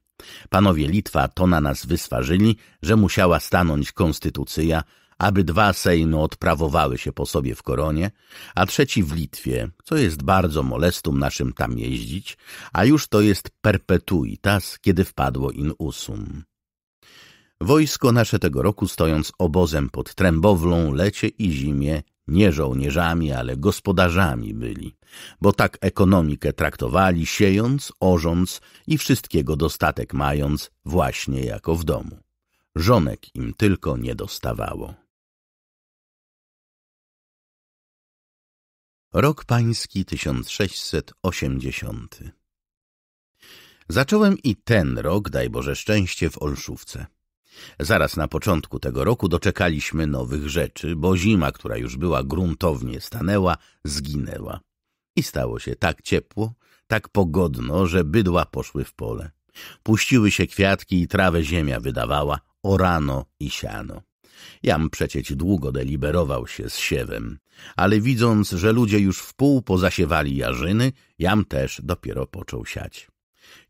Panowie Litwa to na nas wysważyli, że musiała stanąć konstytucja, aby dwa sejno odprawowały się po sobie w koronie, a trzeci w Litwie, co jest bardzo molestum naszym tam jeździć, a już to jest perpetuitas, kiedy wpadło in usum. Wojsko nasze tego roku, stojąc obozem pod Trębowlą, lecie i zimie, nie żołnierzami, ale gospodarzami byli, bo tak ekonomikę traktowali, siejąc, orząc i wszystkiego dostatek mając, właśnie jako w domu. Żonek im tylko nie dostawało. Rok pański 1680. Zacząłem i ten rok, daj Boże szczęście, w Olszówce. Zaraz na początku tego roku doczekaliśmy nowych rzeczy, bo zima, która już była gruntownie stanęła, zginęła. I stało się tak ciepło, tak pogodno, że bydła poszły w pole. Puściły się kwiatki i trawę ziemia wydawała, orano i siano. Jam przecieć długo deliberował się z siewem, ale widząc, że ludzie już w pół pozasiewali jarzyny, Jam też dopiero począł siać.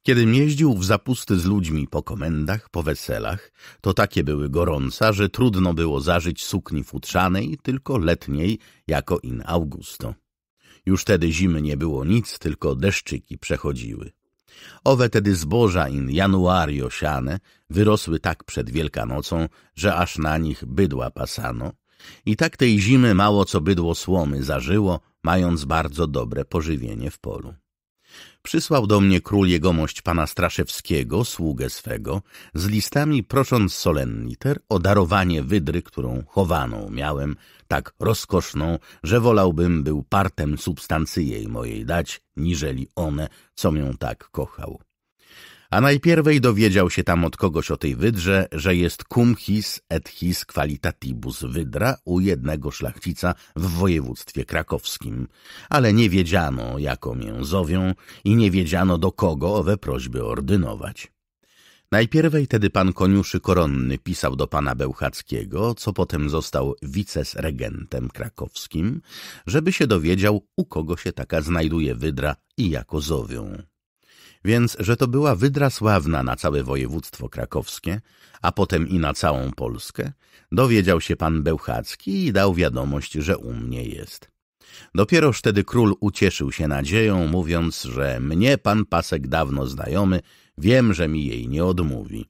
Kiedy jeździł w zapusty z ludźmi po komendach, po weselach, to takie były gorąca, że trudno było zażyć sukni futrzanej, tylko letniej, jako in augusto. Już tedy zimy nie było nic, tylko deszczyki przechodziły. Owe tedy zboża in januari osiane wyrosły tak przed Wielkanocą, że aż na nich bydła pasano. I tak tej zimy mało co bydło słomy zażyło, mając bardzo dobre pożywienie w polu przysłał do mnie król jegomość pana Straszewskiego, sługę swego, z listami prosząc solenniter o darowanie wydry, którą chowaną miałem, tak rozkoszną, że wolałbym był partem substancji jej mojej dać, niżeli one, co mię tak kochał a najpierwej dowiedział się tam od kogoś o tej wydrze, że jest cum his et his qualitatibus wydra u jednego szlachcica w województwie krakowskim, ale nie wiedziano, jaką ją zowią i nie wiedziano, do kogo owe prośby ordynować. Najpierwej tedy pan koniuszy koronny pisał do pana Bełchackiego, co potem został wicesregentem krakowskim, żeby się dowiedział, u kogo się taka znajduje wydra i jako zowią więc że to była wydra sławna na całe województwo krakowskie, a potem i na całą Polskę, dowiedział się pan Bełchacki i dał wiadomość, że u mnie jest. Dopieroż tedy król ucieszył się nadzieją, mówiąc, że mnie pan Pasek dawno znajomy, wiem, że mi jej nie odmówi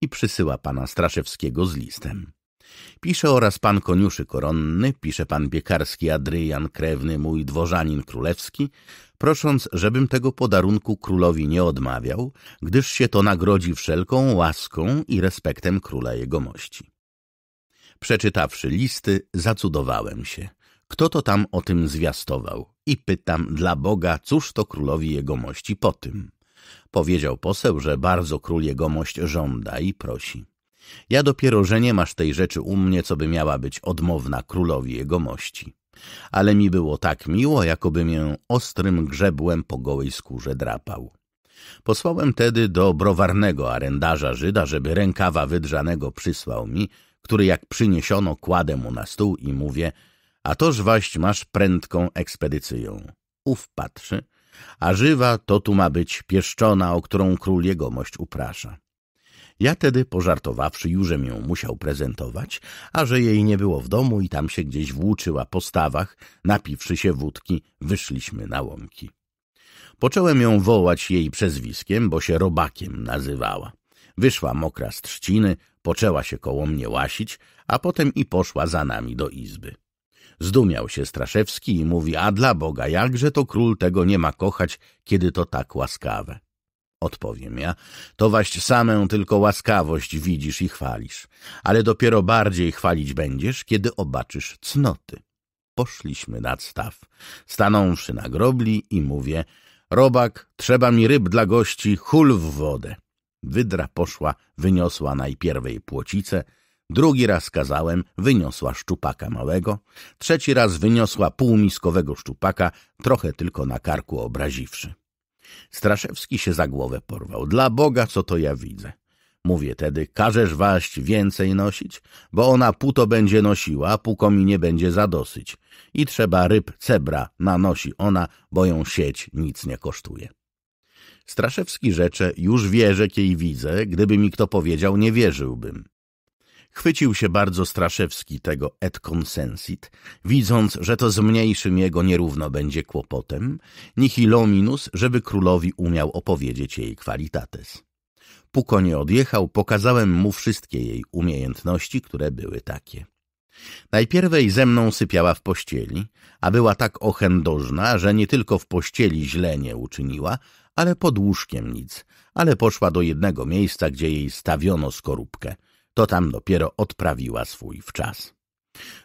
i przysyła pana Straszewskiego z listem. Pisze oraz pan koniuszy koronny, pisze pan piekarski Adrian, krewny mój dworzanin królewski, prosząc, żebym tego podarunku królowi nie odmawiał, gdyż się to nagrodzi wszelką łaską i respektem króla jegomości. Przeczytawszy listy, zacudowałem się. Kto to tam o tym zwiastował? I pytam dla Boga, cóż to królowi jegomości po tym? Powiedział poseł, że bardzo król jegomość żąda i prosi. Ja dopiero, że nie masz tej rzeczy u mnie, co by miała być odmowna królowi jego mości. Ale mi było tak miło, jakoby mię ostrym grzebłem po gołej skórze drapał. Posłałem tedy do browarnego arendarza Żyda, żeby rękawa wydrzanego przysłał mi, który jak przyniesiono kładę mu na stół i mówię, a toż waść masz prędką ekspedycyją. Ów patrzy, a żywa to tu ma być pieszczona, o którą król jegomość uprasza. Ja tedy, pożartowawszy, jużem ją musiał prezentować, a że jej nie było w domu i tam się gdzieś włóczyła po stawach, napiwszy się wódki, wyszliśmy na łąki. Począłem ją wołać jej przezwiskiem, bo się robakiem nazywała. Wyszła mokra z trzciny, poczęła się koło mnie łasić, a potem i poszła za nami do izby. Zdumiał się Straszewski i mówi, a dla Boga, jakże to król tego nie ma kochać, kiedy to tak łaskawe odpowiem ja, to waść samę tylko łaskawość widzisz i chwalisz, ale dopiero bardziej chwalić będziesz, kiedy obaczysz cnoty. Poszliśmy nad staw, stanąwszy na grobli i mówię, robak, trzeba mi ryb dla gości, hul w wodę. Wydra poszła, wyniosła najpierwej płocicę, drugi raz kazałem, wyniosła szczupaka małego, trzeci raz wyniosła półmiskowego szczupaka, trochę tylko na karku obraziwszy. Straszewski się za głowę porwał. Dla Boga, co to ja widzę? Mówię tedy, każesz waść więcej nosić, bo ona puto będzie nosiła, a puko mi nie będzie za dosyć. I trzeba ryb cebra nanosi ona, bo ją sieć nic nie kosztuje. Straszewski rzecze, już wierzę, jej widzę, gdyby mi kto powiedział, nie wierzyłbym. Chwycił się bardzo Straszewski tego et consensit, widząc, że to z mniejszym jego nierówno będzie kłopotem, nihilominus, żeby królowi umiał opowiedzieć jej qualitates. Puko nie odjechał, pokazałem mu wszystkie jej umiejętności, które były takie. Najpierwej ze mną sypiała w pościeli, a była tak ochędożna, że nie tylko w pościeli źle nie uczyniła, ale pod łóżkiem nic, ale poszła do jednego miejsca, gdzie jej stawiono skorupkę – to tam dopiero odprawiła swój wczas.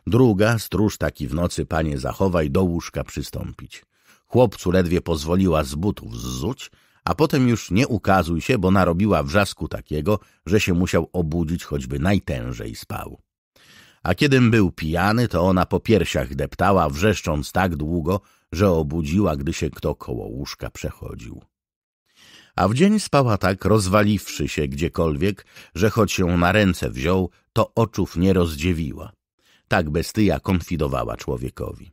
Druga, stróż taki w nocy, panie zachowaj, do łóżka przystąpić. Chłopcu ledwie pozwoliła z butów zzuć, a potem już nie ukazuj się, bo narobiła wrzasku takiego, że się musiał obudzić, choćby najtężej spał. A kiedym był pijany, to ona po piersiach deptała, wrzeszcząc tak długo, że obudziła, gdy się kto koło łóżka przechodził a w dzień spała tak, rozwaliwszy się gdziekolwiek, że choć ją na ręce wziął, to oczów nie rozdziewiła. Tak bestyja konfidowała człowiekowi.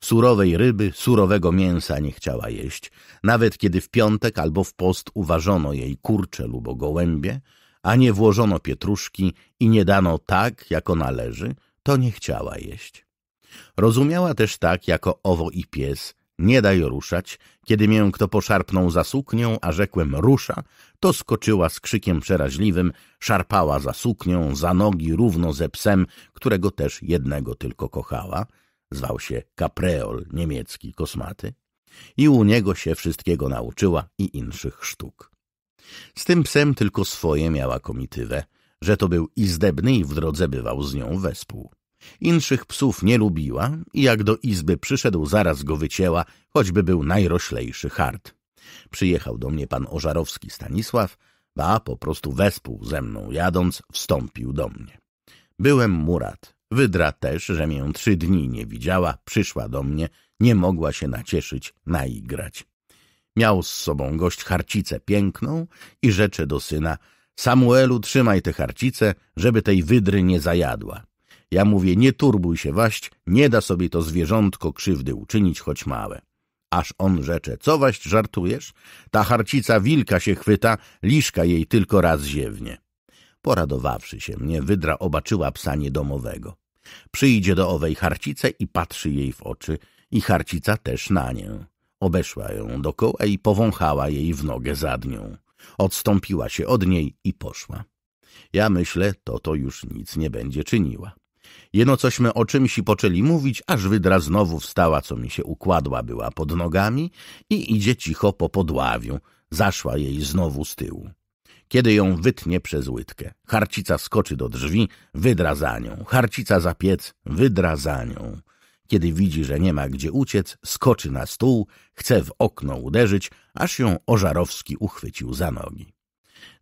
Surowej ryby, surowego mięsa nie chciała jeść, nawet kiedy w piątek albo w post uważono jej kurcze lub gołębie, a nie włożono pietruszki i nie dano tak, jako należy, to nie chciała jeść. Rozumiała też tak, jako owo i pies, nie daj ruszać. Kiedy mię kto poszarpnął za suknią, a rzekłem rusza, to skoczyła z krzykiem przeraźliwym, szarpała za suknią, za nogi równo ze psem, którego też jednego tylko kochała. Zwał się Kapreol, niemiecki kosmaty. I u niego się wszystkiego nauczyła i inszych sztuk. Z tym psem tylko swoje miała komitywę, że to był izdebny i w drodze bywał z nią wespół. Inszych psów nie lubiła i jak do izby przyszedł, zaraz go wycięła, choćby był najroślejszy hart. Przyjechał do mnie pan Ożarowski Stanisław, ba po prostu wespół ze mną jadąc wstąpił do mnie. Byłem Murat. Wydra też, że mię trzy dni nie widziała, przyszła do mnie, nie mogła się nacieszyć, naigrać. Miał z sobą gość harcicę piękną i rzecze do syna – Samuelu, trzymaj tę harcicę, żeby tej wydry nie zajadła. Ja mówię, nie turbuj się, waść, nie da sobie to zwierzątko krzywdy uczynić, choć małe. Aż on rzecze, co waść żartujesz? Ta harcica wilka się chwyta, liszka jej tylko raz ziewnie. Poradowawszy się mnie, wydra obaczyła psa niedomowego. Przyjdzie do owej harcice i patrzy jej w oczy i harcica też na nią. Obeszła ją dokoła i powąchała jej w nogę zadnią. Odstąpiła się od niej i poszła. Ja myślę, to to już nic nie będzie czyniła. Jeno cośmy o czymś i poczęli mówić, aż wydra znowu wstała, co mi się układła była pod nogami i idzie cicho po podławiu. Zaszła jej znowu z tyłu. Kiedy ją wytnie przez łydkę, harcica skoczy do drzwi, wydra za nią. Harcica za piec, wydra za nią. Kiedy widzi, że nie ma gdzie uciec, skoczy na stół, chce w okno uderzyć, aż ją Ożarowski uchwycił za nogi.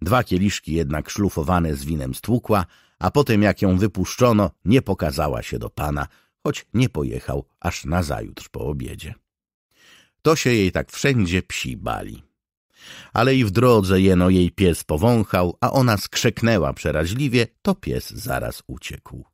Dwa kieliszki jednak szlufowane z winem stłukła, a potem, jak ją wypuszczono, nie pokazała się do pana, choć nie pojechał aż nazajutrz po obiedzie. To się jej tak wszędzie psi bali. Ale i w drodze jeno jej pies powąchał, a ona skrzeknęła przeraźliwie, to pies zaraz uciekł.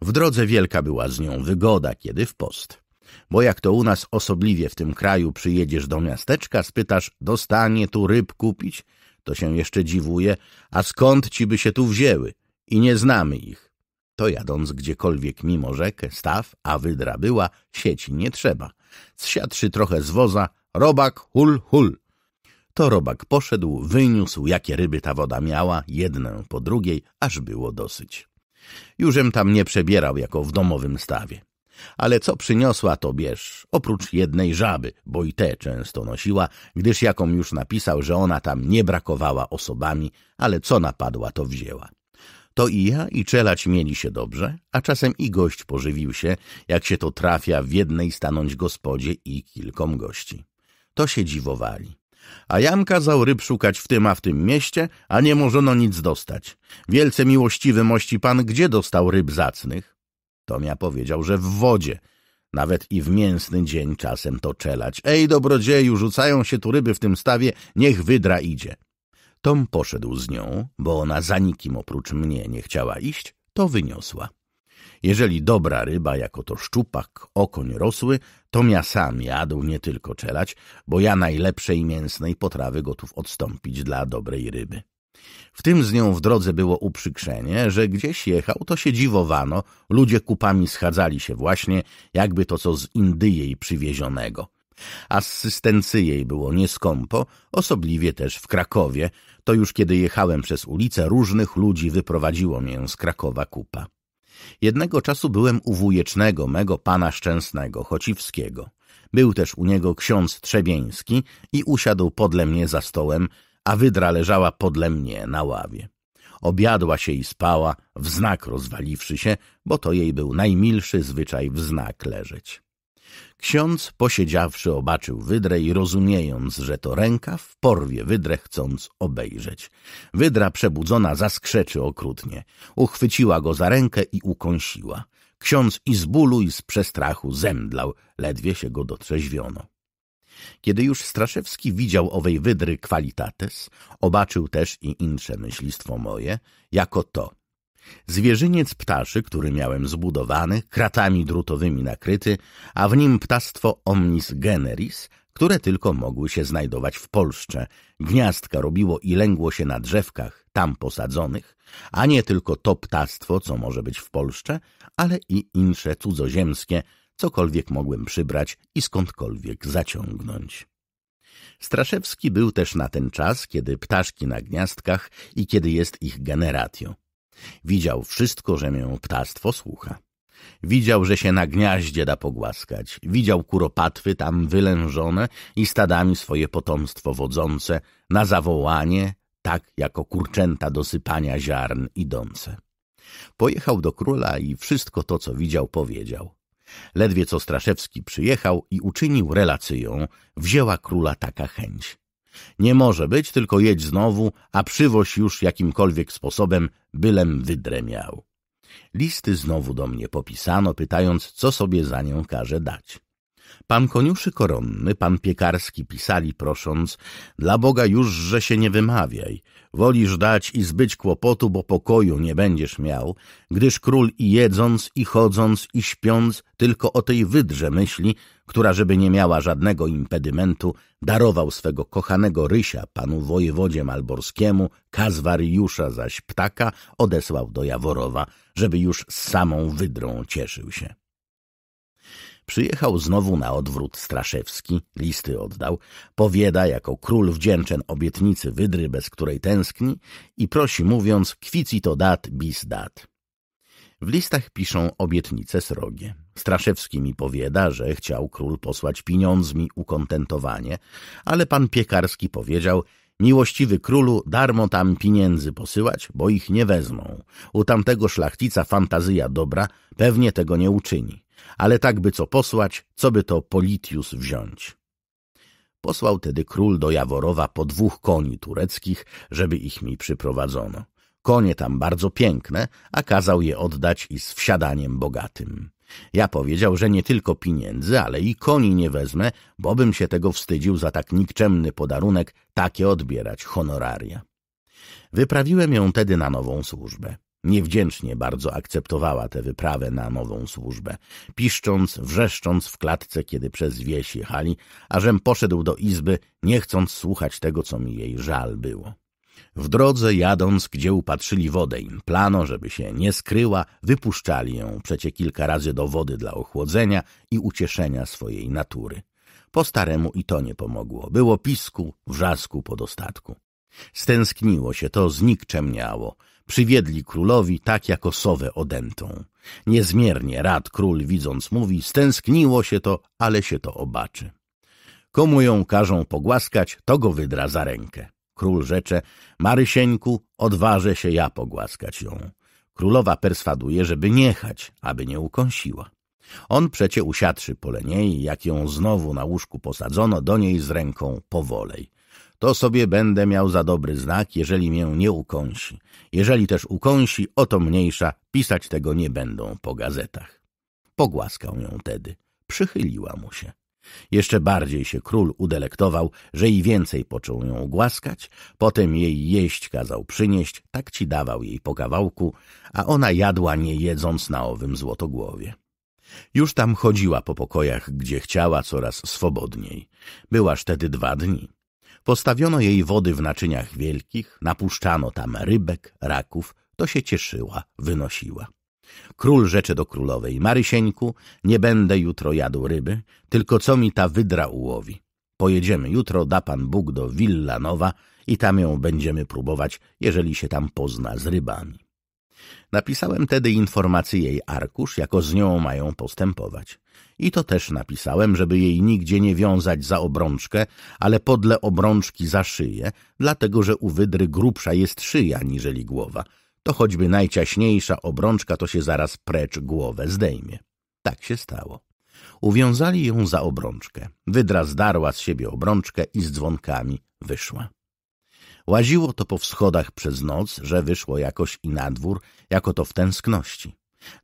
W drodze wielka była z nią wygoda, kiedy w post. Bo jak to u nas osobliwie w tym kraju przyjedziesz do miasteczka, spytasz, dostanie tu ryb kupić, to się jeszcze dziwuje, a skąd ci by się tu wzięły? i nie znamy ich. To jadąc gdziekolwiek mimo rzekę, staw, a wydra była, sieci nie trzeba. Zsiadszy trochę z woza, robak hul hul. To robak poszedł, wyniósł, jakie ryby ta woda miała, jedną po drugiej, aż było dosyć. Jużem tam nie przebierał jako w domowym stawie. Ale co przyniosła, to bierz, oprócz jednej żaby, bo i tę często nosiła, gdyż jaką już napisał, że ona tam nie brakowała osobami, ale co napadła, to wzięła to i ja i czelać mieli się dobrze, a czasem i gość pożywił się, jak się to trafia w jednej stanąć gospodzie i kilkom gości. To się dziwowali. A Jam kazał ryb szukać w tym, a w tym mieście, a nie możono nic dostać. Wielce miłościwy mości pan, gdzie dostał ryb zacnych? Tomia powiedział, że w wodzie. Nawet i w mięsny dzień czasem to czelać. Ej, dobrodzieju, rzucają się tu ryby w tym stawie, niech wydra idzie. Tom poszedł z nią, bo ona za nikim oprócz mnie nie chciała iść, to wyniosła. Jeżeli dobra ryba, jako to szczupak, okoń rosły, to ja sam jadł nie tylko czelać, bo ja najlepszej mięsnej potrawy gotów odstąpić dla dobrej ryby. W tym z nią w drodze było uprzykrzenie, że gdzieś jechał, to się dziwowano, ludzie kupami schadzali się właśnie, jakby to co z Indyjej przywiezionego. Asystency jej było nieskąpo, osobliwie też w Krakowie. To już kiedy jechałem przez ulicę, różnych ludzi wyprowadziło mię z Krakowa kupa. Jednego czasu byłem u wujecznego mego pana szczęsnego, Chociwskiego. Był też u niego ksiądz Trzebieński i usiadł podle mnie za stołem, a wydra leżała podle mnie na ławie. Obiadła się i spała, w znak rozwaliwszy się, bo to jej był najmilszy zwyczaj w znak leżeć. Ksiądz posiedziawszy obaczył wydrę i rozumiejąc, że to rękaw, porwie wydrę chcąc obejrzeć. Wydra przebudzona zaskrzeczy okrutnie. Uchwyciła go za rękę i ukąsiła. Ksiądz i z bólu i z przestrachu zemdlał, ledwie się go dotrzeźwiono. Kiedy już Straszewski widział owej wydry qualitates, obaczył też i insze myślistwo moje, jako to – Zwierzyniec ptaszy, który miałem zbudowany, kratami drutowymi nakryty, a w nim ptastwo omnis generis, które tylko mogły się znajdować w Polsce. Gniazdka robiło i lęgło się na drzewkach, tam posadzonych, a nie tylko to ptastwo, co może być w Polsce, ale i insze cudzoziemskie, cokolwiek mogłem przybrać i skądkolwiek zaciągnąć. Straszewski był też na ten czas, kiedy ptaszki na gniazdkach i kiedy jest ich generatio. Widział wszystko, że mię ptactwo słucha. Widział, że się na gniaździe da pogłaskać. Widział kuropatwy tam wylężone i stadami swoje potomstwo wodzące na zawołanie, tak jako kurczęta do sypania ziarn idące. Pojechał do króla i wszystko to, co widział, powiedział. Ledwie co Straszewski przyjechał i uczynił relacyją, wzięła króla taka chęć. Nie może być, tylko jedź znowu, a przywoź już jakimkolwiek sposobem, bylem wydremiał. Listy znowu do mnie popisano, pytając, co sobie za nią każe dać. Pan koniuszy koronny, pan piekarski pisali prosząc, dla Boga już, że się nie wymawiaj. Wolisz dać i zbyć kłopotu, bo pokoju nie będziesz miał, gdyż król i jedząc, i chodząc, i śpiąc, tylko o tej wydrze myśli, która, żeby nie miała żadnego impedymentu, darował swego kochanego Rysia panu wojewodzie malborskiemu, Kazwariusza zaś ptaka odesłał do Jaworowa, żeby już z samą wydrą cieszył się. Przyjechał znowu na odwrót Straszewski, listy oddał, powiada jako król wdzięczen obietnicy wydry, bez której tęskni i prosi mówiąc, kwici to dat, bis dat. W listach piszą obietnice srogie. Straszewski mi powiada, że chciał król posłać pieniądzmi ukontentowanie, ale pan Piekarski powiedział, miłościwy królu, darmo tam pieniędzy posyłać, bo ich nie wezmą. U tamtego szlachcica fantazja dobra pewnie tego nie uczyni. Ale tak by co posłać, co by to Politius wziąć. Posłał tedy król do Jaworowa po dwóch koni tureckich, żeby ich mi przyprowadzono konie tam bardzo piękne, a kazał je oddać i z wsiadaniem bogatym. Ja powiedział, że nie tylko pieniędzy, ale i koni nie wezmę, bo bym się tego wstydził za tak nikczemny podarunek takie odbierać honoraria. Wyprawiłem ją tedy na nową służbę. Niewdzięcznie bardzo akceptowała tę wyprawę na nową służbę, piszcząc, wrzeszcząc w klatce, kiedy przez wieś jechali, ażem poszedł do izby, nie chcąc słuchać tego, co mi jej żal było. W drodze jadąc, gdzie upatrzyli wodę im plano, żeby się nie skryła, wypuszczali ją przecie kilka razy do wody dla ochłodzenia i ucieszenia swojej natury. Po staremu i to nie pomogło. Było pisku, wrzasku podostatku. Stęskniło się to, znikczemniało. Przywiedli królowi tak jako sowę odętą. Niezmiernie rad król widząc mówi, stęskniło się to, ale się to obaczy. Komu ją każą pogłaskać, to go wydra za rękę. Król rzecze, Marysieńku, odważę się ja pogłaskać ją. Królowa perswaduje, żeby niechać, aby nie ukąsiła. On przecie usiadszy pole niej, jak ją znowu na łóżku posadzono, do niej z ręką powolej. To sobie będę miał za dobry znak, jeżeli mię nie ukąsi. Jeżeli też ukąsi, oto mniejsza, pisać tego nie będą po gazetach. Pogłaskał ją tedy. Przychyliła mu się. Jeszcze bardziej się król udelektował, że i więcej począł ją głaskać, potem jej jeść kazał przynieść, tak ci dawał jej po kawałku, a ona jadła nie jedząc na owym złotogłowie. Już tam chodziła po pokojach, gdzie chciała coraz swobodniej. Byłaż tedy dwa dni. Postawiono jej wody w naczyniach wielkich, napuszczano tam rybek, raków, to się cieszyła, wynosiła. Król rzecze do królowej, Marysieńku, nie będę jutro jadł ryby, tylko co mi ta wydra ułowi. Pojedziemy jutro, da pan Bóg do Villanowa i tam ją będziemy próbować, jeżeli się tam pozna z rybami. Napisałem tedy informacji jej arkusz, jako z nią mają postępować. I to też napisałem, żeby jej nigdzie nie wiązać za obrączkę, ale podle obrączki za szyję, dlatego że u wydry grubsza jest szyja niżeli głowa – to choćby najciaśniejsza obrączka, to się zaraz precz głowę zdejmie. Tak się stało. Uwiązali ją za obrączkę. Wydra zdarła z siebie obrączkę i z dzwonkami wyszła. Łaziło to po wschodach przez noc, że wyszło jakoś i na dwór, jako to w tęskności.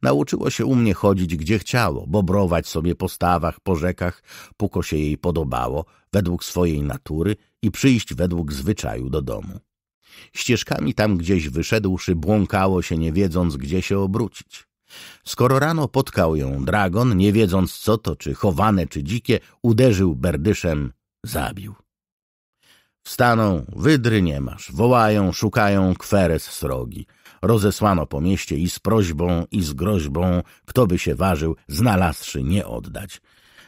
Nauczyło się u mnie chodzić gdzie chciało, bobrować sobie po stawach, po rzekach, póko się jej podobało, według swojej natury i przyjść według zwyczaju do domu. Ścieżkami tam gdzieś wyszedłszy błąkało się, nie wiedząc, gdzie się obrócić. Skoro rano potkał ją dragon, nie wiedząc co to, czy chowane, czy dzikie, uderzył berdyszem, zabił. Wstaną, wydry nie masz, wołają, szukają kweres srogi. Rozesłano po mieście i z prośbą, i z groźbą, kto by się ważył, znalazłszy nie oddać.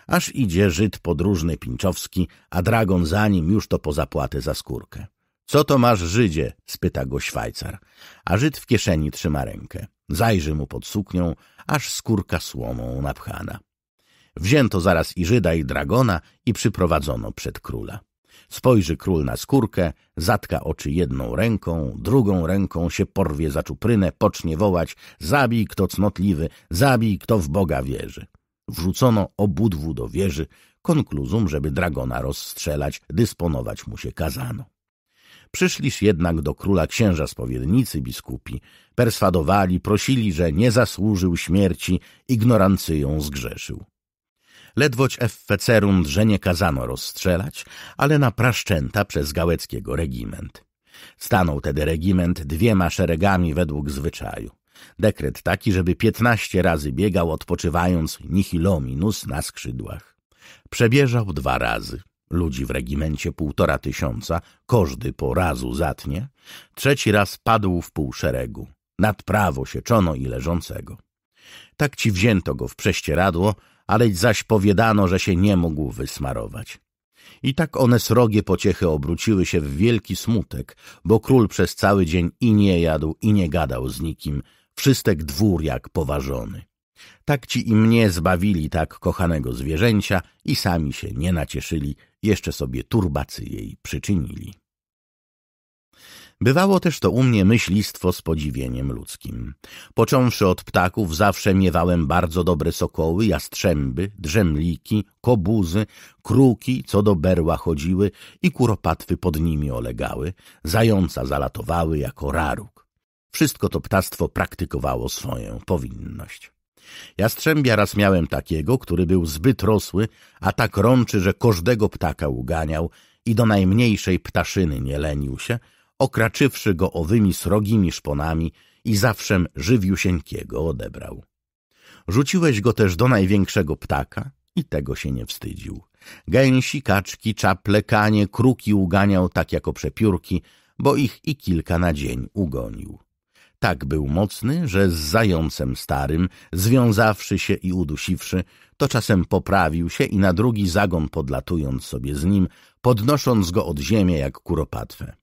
Aż idzie Żyd podróżny Pińczowski, a dragon za nim już to po zapłatę za skórkę. Co to masz, Żydzie? spyta go Szwajcar, a Żyd w kieszeni trzyma rękę. Zajrzy mu pod suknią, aż skórka słomą napchana. Wzięto zaraz i Żyda, i Dragona i przyprowadzono przed króla. Spojrzy król na skórkę, zatka oczy jedną ręką, drugą ręką się porwie za czuprynę, pocznie wołać – zabij kto cnotliwy, zabij kto w Boga wierzy. Wrzucono obudwu do wieży, konkluzum, żeby Dragona rozstrzelać, dysponować mu się kazano. Przyszliż jednak do króla księża spowiednicy biskupi, perswadowali, prosili, że nie zasłużył śmierci, ignorancyją zgrzeszył. Ledwoć effecerum że nie kazano rozstrzelać, ale na praszczęta przez gałeckiego regiment. Stanął tedy regiment dwiema szeregami według zwyczaju. Dekret taki, żeby piętnaście razy biegał, odpoczywając nihilominus na skrzydłach. Przebieżał dwa razy ludzi w regimencie półtora tysiąca, każdy po razu zatnie, trzeci raz padł w pół szeregu, nad prawo sieczono i leżącego. Tak ci wzięto go w prześcieradło, ale zaś powiadano, że się nie mógł wysmarować. I tak one srogie pociechy obróciły się w wielki smutek, bo król przez cały dzień i nie jadł, i nie gadał z nikim, wszystek dwór jak poważony tak ci i mnie zbawili tak kochanego zwierzęcia i sami się nie nacieszyli, jeszcze sobie turbacy jej przyczynili. Bywało też to u mnie myślistwo z podziwieniem ludzkim. Począwszy od ptaków, zawsze miewałem bardzo dobre sokoły, jastrzęby, drzemliki, kobuzy, kruki, co do berła chodziły i kuropatwy pod nimi olegały, zająca zalatowały jako raruk. Wszystko to ptactwo praktykowało swoją powinność. Jastrzębia raz miałem takiego, który był zbyt rosły, a tak rączy, że każdego ptaka uganiał i do najmniejszej ptaszyny nie lenił się, okraczywszy go owymi srogimi szponami i zawszem żywiusieńkiego odebrał. Rzuciłeś go też do największego ptaka i tego się nie wstydził. Gęsi, kaczki, czaple, kanie, kruki uganiał tak jako przepiórki, bo ich i kilka na dzień ugonił. Tak był mocny, że z zającem starym, związawszy się i udusiwszy, to czasem poprawił się i na drugi zagon podlatując sobie z nim, podnosząc go od ziemi jak kuropatwę.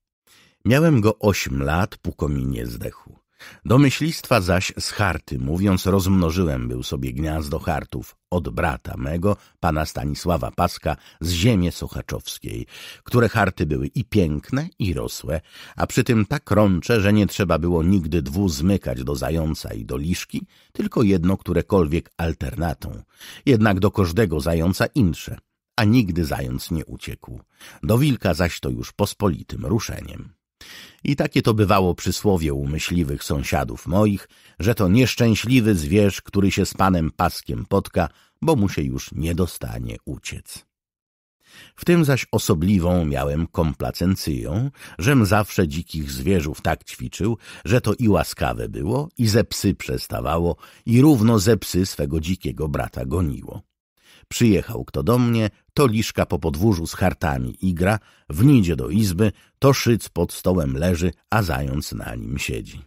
Miałem go ośm lat, póki mi zdechł. Do myślistwa zaś z harty, mówiąc, rozmnożyłem był sobie gniazdo hartów od brata mego, pana Stanisława Paska, z ziemi sochaczowskiej, które harty były i piękne, i rosłe, a przy tym tak rącze, że nie trzeba było nigdy dwu zmykać do zająca i do liszki, tylko jedno którekolwiek alternatą. Jednak do każdego zająca insze, a nigdy zając nie uciekł. Do wilka zaś to już pospolitym ruszeniem. I takie to bywało przysłowie u myśliwych sąsiadów moich, że to nieszczęśliwy zwierz, który się z panem paskiem potka, bo mu się już nie dostanie uciec. W tym zaś osobliwą miałem komplacencję, żem zawsze dzikich zwierzów tak ćwiczył, że to i łaskawe było, i ze psy przestawało, i równo ze psy swego dzikiego brata goniło. Przyjechał kto do mnie, to liszka po podwórzu z hartami igra, w nidzie do izby, to szyc pod stołem leży, a zając na nim siedzi.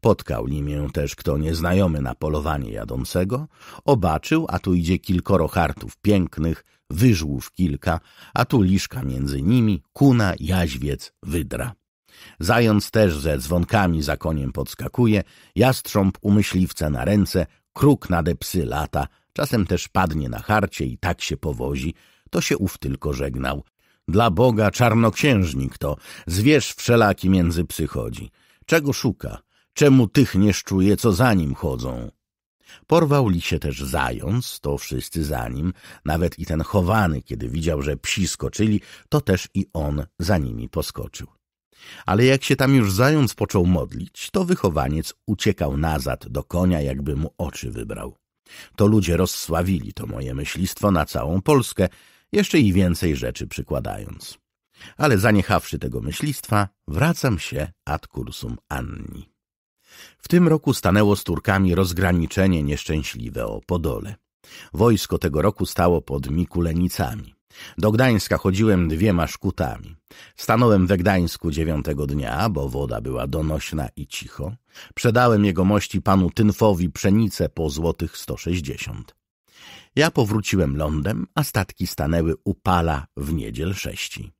Potkał limię też kto nieznajomy na polowanie jadącego, obaczył, a tu idzie kilkoro hartów pięknych, wyżłów kilka, a tu liszka między nimi, kuna, jaźwiec, wydra. Zając też ze dzwonkami za koniem podskakuje, jastrząb umyśliwce na ręce, kruk nade psy lata – Czasem też padnie na harcie i tak się powozi, to się ów tylko żegnał. Dla Boga czarnoksiężnik to, zwierz wszelaki między psy chodzi. Czego szuka? Czemu tych nie szczuje, co za nim chodzą? Porwał się też zając, to wszyscy za nim, nawet i ten chowany, kiedy widział, że psi skoczyli, to też i on za nimi poskoczył. Ale jak się tam już zając począł modlić, to wychowaniec uciekał nazad do konia, jakby mu oczy wybrał. To ludzie rozsławili to moje myślistwo na całą Polskę, jeszcze i więcej rzeczy przykładając. Ale zaniechawszy tego myślistwa, wracam się ad cursum Anni. W tym roku stanęło z Turkami rozgraniczenie nieszczęśliwe o Podole. Wojsko tego roku stało pod Mikulenicami. Do Gdańska chodziłem dwiema szkutami. Stanąłem we Gdańsku dziewiątego dnia, bo woda była donośna i cicho. Przedałem jego mości panu Tynfowi pszenicę po złotych sto sześćdziesiąt. Ja powróciłem lądem, a statki stanęły u Pala w niedziel sześci.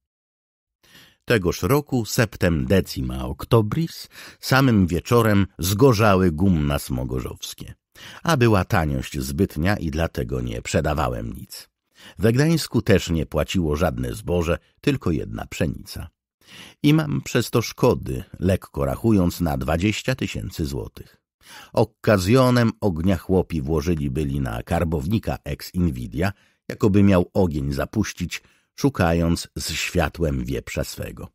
Tegoż roku, septem decima oktobris, samym wieczorem zgorzały gumna smogorzowskie. A była taniość zbytnia i dlatego nie przedawałem nic. We Gdańsku też nie płaciło żadne zboże, tylko jedna pszenica. I mam przez to szkody, lekko rachując na dwadzieścia tysięcy złotych. Okazjonem ognia chłopi włożyli byli na karbownika ex invidia, jakoby miał ogień zapuścić, szukając z światłem wieprza swego.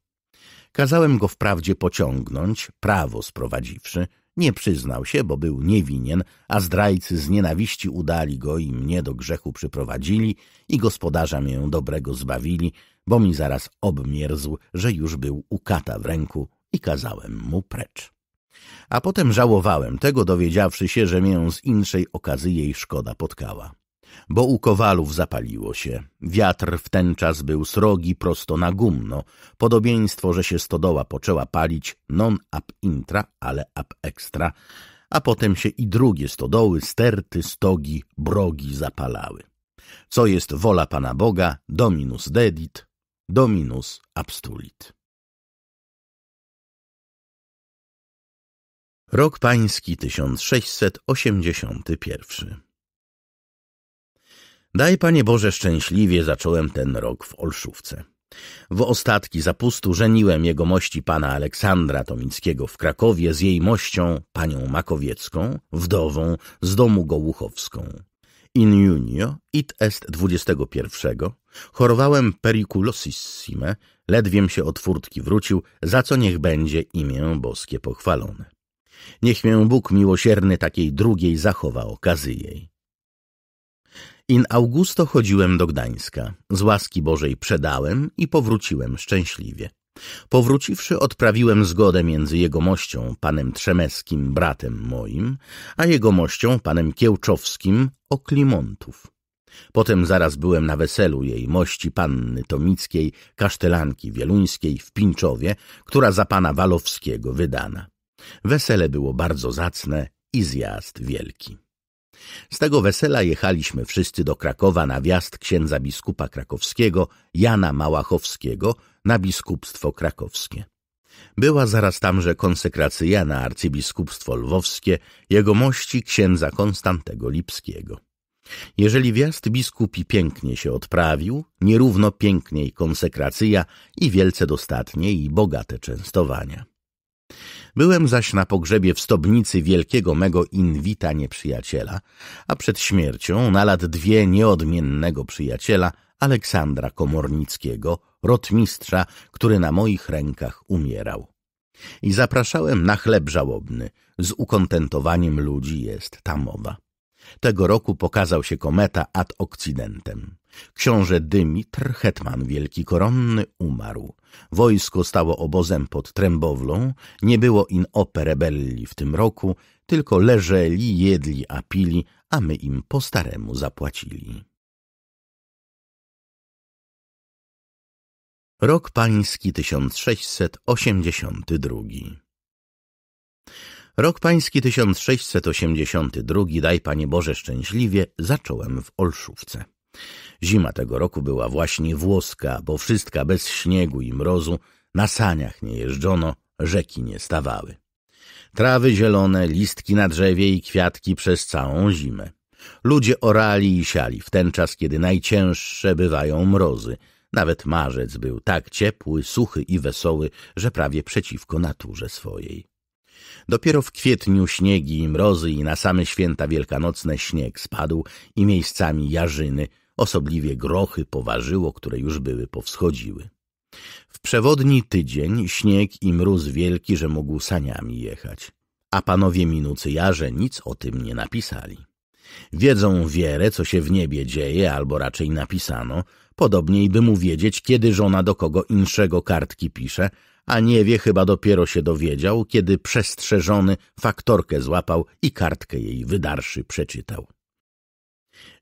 Kazałem go wprawdzie pociągnąć, prawo sprowadziwszy, nie przyznał się, bo był niewinien, a zdrajcy z nienawiści udali go i mnie do grzechu przyprowadzili i gospodarza mię dobrego zbawili, bo mi zaraz obmierzł, że już był u kata w ręku i kazałem mu precz. A potem żałowałem tego, dowiedziawszy się, że mię z inszej okazji jej szkoda potkała bo u kowalów zapaliło się. Wiatr w ten czas był srogi prosto na gumno. Podobieństwo, że się stodoła poczęła palić non ab intra, ale ab extra, a potem się i drugie stodoły, sterty, stogi, brogi zapalały. Co jest wola Pana Boga, dominus dedit, dominus abstulit. Rok Pański 1681 Daj, Panie Boże, szczęśliwie zacząłem ten rok w Olszówce. W ostatki zapustu żeniłem jego mości pana Aleksandra Tomickiego w Krakowie z jej mością, panią Makowiecką, wdową z domu Gołuchowską. In junio, it est 21, chorowałem periculosissime, ledwiem się od furtki wrócił, za co niech będzie imię boskie pochwalone. Niech mię Bóg miłosierny takiej drugiej zachowa okazy jej. In augusto chodziłem do Gdańska. Z łaski Bożej przedałem i powróciłem szczęśliwie. Powróciwszy, odprawiłem zgodę między jegomością, panem Trzemeskim, bratem moim, a jegomością, panem Kiełczowskim, klimontów. Potem zaraz byłem na weselu jej mości panny Tomickiej, kasztelanki wieluńskiej w Pinczowie, która za pana Walowskiego wydana. Wesele było bardzo zacne i zjazd wielki. Z tego wesela jechaliśmy wszyscy do Krakowa na wjazd księdza biskupa krakowskiego Jana Małachowskiego na biskupstwo krakowskie. Była zaraz tamże konsekracja na arcybiskupstwo lwowskie jego mości księdza Konstantego Lipskiego. Jeżeli wjazd biskupi pięknie się odprawił, nierówno piękniej konsekracja i wielce dostatnie i bogate częstowania. Byłem zaś na pogrzebie w stobnicy wielkiego mego inwita nieprzyjaciela, a przed śmiercią na lat dwie nieodmiennego przyjaciela Aleksandra Komornickiego, rotmistrza, który na moich rękach umierał. I zapraszałem na chleb żałobny, z ukontentowaniem ludzi jest ta mowa. Tego roku pokazał się kometa ad Occidentem. Książę Dymitr, hetman wielki koronny, umarł. Wojsko stało obozem pod Trębowlą, nie było in opere belli w tym roku, tylko leżeli, jedli, a pili, a my im po staremu zapłacili. Rok pański 1682 Rok pański 1682, daj Panie Boże szczęśliwie, zacząłem w Olszówce. Zima tego roku była właśnie włoska, bo wszystka bez śniegu i mrozu, na saniach nie jeżdżono, rzeki nie stawały. Trawy zielone, listki na drzewie i kwiatki przez całą zimę. Ludzie orali i siali w ten czas, kiedy najcięższe bywają mrozy. Nawet marzec był tak ciepły, suchy i wesoły, że prawie przeciwko naturze swojej. Dopiero w kwietniu śniegi i mrozy i na same święta wielkanocne śnieg spadł i miejscami jarzyny, osobliwie grochy poważyło, które już były powschodziły. W przewodni tydzień śnieg i mróz wielki, że mógł saniami jechać. A panowie minucyjarze nic o tym nie napisali. Wiedzą wiele, co się w niebie dzieje, albo raczej napisano. Podobniej by mu wiedzieć, kiedy żona do kogo inszego kartki pisze, a nie wie chyba dopiero się dowiedział, kiedy przestrzeżony faktorkę złapał i kartkę jej wydarszy przeczytał.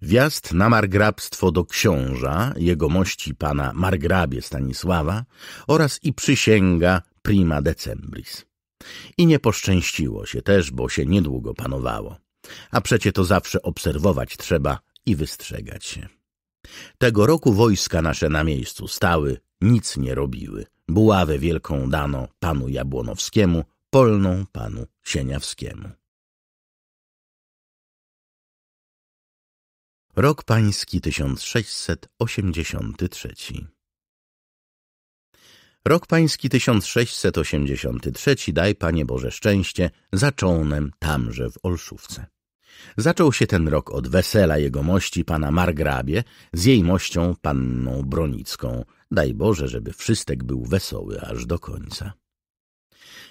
Wjazd na margrabstwo do książa, jego mości pana margrabie Stanisława oraz i przysięga prima decembris. I nie poszczęściło się też, bo się niedługo panowało. A przecie to zawsze obserwować trzeba i wystrzegać się. Tego roku wojska nasze na miejscu stały, nic nie robiły buławę wielką dano panu Jabłonowskiemu, polną panu Sieniawskiemu. Rok pański 1683 Rok pański 1683 daj, Panie Boże, szczęście, zacząłem tamże w Olszówce. Zaczął się ten rok od wesela jego mości pana Margrabie z jej mością panną Bronicką, Daj Boże, żeby wszystek był wesoły aż do końca.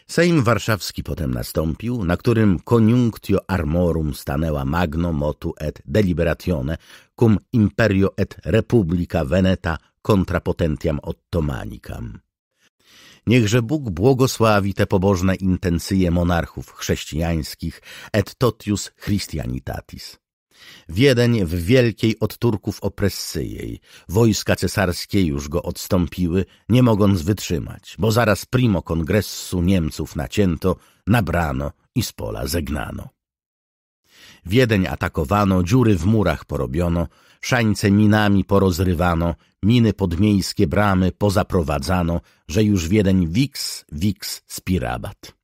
Sejm warszawski potem nastąpił, na którym coniunctio armorum stanęła magno motu et deliberatione cum imperio et republica veneta contra potentiam ottomanicam. Niechże Bóg błogosławi te pobożne intencje monarchów chrześcijańskich et totius christianitatis. Wiedeń w wielkiej od Turków opresyjej. Wojska cesarskie już go odstąpiły, nie mogąc wytrzymać, bo zaraz primo kongresu Niemców nacięto, nabrano i z pola zegnano. Wiedeń atakowano, dziury w murach porobiono, szańce minami porozrywano, miny podmiejskie bramy pozaprowadzano, że już Wiedeń wiks, wiks, spirabat.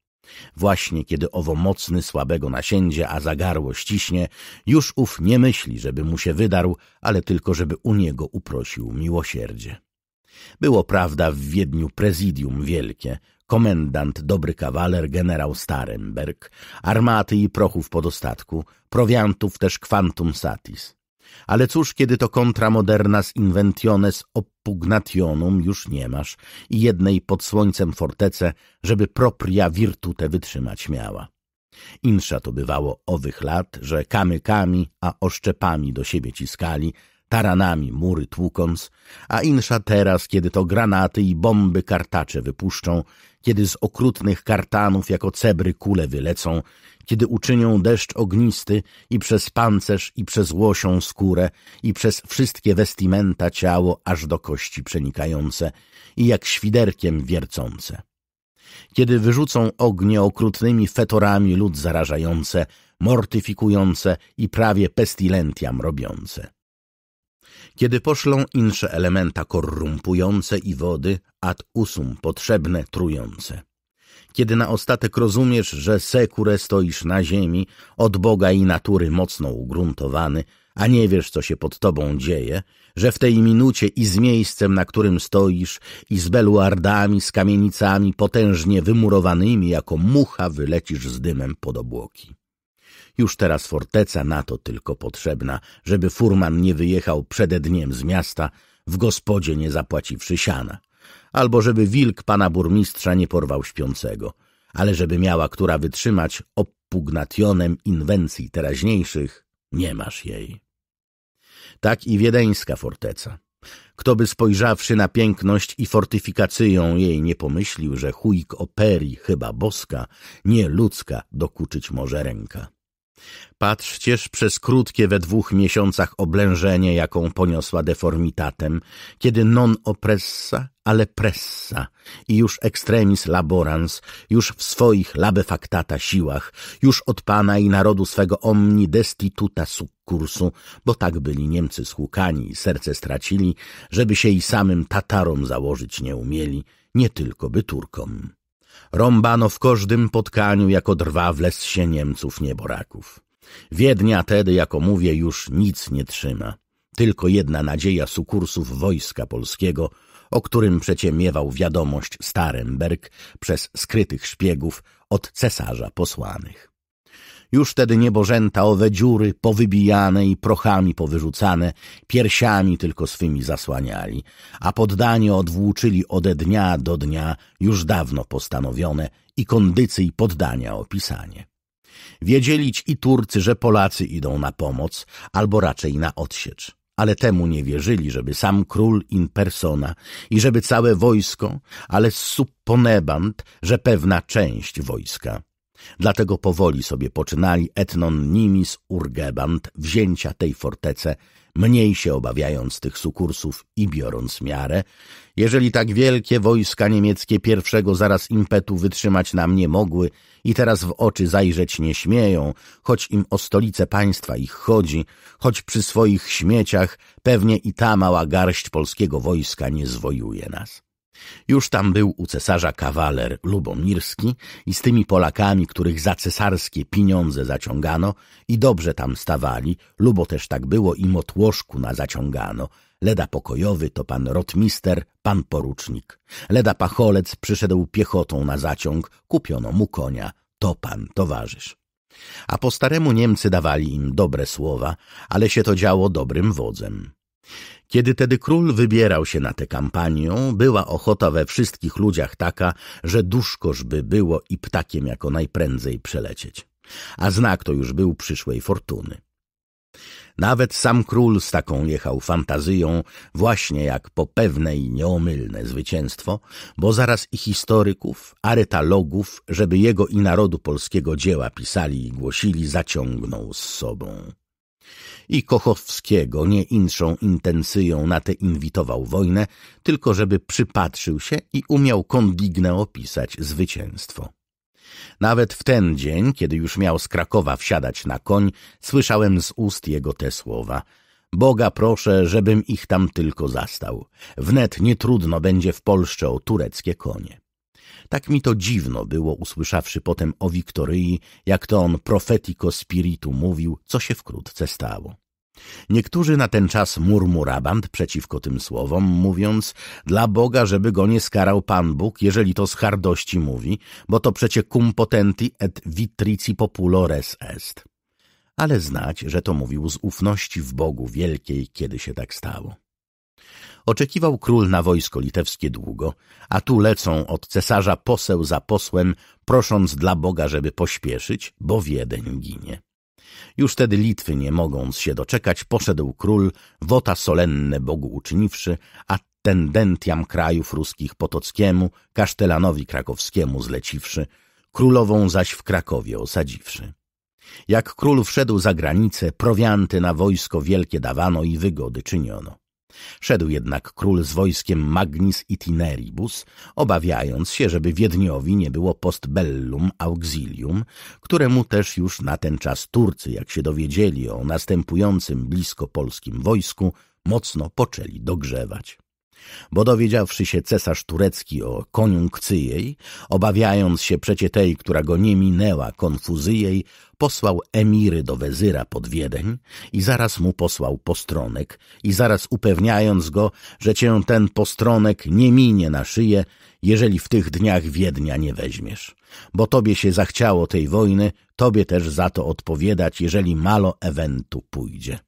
Właśnie kiedy owo mocny słabego nasiędzie, a zagarło ściśnie, już ów nie myśli, żeby mu się wydarł, ale tylko, żeby u niego uprosił miłosierdzie. Było prawda w Wiedniu prezydium wielkie, komendant, dobry kawaler, generał Starenberg, armaty i prochów podostatku, prowiantów też kwantum satis. Ale cóż, kiedy to kontra z inventiones oppugnationum już nie masz i jednej pod słońcem fortece, żeby propria virtute wytrzymać miała. Insza to bywało owych lat, że kamykami, a oszczepami do siebie ciskali, taranami mury tłukąc, a insza teraz, kiedy to granaty i bomby kartacze wypuszczą, kiedy z okrutnych kartanów jako cebry kule wylecą, kiedy uczynią deszcz ognisty i przez pancerz, i przez łosią skórę, i przez wszystkie westimenta ciało, aż do kości przenikające i jak świderkiem wiercące. Kiedy wyrzucą ognie okrutnymi fetorami lud zarażające, mortyfikujące i prawie pestilentiam robiące kiedy poszlą insze elementa korrumpujące i wody ad usum potrzebne trujące. Kiedy na ostatek rozumiesz, że sekure stoisz na ziemi, od Boga i natury mocno ugruntowany, a nie wiesz, co się pod tobą dzieje, że w tej minucie i z miejscem, na którym stoisz, i z beluardami, z kamienicami potężnie wymurowanymi jako mucha wylecisz z dymem pod obłoki. Już teraz forteca na to tylko potrzebna, żeby furman nie wyjechał przede dniem z miasta, w gospodzie nie zapłaciwszy siana albo żeby wilk pana burmistrza nie porwał śpiącego, ale żeby miała która wytrzymać opugnationem inwencji teraźniejszych, nie masz jej. Tak i wiedeńska forteca. Kto by spojrzawszy na piękność i fortyfikację jej nie pomyślił, że chujk operi, chyba boska, nie ludzka, dokuczyć może ręka. Patrzcież przez krótkie we dwóch miesiącach oblężenie, jaką poniosła deformitatem, kiedy non oppressa, ale pressa i już extremis laborans, już w swoich labefaktata siłach, już od pana i narodu swego omni destituta sukursu, bo tak byli Niemcy schłukani, i serce stracili, żeby się i samym Tatarom założyć nie umieli, nie tylko by Turkom. Rąbano w każdym potkaniu jako drwa w lesie Niemców nieboraków. Wiednia tedy, jako mówię, już nic nie trzyma. Tylko jedna nadzieja sukursów Wojska Polskiego, o którym przecie miewał wiadomość Starenberg przez skrytych szpiegów od cesarza posłanych. Już wtedy niebożęta owe dziury powybijane i prochami powyrzucane, piersiami tylko swymi zasłaniali, a poddanie odwłóczyli ode dnia do dnia już dawno postanowione i kondycji poddania opisanie. Wiedzielić i Turcy, że Polacy idą na pomoc, albo raczej na odsiecz ale temu nie wierzyli, żeby sam król in persona i żeby całe wojsko, ale supponebant, że pewna część wojska. Dlatego powoli sobie poczynali etnon nimis urgebant wzięcia tej fortece, mniej się obawiając tych sukursów i biorąc miarę. Jeżeli tak wielkie wojska niemieckie pierwszego zaraz impetu wytrzymać nam nie mogły i teraz w oczy zajrzeć nie śmieją, choć im o stolice państwa ich chodzi, choć przy swoich śmieciach pewnie i ta mała garść polskiego wojska nie zwojuje nas. Już tam był u cesarza kawaler lubomirski i z tymi Polakami, których za cesarskie pieniądze zaciągano i dobrze tam stawali, lubo też tak było i motłoszku na zaciągano. Leda pokojowy to pan rotmister, pan porucznik. Leda pacholec przyszedł piechotą na zaciąg, kupiono mu konia, to pan towarzysz. A po staremu Niemcy dawali im dobre słowa, ale się to działo dobrym wodzem. Kiedy tedy król wybierał się na tę kampanię, była ochota we wszystkich ludziach taka, że duszkoż by było i ptakiem jako najprędzej przelecieć. A znak to już był przyszłej fortuny. Nawet sam król z taką jechał fantazją, właśnie jak po pewne i nieomylne zwycięstwo, bo zaraz i historyków, aretalogów, żeby jego i narodu polskiego dzieła pisali i głosili, zaciągnął z sobą i Kochowskiego nie inszą intensyją na tę inwitował wojnę, tylko żeby przypatrzył się i umiał kondignę opisać zwycięstwo. Nawet w ten dzień, kiedy już miał z Krakowa wsiadać na koń, słyszałem z ust jego te słowa. Boga proszę, żebym ich tam tylko zastał. Wnet nie trudno będzie w Polsce o tureckie konie. Tak mi to dziwno było, usłyszawszy potem o Wiktoryi, jak to on profetico spiritu mówił, co się wkrótce stało. Niektórzy na ten czas murmurabant przeciwko tym słowom, mówiąc, dla Boga, żeby go nie skarał Pan Bóg, jeżeli to z hardości mówi, bo to przecie cum potenti et vitrici populores est. Ale znać, że to mówił z ufności w Bogu wielkiej, kiedy się tak stało. Oczekiwał król na wojsko litewskie długo, a tu lecą od cesarza poseł za posłem, prosząc dla Boga, żeby pośpieszyć, bo Wiedeń ginie. Już tedy Litwy, nie mogąc się doczekać, poszedł król, wota solenne Bogu uczyniwszy, a tendentiam krajów ruskich Potockiemu, Kasztelanowi Krakowskiemu zleciwszy, królową zaś w Krakowie osadziwszy. Jak król wszedł za granicę, prowianty na wojsko wielkie dawano i wygody czyniono. Szedł jednak król z wojskiem Magnis Itineribus, obawiając się, żeby Wiedniowi nie było post bellum auxilium, któremu też już na ten czas Turcy, jak się dowiedzieli o następującym blisko polskim wojsku, mocno poczęli dogrzewać. Bo dowiedziawszy się cesarz turecki o koniunkcyjej, obawiając się przecie tej, która go nie minęła, konfuzyjej, posłał emiry do wezyra pod Wiedeń i zaraz mu posłał postronek i zaraz upewniając go, że cię ten postronek nie minie na szyję, jeżeli w tych dniach Wiednia nie weźmiesz. Bo tobie się zachciało tej wojny, tobie też za to odpowiadać, jeżeli malo ewentu pójdzie.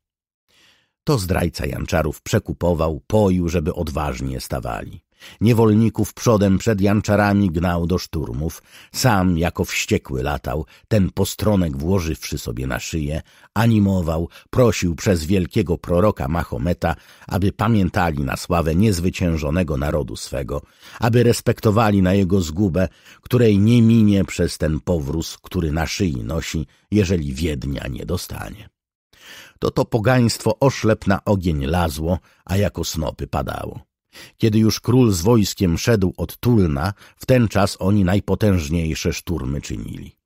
To zdrajca janczarów przekupował, poił, żeby odważnie stawali. Niewolników przodem przed janczarami gnał do szturmów, sam jako wściekły latał, ten postronek włożywszy sobie na szyję, animował, prosił przez wielkiego proroka Mahometa, aby pamiętali na sławę niezwyciężonego narodu swego, aby respektowali na jego zgubę, której nie minie przez ten powróz, który na szyi nosi, jeżeli Wiednia nie dostanie to to pogaństwo oszlep na ogień lazło, a jako snopy padało. Kiedy już król z wojskiem szedł od Tulna, w ten czas oni najpotężniejsze szturmy czynili.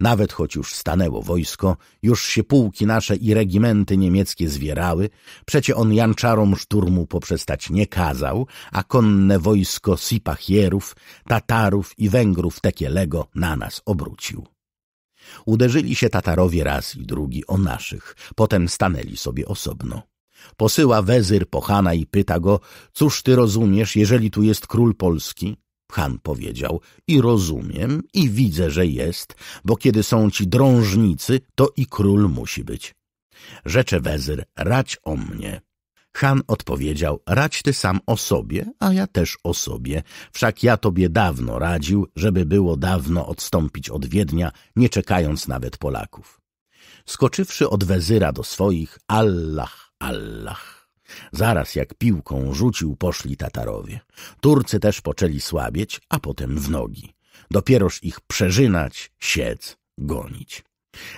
Nawet choć już stanęło wojsko, już się pułki nasze i regimenty niemieckie zwierały, przecie on janczarom szturmu poprzestać nie kazał, a konne wojsko Sipachierów, Tatarów i Węgrów Tekielego na nas obrócił. Uderzyli się Tatarowie raz i drugi o naszych, potem stanęli sobie osobno. Posyła wezyr po Hana i pyta go, cóż ty rozumiesz, jeżeli tu jest król polski? Han powiedział, i rozumiem, i widzę, że jest, bo kiedy są ci drążnicy, to i król musi być. Rzecze wezyr, rać o mnie. Han odpowiedział, radź ty sam o sobie, a ja też o sobie. Wszak ja tobie dawno radził, żeby było dawno odstąpić od Wiednia, nie czekając nawet Polaków. Skoczywszy od wezyra do swoich, Allah, Allah. Zaraz jak piłką rzucił, poszli Tatarowie. Turcy też poczęli słabieć, a potem w nogi. Dopieroż ich przeżynać, siedz, gonić.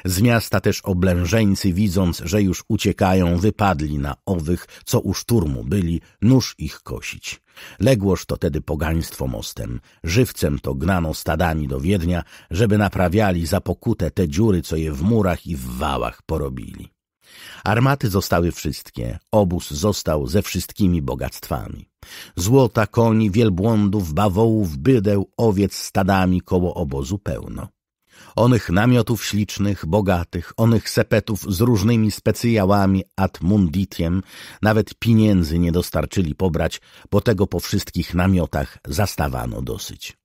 Z miasta też oblężeńcy, widząc, że już uciekają, wypadli na owych, co u szturmu byli, nóż ich kosić. Ległoż to tedy pogaństwo mostem. Żywcem to gnano stadami do Wiednia, żeby naprawiali za pokutę te dziury, co je w murach i w wałach porobili. Armaty zostały wszystkie, obóz został ze wszystkimi bogactwami. Złota, koni, wielbłądów, bawołów, bydeł, owiec stadami koło obozu pełno onych namiotów ślicznych, bogatych, onych sepetów z różnymi specjałami ad munditiem, nawet pieniędzy nie dostarczyli pobrać, bo tego po wszystkich namiotach zastawano dosyć.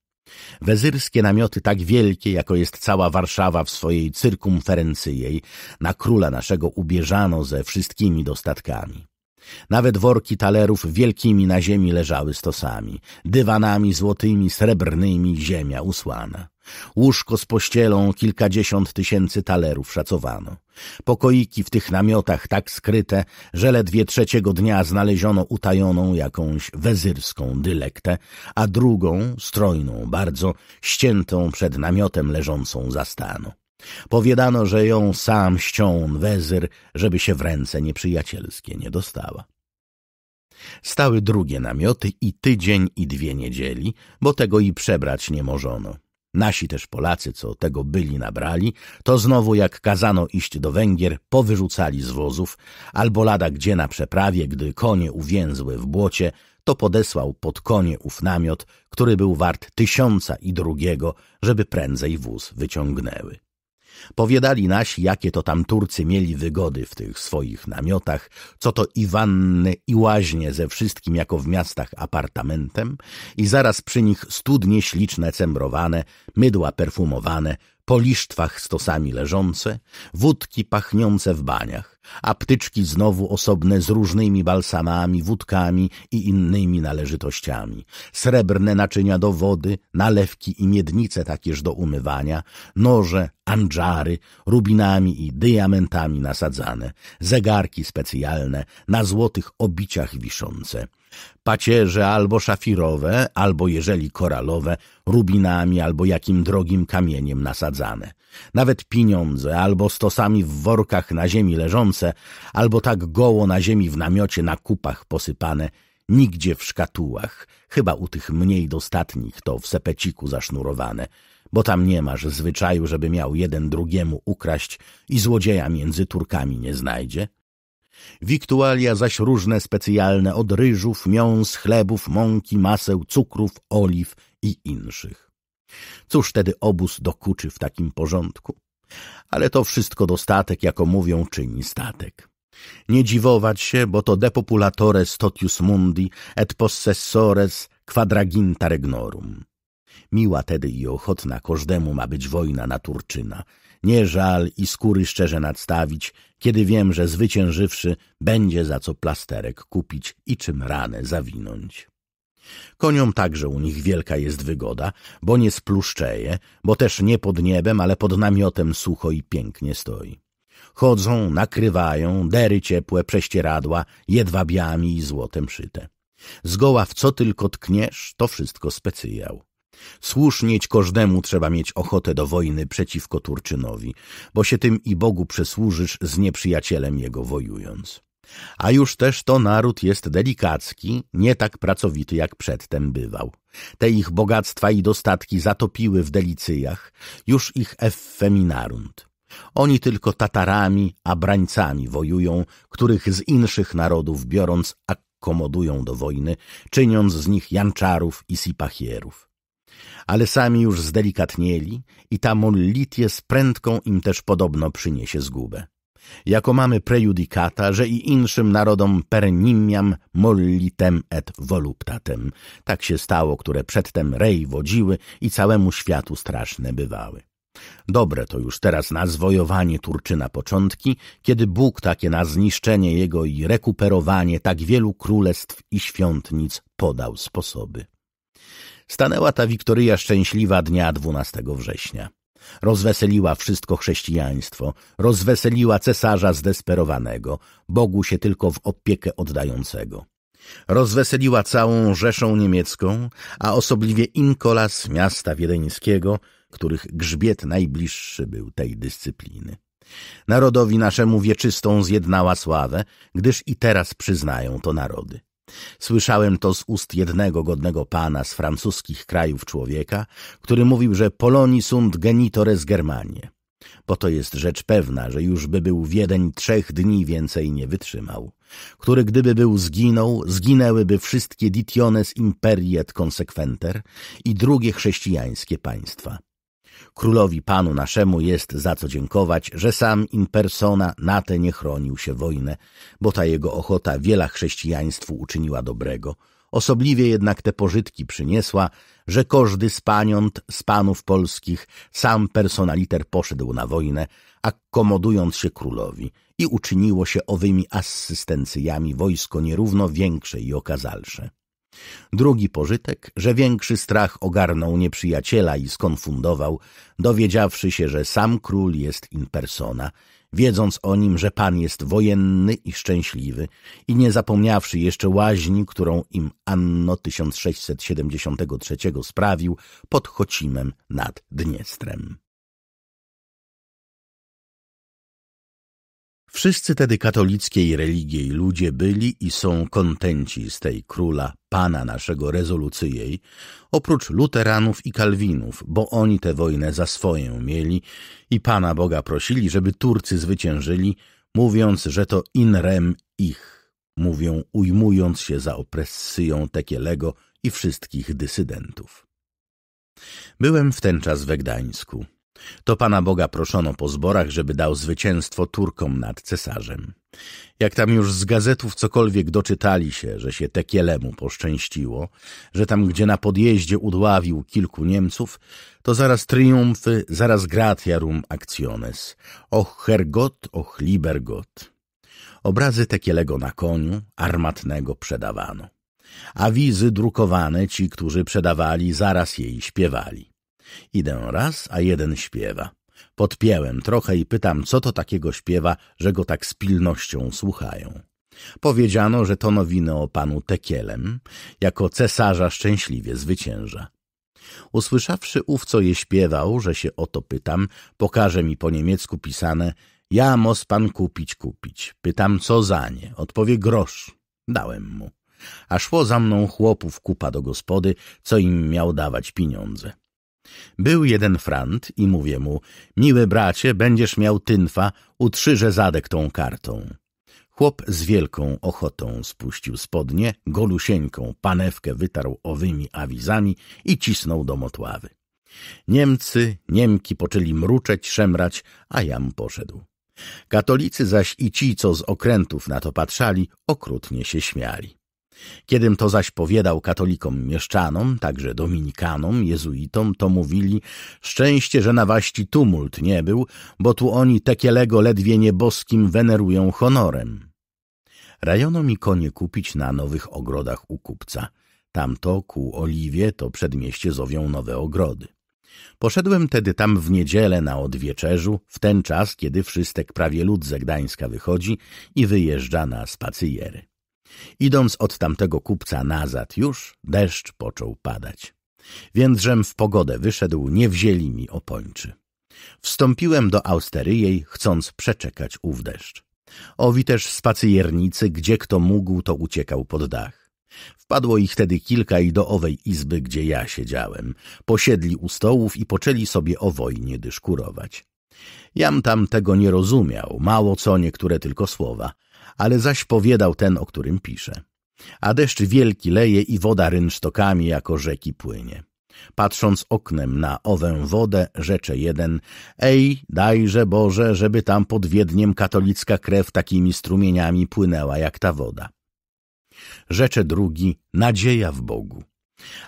Wezyrskie namioty tak wielkie, jako jest cała Warszawa w swojej cyrkumferencyjej, na króla naszego ubierzano ze wszystkimi dostatkami. Nawet worki talerów wielkimi na ziemi leżały stosami, dywanami złotymi, srebrnymi ziemia usłana. Łóżko z pościelą kilkadziesiąt tysięcy talerów szacowano. Pokoiki w tych namiotach tak skryte, że ledwie trzeciego dnia znaleziono utajoną jakąś wezyrską dylektę, a drugą, strojną bardzo, ściętą przed namiotem leżącą za stanu. Powiadano, że ją sam ściął wezyr, żeby się w ręce nieprzyjacielskie nie dostała. Stały drugie namioty i tydzień i dwie niedzieli, bo tego i przebrać nie możono. Nasi też Polacy, co tego byli nabrali, to znowu jak kazano iść do Węgier, powyrzucali z wozów, albo lada gdzie na przeprawie, gdy konie uwięzły w błocie, to podesłał pod konie ów namiot, który był wart tysiąca i drugiego, żeby prędzej wóz wyciągnęły. Powiadali nasi, jakie to tam Turcy mieli wygody w tych swoich namiotach, co to i wanny, i łaźnie ze wszystkim jako w miastach apartamentem i zaraz przy nich studnie śliczne cembrowane, mydła perfumowane, po lisztwach stosami leżące, wódki pachnące w baniach aptyczki znowu osobne z różnymi balsamami, wódkami i innymi należytościami, srebrne naczynia do wody, nalewki i miednice takież do umywania, noże, andżary, rubinami i diamentami nasadzane, zegarki specjalne, na złotych obiciach wiszące – pacierze albo szafirowe, albo jeżeli koralowe, rubinami albo jakim drogim kamieniem nasadzane. Nawet pieniądze, albo stosami w workach na ziemi leżące, albo tak goło na ziemi w namiocie na kupach posypane, nigdzie w szkatułach, chyba u tych mniej dostatnich to w sepeciku zasznurowane, bo tam nie masz zwyczaju, żeby miał jeden drugiemu ukraść i złodzieja między Turkami nie znajdzie. Wiktualia zaś różne specjalne od ryżów, miąs, chlebów, mąki, maseł, cukrów, oliw i inszych. Cóż tedy obóz dokuczy w takim porządku? Ale to wszystko dostatek, jako mówią, czyni statek. Nie dziwować się, bo to depopulatore totius mundi et possessores quadraginta regnorum. Miła tedy i ochotna każdemu ma być wojna naturczyna, nie żal i skóry szczerze nadstawić, kiedy wiem, że zwyciężywszy będzie za co plasterek kupić i czym ranę zawinąć. Koniom także u nich wielka jest wygoda, bo nie spluszczeje, bo też nie pod niebem, ale pod namiotem sucho i pięknie stoi. Chodzą, nakrywają, dery ciepłe, prześcieradła, jedwabiami i złotem szyte. Zgoła w co tylko tkniesz, to wszystko specyjał. Słusznieć każdemu trzeba mieć ochotę do wojny przeciwko Turczynowi, bo się tym i Bogu przysłużysz z nieprzyjacielem jego wojując. A już też to naród jest delikacki, nie tak pracowity jak przedtem bywał. Te ich bogactwa i dostatki zatopiły w delicyjach, już ich effeminarunt. Oni tylko Tatarami, a brańcami wojują, których z inszych narodów biorąc akkomodują do wojny, czyniąc z nich janczarów i sipachierów ale sami już zdelikatnieli i ta mollitie z prędką im też podobno przyniesie zgubę. Jako mamy prejudikata, że i inszym narodom per nimiam mollitem et voluptatem. Tak się stało, które przedtem rej wodziły i całemu światu straszne bywały. Dobre to już teraz na zwojowanie Turczyna początki, kiedy Bóg takie na zniszczenie jego i rekuperowanie tak wielu królestw i świątnic podał sposoby. Stanęła ta Wiktoryja szczęśliwa dnia 12 września. Rozweseliła wszystko chrześcijaństwo, rozweseliła cesarza zdesperowanego, Bogu się tylko w opiekę oddającego. Rozweseliła całą Rzeszą Niemiecką, a osobliwie Inkolas miasta wiedeńskiego, których grzbiet najbliższy był tej dyscypliny. Narodowi naszemu wieczystą zjednała sławę, gdyż i teraz przyznają to narody. Słyszałem to z ust jednego godnego pana z francuskich krajów człowieka, który mówił, że Poloni sunt genitores Germanie. Bo to jest rzecz pewna, że już by był Wiedeń trzech dni więcej nie wytrzymał, który gdyby był zginął, zginęłyby wszystkie ditiones imperiet consequenter i drugie chrześcijańskie państwa. Królowi Panu naszemu jest za co dziękować, że sam im persona na te nie chronił się wojnę, bo ta jego ochota wiela chrześcijaństwu uczyniła dobrego. Osobliwie jednak te pożytki przyniesła, że każdy z paniąt, z panów polskich, sam personaliter poszedł na wojnę, akomodując się królowi i uczyniło się owymi asystencjami wojsko nierówno większe i okazalsze. Drugi pożytek, że większy strach ogarnął nieprzyjaciela i skonfundował, dowiedziawszy się, że sam król jest in persona, wiedząc o nim, że pan jest wojenny i szczęśliwy i nie zapomniawszy jeszcze łaźni, którą im anno 1673 sprawił pod Chocimem nad Dniestrem. Wszyscy tedy katolickiej religii ludzie byli i są kontenci z tej króla, pana naszego rezolucyjej, oprócz luteranów i kalwinów, bo oni tę wojnę za swoją mieli i pana Boga prosili, żeby Turcy zwyciężyli, mówiąc, że to inrem ich, mówią ujmując się za opresyją Tekielego i wszystkich dysydentów. Byłem w ten czas we Gdańsku. To Pana Boga proszono po zborach, żeby dał zwycięstwo Turkom nad cesarzem. Jak tam już z gazetów cokolwiek doczytali się, że się Tekielemu poszczęściło, że tam gdzie na podjeździe udławił kilku Niemców, to zaraz triumfy, zaraz gratiarum acciones. Och hergot, och libergot. Obrazy Tekielego na koniu, armatnego przedawano. a wizy drukowane ci, którzy przedawali, zaraz jej śpiewali. Idę raz, a jeden śpiewa. Podpięłem trochę i pytam, co to takiego śpiewa, że go tak z pilnością słuchają. Powiedziano, że to nowiny o panu Tekielem, jako cesarza szczęśliwie zwycięża. Usłyszawszy ów, co je śpiewał, że się o to pytam, pokaże mi po niemiecku pisane ja mos pan kupić, kupić. Pytam, co za nie. Odpowie grosz. Dałem mu. A szło za mną chłopów kupa do gospody, co im miał dawać pieniądze. Był jeden frant i mówię mu, miły bracie, będziesz miał tynfa, utrzyżę zadek tą kartą. Chłop z wielką ochotą spuścił spodnie, golusieńką panewkę wytarł owymi awizami i cisnął do motławy. Niemcy, Niemki poczęli mruczeć, szemrać, a jam poszedł. Katolicy zaś i ci, co z okrętów na to patrzali, okrutnie się śmiali. Kiedym to zaś powiadał katolikom mieszczanom, także dominikanom, jezuitom, to mówili szczęście, że na waści tumult nie był, bo tu oni tekielego ledwie nieboskim wenerują honorem. Rajono mi konie kupić na nowych ogrodach u kupca. Tamto ku Oliwie to przedmieście zowią nowe ogrody. Poszedłem tedy tam w niedzielę na odwieczerzu, w ten czas, kiedy wszystek prawie lud ze Gdańska wychodzi i wyjeżdża na spacyjery. Idąc od tamtego kupca nazad już, deszcz począł padać. więc żem w pogodę wyszedł, nie wzięli mi opończy. Wstąpiłem do austeryjej, chcąc przeczekać ów deszcz. Owi też spacyjernicy, gdzie kto mógł, to uciekał pod dach. Wpadło ich tedy kilka i do owej izby, gdzie ja siedziałem. Posiedli u stołów i poczęli sobie o wojnie dyszkurować. Jam tam tego nie rozumiał, mało co niektóre tylko słowa – ale zaś powiadał ten, o którym pisze. A deszcz wielki leje i woda rynsztokami jako rzeki płynie. Patrząc oknem na owę wodę, rzecze jeden – Ej, dajże Boże, żeby tam pod Wiedniem katolicka krew takimi strumieniami płynęła jak ta woda. Rzecze drugi – Nadzieja w Bogu.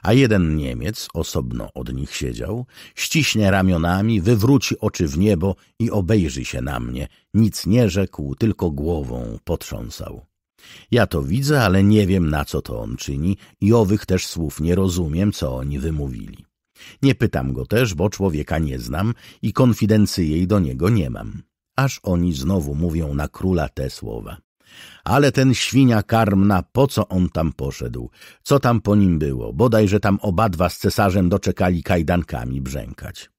A jeden Niemiec, osobno od nich siedział, ściśnie ramionami, wywróci oczy w niebo i obejrzy się na mnie. Nic nie rzekł, tylko głową potrząsał. Ja to widzę, ale nie wiem, na co to on czyni i owych też słów nie rozumiem, co oni wymówili. Nie pytam go też, bo człowieka nie znam i konfidencji jej do niego nie mam. Aż oni znowu mówią na króla te słowa. Ale ten świnia karmna, po co on tam poszedł? Co tam po nim było? Bodajże tam obadwa z cesarzem doczekali kajdankami brzękać.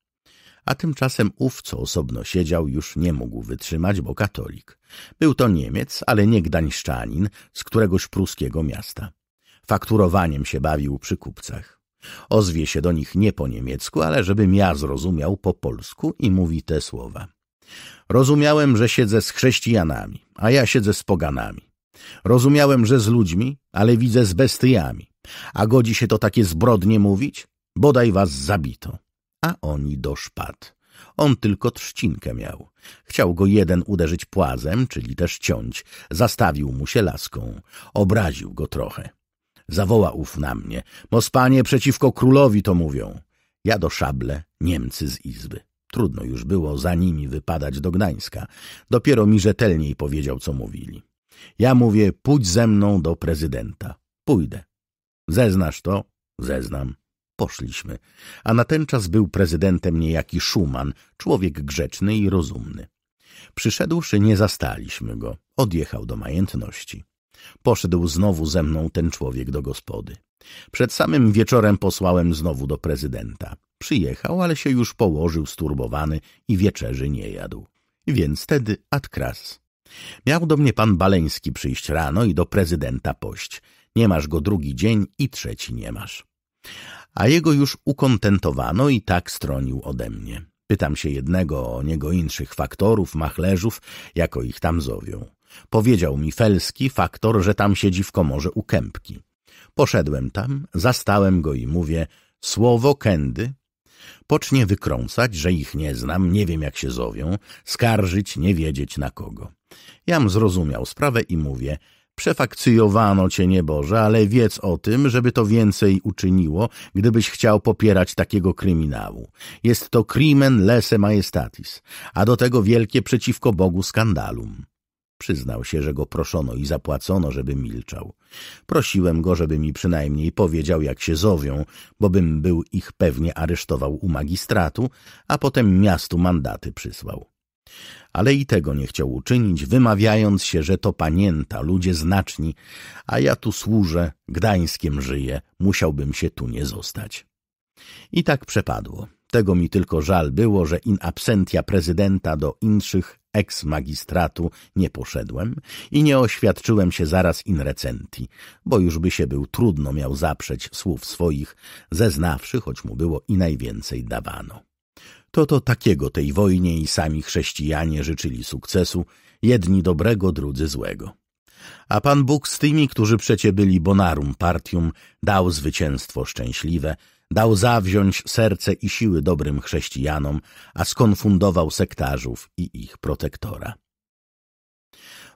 A tymczasem ów, co osobno siedział, już nie mógł wytrzymać, bo katolik. Był to Niemiec, ale nie gdańszczanin, z któregoś pruskiego miasta. Fakturowaniem się bawił przy kupcach. Ozwie się do nich nie po niemiecku, ale żebym ja zrozumiał po polsku i mówi te słowa. Rozumiałem, że siedzę z chrześcijanami, a ja siedzę z poganami. Rozumiałem, że z ludźmi, ale widzę z bestiami. A godzi się to takie zbrodnie mówić? Bodaj was zabito. A oni do szpad. On tylko trzcinkę miał. Chciał go jeden uderzyć płazem, czyli też ciąć. Zastawił mu się laską. Obraził go trochę. Zawoła ów na mnie. Mospanie przeciwko królowi to mówią. Ja do szable, Niemcy z izby. Trudno już było za nimi wypadać do Gdańska. Dopiero mi rzetelniej powiedział, co mówili. Ja mówię, pójdź ze mną do prezydenta. Pójdę. Zeznasz to? Zeznam. Poszliśmy. A na ten czas był prezydentem niejaki Szuman, człowiek grzeczny i rozumny. Przyszedłszy, nie zastaliśmy go. Odjechał do majętności. Poszedł znowu ze mną ten człowiek do gospody. Przed samym wieczorem posłałem znowu do prezydenta. Przyjechał, ale się już położył sturbowany i wieczerzy nie jadł. Więc tedy ad kras. Miał do mnie pan Baleński przyjść rano i do prezydenta pość. Nie masz go drugi dzień i trzeci nie masz. A jego już ukontentowano i tak stronił ode mnie. Pytam się jednego o niego inszych faktorów, machlerzów, jako ich tam zowią. Powiedział mi Felski, faktor, że tam siedzi w komorze u Kępki. Poszedłem tam, zastałem go i mówię, słowo kędy, Pocznie wykrąsać, że ich nie znam, nie wiem jak się zowią, skarżyć, nie wiedzieć na kogo. Jam zrozumiał sprawę i mówię, przefakcyjowano cię nieboże, ale wiedz o tym, żeby to więcej uczyniło, gdybyś chciał popierać takiego kryminału. Jest to crimen lese majestatis, a do tego wielkie przeciwko Bogu skandalum. Przyznał się, że go proszono i zapłacono, żeby milczał. Prosiłem go, żeby mi przynajmniej powiedział, jak się zowią, bo bym był ich pewnie aresztował u magistratu, a potem miastu mandaty przysłał. Ale i tego nie chciał uczynić, wymawiając się, że to panięta, ludzie znaczni, a ja tu służę, Gdańskiem żyję, musiałbym się tu nie zostać. I tak przepadło. Tego mi tylko żal było, że in absentia prezydenta do inszych ex-magistratu nie poszedłem i nie oświadczyłem się zaraz in recenti, bo już by się był trudno miał zaprzeć słów swoich, zeznawszy, choć mu było i najwięcej dawano. To to takiego tej wojnie i sami chrześcijanie życzyli sukcesu, jedni dobrego, drudzy złego a Pan Bóg z tymi, którzy przecie byli bonarum partium, dał zwycięstwo szczęśliwe, dał zawziąć serce i siły dobrym chrześcijanom, a skonfundował sektarzów i ich protektora.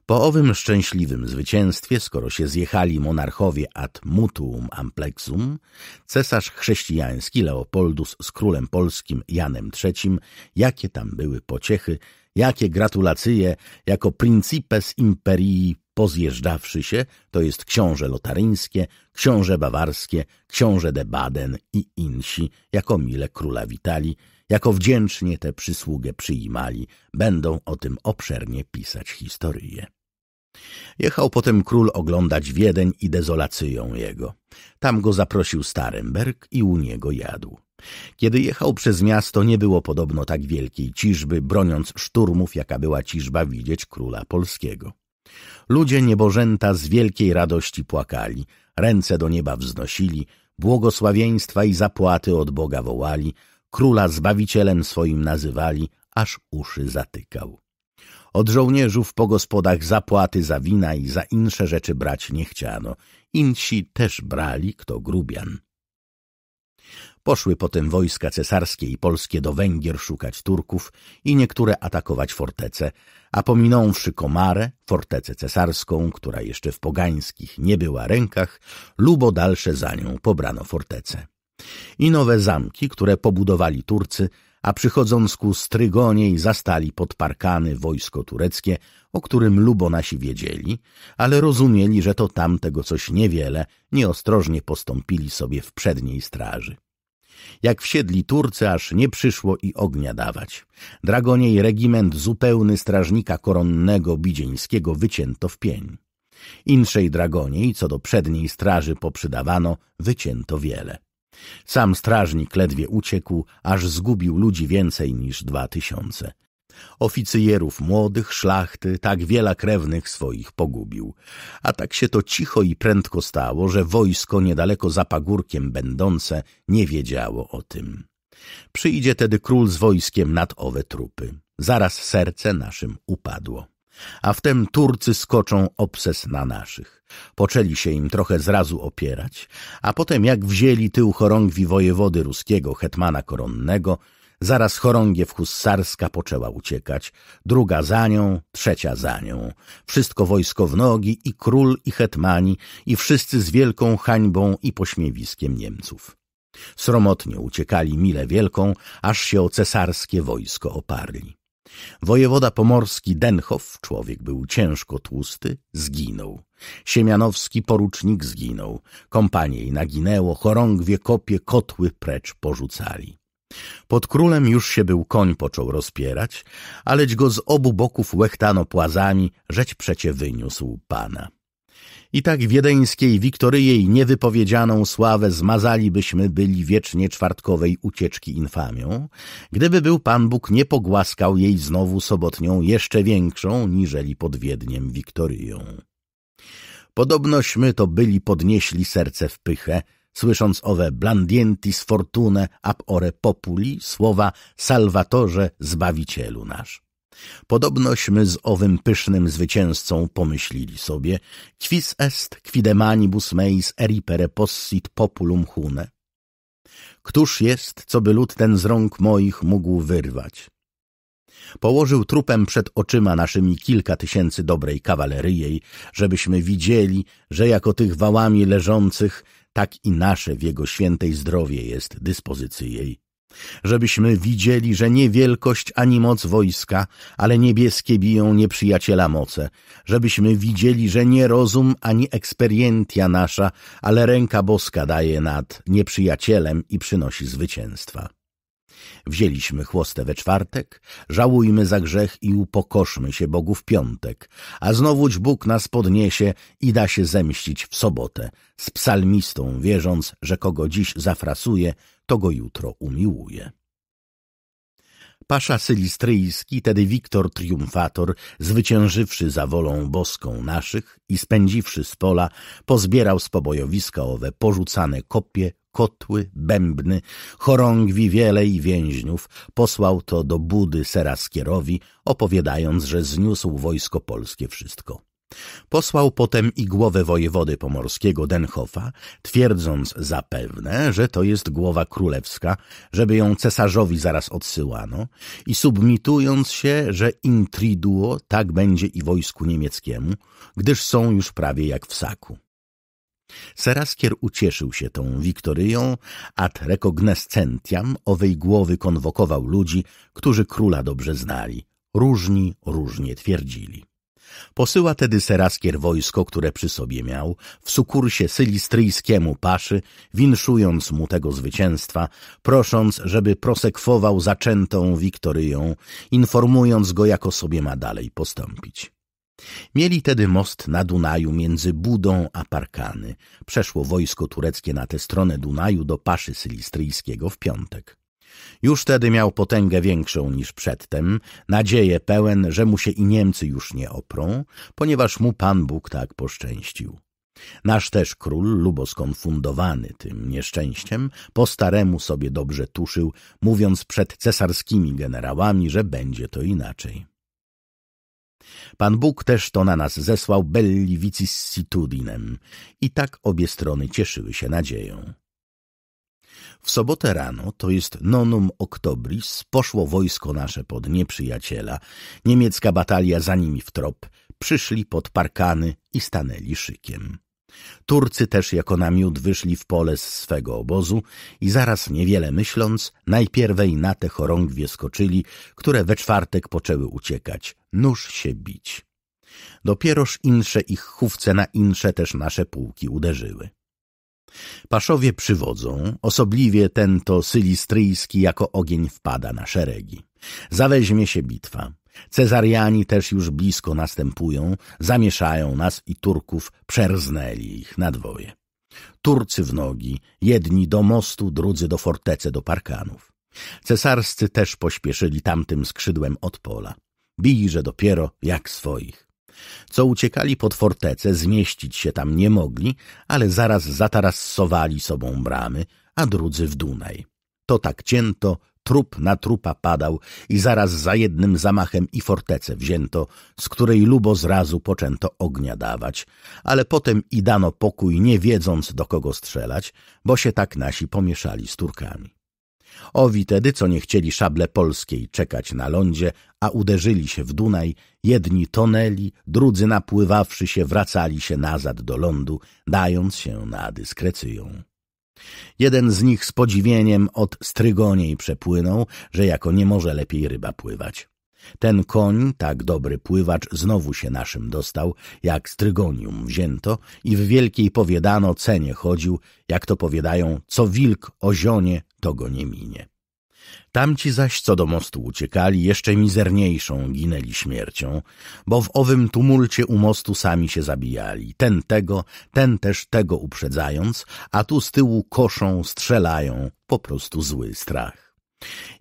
Po owym szczęśliwym zwycięstwie, skoro się zjechali monarchowie ad mutuum amplexum, cesarz chrześcijański Leopoldus z królem polskim Janem III, jakie tam były pociechy, jakie gratulacje jako principes imperii pozjeżdżawszy się, to jest książę lotaryńskie, książę bawarskie, książę de Baden i insi, jako mile króla witali, jako wdzięcznie tę przysługę przyjmali, będą o tym obszernie pisać historyje. Jechał potem król oglądać Wiedeń i dezolacyją jego. Tam go zaprosił Staremberg i u niego jadł. Kiedy jechał przez miasto, nie było podobno tak wielkiej ciżby, broniąc szturmów, jaka była ciżba widzieć króla polskiego. Ludzie niebożęta z wielkiej radości płakali, ręce do nieba wznosili, błogosławieństwa i zapłaty od Boga wołali, króla zbawicielem swoim nazywali, aż uszy zatykał. Od żołnierzów po gospodach zapłaty za wina i za insze rzeczy brać nie chciano. Insi też brali, kto grubian. Poszły potem wojska cesarskie i polskie do Węgier szukać Turków i niektóre atakować fortece, a pominąwszy Komarę, fortecę cesarską, która jeszcze w pogańskich nie była rękach, lubo dalsze za nią pobrano fortece. I nowe zamki, które pobudowali Turcy, a przychodząc ku Strygoniej zastali pod parkany wojsko tureckie, o którym lubo nasi wiedzieli, ale rozumieli, że to tamtego coś niewiele, nieostrożnie postąpili sobie w przedniej straży. Jak wsiedli Turcy, aż nie przyszło i ognia dawać. Dragoniej regiment zupełny strażnika koronnego bidzieńskiego wycięto w pień. Inszej Dragoniej, co do przedniej straży poprzydawano, wycięto wiele. Sam strażnik ledwie uciekł, aż zgubił ludzi więcej niż dwa tysiące. Oficjerów młodych, szlachty, tak wiela krewnych swoich pogubił. A tak się to cicho i prędko stało, że wojsko niedaleko za pagórkiem będące nie wiedziało o tym. Przyjdzie tedy król z wojskiem nad owe trupy. Zaraz serce naszym upadło. A wtem Turcy skoczą obses na naszych. Poczęli się im trochę zrazu opierać, a potem jak wzięli tył chorągwi wojewody ruskiego, hetmana koronnego, Zaraz chorągiew hussarska poczęła uciekać, druga za nią, trzecia za nią. Wszystko wojsko w nogi i król i hetmani i wszyscy z wielką hańbą i pośmiewiskiem Niemców. Sromotnie uciekali mile Wielką, aż się o cesarskie wojsko oparli. Wojewoda pomorski Denhof, człowiek był ciężko tłusty, zginął. Siemianowski porucznik zginął. Kompanie naginęło, chorągwie kopie, kotły precz porzucali. Pod królem już się był koń począł rozpierać, aleć go z obu boków łechtano płazami, żeć przecie wyniósł pana. I tak wiedeńskiej Wiktoryjej niewypowiedzianą sławę zmazalibyśmy byli wiecznie czwartkowej ucieczki infamią, gdyby był Pan Bóg nie pogłaskał jej znowu sobotnią jeszcze większą niżeli pod Wiedniem Wiktoryją. Podobnośmy to byli podnieśli serce w pychę, słysząc owe blandienti z fortune ab ore populi, słowa Salvatorze Zbawicielu nasz. Podobnośmy z owym pysznym zwycięzcą pomyślili sobie quis est quidemanibus meis eripere possit populum hune. Któż jest, co by lud ten z rąk moich mógł wyrwać? Położył trupem przed oczyma naszymi kilka tysięcy dobrej kawaleryjej, żebyśmy widzieli, że jako tych wałami leżących tak i nasze w Jego świętej zdrowie jest dyspozycji jej. Żebyśmy widzieli, że nie wielkość ani moc wojska, ale niebieskie biją nieprzyjaciela moce. Żebyśmy widzieli, że nie rozum ani eksperientia nasza, ale ręka boska daje nad nieprzyjacielem i przynosi zwycięstwa. Wzięliśmy chłostę we czwartek, żałujmy za grzech i upokorzmy się Bogu w piątek, a znowuć Bóg nas podniesie i da się zemścić w sobotę, z psalmistą wierząc, że kogo dziś zafrasuje, to go jutro umiłuje. Pasza Sylistryjski, tedy Wiktor Triumfator, zwyciężywszy za wolą boską naszych i spędziwszy z pola, pozbierał z pobojowiska owe porzucane kopie, kotły, bębny, chorągwi wiele i więźniów, posłał to do Budy Seraskierowi, opowiadając, że zniósł wojsko polskie wszystko. Posłał potem i głowę wojewody pomorskiego Denhofa, twierdząc zapewne, że to jest głowa królewska, żeby ją cesarzowi zaraz odsyłano i submitując się, że intriduo tak będzie i wojsku niemieckiemu, gdyż są już prawie jak w saku. Seraskier ucieszył się tą wiktoryją, ad recognoscentiam owej głowy konwokował ludzi, którzy króla dobrze znali. Różni różnie twierdzili. Posyła tedy Seraskier wojsko, które przy sobie miał, w sukursie sylistryjskiemu paszy, winszując mu tego zwycięstwa, prosząc, żeby prosekwował zaczętą wiktoryją, informując go, jako sobie ma dalej postąpić. Mieli tedy most na Dunaju między Budą a Parkany. Przeszło wojsko tureckie na tę stronę Dunaju do Paszy Sylistryjskiego w piątek. Już wtedy miał potęgę większą niż przedtem, nadzieję pełen, że mu się i Niemcy już nie oprą, ponieważ mu Pan Bóg tak poszczęścił. Nasz też król, lubo skonfundowany tym nieszczęściem, po staremu sobie dobrze tuszył, mówiąc przed cesarskimi generałami, że będzie to inaczej. Pan Bóg też to na nas zesłał belli vicissitudinem i tak obie strony cieszyły się nadzieją. W sobotę rano, to jest nonum octobris, poszło wojsko nasze pod nieprzyjaciela, niemiecka batalia za nimi w trop, przyszli pod parkany i stanęli szykiem. Turcy też jako na miód wyszli w pole z swego obozu i zaraz niewiele myśląc, najpierwej na te chorągwie skoczyli, które we czwartek poczęły uciekać, nóż się bić. Dopieroż insze ich chówce na insze też nasze pułki uderzyły. Paszowie przywodzą, osobliwie ten to sylistryjski jako ogień wpada na szeregi. Zaweźmie się bitwa. Cezariani też już blisko następują, zamieszają nas i Turków, przerznęli ich na dwoje. Turcy w nogi, jedni do mostu, drudzy do fortece, do parkanów. Cesarscy też pośpieszyli tamtym skrzydłem od pola. Bili, że dopiero jak swoich. Co uciekali pod fortece, zmieścić się tam nie mogli, ale zaraz zatarasowali sobą bramy, a drudzy w Dunaj. To tak cięto, trup na trupa padał i zaraz za jednym zamachem i fortecę wzięto, z której lubo zrazu poczęto ognia dawać, ale potem i dano pokój, nie wiedząc do kogo strzelać, bo się tak nasi pomieszali z Turkami. Owi tedy, co nie chcieli szable polskiej czekać na lądzie, a uderzyli się w Dunaj, jedni toneli, drudzy napływawszy się wracali się nazad do lądu, dając się na dyskrecyją. Jeden z nich z podziwieniem od strygoniej przepłynął, że jako nie może lepiej ryba pływać. Ten koń, tak dobry pływacz, znowu się naszym dostał, jak strygonium wzięto i w wielkiej powiadano cenie chodził, jak to powiadają, co wilk o zionie, to go nie minie. Tamci zaś, co do mostu uciekali, jeszcze mizerniejszą ginęli śmiercią, bo w owym tumulcie u mostu sami się zabijali, ten tego, ten też tego uprzedzając, a tu z tyłu koszą, strzelają, po prostu zły strach.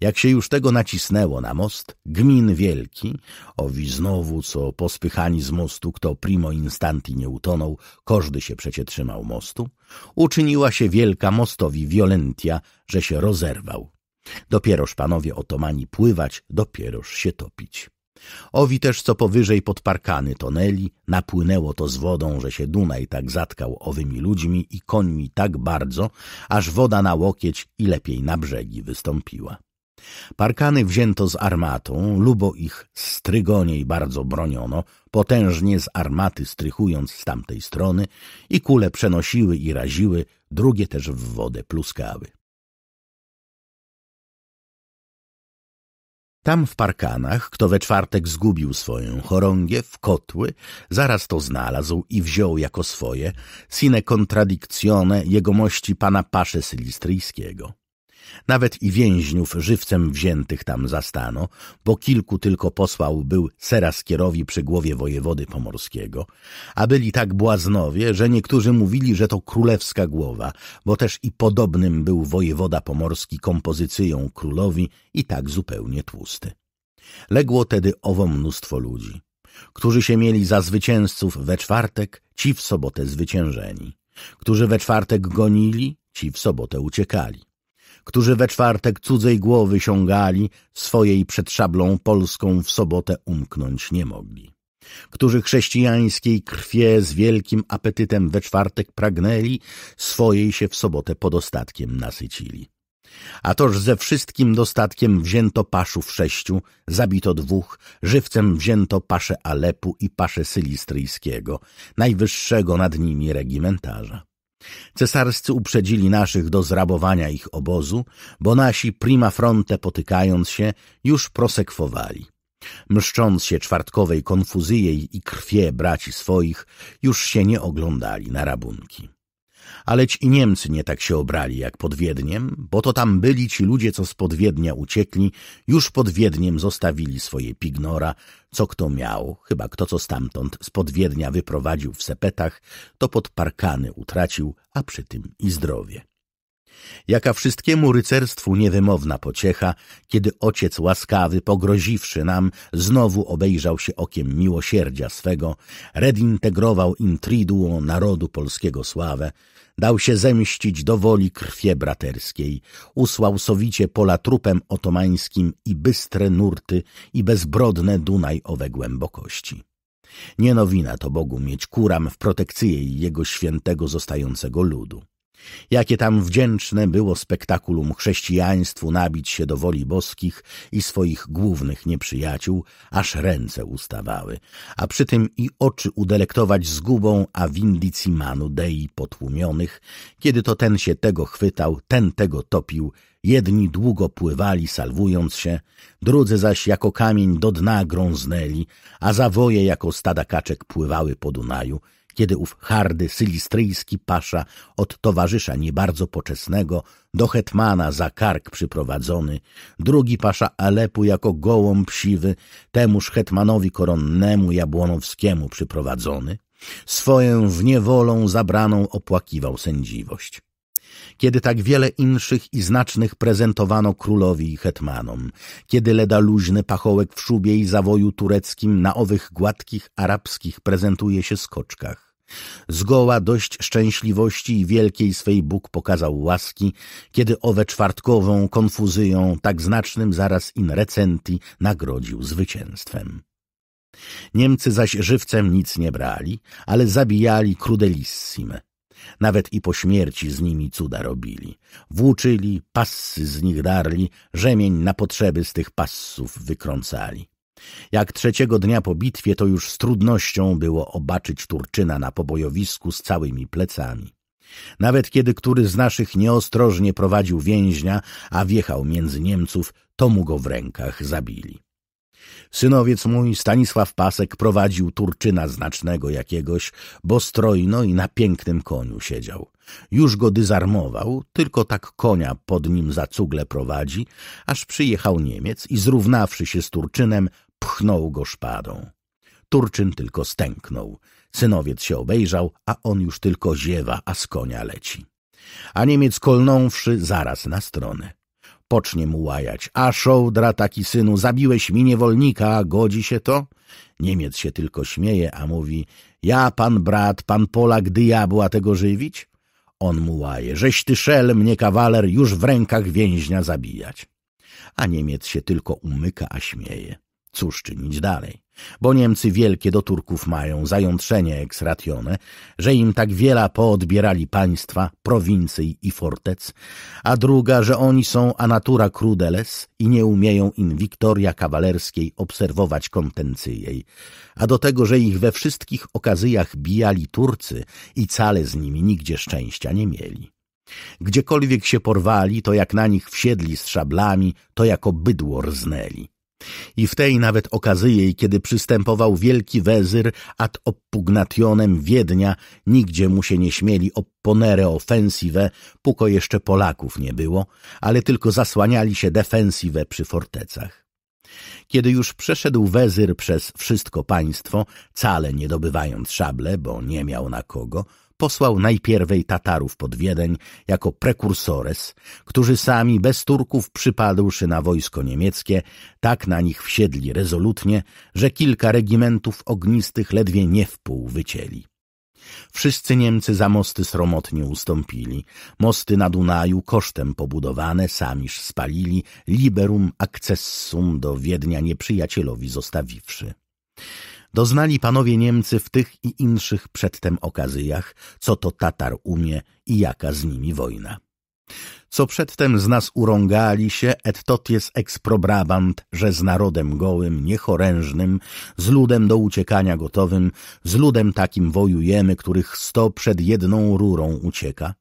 Jak się już tego nacisnęło na most, gmin wielki, owi znowu, co pospychani z mostu, kto primo instanti nie utonął, każdy się przecie trzymał mostu, uczyniła się wielka mostowi violentia, że się rozerwał Dopieroż panowie otomani pływać, dopieroż się topić. Owi też, co powyżej pod parkany tonęli, napłynęło to z wodą, że się Dunaj tak zatkał owymi ludźmi i końmi tak bardzo, aż woda na łokieć i lepiej na brzegi wystąpiła. Parkany wzięto z armatą, lubo ich strygoniej bardzo broniono, potężnie z armaty strychując z tamtej strony i kule przenosiły i raziły, drugie też w wodę pluskały. Tam w parkanach, kto we czwartek zgubił swoją chorągię w kotły, zaraz to znalazł i wziął jako swoje sine jego jegomości pana pasze Sylistryjskiego. Nawet i więźniów żywcem wziętych tam zastano, bo kilku tylko posłał był Seraskierowi przy głowie wojewody pomorskiego, a byli tak błaznowie, że niektórzy mówili, że to królewska głowa, bo też i podobnym był wojewoda pomorski kompozycyją królowi i tak zupełnie tłusty. Legło tedy owo mnóstwo ludzi, którzy się mieli za zwycięzców we czwartek, ci w sobotę zwyciężeni, którzy we czwartek gonili, ci w sobotę uciekali, którzy we czwartek cudzej głowy siągali, swojej przed szablą polską w sobotę umknąć nie mogli, którzy chrześcijańskiej krwie z wielkim apetytem we czwartek pragnęli, swojej się w sobotę podostatkiem nasycili. A toż ze wszystkim dostatkiem wzięto paszów sześciu, zabito dwóch, żywcem wzięto paszę Alepu i paszę Sylistryjskiego, najwyższego nad nimi regimentarza. Cesarscy uprzedzili naszych do zrabowania ich obozu, bo nasi prima fronte potykając się, już prosekwowali. Mszcząc się czwartkowej konfuzji i krwie braci swoich, już się nie oglądali na rabunki. Aleć i Niemcy nie tak się obrali jak pod Wiedniem, bo to tam byli ci ludzie, co z pod Wiednia uciekli, już pod Wiedniem zostawili swoje pignora, co kto miał, chyba kto co stamtąd z podwiednia wyprowadził w sepetach, to pod parkany utracił, a przy tym i zdrowie. Jaka wszystkiemu rycerstwu niewymowna pociecha, kiedy ojciec łaskawy, pogroziwszy nam, znowu obejrzał się okiem miłosierdzia swego, redintegrował intriduo narodu polskiego sławę, dał się zemścić do woli krwie braterskiej, usłał sowicie pola trupem otomańskim i bystre nurty i bezbrodne Dunaj owe głębokości. Nie nowina to Bogu mieć kuram w protekcyję jego świętego zostającego ludu. Jakie tam wdzięczne było spektakulum chrześcijaństwu nabić się do woli boskich i swoich głównych nieprzyjaciół, aż ręce ustawały, a przy tym i oczy udelektować zgubą a manu dei potłumionych, kiedy to ten się tego chwytał, ten tego topił, jedni długo pływali salwując się, drudzy zaś jako kamień do dna grąznęli, a zawoje jako stada kaczek pływały po Dunaju – kiedy ów hardy sylistryjski pasza od towarzysza nie bardzo poczesnego do hetmana za kark przyprowadzony, drugi pasza Alepu jako gołąb siwy temuż hetmanowi koronnemu jabłonowskiemu przyprowadzony, swoją w niewolą zabraną opłakiwał sędziwość kiedy tak wiele inszych i znacznych prezentowano królowi i hetmanom, kiedy leda luźny pachołek w szubie i zawoju tureckim na owych gładkich arabskich prezentuje się skoczkach, Zgoła dość szczęśliwości i wielkiej swej Bóg pokazał łaski, kiedy owe czwartkową konfuzyją tak znacznym zaraz in recenti nagrodził zwycięstwem. Niemcy zaś żywcem nic nie brali, ale zabijali crudelissime. Nawet i po śmierci z nimi cuda robili. Włóczyli, passy z nich darli, rzemień na potrzeby z tych passów wykrącali. Jak trzeciego dnia po bitwie, to już z trudnością było obaczyć Turczyna na pobojowisku z całymi plecami. Nawet kiedy który z naszych nieostrożnie prowadził więźnia, a wjechał między Niemców, to mu go w rękach zabili. Synowiec mój, Stanisław Pasek, prowadził Turczyna znacznego jakiegoś, bo strojno i na pięknym koniu siedział. Już go dyzarmował, tylko tak konia pod nim za cugle prowadzi, aż przyjechał Niemiec i zrównawszy się z Turczynem, pchnął go szpadą. Turczyn tylko stęknął. Synowiec się obejrzał, a on już tylko ziewa, a z konia leci. A Niemiec kolnąwszy zaraz na stronę. Pocznie mu łajać. A szołdra taki synu, zabiłeś mi niewolnika, godzi się to? Niemiec się tylko śmieje, a mówi, ja pan brat, pan Polak diabła tego żywić? On mu łaje, żeś ty szel, mnie kawaler, już w rękach więźnia zabijać. A Niemiec się tylko umyka, a śmieje. Cóż czynić dalej? Bo Niemcy wielkie do Turków mają zajątrzenie ex ratione, że im tak wiela poodbierali państwa, prowincji i fortec, a druga, że oni są a natura krudeles i nie umieją in Wiktoria Kawalerskiej obserwować kontencyjej, a do tego, że ich we wszystkich okazyjach bijali Turcy i cale z nimi nigdzie szczęścia nie mieli. Gdziekolwiek się porwali, to jak na nich wsiedli z szablami, to jako bydło rznęli i w tej nawet okazyjej, kiedy przystępował wielki wezyr ad oppugnationem Wiednia, nigdzie mu się nie śmieli opponere offensive, puko jeszcze Polaków nie było, ale tylko zasłaniali się defensive przy fortecach. Kiedy już przeszedł wezyr przez wszystko państwo, cale nie dobywając szable, bo nie miał na kogo, posłał najpierwej Tatarów pod Wiedeń jako prekursores, którzy sami bez Turków przypadłszy na wojsko niemieckie, tak na nich wsiedli rezolutnie, że kilka regimentów ognistych ledwie nie w pół wycięli. Wszyscy Niemcy za mosty sromotnie ustąpili. Mosty na Dunaju kosztem pobudowane samiż spalili, liberum accessum do Wiednia nieprzyjacielowi zostawiwszy. Doznali panowie Niemcy w tych i inszych przedtem okazjach, co to Tatar umie i jaka z nimi wojna. Co przedtem z nas urągali się, et tot jest eksprobrabant, że z narodem gołym, niechorężnym, z ludem do uciekania gotowym, z ludem takim wojujemy, których sto przed jedną rurą ucieka,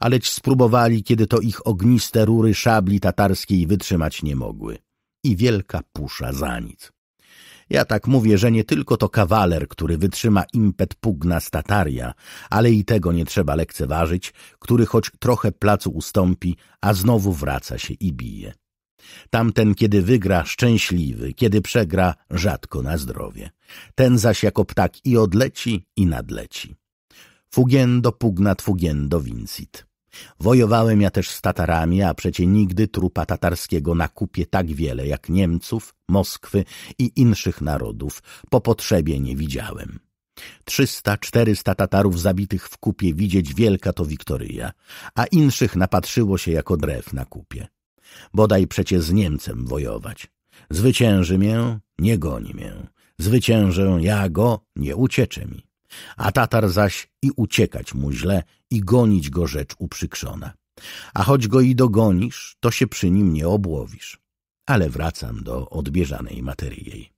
aleć spróbowali, kiedy to ich ogniste rury szabli tatarskiej wytrzymać nie mogły. I wielka pusza za nic. Ja tak mówię, że nie tylko to kawaler, który wytrzyma impet pugna stataria, ale i tego nie trzeba lekceważyć, który choć trochę placu ustąpi, a znowu wraca się i bije. Tamten, kiedy wygra, szczęśliwy, kiedy przegra, rzadko na zdrowie. Ten zaś jako ptak i odleci, i nadleci. Fugendo pugna, fugendo vincit. Wojowałem ja też z Tatarami, a przecie nigdy trupa tatarskiego na kupie tak wiele jak Niemców, Moskwy i inszych narodów po potrzebie nie widziałem. Trzysta, czterysta Tatarów zabitych w kupie widzieć wielka to Wiktoryja, a inszych napatrzyło się jako drew na kupie. Bodaj przecie z Niemcem wojować. Zwycięży mię, nie goni mię. Zwyciężę ja go, nie uciecze mi a Tatar zaś i uciekać mu źle i gonić go rzecz uprzykrzona. A choć go i dogonisz, to się przy nim nie obłowisz. Ale wracam do odbieżanej materii.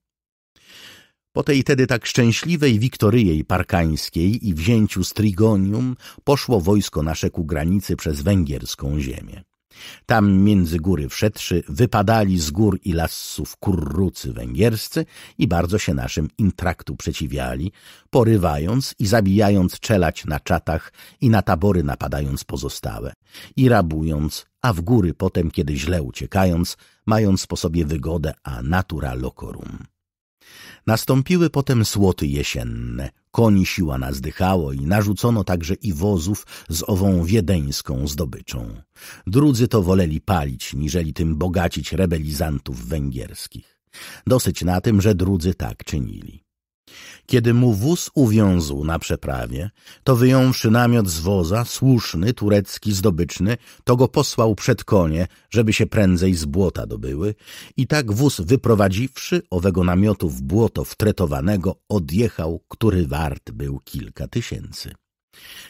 Po tej tedy tak szczęśliwej Wiktoryjej Parkańskiej i wzięciu Strigonium poszło wojsko nasze ku granicy przez węgierską ziemię. Tam między góry wszedłszy wypadali z gór i lasów kurrucy węgierscy i bardzo się naszym intraktu przeciwiali, porywając i zabijając czelać na czatach i na tabory napadając pozostałe i rabując, a w góry potem, kiedy źle uciekając, mając po sobie wygodę a natura locorum. Nastąpiły potem słoty jesienne. Koni siła nazdychało i narzucono także i wozów z ową wiedeńską zdobyczą. Drudzy to woleli palić, niżeli tym bogacić rebelizantów węgierskich. Dosyć na tym, że drudzy tak czynili. Kiedy mu wóz uwiązł na przeprawie, to wyjąwszy namiot z woza, słuszny, turecki, zdobyczny, to go posłał przed konie, żeby się prędzej z błota dobyły i tak wóz wyprowadziwszy owego namiotu w błoto wtretowanego, odjechał, który wart był kilka tysięcy.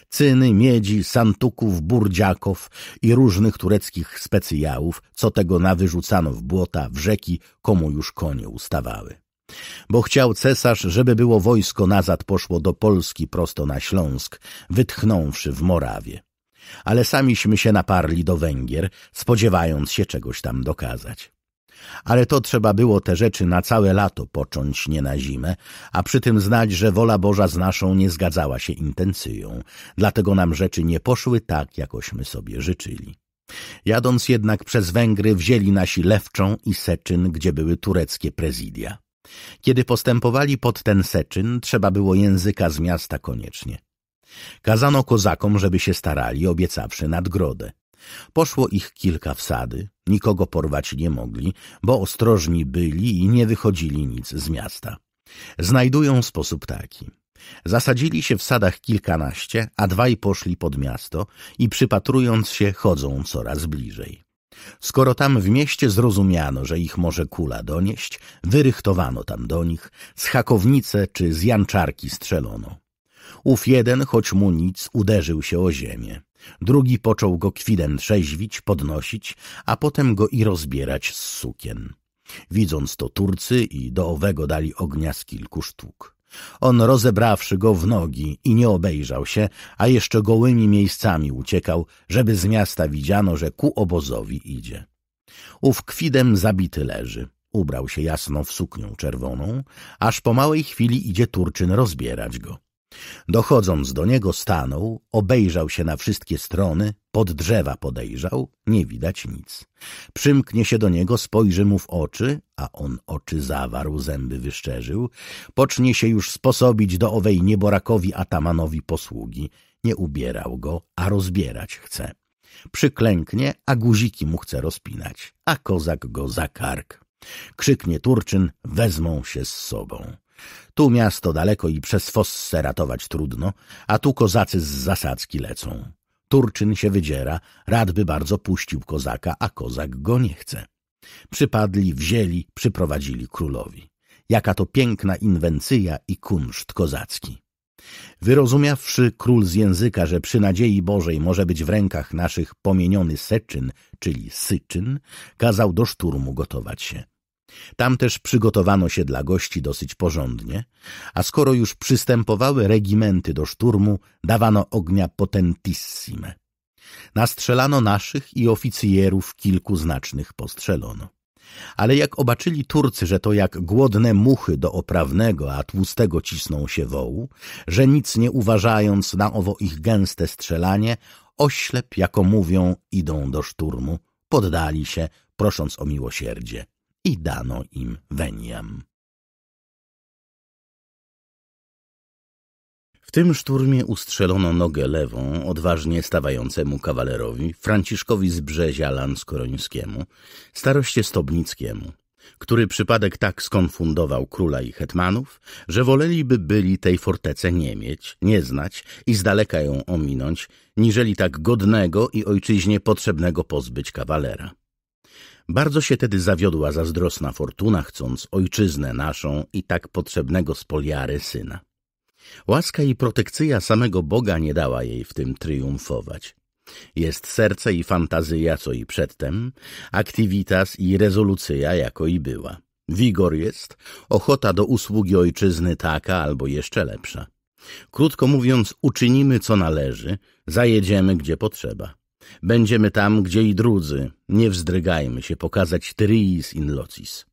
Cyny, miedzi, santuków, burdziaków i różnych tureckich specjałów, co tego nawyrzucano w błota, w rzeki, komu już konie ustawały. Bo chciał cesarz, żeby było wojsko nazad poszło do Polski prosto na Śląsk, wytchnąwszy w Morawie. Ale samiśmy się naparli do Węgier, spodziewając się czegoś tam dokazać. Ale to trzeba było te rzeczy na całe lato począć, nie na zimę, a przy tym znać, że wola Boża z naszą nie zgadzała się intencją, dlatego nam rzeczy nie poszły tak, jakośmy sobie życzyli. Jadąc jednak przez Węgry wzięli nasi Lewczą i Seczyn, gdzie były tureckie prezydia. Kiedy postępowali pod ten seczyn, trzeba było języka z miasta koniecznie. Kazano kozakom, żeby się starali, obiecawszy nadgrodę. Poszło ich kilka wsady, nikogo porwać nie mogli, bo ostrożni byli i nie wychodzili nic z miasta. Znajdują sposób taki. Zasadzili się w sadach kilkanaście, a dwaj poszli pod miasto i przypatrując się chodzą coraz bliżej. Skoro tam w mieście zrozumiano, że ich może kula donieść, wyrychtowano tam do nich, z hakownice czy z janczarki strzelono. Ów jeden, choć mu nic, uderzył się o ziemię. Drugi począł go kwidem trzeźwić, podnosić, a potem go i rozbierać z sukien. Widząc to Turcy i do owego dali ognia z kilku sztuk. On rozebrawszy go w nogi i nie obejrzał się, a jeszcze gołymi miejscami uciekał, żeby z miasta widziano, że ku obozowi idzie. Ów kwidem zabity leży. Ubrał się jasno w suknię czerwoną, aż po małej chwili idzie Turczyn rozbierać go. Dochodząc do niego stanął, obejrzał się na wszystkie strony, pod drzewa podejrzał, nie widać nic. Przymknie się do niego, spojrzy mu w oczy, a on oczy zawarł, zęby wyszczerzył, pocznie się już sposobić do owej nieborakowi atamanowi posługi. Nie ubierał go, a rozbierać chce. Przyklęknie, a guziki mu chce rozpinać, a kozak go za kark. Krzyknie Turczyn, wezmą się z sobą. Tu miasto daleko i przez fosse ratować trudno, a tu kozacy z zasadzki lecą. Turczyn się wydziera, radby bardzo puścił kozaka, a kozak go nie chce. Przypadli, wzięli, przyprowadzili królowi. Jaka to piękna inwencyja i kunszt kozacki. Wyrozumiawszy król z języka, że przy nadziei Bożej może być w rękach naszych pomieniony seczyn, czyli syczyn, kazał do szturmu gotować się. Tam też przygotowano się dla gości dosyć porządnie, a skoro już przystępowały regimenty do szturmu, dawano ognia potentissime. Nastrzelano naszych i oficjerów kilku znacznych postrzelono. Ale jak obaczyli Turcy, że to jak głodne muchy do oprawnego, a tłustego cisną się wołu, że nic nie uważając na owo ich gęste strzelanie, oślep, jako mówią, idą do szturmu, poddali się, prosząc o miłosierdzie i dano im Weniam. W tym szturmie ustrzelono nogę lewą odważnie stawającemu kawalerowi Franciszkowi z Brzezia Lanskorońskiemu, staroście Stobnickiemu, który przypadek tak skonfundował króla i hetmanów, że woleliby byli tej fortece nie mieć, nie znać i z daleka ją ominąć, niżeli tak godnego i ojczyźnie potrzebnego pozbyć kawalera. Bardzo się tedy zawiodła zazdrosna fortuna, chcąc ojczyznę naszą i tak potrzebnego spoliary syna. Łaska i protekcja samego Boga nie dała jej w tym triumfować. Jest serce i fantazja, co i przedtem, aktywitas i rezolucja, jako i była. Wigor jest, ochota do usługi ojczyzny taka albo jeszcze lepsza. Krótko mówiąc, uczynimy co należy, zajedziemy gdzie potrzeba. Będziemy tam, gdzie i drudzy. Nie wzdrygajmy się pokazać Tyriis in locis.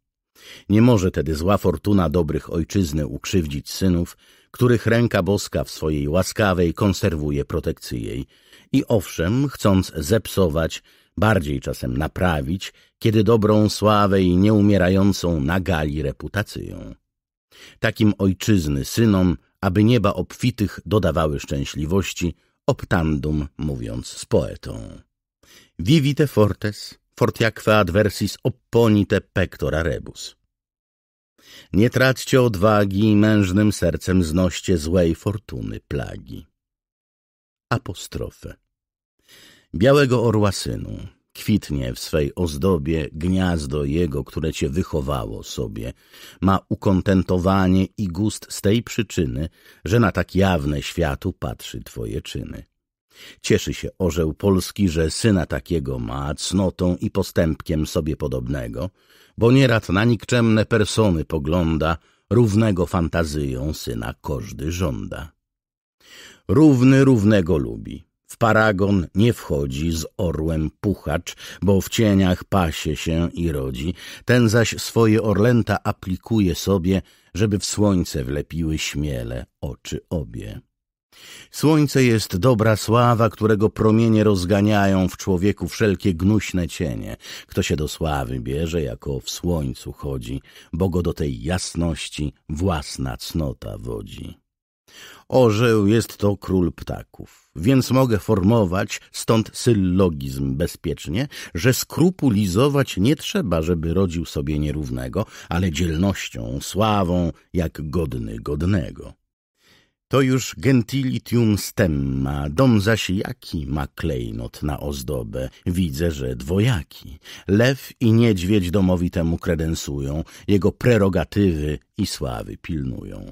Nie może tedy zła fortuna dobrych ojczyzny ukrzywdzić synów, których ręka boska w swojej łaskawej konserwuje protekcję jej. I owszem, chcąc zepsować, bardziej czasem naprawić, kiedy dobrą sławę i nieumierającą nagali reputacją. Takim ojczyzny synom, aby nieba obfitych dodawały szczęśliwości, optandum mówiąc z poetą. Vivite fortes, fortiaque adversis opponite pectora rebus. Nie traćcie odwagi i mężnym sercem znoście złej fortuny plagi. Apostrofę Białego orła synu Kwitnie w swej ozdobie gniazdo jego, które cię wychowało sobie. Ma ukontentowanie i gust z tej przyczyny, że na tak jawne światu patrzy twoje czyny. Cieszy się orzeł polski, że syna takiego ma, cnotą i postępkiem sobie podobnego, bo nierad na nikczemne persony pogląda, równego fantazyją syna każdy żąda. Równy równego lubi. W paragon nie wchodzi z orłem puchacz, bo w cieniach pasie się i rodzi, ten zaś swoje orlęta aplikuje sobie, żeby w słońce wlepiły śmiele oczy obie. Słońce jest dobra sława, którego promienie rozganiają w człowieku wszelkie gnuśne cienie. Kto się do sławy bierze, jako w słońcu chodzi, bo go do tej jasności własna cnota wodzi. Orzeł jest to król ptaków, więc mogę formować, stąd syllogizm bezpiecznie, że skrupulizować nie trzeba, żeby rodził sobie nierównego, ale dzielnością, sławą, jak godny godnego. To już gentilitium stemma, dom zaś jaki ma klejnot na ozdobę, widzę, że dwojaki. Lew i niedźwiedź domowi temu kredensują, jego prerogatywy i sławy pilnują.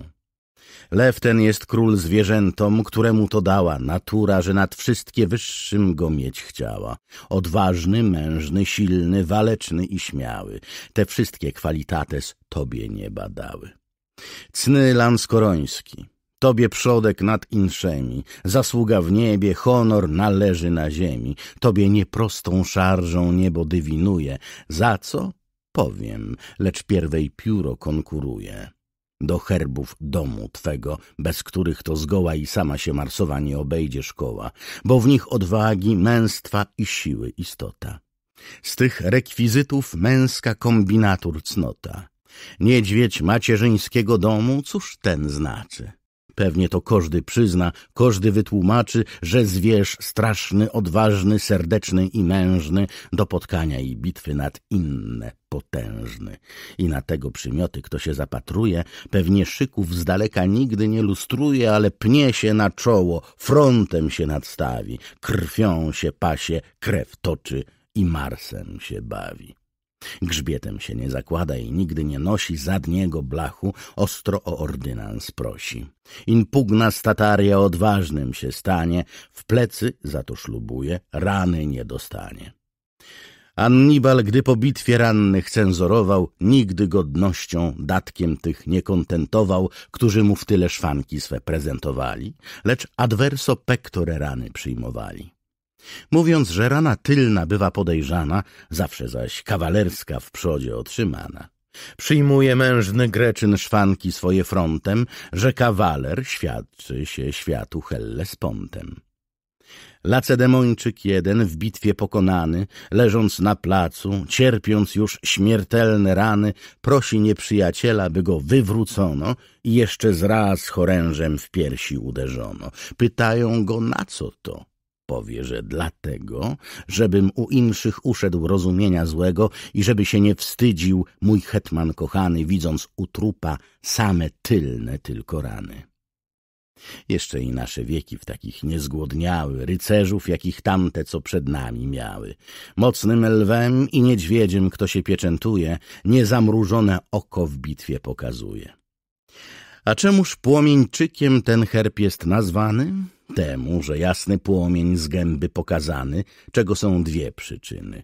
Lew ten jest król zwierzętom, któremu to dała natura, że nad wszystkie wyższym go mieć chciała. Odważny, mężny, silny, waleczny i śmiały. Te wszystkie kwalitates tobie nie badały. Cny Lanskoroński. Tobie przodek nad inszemi, zasługa w niebie, honor należy na ziemi. Tobie nieprostą szarżą niebo dywinuje. Za co? Powiem, lecz pierwej pióro konkuruje do herbów domu Twego, bez których to zgoła i sama się marsowa nie obejdzie szkoła, bo w nich odwagi, męstwa i siły istota. Z tych rekwizytów męska kombinatur cnota. Niedźwiedź macierzyńskiego domu, cóż ten znaczy? Pewnie to każdy przyzna, każdy wytłumaczy, że zwierz straszny, odważny, serdeczny i mężny do potkania i bitwy nad inne potężny. I na tego przymioty, kto się zapatruje, pewnie szyków z daleka nigdy nie lustruje, ale pnie się na czoło, frontem się nadstawi, krwią się pasie, krew toczy i marsem się bawi. Grzbietem się nie zakłada i nigdy nie nosi zadniego blachu, ostro o ordynans prosi. In pugna stataria odważnym się stanie, w plecy, za to ślubuje, rany nie dostanie. Annibal, gdy po bitwie rannych cenzorował, nigdy godnością, datkiem tych nie kontentował, którzy mu w tyle szwanki swe prezentowali, lecz adverso pectore rany przyjmowali mówiąc, że rana tylna bywa podejrzana, zawsze zaś kawalerska w przodzie otrzymana. Przyjmuje mężny Greczyn szwanki swoje frontem, że kawaler świadczy się światu Hellespontem. Lacedemończyk jeden w bitwie pokonany, leżąc na placu, cierpiąc już śmiertelne rany, prosi nieprzyjaciela, by go wywrócono i jeszcze zraz chorężem w piersi uderzono. Pytają go, na co to? powie, że dlatego, żebym u inszych uszedł rozumienia złego i żeby się nie wstydził mój hetman kochany, widząc u trupa same tylne tylko rany. Jeszcze i nasze wieki w takich nie zgłodniały rycerzów, jakich tamte, co przed nami miały. Mocnym lwem i niedźwiedziem, kto się pieczętuje, niezamrużone oko w bitwie pokazuje. A czemuż płomieńczykiem ten herb jest nazwany? Temu, że jasny płomień z gęby pokazany, czego są dwie przyczyny.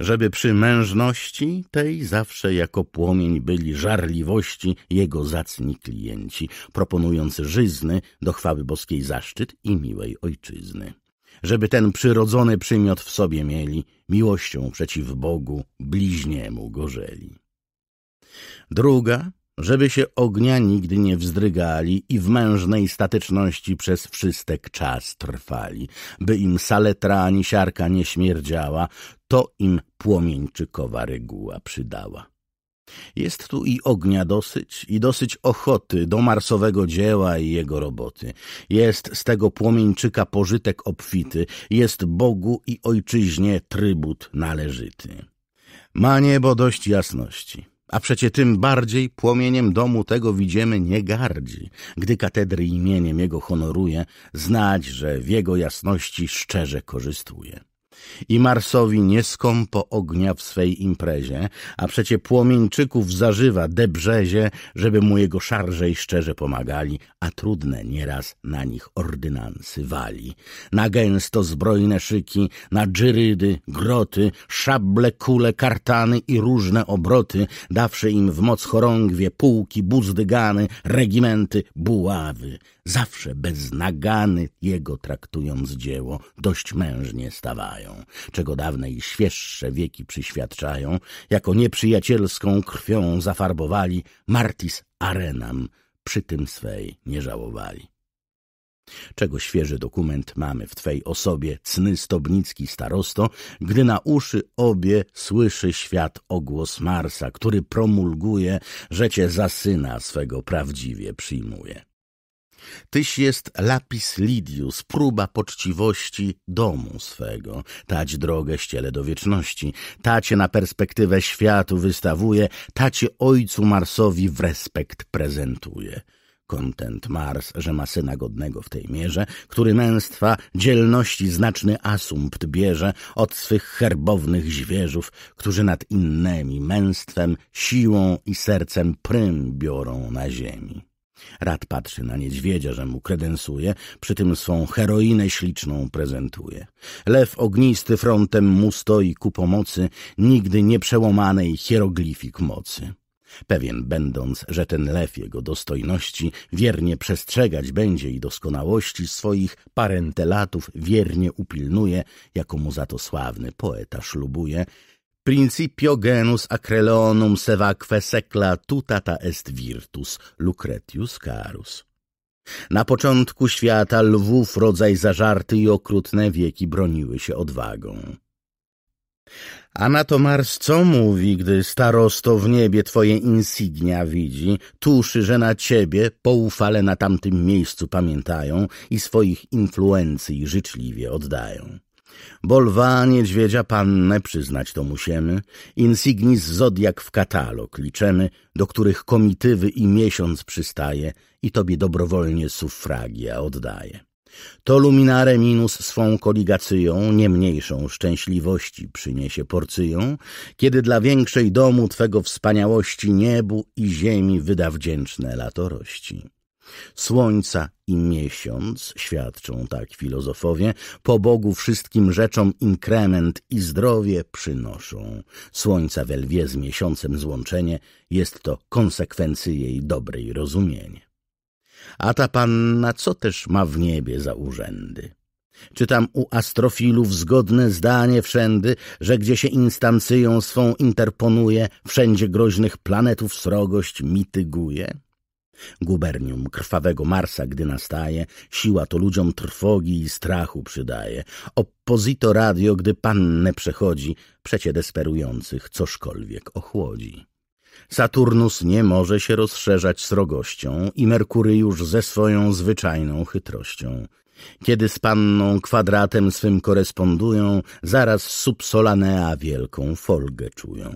Żeby przy mężności tej zawsze jako płomień byli żarliwości jego zacni klienci, proponujący żyzny do chwały boskiej zaszczyt i miłej ojczyzny żeby ten przyrodzony przymiot w sobie mieli, miłością przeciw Bogu bliźniemu gorzeli. Druga, żeby się ognia nigdy nie wzdrygali i w mężnej statyczności przez wszystek czas trwali, by im saletra ani siarka nie śmierdziała, to im płomieńczykowa reguła przydała. Jest tu i ognia dosyć, i dosyć ochoty do marsowego dzieła i jego roboty. Jest z tego płomieńczyka pożytek obfity, jest Bogu i ojczyźnie trybut należyty. Ma niebo dość jasności. A przecie tym bardziej płomieniem domu tego widzimy nie gardzi, gdy katedry imieniem jego honoruje, znać, że w jego jasności szczerze korzystuje. I Marsowi nie skąpo ognia w swej imprezie, a przecie płomieńczyków zażywa debrzezie, żeby mu jego szarże i szczerze pomagali, a trudne nieraz na nich ordynansy wali. Na gęsto zbrojne szyki, na dżyrydy, groty, szable, kule, kartany i różne obroty, dawszy im w moc chorągwie, pułki, buzdygany, regimenty, buławy zawsze bez nagany jego traktując dzieło, dość mężnie stawają, czego dawne i świeższe wieki przyświadczają, jako nieprzyjacielską krwią zafarbowali Martis Arenam, przy tym swej nie żałowali czego świeży dokument mamy w Twej osobie, cny Stobnicki starosto, gdy na uszy obie słyszy świat ogłos Marsa, który promulguje, że Cię za syna swego prawdziwie przyjmuje. Tyś jest lapis lidius, próba poczciwości domu swego. Tać drogę ściele do wieczności, tacie na perspektywę światu wystawuje, tacie ojcu Marsowi w respekt prezentuje. Kontent Mars, że ma syna godnego w tej mierze, który męstwa dzielności znaczny asumpt bierze od swych herbownych zwierzów, którzy nad innymi męstwem, siłą i sercem prym biorą na ziemi. Rad patrzy na niedźwiedzia, że mu kredensuje, przy tym swą heroinę śliczną prezentuje. Lew ognisty frontem mu stoi ku pomocy, nigdy nie przełamanej hieroglifik mocy. Pewien będąc, że ten lew jego dostojności wiernie przestrzegać będzie i doskonałości swoich parentelatów wiernie upilnuje, jako mu za to sławny poeta ślubuje. Principio genus acrelonum sevaque secla tutata est virtus, Lucretius Carus. Na początku świata lwów rodzaj zażarty i okrutne wieki broniły się odwagą. Mars co mówi, gdy starosto w niebie twoje insignia widzi, tuszy, że na ciebie poufale na tamtym miejscu pamiętają i swoich influencji życzliwie oddają. Bolwa, niedźwiedzia, pannę, przyznać to musimy, insignis zodiak w katalog liczemy, do których komitywy i miesiąc przystaje i tobie dobrowolnie suffragia oddaje. To luminare minus swą koligacją nie mniejszą szczęśliwości przyniesie porcyją, kiedy dla większej domu twego wspaniałości niebu i ziemi wyda wdzięczne latorości. Słońca i miesiąc, świadczą tak filozofowie, po Bogu wszystkim rzeczom inkrement i zdrowie przynoszą. Słońca we lwie z miesiącem złączenie jest to konsekwencji jej dobrej rozumienie. A ta panna co też ma w niebie za urzędy? Czytam u astrofilów zgodne zdanie wszędy, że gdzie się instancyją swą interponuje, wszędzie groźnych planetów srogość mityguje? Gubernium krwawego Marsa, gdy nastaje, siła to ludziom trwogi i strachu przydaje. Opposito radio, gdy pannę przechodzi, przecie desperujących cożkolwiek ochłodzi. Saturnus nie może się rozszerzać srogością i Merkury już ze swoją zwyczajną chytrością. Kiedy z panną kwadratem swym korespondują, zaraz subsolanea wielką folgę czują.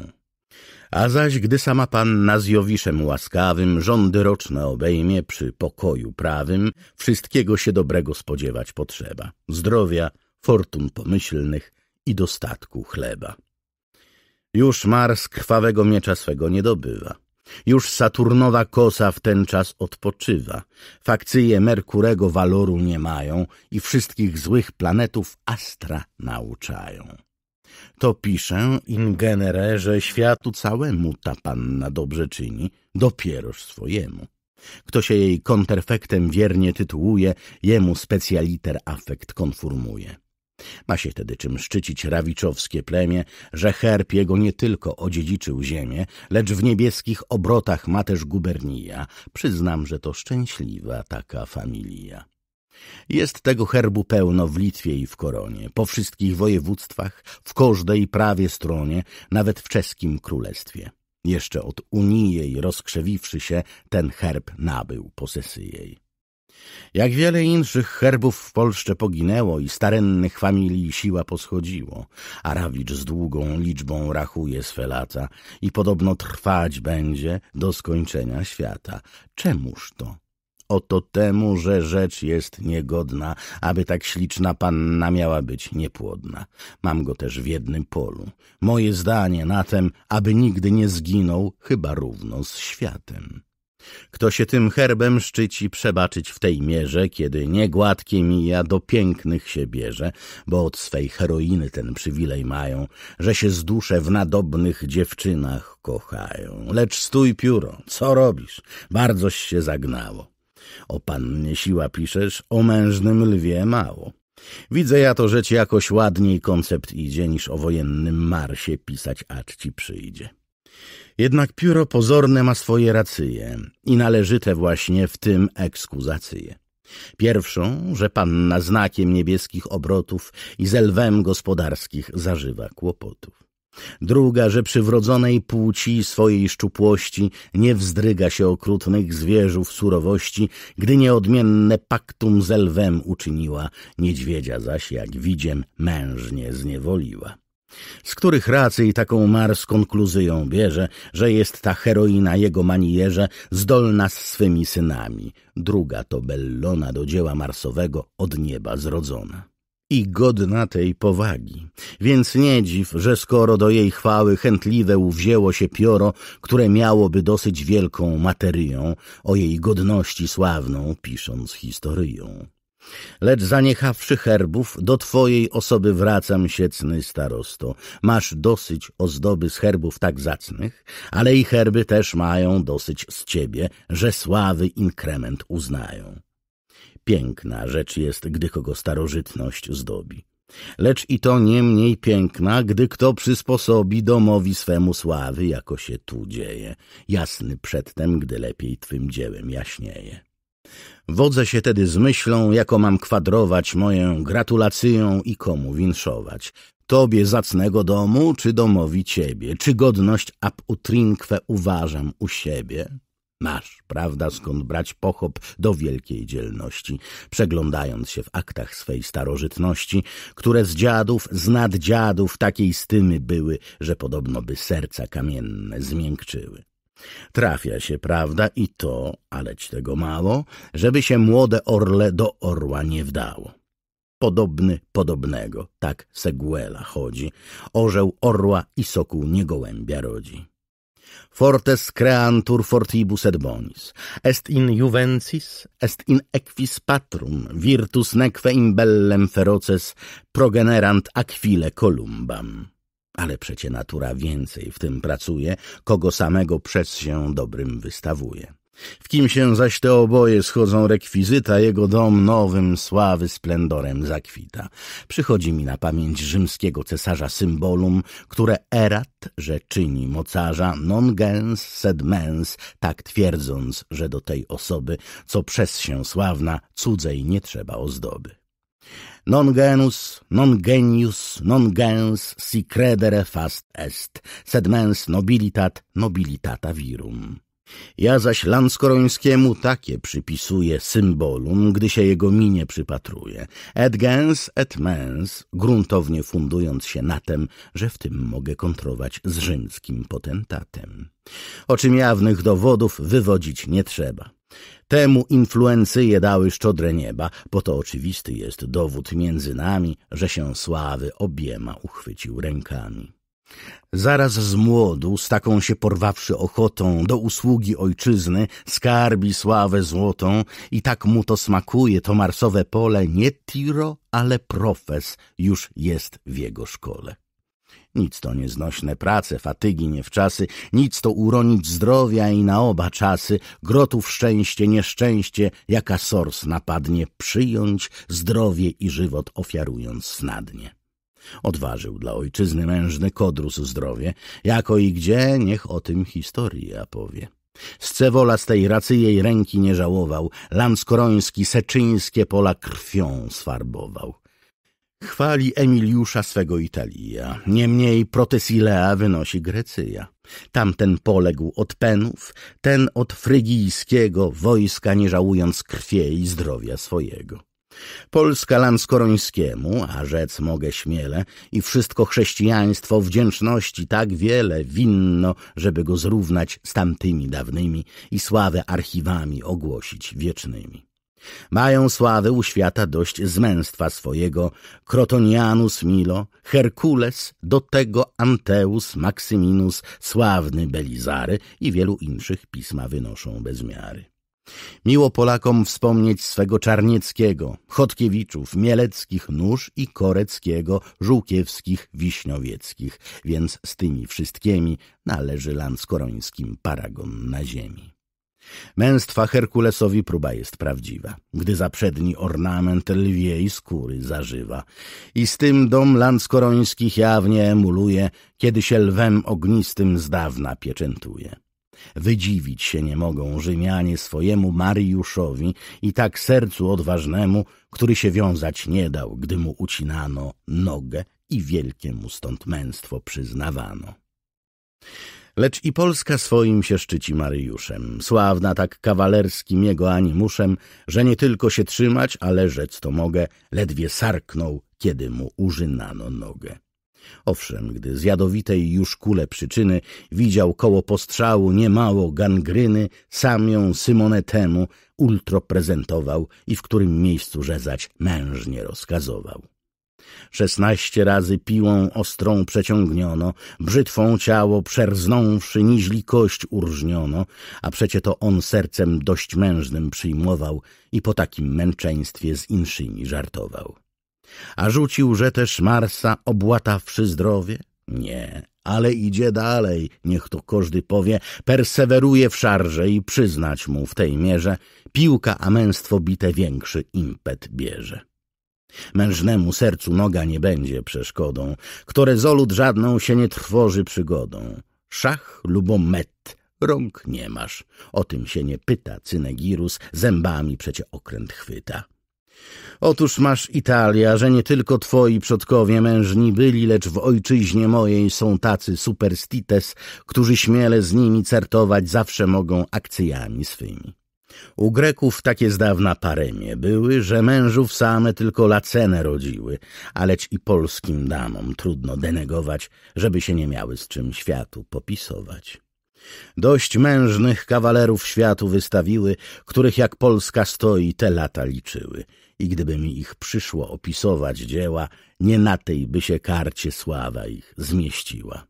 A zaś gdy sama panna z Jowiszem łaskawym rządy roczne obejmie przy pokoju prawym, wszystkiego się dobrego spodziewać potrzeba. Zdrowia, fortun pomyślnych i dostatku chleba. Już Mars krwawego miecza swego nie dobywa. Już Saturnowa kosa w ten czas odpoczywa. Fakcyje Merkurego waloru nie mają i wszystkich złych planetów astra nauczają to piszę in genere, że światu całemu ta panna dobrze czyni, dopieroż swojemu. Kto się jej konterfektem wiernie tytułuje, jemu specjaliter afekt konformuje. Ma się tedy czym szczycić rawiczowskie plemię, że herb jego nie tylko odziedziczył ziemię, lecz w niebieskich obrotach ma też gubernija. Przyznam, że to szczęśliwa taka familia. Jest tego herbu pełno w Litwie i w Koronie, po wszystkich województwach, w każdej prawie stronie, nawet w czeskim królestwie. Jeszcze od Unii jej rozkrzewiwszy się, ten herb nabył posesy jej. Jak wiele inszych herbów w Polsce poginęło i starennych familii siła poschodziło, a Rawicz z długą liczbą rachuje swe lata i podobno trwać będzie do skończenia świata. Czemuż to? Oto temu, że rzecz jest niegodna, aby tak śliczna panna miała być niepłodna. Mam go też w jednym polu. Moje zdanie na tem, aby nigdy nie zginął, chyba równo z światem. Kto się tym herbem szczyci, przebaczyć w tej mierze, kiedy niegładkie mija, do pięknych się bierze, bo od swej heroiny ten przywilej mają, że się z dusze w nadobnych dziewczynach kochają. Lecz stój pióro, co robisz? Bardzoś się zagnało. O pannie siła piszesz, o mężnym lwie mało. Widzę ja to, że ci jakoś ładniej koncept idzie, niż o wojennym Marsie pisać, acz ci przyjdzie. Jednak pióro pozorne ma swoje racje i należyte właśnie w tym ekskuzacje. Pierwszą, że panna znakiem niebieskich obrotów i ze lwem gospodarskich zażywa kłopotów. Druga, że przy wrodzonej płci swojej szczupłości nie wzdryga się okrutnych zwierzów surowości, gdy nieodmienne paktum ze lwem uczyniła, niedźwiedzia zaś, jak widziem, mężnie zniewoliła z których racji taką Mar z konkluzyją bierze, że jest ta heroina jego manierze zdolna z swymi synami. Druga to Bellona do dzieła Marsowego od nieba zrodzona i godna tej powagi. Więc nie dziw, że skoro do jej chwały chętliwe uwzięło się pióro, które miałoby dosyć wielką materią o jej godności sławną pisząc historyją. Lecz zaniechawszy herbów, do twojej osoby wracam siecny starosto. Masz dosyć ozdoby z herbów tak zacnych, ale i herby też mają dosyć z ciebie, że sławy inkrement uznają piękna rzecz jest, gdy kogo starożytność zdobi. Lecz i to nie mniej piękna, gdy kto przysposobi domowi swemu sławy, jako się tu dzieje, jasny przedtem, gdy lepiej twym dziełem jaśnieje. Wodzę się tedy z myślą, jako mam kwadrować moją gratulacją i komu winszować. Tobie zacnego domu, czy domowi ciebie? Czy godność ab utrinque uważam u siebie? Masz, prawda, skąd brać pochop do wielkiej dzielności, przeglądając się w aktach swej starożytności, które z dziadów, z naddziadów takiej stymy były, że podobno by serca kamienne zmiękczyły. Trafia się, prawda, i to, aleć tego mało, żeby się młode orle do orła nie wdało. Podobny podobnego, tak Seguela chodzi, orzeł orła i sokół nie gołębia rodzi fortes creantur fortibus et bonis, est in juvencis, est in equis patrum, virtus neque in bellem feroces progenerant aquile columbam. Ale przecie natura więcej w tym pracuje, kogo samego przez się dobrym wystawuje. W kim się zaś te oboje schodzą rekwizyta, jego dom nowym sławy splendorem zakwita. Przychodzi mi na pamięć rzymskiego cesarza symbolum, które erat, że czyni mocarza, non gens sed mens, tak twierdząc, że do tej osoby, co przez się sławna, cudzej nie trzeba ozdoby. Non genus, non genius, non gens si credere fast est, sed mens nobilitat nobilitata virum. Ja zaś Lanskorońskiemu takie przypisuję symbolum, gdy się jego minie przypatruje. Et gens et mens, gruntownie fundując się na tem, że w tym mogę kontrować z rzymskim potentatem. O czym jawnych dowodów wywodzić nie trzeba. Temu influencyje dały szczodre nieba, bo to oczywisty jest dowód między nami, że się sławy obiema uchwycił rękami. Zaraz z młodu, z taką się porwawszy ochotą, do usługi ojczyzny, skarbi sławę złotą i tak mu to smakuje, to marsowe pole, nie tiro, ale profes już jest w jego szkole. Nic to nieznośne prace, fatygi niewczasy, nic to uronić zdrowia i na oba czasy, grotów szczęście, nieszczęście, jaka sors napadnie, przyjąć zdrowie i żywot ofiarując snadnie. Odważył dla ojczyzny mężny kodrus zdrowie, jako i gdzie, niech o tym historia powie. Scewola z tej racy jej ręki nie żałował, Lanskoroński seczyńskie pola krwią sfarbował. Chwali Emiliusza swego Italia, niemniej Protesilea wynosi Grecyja. Tamten poległ od Penów, ten od frygijskiego wojska, nie żałując krwi i zdrowia swojego. Polska Lanskorońskiemu, a rzec mogę śmiele, i wszystko chrześcijaństwo wdzięczności tak wiele winno, żeby go zrównać z tamtymi dawnymi i sławę archiwami ogłosić wiecznymi. Mają sławę u świata dość z swojego Krotonianus Milo, Herkules, do tego Anteus, Maxyminus, sławny Belizary i wielu inszych pisma wynoszą bez miary. Miło Polakom wspomnieć swego Czarnieckiego, Chodkiewiczów, Mieleckich, Nóż i Koreckiego, Żółkiewskich, Wiśniowieckich, więc z tymi wszystkimi należy Landskorońskim paragon na ziemi. Męstwa Herkulesowi próba jest prawdziwa, gdy za przedni ornament lwiej skóry zażywa. I z tym dom Landskorońskich jawnie emuluje, kiedy się lwem ognistym z dawna pieczętuje. Wydziwić się nie mogą Rzymianie swojemu Mariuszowi i tak sercu odważnemu, który się wiązać nie dał, gdy mu ucinano nogę i wielkie mu stąd męstwo przyznawano. Lecz i Polska swoim się szczyci Mariuszem, sławna tak kawalerskim jego animuszem, że nie tylko się trzymać, ale rzec to mogę, ledwie sarknął, kiedy mu użynano nogę. Owszem, gdy z jadowitej już kule przyczyny widział koło postrzału niemało gangryny, sam ją Symonetemu ultro prezentował i w którym miejscu rzezać mężnie rozkazował. Szesnaście razy piłą ostrą przeciągniono, brzytwą ciało przerznąwszy niźli kość urżniono, a przecie to on sercem dość mężnym przyjmował i po takim męczeństwie z inszymi żartował. A rzucił, że też Marsa obłatawszy zdrowie? Nie, ale idzie dalej, niech to każdy powie, perseweruje w szarze i przyznać mu w tej mierze, piłka a męstwo bite większy impet bierze. Mężnemu sercu noga nie będzie przeszkodą, kto rezolut żadną się nie trwoży przygodą. Szach lubo met, rąk nie masz, o tym się nie pyta Cynegirus, zębami przecie okręt chwyta. Otóż masz Italia, że nie tylko twoi przodkowie mężni byli, lecz w ojczyźnie mojej są tacy superstites, którzy śmiele z nimi certować zawsze mogą akcjami swymi. U Greków takie z dawna paremie były, że mężów same tylko lacenę rodziły, aleć i polskim damom trudno denegować, żeby się nie miały z czym światu popisować. Dość mężnych kawalerów światu wystawiły, których jak Polska stoi te lata liczyły – i gdyby mi ich przyszło opisować dzieła, nie na tej by się karcie sława ich zmieściła.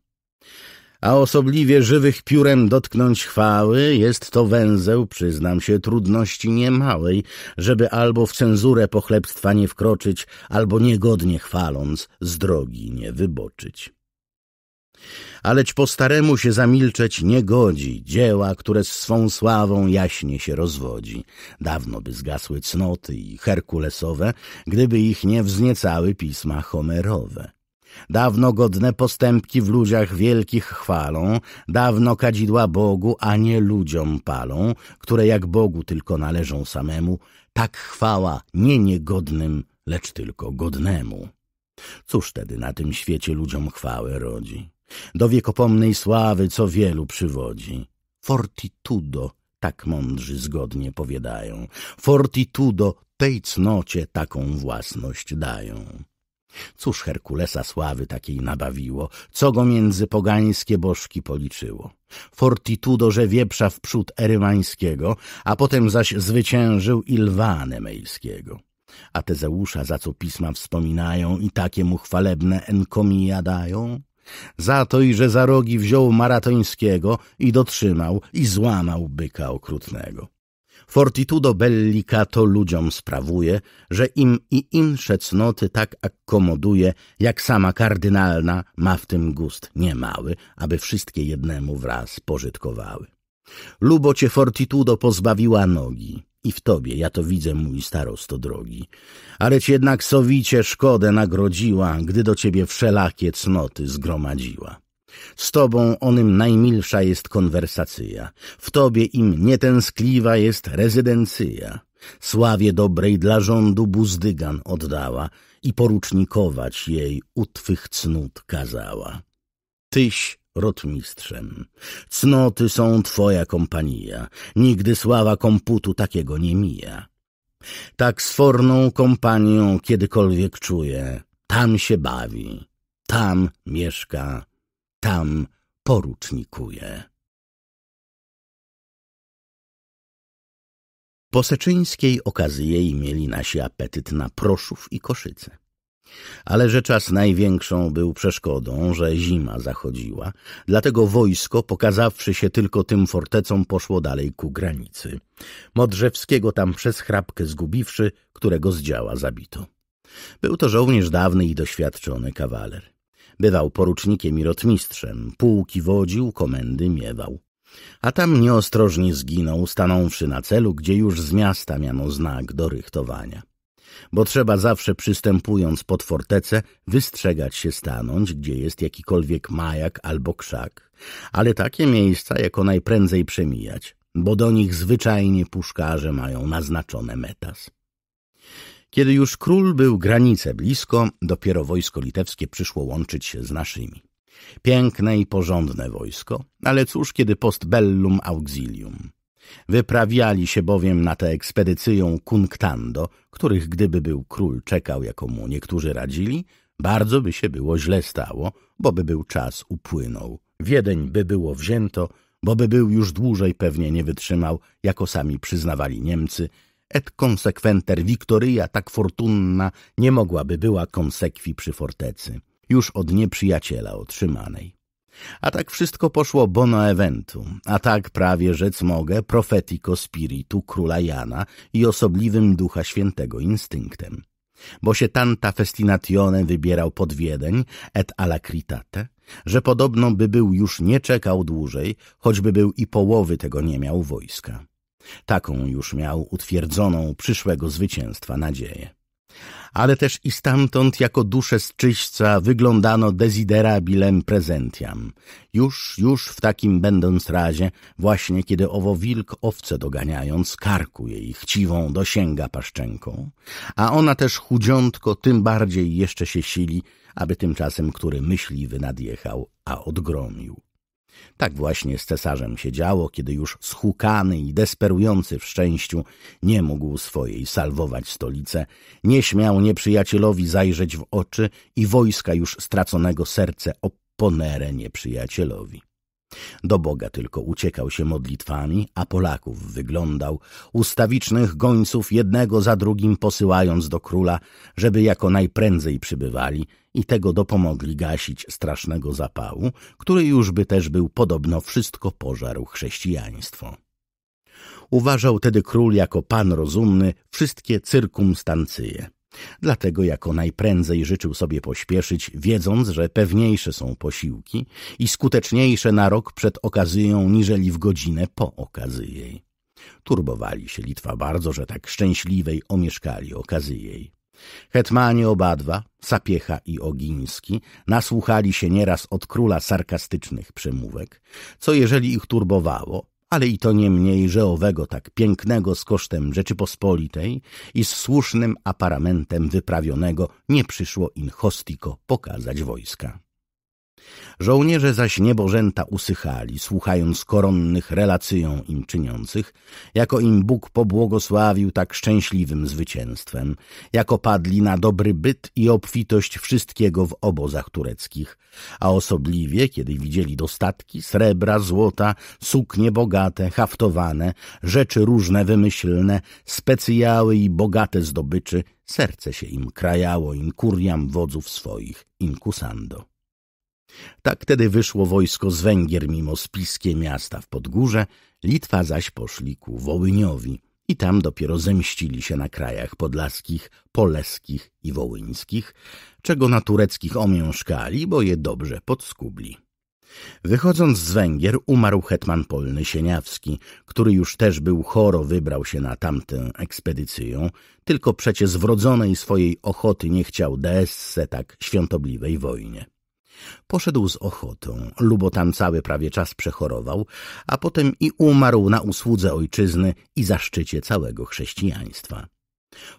A osobliwie żywych piórem dotknąć chwały jest to węzeł, przyznam się, trudności niemałej, żeby albo w cenzurę pochlebstwa nie wkroczyć, albo niegodnie chwaląc z drogi nie wyboczyć. Aleć po staremu się zamilczeć nie godzi dzieła, które z swą sławą jaśnie się rozwodzi. Dawno by zgasły cnoty i herkulesowe, gdyby ich nie wzniecały pisma homerowe. Dawno godne postępki w ludziach wielkich chwalą, dawno kadzidła Bogu, a nie ludziom palą, które jak Bogu tylko należą samemu, tak chwała nie niegodnym, lecz tylko godnemu. Cóż tedy na tym świecie ludziom chwałę rodzi? Do wiekopomnej sławy, co wielu przywodzi. Fortitudo, tak mądrzy zgodnie powiadają. Fortitudo tej cnocie taką własność dają. Cóż Herkulesa sławy takiej nabawiło, co go między pogańskie bożki policzyło? Fortitudo, że wieprza wprzód erymańskiego, a potem zaś zwyciężył i lwa nemejskiego. A Tezeusza, za co pisma wspominają i takie mu chwalebne enkomija dają, za to i że za rogi wziął maratońskiego i dotrzymał i złamał byka okrutnego. Fortitudo to ludziom sprawuje, że im i insze cnoty tak akomoduje, jak sama kardynalna ma w tym gust niemały, aby wszystkie jednemu wraz pożytkowały. Lubo cię fortitudo pozbawiła nogi, i w tobie, ja to widzę, mój starosto drogi. Ale ci jednak sowicie szkodę nagrodziła, gdy do ciebie wszelakie cnoty zgromadziła. Z tobą onym najmilsza jest konwersacja, w tobie im nietęskliwa jest rezydencja. Sławie dobrej dla rządu buzdygan oddała i porucznikować jej u twych cnót kazała. Tyś rotmistrzem. Cnoty są twoja kompanija, nigdy sława komputu takiego nie mija. Tak sforną kompanią kiedykolwiek czuję, tam się bawi, tam mieszka, tam porucznikuje. Po seczyńskiej okazji mieli nasi apetyt na proszów i koszyce. Ale że czas największą był przeszkodą, że zima zachodziła, dlatego wojsko, pokazawszy się tylko tym fortecom, poszło dalej ku granicy. Modrzewskiego tam przez chrapkę zgubiwszy, którego z działa zabito. Był to żołnierz dawny i doświadczony kawaler. Bywał porucznikiem i rotmistrzem, pułki wodził, komendy miewał. A tam nieostrożnie zginął, stanąwszy na celu, gdzie już z miasta miano znak do rychtowania bo trzeba zawsze przystępując pod fortecę wystrzegać się stanąć, gdzie jest jakikolwiek majak albo krzak, ale takie miejsca jako najprędzej przemijać, bo do nich zwyczajnie puszkarze mają naznaczone metas. Kiedy już król był granice blisko, dopiero wojsko litewskie przyszło łączyć się z naszymi. Piękne i porządne wojsko, ale cóż kiedy post bellum auxilium. Wyprawiali się bowiem na tę ekspedycję Kunktando, których gdyby był król czekał, jako mu niektórzy radzili, bardzo by się było źle stało, bo by był czas upłynął. Wiedeń by było wzięto, bo by był już dłużej pewnie nie wytrzymał, jako sami przyznawali Niemcy, et konsekwenter victoria tak fortunna nie mogłaby była konsekwi przy fortecy, już od nieprzyjaciela otrzymanej. A tak wszystko poszło bono eventu, a tak prawie rzec mogę profetico spiritu króla Jana i osobliwym ducha świętego instynktem. Bo się tanta festinatione wybierał pod Wiedeń et alacritate, że podobno by był już nie czekał dłużej, choćby był i połowy tego nie miał wojska. Taką już miał utwierdzoną przyszłego zwycięstwa nadzieję. Ale też i stamtąd jako dusze z czyśca wyglądano desiderabilem prezentiam. Już, już w takim będąc razie, właśnie kiedy owo wilk owce doganiając, karku jej chciwą dosięga paszczenką, a ona też chudziątko tym bardziej jeszcze się sili, aby tymczasem który myśliwy nadjechał, a odgromił. Tak właśnie z cesarzem się działo, kiedy już schukany i desperujący w szczęściu nie mógł swojej salwować stolice, nie śmiał nieprzyjacielowi zajrzeć w oczy i wojska już straconego serce oponere nieprzyjacielowi. Do Boga tylko uciekał się modlitwami, a Polaków wyglądał, ustawicznych gońców jednego za drugim posyłając do króla, żeby jako najprędzej przybywali i tego dopomogli gasić strasznego zapału, który jużby też był podobno wszystko pożarł chrześcijaństwo. Uważał tedy król jako pan rozumny wszystkie cyrkumstancje – Dlatego jako najprędzej życzył sobie pośpieszyć, wiedząc, że pewniejsze są posiłki i skuteczniejsze na rok przed okazyją niżeli w godzinę po okazyjej. Turbowali się Litwa bardzo, że tak szczęśliwej omieszkali okazyjej. Hetmani obadwa, Sapiecha i Ogiński, nasłuchali się nieraz od króla sarkastycznych przemówek, co jeżeli ich turbowało, ale i to nie mniej że owego tak pięknego z kosztem Rzeczypospolitej i z słusznym aparamentem wyprawionego nie przyszło in hostico pokazać wojska. Żołnierze zaś niebożęta usychali, słuchając koronnych relacją im czyniących, jako im Bóg pobłogosławił tak szczęśliwym zwycięstwem, jako padli na dobry byt i obfitość wszystkiego w obozach tureckich, a osobliwie, kiedy widzieli dostatki, srebra, złota, suknie bogate, haftowane, rzeczy różne, wymyślne, specjały i bogate zdobyczy, serce się im krajało, inkuriam wodzów swoich, inkusando. Tak tedy wyszło wojsko z Węgier mimo spiskie miasta w Podgórze, Litwa zaś poszli ku Wołyniowi i tam dopiero zemścili się na krajach podlaskich, poleskich i wołyńskich, czego na tureckich omiążkali, bo je dobrze podskubli. Wychodząc z Węgier umarł hetman polny Sieniawski, który już też był choro wybrał się na tamtę ekspedycję, tylko przecie z wrodzonej swojej ochoty nie chciał deesse tak świątobliwej wojnie. Poszedł z ochotą, lubo tam cały prawie czas przechorował, a potem i umarł na usłudze ojczyzny i zaszczycie całego chrześcijaństwa.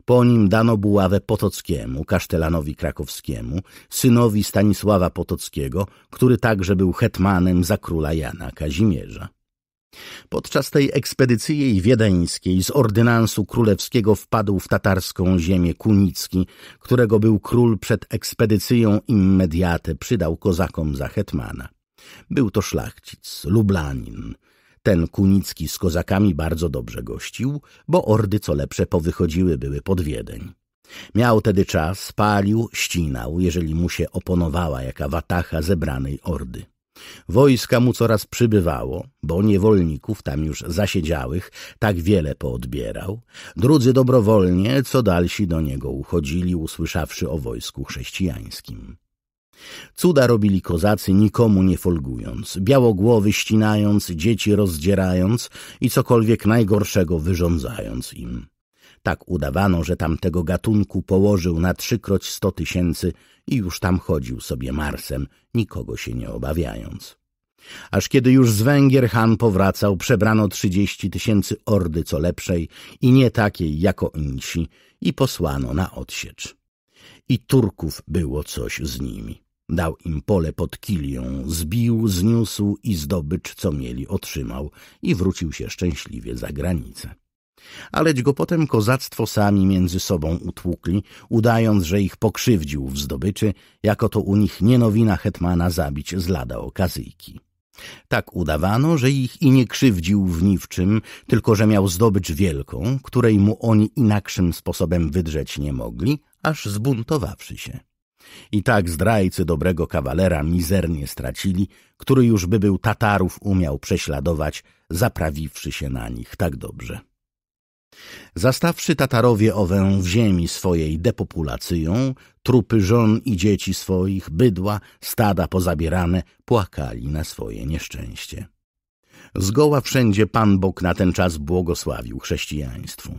Po nim dano buławę Potockiemu, Kasztelanowi Krakowskiemu, synowi Stanisława Potockiego, który także był hetmanem za króla Jana Kazimierza. Podczas tej ekspedycji jej wiedeńskiej z ordynansu królewskiego wpadł w tatarską ziemię Kunicki, którego był król przed ekspedycją immediate, przydał kozakom za hetmana. Był to szlachcic, lublanin. Ten Kunicki z kozakami bardzo dobrze gościł, bo ordy co lepsze powychodziły były pod Wiedeń. Miał tedy czas, palił, ścinał, jeżeli mu się oponowała jaka watacha zebranej ordy. Wojska mu coraz przybywało, bo niewolników tam już zasiedziałych tak wiele poodbierał. Drudzy dobrowolnie, co dalsi do niego uchodzili, usłyszawszy o wojsku chrześcijańskim. Cuda robili kozacy, nikomu nie folgując, białogłowy ścinając, dzieci rozdzierając i cokolwiek najgorszego wyrządzając im. Tak udawano, że tamtego gatunku położył na trzykroć sto tysięcy i już tam chodził sobie marsem, nikogo się nie obawiając. Aż kiedy już z Węgier Han powracał, przebrano trzydzieści tysięcy ordy co lepszej i nie takiej jako insi i posłano na odsiecz. I Turków było coś z nimi. Dał im pole pod kilią, zbił, zniósł i zdobycz, co mieli, otrzymał i wrócił się szczęśliwie za granicę. Aleć go potem kozactwo sami między sobą utłukli, udając, że ich pokrzywdził w zdobyczy, jako to u nich nie nowina hetmana zabić z lada okazyjki. Tak udawano, że ich i nie krzywdził w niwczym, tylko że miał zdobycz wielką, której mu oni inakszym sposobem wydrzeć nie mogli, aż zbuntowawszy się. I tak zdrajcy dobrego kawalera mizernie stracili, który już by był Tatarów umiał prześladować, zaprawiwszy się na nich tak dobrze. Zastawszy Tatarowie owę w ziemi swojej depopulacją, trupy żon i dzieci swoich, bydła, stada pozabierane, płakali na swoje nieszczęście. Zgoła wszędzie Pan Bóg na ten czas błogosławił chrześcijaństwu.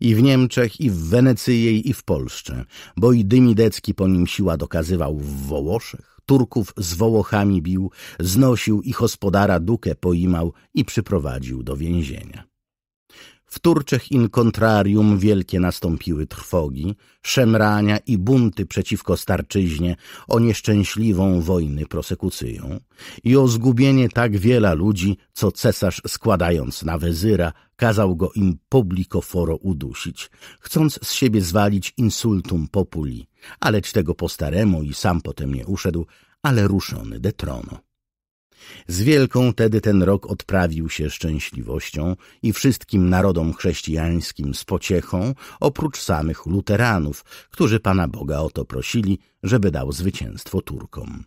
I w Niemczech, i w Wenecyjej, i w Polsce, bo i Dymidecki po nim siła dokazywał w Wołoszech, Turków z Wołochami bił, znosił i hospodara Dukę poimał i przyprowadził do więzienia. W Turczech in contrarium wielkie nastąpiły trwogi, szemrania i bunty przeciwko starczyźnie o nieszczęśliwą wojny prosekucyją i o zgubienie tak wiela ludzi, co cesarz składając na wezyra kazał go im publico foro udusić, chcąc z siebie zwalić insultum populi, aleć tego po staremu i sam potem nie uszedł, ale ruszony de trono. Z wielką tedy ten rok odprawił się szczęśliwością i wszystkim narodom chrześcijańskim z pociechą, oprócz samych luteranów, którzy Pana Boga o to prosili, żeby dał zwycięstwo Turkom.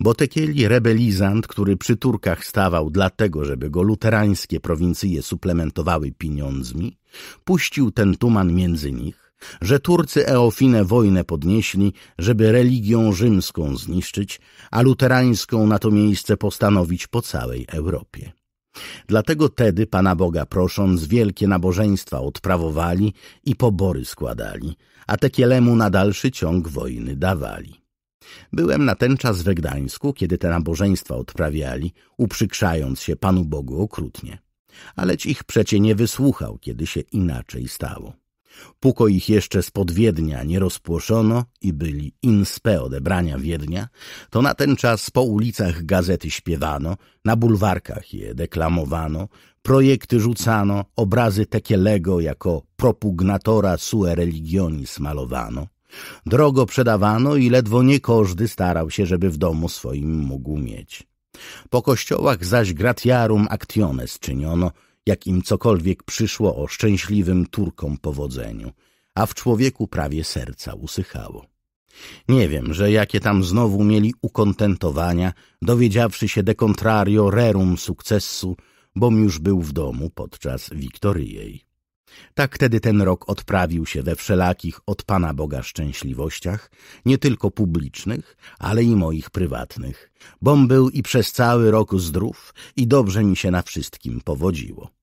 Botekieli rebelizant, który przy Turkach stawał dlatego, żeby go luterańskie prowincje suplementowały pieniądzmi, puścił ten tuman między nich, że Turcy Eofinę wojnę podnieśli, żeby religią rzymską zniszczyć, a luterańską na to miejsce postanowić po całej Europie. Dlatego tedy Pana Boga prosząc, wielkie nabożeństwa odprawowali i pobory składali, a Tekielemu na dalszy ciąg wojny dawali. Byłem na ten czas we Gdańsku, kiedy te nabożeństwa odprawiali, uprzykrzając się Panu Bogu okrutnie. Aleć ich przecie nie wysłuchał, kiedy się inaczej stało. Puko ich jeszcze spod Wiednia nie rozpłoszono i byli inspe odebrania Wiednia, to na ten czas po ulicach gazety śpiewano, na bulwarkach je deklamowano, projekty rzucano, obrazy Tekielego jako propugnatora sue religionis malowano. Drogo przedawano i ledwo nie każdy starał się, żeby w domu swoim mógł mieć. Po kościołach zaś gratiarum actiones czyniono, jak im cokolwiek przyszło o szczęśliwym Turkom powodzeniu, a w człowieku prawie serca usychało. Nie wiem, że jakie tam znowu mieli ukontentowania, dowiedziawszy się de contrario rerum sukcesu, bom już był w domu podczas Wiktoryjej. Tak tedy ten rok odprawił się we wszelakich od Pana Boga szczęśliwościach, nie tylko publicznych, ale i moich prywatnych, bom był i przez cały rok zdrów i dobrze mi się na wszystkim powodziło.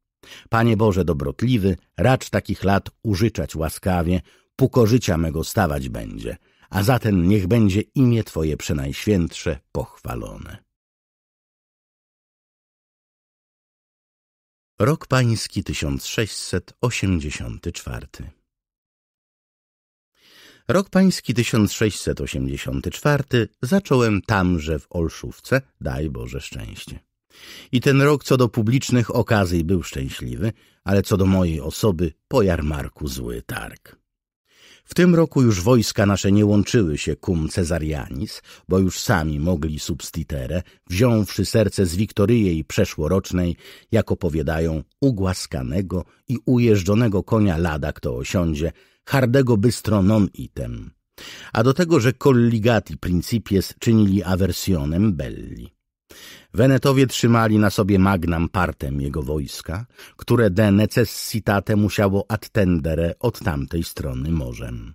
Panie Boże dobrotliwy, racz takich lat użyczać łaskawie, puko życia mego stawać będzie, a zatem niech będzie imię Twoje przenajświętsze pochwalone. Rok Pański 1684 Rok Pański 1684 zacząłem tamże w Olszówce, daj Boże szczęście. I ten rok co do publicznych okazji był szczęśliwy, ale co do mojej osoby po jarmarku zły targ. W tym roku już wojska nasze nie łączyły się cum Cezarianis, bo już sami mogli substitere, wziąwszy serce z Wiktoryjej przeszłorocznej, jak opowiadają, ugłaskanego i ujeżdżonego konia lada kto osiądzie, hardego bystro non item. A do tego, że colligati principies czynili aversionem belli. Wenetowie trzymali na sobie magnam partem jego wojska, które de necessitate musiało attendere od tamtej strony morzem.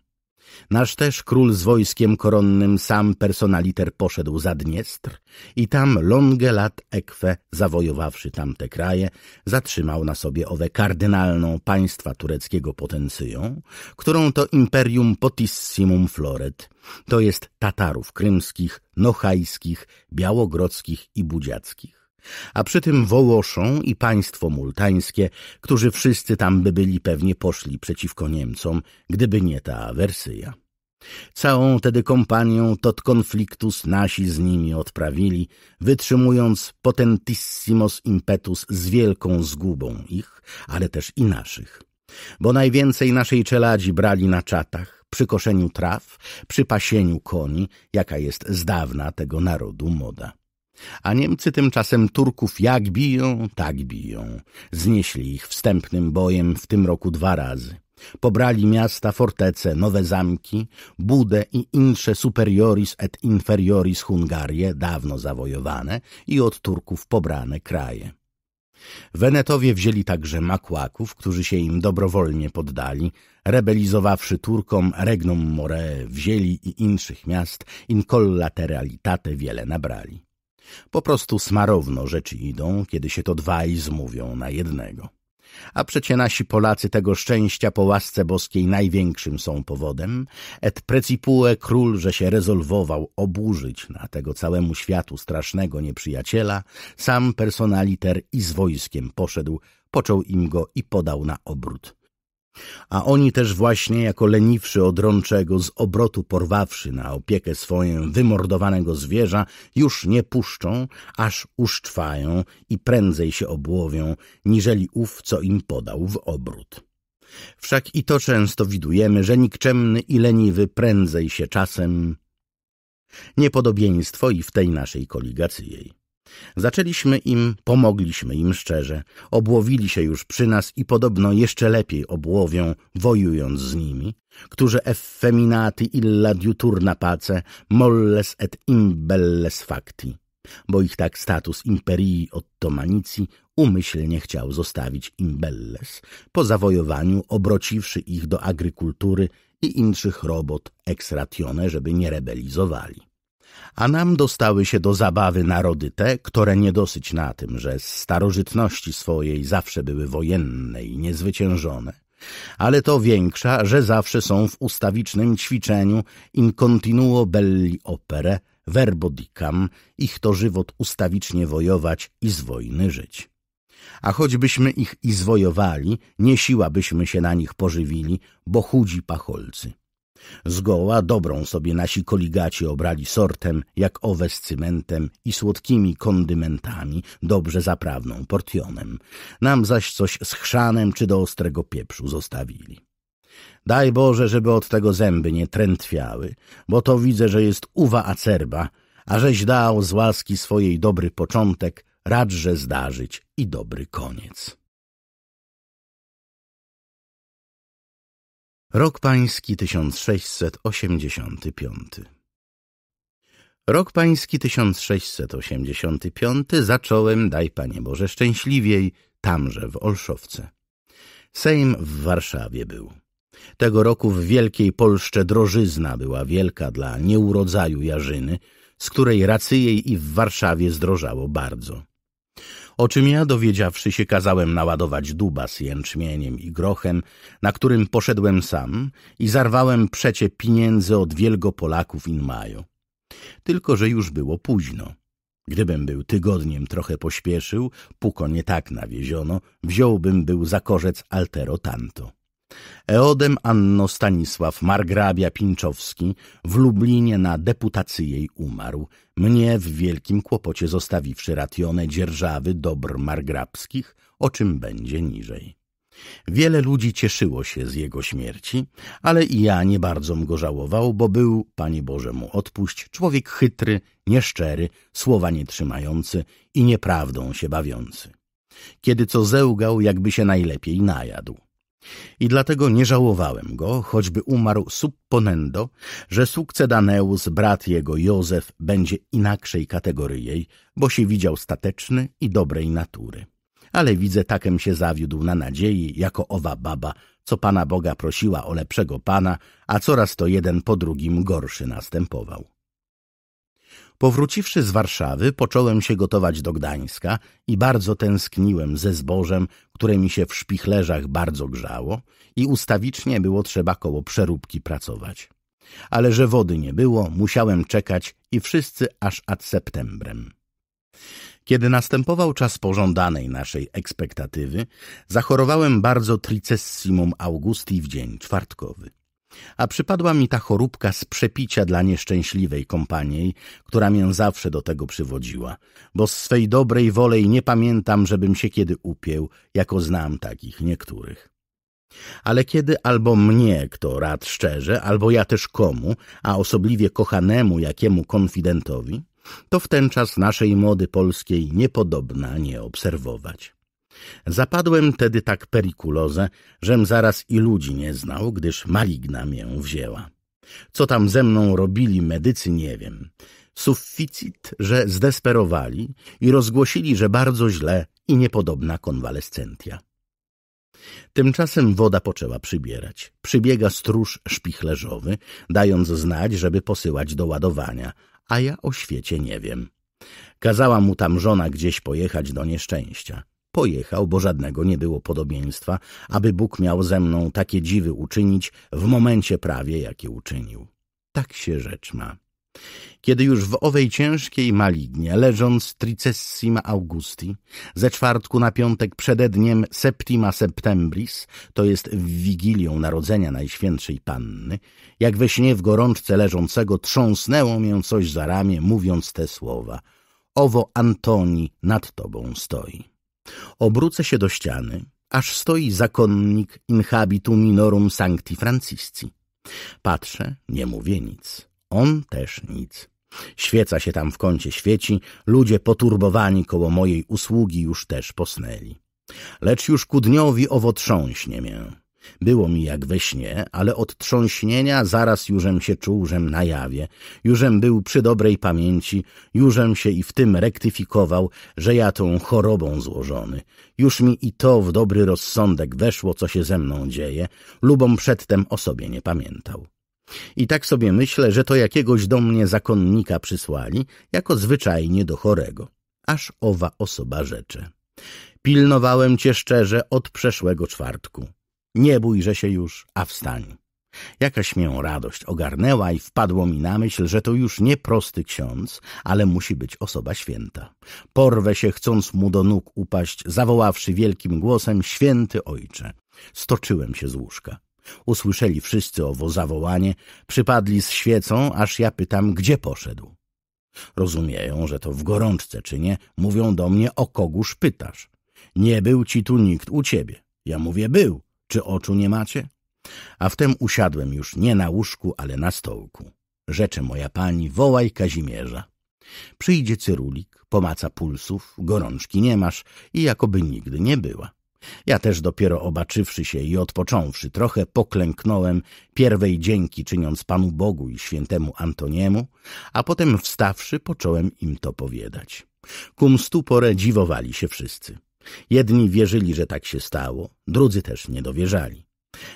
Nasz też król z wojskiem koronnym sam personaliter poszedł za Dniestr i tam longe lat Ekwe, zawojowawszy tamte kraje, zatrzymał na sobie owę kardynalną państwa tureckiego potencją, którą to imperium potissimum floret, to jest Tatarów krymskich, nochajskich, białogrodzkich i budziackich a przy tym Wołoszą i państwo multańskie, którzy wszyscy tam by byli pewnie poszli przeciwko Niemcom, gdyby nie ta awersyja. Całą tedy kompanią tot konfliktus nasi z nimi odprawili, wytrzymując potentissimos impetus z wielką zgubą ich, ale też i naszych. Bo najwięcej naszej czeladzi brali na czatach, przy koszeniu traw, przy pasieniu koni, jaka jest z dawna tego narodu moda. A Niemcy tymczasem Turków jak biją, tak biją. Znieśli ich wstępnym bojem w tym roku dwa razy. Pobrali miasta, fortece, nowe zamki, Budę i insze superioris et inferioris Hungarie, dawno zawojowane i od Turków pobrane kraje. Wenetowie wzięli także makłaków, którzy się im dobrowolnie poddali, rebelizowawszy Turkom regnum more, wzięli i inszych miast, in collateralitate wiele nabrali. Po prostu smarowno rzeczy idą, kiedy się to dwaj zmówią na jednego. A przecie nasi Polacy tego szczęścia po łasce boskiej największym są powodem, et precipue król, że się rezolwował oburzyć na tego całemu światu strasznego nieprzyjaciela, sam personaliter i z wojskiem poszedł, począł im go i podał na obrót. A oni też właśnie, jako leniwszy od rączego, z obrotu porwawszy na opiekę swoją wymordowanego zwierza, już nie puszczą, aż uszczwają i prędzej się obłowią, niżeli ów, co im podał w obrót. Wszak i to często widujemy, że nikczemny i leniwy prędzej się czasem... Niepodobieństwo i w tej naszej koligacji jej. Zaczęliśmy im, pomogliśmy im szczerze. Obłowili się już przy nas i podobno jeszcze lepiej obłowią, wojując z nimi, którzy effeminati illa diuturna pace, molles et imbelles facti, bo ich tak status imperii ottomanicji umyślnie chciał zostawić imbelles po zawojowaniu, obrociwszy ich do agrykultury i inszych robot ex ratione, żeby nie rebelizowali a nam dostały się do zabawy narody te, które nie dosyć na tym, że z starożytności swojej zawsze były wojenne i niezwyciężone, ale to większa, że zawsze są w ustawicznym ćwiczeniu in continuo belli opere, verbo dicam, ich to żywot ustawicznie wojować i z wojny żyć. A choćbyśmy ich i zwojowali, nie siła byśmy się na nich pożywili, bo chudzi pacholcy. Zgoła dobrą sobie nasi koligaci obrali sortem, jak owe z cymentem i słodkimi kondymentami, dobrze zaprawną portionem. Nam zaś coś z chrzanem czy do ostrego pieprzu zostawili. Daj Boże, żeby od tego zęby nie trętwiały, bo to widzę, że jest uwa acerba, a żeś dał z łaski swojej dobry początek, radże zdarzyć i dobry koniec. Rok Pański 1685 Rok Pański 1685 zacząłem, daj Panie Boże, szczęśliwiej, tamże w Olszowce. Sejm w Warszawie był. Tego roku w Wielkiej Polsce drożyzna była wielka dla nieurodzaju jarzyny, z której jej i w Warszawie zdrożało bardzo o czym ja dowiedziawszy się kazałem naładować duba z jęczmieniem i grochem, na którym poszedłem sam i zarwałem przecie pieniędzy od wielgo Polaków in majo. Tylko, że już było późno. Gdybym był tygodniem trochę pośpieszył, puko nie tak nawieziono, wziąłbym był za korzec altero tanto. Eodem Anno Stanisław, margrabia Pińczowski, w Lublinie na deputacji jej umarł, mnie w wielkim kłopocie zostawiwszy ratione dzierżawy dobr margrabskich, o czym będzie niżej. Wiele ludzi cieszyło się z jego śmierci, ale i ja nie bardzo go żałował, bo był, Panie Boże mu odpuść, człowiek chytry, nieszczery, słowa nie trzymający i nieprawdą się bawiący. Kiedy co zełgał, jakby się najlepiej najadł. I dlatego nie żałowałem go, choćby umarł supponendo, że sukcedaneus, brat jego Józef, będzie inakszej kategoryjej, bo się widział stateczny i dobrej natury. Ale widzę, takem się zawiódł na nadziei, jako owa baba, co Pana Boga prosiła o lepszego Pana, a coraz to jeden po drugim gorszy następował. Powróciwszy z Warszawy, począłem się gotować do Gdańska i bardzo tęskniłem ze zbożem, które mi się w szpichlerzach bardzo grzało i ustawicznie było trzeba koło przeróbki pracować. Ale że wody nie było, musiałem czekać i wszyscy aż ad septembrem. Kiedy następował czas pożądanej naszej ekspektatywy, zachorowałem bardzo tricessimum augusti w dzień czwartkowy a przypadła mi ta choróbka z przepicia dla nieszczęśliwej kompanii, która mię zawsze do tego przywodziła, bo z swej dobrej wolej nie pamiętam, żebym się kiedy upił, jako znam takich niektórych. Ale kiedy albo mnie kto rad szczerze, albo ja też komu, a osobliwie kochanemu jakiemu konfidentowi, to w ten czas naszej mody polskiej niepodobna nie obserwować. Zapadłem tedy tak perikulozę, żem zaraz i ludzi nie znał, gdyż maligna mię wzięła. Co tam ze mną robili medycy, nie wiem. Sufficit, że zdesperowali i rozgłosili, że bardzo źle i niepodobna konwalescentia. Tymczasem woda poczęła przybierać. Przybiega stróż szpichlerzowy, dając znać, żeby posyłać do ładowania, a ja o świecie nie wiem. Kazała mu tam żona gdzieś pojechać do nieszczęścia pojechał, bo żadnego nie było podobieństwa, aby Bóg miał ze mną takie dziwy uczynić w momencie prawie, jakie uczynił. Tak się rzecz ma. Kiedy już w owej ciężkiej malignie, leżąc tricessima augusti, ze czwartku na piątek przededniem septima septembris, to jest w Wigilią Narodzenia Najświętszej Panny, jak we śnie w gorączce leżącego trząsnęło mię coś za ramię, mówiąc te słowa – owo Antoni nad tobą stoi. Obrócę się do ściany, aż stoi zakonnik inhabitu minorum sancti francisci. Patrzę, nie mówię nic. On też nic. Świeca się tam w kącie świeci, ludzie poturbowani koło mojej usługi już też posnęli. Lecz już ku dniowi owo trząśnie mię. Było mi jak we śnie, ale od trząśnienia zaraz jużem się czuł, żem na jawie, jużem był przy dobrej pamięci, jużem się i w tym rektyfikował, że ja tą chorobą złożony. Już mi i to w dobry rozsądek weszło, co się ze mną dzieje, lubom przedtem o sobie nie pamiętał. I tak sobie myślę, że to jakiegoś do mnie zakonnika przysłali, jako zwyczajnie do chorego. Aż owa osoba rzecze. Pilnowałem cię szczerze od przeszłego czwartku. Nie bójże się już, a wstań. Jakaś mię radość ogarnęła i wpadło mi na myśl, że to już nie prosty ksiądz, ale musi być osoba święta. Porwę się, chcąc mu do nóg upaść, zawoławszy wielkim głosem, święty ojcze. Stoczyłem się z łóżka. Usłyszeli wszyscy owo zawołanie, przypadli z świecą, aż ja pytam, gdzie poszedł. Rozumieją, że to w gorączce czy nie, mówią do mnie, o kogóż pytasz. Nie był ci tu nikt u ciebie. Ja mówię, był. Czy oczu nie macie? A wtem usiadłem już nie na łóżku, ale na stołku. Rzeczy moja pani, wołaj Kazimierza. Przyjdzie cyrulik, pomaca pulsów, gorączki nie masz i jakoby nigdy nie była. Ja też dopiero obaczywszy się i odpocząwszy trochę, poklęknąłem, pierwej dzięki czyniąc Panu Bogu i świętemu Antoniemu, a potem wstawszy, począłem im to powiadać. Kum stupore dziwowali się wszyscy. Jedni wierzyli, że tak się stało, drudzy też nie dowierzali.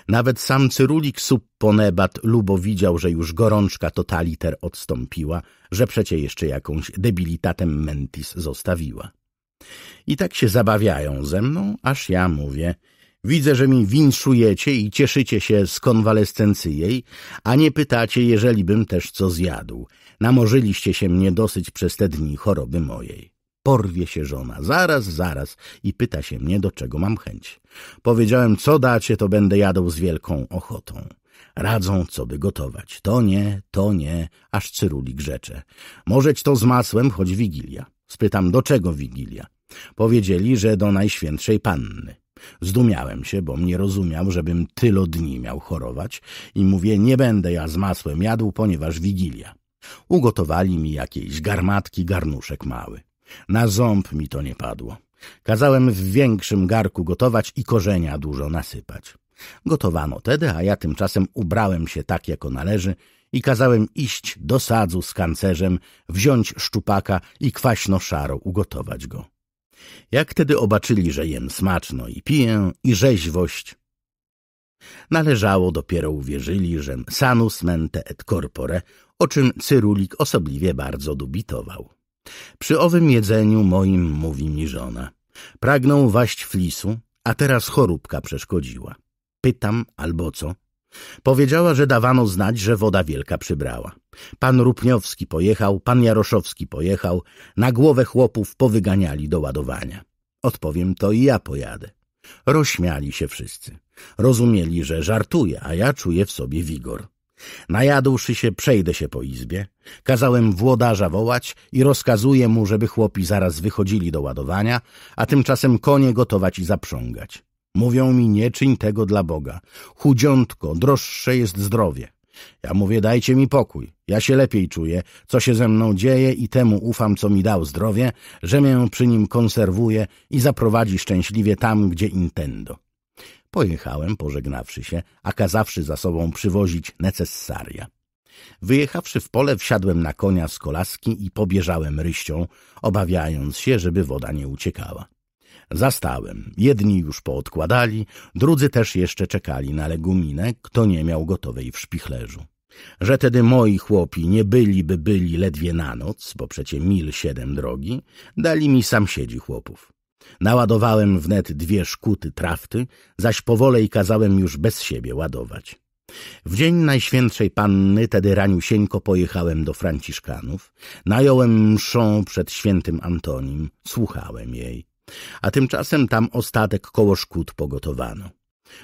Nawet sam Cyrulik Supponebat lubo widział, że już gorączka totaliter odstąpiła, że przecie jeszcze jakąś debilitatem mentis zostawiła. I tak się zabawiają ze mną, aż ja mówię, widzę, że mi winszujecie i cieszycie się z konwalescencji jej, a nie pytacie, jeżeli bym też co zjadł. Namorzyliście się mnie dosyć przez te dni choroby mojej. Porwie się żona. Zaraz, zaraz. I pyta się mnie, do czego mam chęć. Powiedziałem, co dacie, to będę jadł z wielką ochotą. Radzą, co by gotować. To nie, to nie, aż cyrulik grzecze. Możeć to z masłem, choć Wigilia. Spytam, do czego Wigilia? Powiedzieli, że do Najświętszej Panny. Zdumiałem się, bo mnie rozumiał, żebym tylo dni miał chorować i mówię, nie będę ja z masłem jadł, ponieważ Wigilia. Ugotowali mi jakieś garmatki, garnuszek mały. Na ząb mi to nie padło. Kazałem w większym garku gotować i korzenia dużo nasypać. Gotowano tedy, a ja tymczasem ubrałem się tak, jako należy i kazałem iść do sadzu z kancerzem, wziąć szczupaka i kwaśno szaro ugotować go. Jak tedy obaczyli, że jem smaczno i piję i rzeźwość, należało dopiero uwierzyli, że sanus mente et corpore, o czym Cyrulik osobliwie bardzo dubitował. Przy owym jedzeniu moim mówi mi żona. Pragnął waść flisu, a teraz choróbka przeszkodziła. Pytam albo co? Powiedziała, że dawano znać, że woda wielka przybrała. Pan Rupniowski pojechał, pan Jaroszowski pojechał, na głowę chłopów powyganiali do ładowania. Odpowiem to i ja pojadę. Rozśmiali się wszyscy. Rozumieli, że żartuję, a ja czuję w sobie wigor. Najadłszy się, przejdę się po izbie. Kazałem włodarza wołać i rozkazuję mu, żeby chłopi zaraz wychodzili do ładowania, a tymczasem konie gotować i zaprzągać. Mówią mi, nie czyń tego dla Boga. Chudziątko, droższe jest zdrowie. Ja mówię, dajcie mi pokój. Ja się lepiej czuję, co się ze mną dzieje i temu ufam, co mi dał zdrowie, że mię przy nim konserwuje i zaprowadzi szczęśliwie tam, gdzie intendo pojechałem, pożegnawszy się, a kazawszy za sobą przywozić necessaria. Wyjechawszy w pole, wsiadłem na konia z kolaski i pobieżałem ryścią, obawiając się, żeby woda nie uciekała. Zastałem. Jedni już poodkładali, drudzy też jeszcze czekali na leguminę, kto nie miał gotowej w szpichlerzu. Że tedy moi chłopi nie byliby byli ledwie na noc, bo przecie mil siedem drogi, dali mi sam siedzi chłopów. Naładowałem wnet dwie szkuty trafty, zaś powolej kazałem już bez siebie ładować. W dzień Najświętszej Panny, tedy raniusieńko pojechałem do Franciszkanów, nająłem mszą przed świętym Antonim, słuchałem jej, a tymczasem tam ostatek koło szkód pogotowano.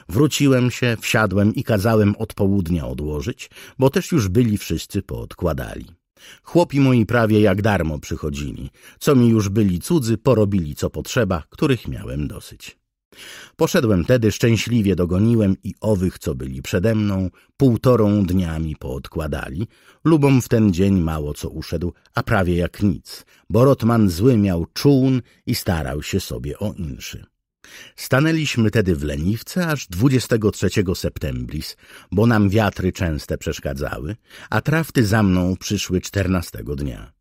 Wróciłem się, wsiadłem i kazałem od południa odłożyć, bo też już byli wszyscy poodkładali. Chłopi moi prawie jak darmo przychodzili. Co mi już byli cudzy, porobili co potrzeba, których miałem dosyć. Poszedłem tedy, szczęśliwie dogoniłem i owych, co byli przede mną, półtorą dniami poodkładali. Lubom w ten dzień mało co uszedł, a prawie jak nic, bo Rotman zły miał czółn i starał się sobie o inszy. Stanęliśmy tedy w leniwce aż 23 septembris, bo nam wiatry częste przeszkadzały, a trafty za mną przyszły 14 dnia.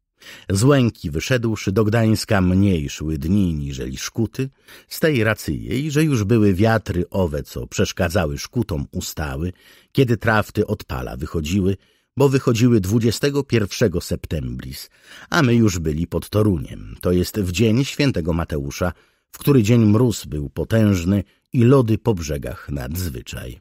Z Łęki wyszedłszy do Gdańska mniej szły dni niżeli szkuty, z tej racji jej, że już były wiatry owe, co przeszkadzały szkutom, ustały, kiedy trafty od pala wychodziły, bo wychodziły 21 septembris, a my już byli pod Toruniem, to jest w dzień świętego Mateusza, w który dzień mróz był potężny i lody po brzegach nadzwyczaj.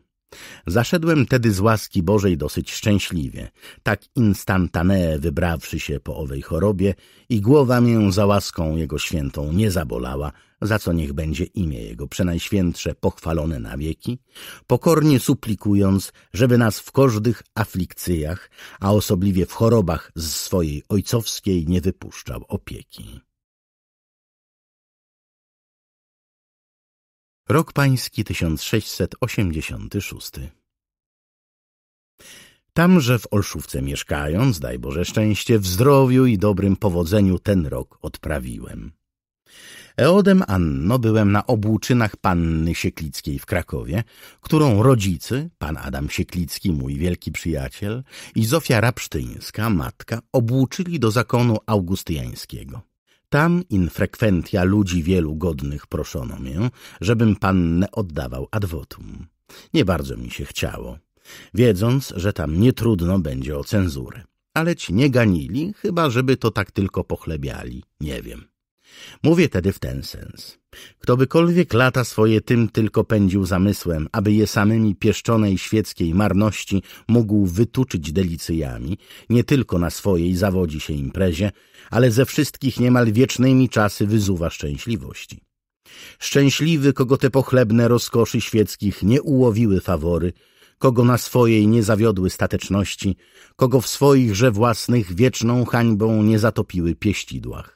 Zaszedłem tedy z łaski Bożej dosyć szczęśliwie, tak instantanee wybrawszy się po owej chorobie i głowa mię za łaską Jego świętą nie zabolała, za co niech będzie imię Jego przenajświętsze pochwalone na wieki, pokornie suplikując, żeby nas w każdych aflikcyjach, a osobliwie w chorobach z swojej ojcowskiej nie wypuszczał opieki. Rok pański 1686. Tamże w Olszówce mieszkając, daj Boże szczęście, w zdrowiu i dobrym powodzeniu ten rok odprawiłem. Eodem Anno byłem na obłóczynach panny Sieklickiej w Krakowie, którą rodzicy, pan Adam Sieklicki, mój wielki przyjaciel, i Zofia Rapsztyńska, matka, obłóczyli do zakonu augustiańskiego. Tam infrekwentia ludzi wielu godnych proszono mię, żebym pannę oddawał adwotum. Nie bardzo mi się chciało, wiedząc, że tam nie trudno będzie o cenzurę. ci nie ganili, chyba żeby to tak tylko pochlebiali, nie wiem. Mówię tedy w ten sens. Ktobykolwiek lata swoje tym tylko pędził zamysłem, aby je samymi pieszczonej świeckiej marności mógł wytuczyć delicyjami, nie tylko na swojej zawodzi się imprezie, ale ze wszystkich niemal wiecznymi czasy wyzuwa szczęśliwości. Szczęśliwy, kogo te pochlebne rozkoszy świeckich nie ułowiły fawory, kogo na swojej nie zawiodły stateczności, kogo w swoich, że własnych, wieczną hańbą nie zatopiły pieścidłach.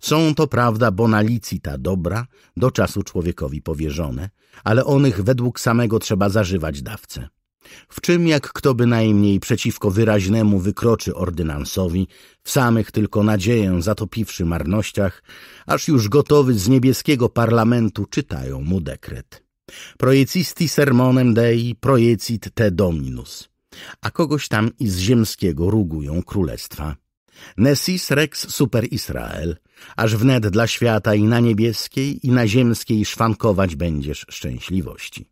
Są to prawda bonalicita dobra, do czasu człowiekowi powierzone, ale onych według samego trzeba zażywać dawce. W czym jak kto bynajmniej przeciwko wyraźnemu wykroczy ordynansowi, w samych tylko nadzieję zatopiwszy marnościach, aż już gotowy z niebieskiego parlamentu czytają mu dekret. Projecisti sermonem dei projecit te dominus. A kogoś tam i z ziemskiego rugują królestwa. Nessis Rex Super Israel, aż wnet dla świata i na niebieskiej, i na ziemskiej szwankować będziesz szczęśliwości.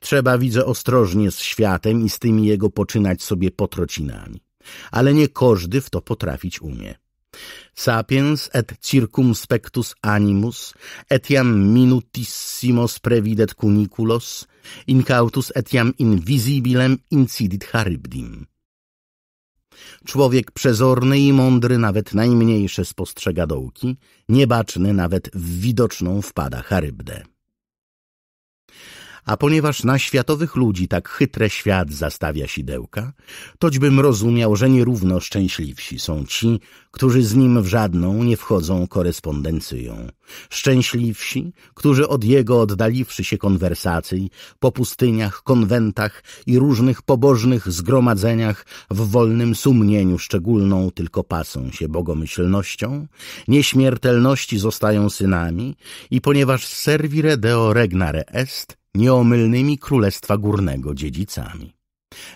Trzeba, widzę, ostrożnie z światem i z tymi jego poczynać sobie potrocinami, ale nie każdy w to potrafić umie. Sapiens et circumspectus animus, etiam minutissimos previdet cuniculos, incautus etiam invisibilem incidit charybdim. Człowiek przezorny i mądry nawet najmniejsze spostrzega dołki, niebaczny nawet w widoczną wpada charybdę. A ponieważ na światowych ludzi tak chytre świat zastawia sidełka, toćbym rozumiał, że nierówno szczęśliwsi są ci, którzy z nim w żadną nie wchodzą korespondencją. Szczęśliwsi, którzy od jego oddaliwszy się konwersacji, po pustyniach, konwentach i różnych pobożnych zgromadzeniach w wolnym sumnieniu, szczególną tylko pasą się bogomyślnością, nieśmiertelności zostają synami i ponieważ servire deo regnare est, nieomylnymi Królestwa Górnego dziedzicami.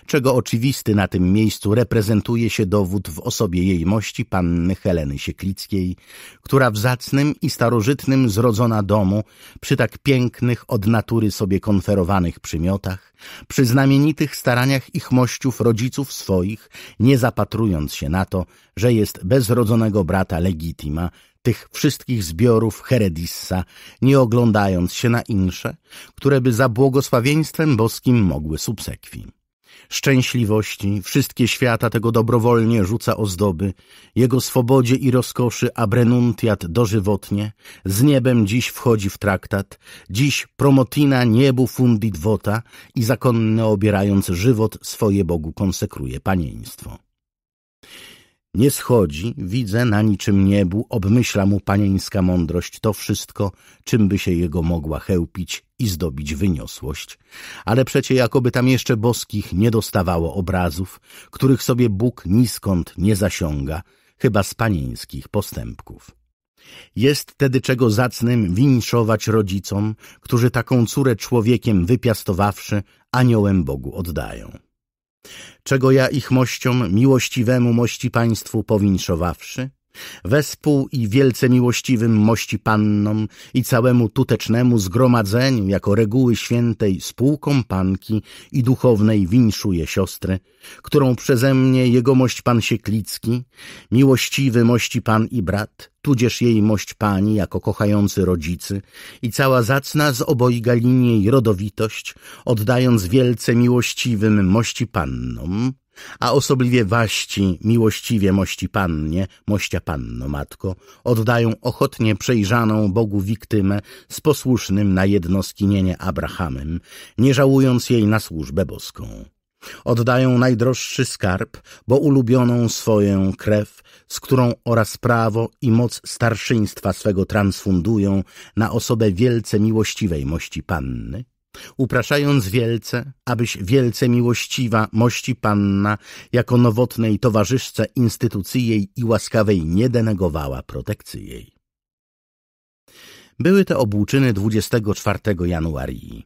Czego oczywisty na tym miejscu reprezentuje się dowód w osobie jej mości panny Heleny Sieklickiej, która w zacnym i starożytnym zrodzona domu, przy tak pięknych od natury sobie konferowanych przymiotach, przy znamienitych staraniach ich mościów rodziców swoich, nie zapatrując się na to, że jest bezrodzonego brata legitima, tych wszystkich zbiorów Heredissa, nie oglądając się na insze, które by za błogosławieństwem boskim mogły subsekwi. Szczęśliwości, wszystkie świata tego dobrowolnie rzuca ozdoby, jego swobodzie i rozkoszy abrenuntiat dożywotnie, z niebem dziś wchodzi w traktat, dziś promotina niebu fundit vota i zakonne obierając żywot swoje Bogu konsekruje panieństwo. Nie schodzi, widzę na niczym niebu, obmyśla mu panieńska mądrość to wszystko, czym by się jego mogła chełpić i zdobić wyniosłość. Ale przecie jakoby tam jeszcze boskich nie dostawało obrazów, których sobie Bóg niskąd nie zasiąga, chyba z panieńskich postępków. Jest tedy czego zacnym winszować rodzicom, którzy taką córę człowiekiem wypiastowawszy, aniołem Bogu oddają czego ja ich mościom miłościwemu mości państwu powinszowawszy, wespół i wielce miłościwym mości pannom i całemu tutecznemu zgromadzeniu jako reguły świętej spółkompanki i duchownej winszuje siostrę, którą przeze mnie jegomość pan Sieklicki, miłościwy mości pan i brat, tudzież jej mość pani jako kochający rodzicy i cała zacna z obojga linii rodowitość, oddając wielce miłościwym mości pannom, a osobliwie waści, miłościwie mości pannie, mościa panno matko, oddają ochotnie przejrzaną Bogu wiktymę z posłusznym na jedno skinienie Abrahamem, nie żałując jej na służbę boską. Oddają najdroższy skarb, bo ulubioną swoją krew, z którą oraz prawo i moc starszyństwa swego transfundują na osobę wielce miłościwej mości panny, upraszając wielce, abyś wielce miłościwa mości panna, jako nowotnej towarzyszce instytucji jej i łaskawej nie denegowała protekcji jej. Były te obłuczyny 24 januarii.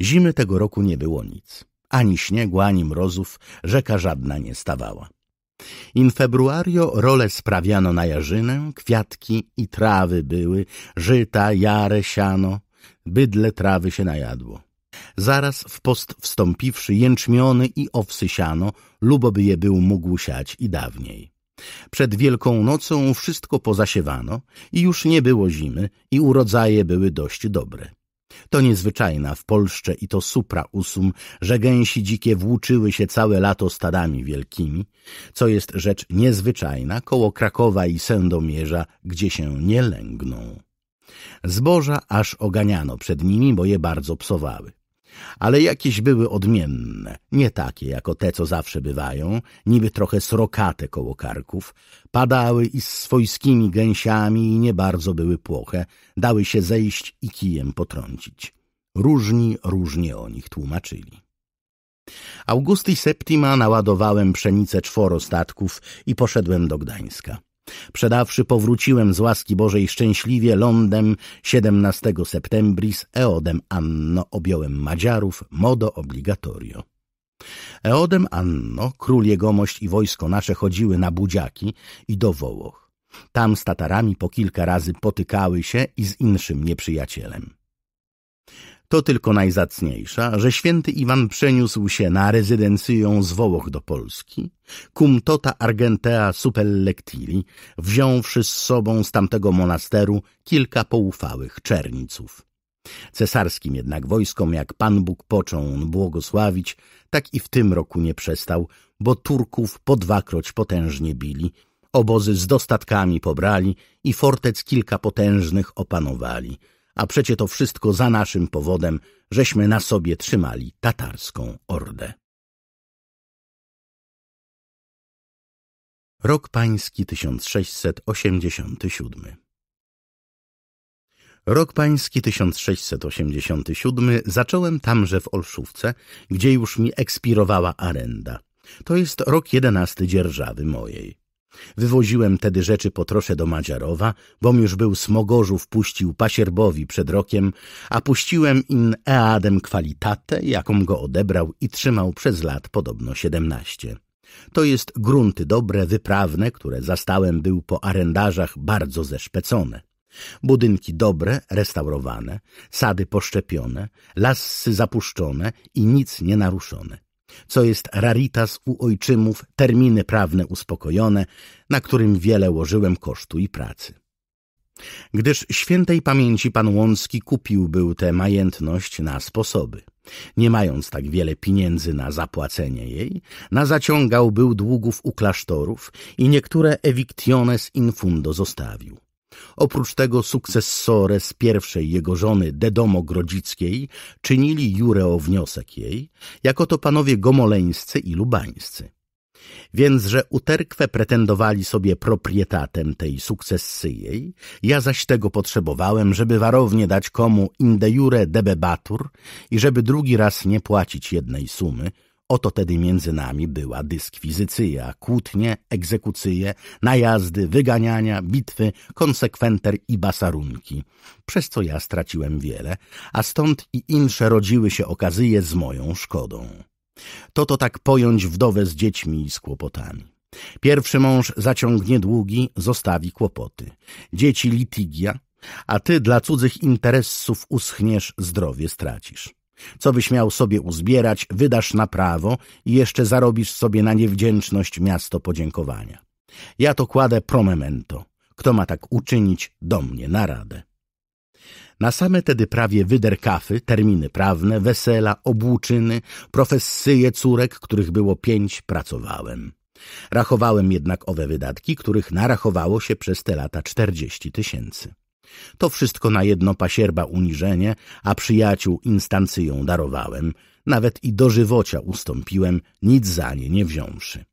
Zimy tego roku nie było nic. Ani śniegu, ani mrozów rzeka żadna nie stawała. In februario role sprawiano na jarzynę, kwiatki i trawy były, żyta, jare, siano, bydle trawy się najadło. Zaraz w post wstąpiwszy jęczmiony i owsy siano, by je był mógł siać i dawniej. Przed Wielką Nocą wszystko pozasiewano i już nie było zimy i urodzaje były dość dobre. To niezwyczajna w Polsce i to supra usum, że gęsi dzikie włóczyły się całe lato stadami wielkimi, co jest rzecz niezwyczajna koło Krakowa i Sędomierza, gdzie się nie lęgną. Zboża aż oganiano przed nimi, bo je bardzo psowały. Ale jakieś były odmienne, nie takie jako te, co zawsze bywają, niby trochę srokate koło karków, padały i z swojskimi gęsiami i nie bardzo były płoche, dały się zejść i kijem potrącić. Różni różnie o nich tłumaczyli. Augusty Septima naładowałem pszenicę czworo statków i poszedłem do Gdańska. Przedawszy powróciłem z łaski Bożej szczęśliwie lądem 17 septembris eodem anno objąłem Madziarów modo obligatorio. Eodem anno król jegomość i wojsko nasze chodziły na budziaki i do Wołoch. Tam z Tatarami po kilka razy potykały się i z inszym nieprzyjacielem to tylko najzacniejsza, że święty Iwan przeniósł się na rezydencję z Wołoch do Polski, cum tota argentea supellectili, wziąwszy z sobą z tamtego monasteru kilka poufałych czerniców. Cesarskim jednak wojskom, jak Pan Bóg począł on błogosławić, tak i w tym roku nie przestał, bo Turków po dwakroć potężnie bili, obozy z dostatkami pobrali i fortec kilka potężnych opanowali – a przecie to wszystko za naszym powodem, żeśmy na sobie trzymali tatarską ordę. Rok Pański 1687 Rok pański 1687 zacząłem tamże w Olszówce, gdzie już mi ekspirowała arenda. To jest rok jedenasty dzierżawy mojej. Wywoziłem tedy rzeczy po trosze do Madziarowa, bom już był Smogorzów puścił pasierbowi przed rokiem, a puściłem in eadem qualitate, jaką go odebrał i trzymał przez lat podobno siedemnaście. To jest grunty dobre, wyprawne, które zastałem był po arendarzach bardzo zeszpecone. Budynki dobre, restaurowane, sady poszczepione, lasy zapuszczone i nic nie naruszone co jest raritas u ojczymów, terminy prawne uspokojone, na którym wiele łożyłem kosztu i pracy. Gdyż świętej pamięci pan Łącki kupił był tę majętność na sposoby. Nie mając tak wiele pieniędzy na zapłacenie jej, na zaciągał był długów u klasztorów i niektóre evictiones infundo zostawił. Oprócz tego sukcessore z pierwszej jego żony Dedomo Grodzickiej czynili jurę o wniosek jej, jako to panowie gomoleńscy i lubańscy. Więc, że Uterkwe pretendowali sobie proprietatem tej sukcessyjej, ja zaś tego potrzebowałem, żeby warownie dać komu inde jure debebatur i żeby drugi raz nie płacić jednej sumy, Oto tedy między nami była dyskwizycja, kłótnie, egzekucje, najazdy, wyganiania, bitwy, konsekwenter i basarunki, przez co ja straciłem wiele, a stąd i insze rodziły się okazyje z moją szkodą. To to tak pojąć wdowę z dziećmi i z kłopotami. Pierwszy mąż zaciągnie długi, zostawi kłopoty. Dzieci litigia, a ty dla cudzych interesów uschniesz, zdrowie stracisz. Co byś miał sobie uzbierać, wydasz na prawo i jeszcze zarobisz sobie na niewdzięczność miasto podziękowania. Ja to kładę promemento. Kto ma tak uczynić, do mnie na radę. Na same tedy prawie kafy, terminy prawne, wesela, obłuczyny, professyje córek, których było pięć, pracowałem. Rachowałem jednak owe wydatki, których narachowało się przez te lata czterdzieści tysięcy. To wszystko na jedno pasierba uniżenie, a przyjaciół instancyją darowałem, nawet i dożywocia ustąpiłem, nic za nie nie wziąwszy.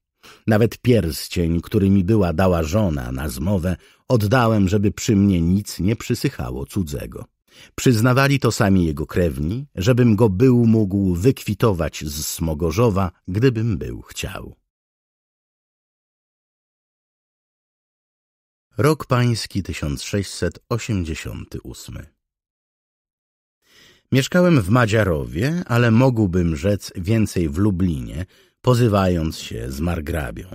Nawet pierścień, który mi była dała żona na zmowę, oddałem, żeby przy mnie nic nie przysychało cudzego. Przyznawali to sami jego krewni, żebym go był mógł wykwitować z Smogorzowa, gdybym był chciał. Rok pański 1688. Mieszkałem w Madziarowie, ale mógłbym rzec więcej w Lublinie, pozywając się z margrabią.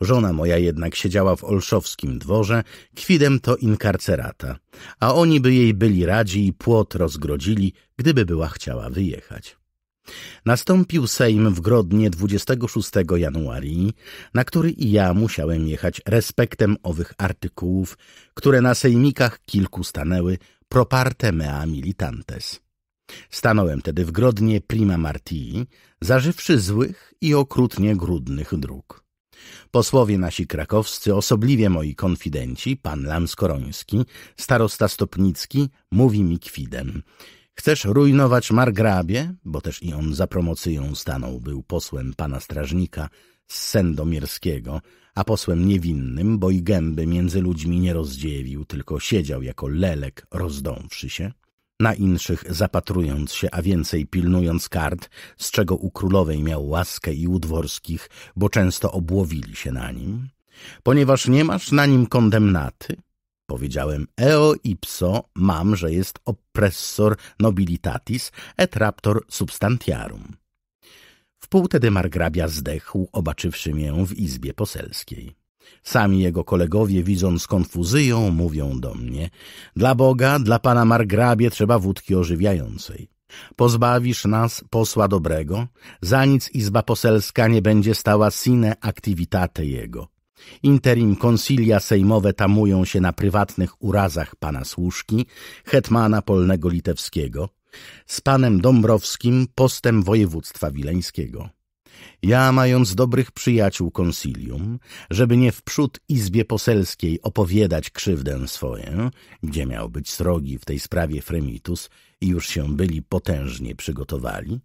Żona moja jednak siedziała w olszowskim dworze, kwidem to inkarcerata, a oni by jej byli radzi i płot rozgrodzili, gdyby była chciała wyjechać. Nastąpił Sejm w Grodnie 26 januari, na który i ja musiałem jechać respektem owych artykułów, które na sejmikach kilku stanęły proparte mea militantes. Stanąłem tedy w Grodnie prima martii, zażywszy złych i okrutnie grudnych dróg. Posłowie nasi krakowscy, osobliwie moi konfidenci, pan Lamskoroński, starosta Stopnicki, mówi mi kwidem – Chcesz rujnować margrabie? Bo też i on za promocyją stanął, był posłem pana strażnika z Sendomierskiego, a posłem niewinnym, bo i gęby między ludźmi nie rozdziewił, tylko siedział jako lelek, rozdąwszy się. Na inszych zapatrując się, a więcej pilnując kart, z czego u królowej miał łaskę i u dworskich, bo często obłowili się na nim. Ponieważ nie masz na nim kondemnaty, Powiedziałem eo ipso mam, że jest oppressor nobilitatis et raptor substantiarum. Wpół tedy margrabia zdechł, obaczywszy mię w izbie poselskiej. Sami jego kolegowie, widząc konfuzyją, mówią do mnie – dla Boga, dla pana margrabie trzeba wódki ożywiającej. Pozbawisz nas posła dobrego, za nic izba poselska nie będzie stała sine activitate jego, Interim konsilia sejmowe tamują się na prywatnych urazach pana Służki, hetmana polnego litewskiego, z panem Dąbrowskim postem województwa wileńskiego. Ja, mając dobrych przyjaciół konsilium, żeby nie wprzód izbie poselskiej opowiadać krzywdę swoję, gdzie miał być srogi w tej sprawie Fremitus i już się byli potężnie przygotowali,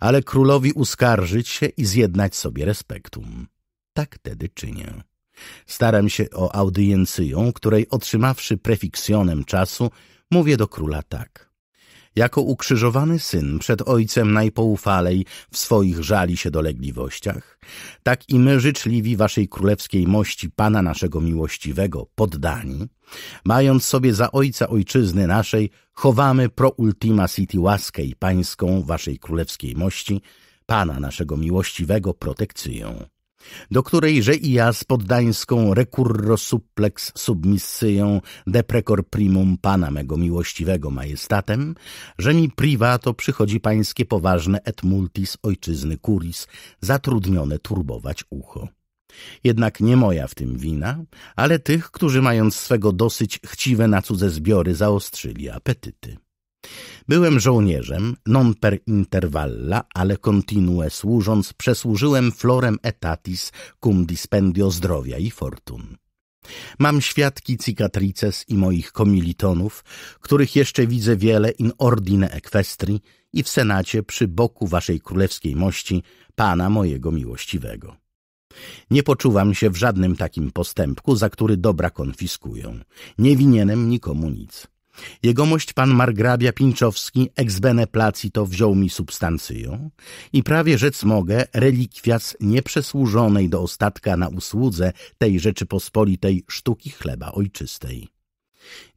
ale królowi uskarżyć się i zjednać sobie respektum. Tak tedy czynię. Staram się o audiencję, której otrzymawszy prefiksjonem czasu, mówię do króla tak. Jako ukrzyżowany syn przed ojcem najpoufalej w swoich żali się dolegliwościach, tak i my życzliwi waszej królewskiej mości Pana naszego miłościwego poddani, mając sobie za ojca ojczyzny naszej, chowamy pro ultima city łaskę i pańską waszej królewskiej mości, Pana naszego miłościwego protekcję do którejże i ja z poddańską recurro supplex submissyją deprecor primum pana mego miłościwego majestatem, że mi privato przychodzi pańskie poważne et multis ojczyzny curis, zatrudnione turbować ucho. Jednak nie moja w tym wina, ale tych, którzy mając swego dosyć chciwe na cudze zbiory zaostrzyli apetyty. Byłem żołnierzem, non per intervalla, ale continue służąc, przesłużyłem florem etatis cum dispendio zdrowia i fortun. Mam świadki cicatrices i moich komilitonów, których jeszcze widzę wiele in ordine equestri i w Senacie przy boku waszej królewskiej mości, pana mojego miłościwego. Nie poczuwam się w żadnym takim postępku, za który dobra konfiskują. Nie winienem nikomu nic. Jegomość pan margrabia Pińczowski ex bene placito wziął mi substancję i prawie rzec mogę relikwias nieprzesłużonej do ostatka na usłudze tej Rzeczypospolitej sztuki chleba ojczystej.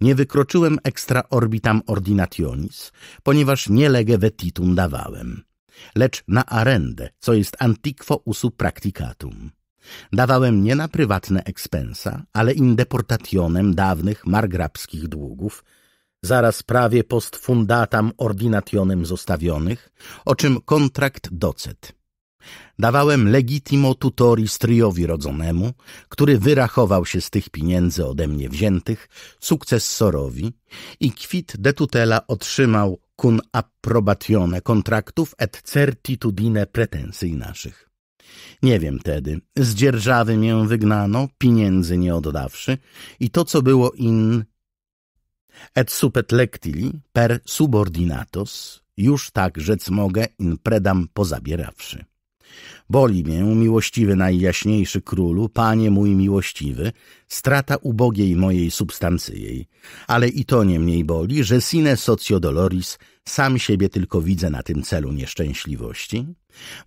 Nie wykroczyłem extra orbitam ordinationis, ponieważ nie lege vetitum dawałem, lecz na arendę, co jest antiquo usu practicatum. Dawałem nie na prywatne ekspensa, ale in deportationem dawnych margrabskich długów, zaraz prawie post fundatam ordinationem zostawionych, o czym kontrakt docet. Dawałem legitimo tutori stryjowi rodzonemu, który wyrachował się z tych pieniędzy ode mnie wziętych sukcesorowi i kwit de tutela otrzymał kun approbatione kontraktów et certitudine pretensji naszych. Nie wiem tedy, z dzierżawy mię wygnano, pieniędzy nie oddawszy i to, co było in, et supet lectili per subordinatos, już tak rzec mogę in predam pozabierawszy. Boli mię, miłościwy najjaśniejszy królu, panie mój miłościwy, strata ubogiej mojej substancyjej. Ale i to nie mniej boli, że sine socio doloris sam siebie tylko widzę na tym celu nieszczęśliwości,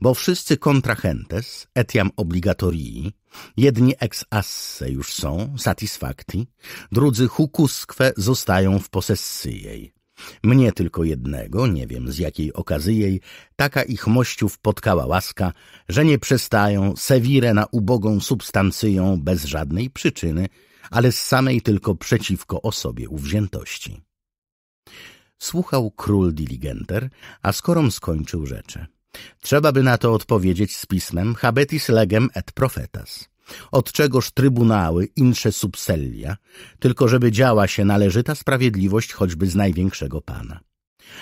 bo wszyscy kontrahentes, etiam obligatorii, jedni ex asse już są, satisfacti, drudzy hukusque zostają w jej. Mnie tylko jednego, nie wiem z jakiej okazji jej, taka ich mościów potkała łaska, że nie przestają sewirę na ubogą substancyją bez żadnej przyczyny, ale z samej tylko przeciwko osobie uwziętości. Słuchał król diligenter, a skorom skończył rzecze. Trzeba by na to odpowiedzieć z pismem habetis legem et profetas od czegoż trybunały, insze subsellia, tylko żeby działa się należyta sprawiedliwość choćby z największego Pana.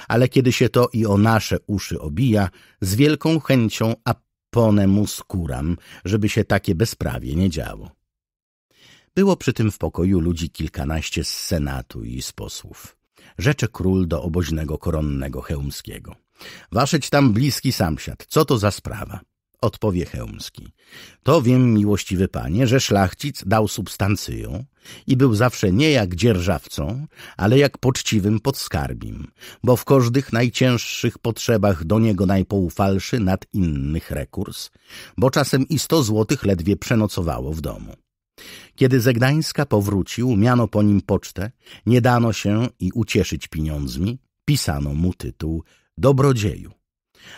Ale kiedy się to i o nasze uszy obija, z wielką chęcią apponemu skuram, żeby się takie bezprawie nie działo. Było przy tym w pokoju ludzi kilkanaście z senatu i z posłów. Rzecze król do oboźnego koronnego Chełmskiego. Waszyć tam bliski samsiad, co to za sprawa? odpowie Chełmski. To wiem, miłościwy panie, że szlachcic dał substancyją i był zawsze nie jak dzierżawcą, ale jak poczciwym podskarbim, bo w każdych najcięższych potrzebach do niego najpoufalszy nad innych rekurs, bo czasem i sto złotych ledwie przenocowało w domu. Kiedy ze Gdańska powrócił, miano po nim pocztę, nie dano się i ucieszyć pieniądzmi, pisano mu tytuł dobrodzieju.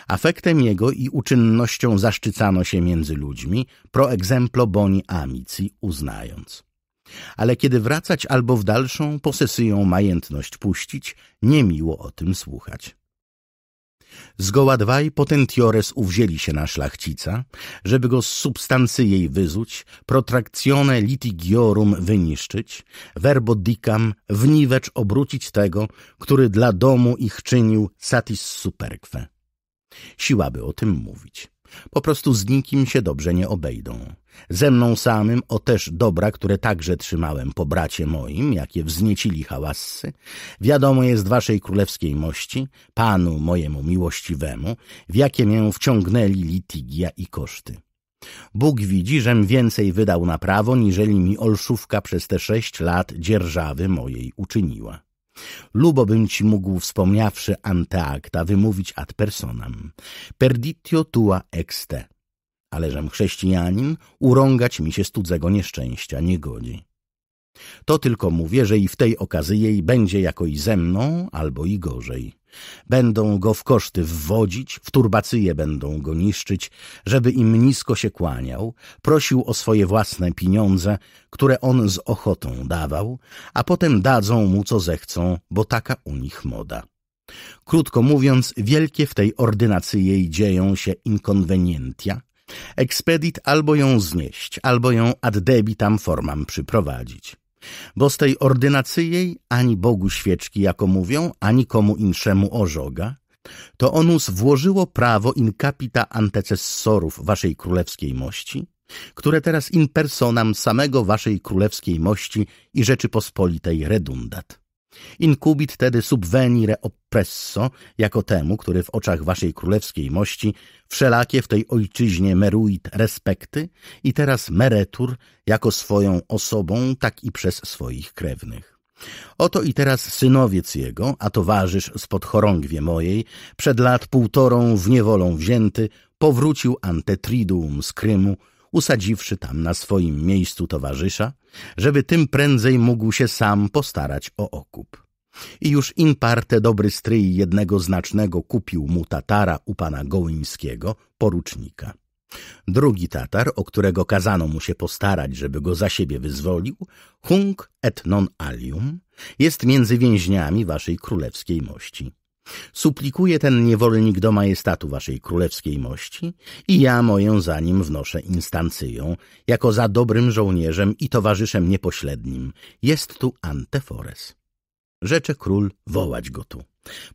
Afektem jego i uczynnością zaszczycano się między ludźmi, pro exemplo boni amici uznając. Ale kiedy wracać albo w dalszą posesyją majętność puścić, nie miło o tym słuchać. Zgoła dwaj potentiores uwzięli się na szlachcica, żeby go z substancji jej wyzuć, protrakcjone litigiorum wyniszczyć, verbo dicam wniwecz obrócić tego, który dla domu ich czynił satis superque. Siła by o tym mówić. Po prostu z nikim się dobrze nie obejdą. Ze mną samym o też dobra, które także trzymałem po bracie moim, jakie wzniecili hałasy, wiadomo jest waszej królewskiej mości, panu mojemu miłościwemu, w jakie mię wciągnęli litigia i koszty. Bóg widzi, żem więcej wydał na prawo, niżeli mi olszówka przez te sześć lat dzierżawy mojej uczyniła. Lubo bym ci mógł, wspomniawszy anteakta, wymówić ad personam. Perditio tua ex te. Ależem chrześcijanin, urągać mi się z cudzego nieszczęścia nie godzi. To tylko mówię, że i w tej okazji jej będzie jako i ze mną, albo i gorzej. Będą go w koszty wwodzić, w turbacyje będą go niszczyć, żeby im nisko się kłaniał, prosił o swoje własne pieniądze, które on z ochotą dawał, a potem dadzą mu co zechcą, bo taka u nich moda. Krótko mówiąc, wielkie w tej ordynacji jej dzieją się inkonwenientia, Ekspedit albo ją znieść, albo ją ad debitam formam przyprowadzić. Bo z tej ordynacyjej ani Bogu świeczki, jako mówią, ani komu inszemu ożoga, to onus włożyło prawo in capita antecessorów waszej królewskiej mości, które teraz in personam samego waszej królewskiej mości i Rzeczypospolitej redundat. Inkubit tedy subvenire oppresso, jako temu, który w oczach waszej królewskiej mości wszelakie w tej ojczyźnie meruit respekty i teraz meretur jako swoją osobą, tak i przez swoich krewnych. Oto i teraz synowiec jego, a towarzysz spod chorągwie mojej, przed lat półtorą w niewolą wzięty, powrócił antetridum z Krymu, usadziwszy tam na swoim miejscu towarzysza, żeby tym prędzej mógł się sam postarać o okup. I już in parte dobry stryj jednego znacznego kupił mu Tatara u pana Gołyńskiego, porucznika. Drugi Tatar, o którego kazano mu się postarać, żeby go za siebie wyzwolił, hung et non alium, jest między więźniami waszej królewskiej mości. Suplikuje ten niewolnik do majestatu waszej królewskiej mości i ja moję za nim wnoszę instancyją, jako za dobrym żołnierzem i towarzyszem niepoślednim. Jest tu Antefores. Rzecze król wołać go tu.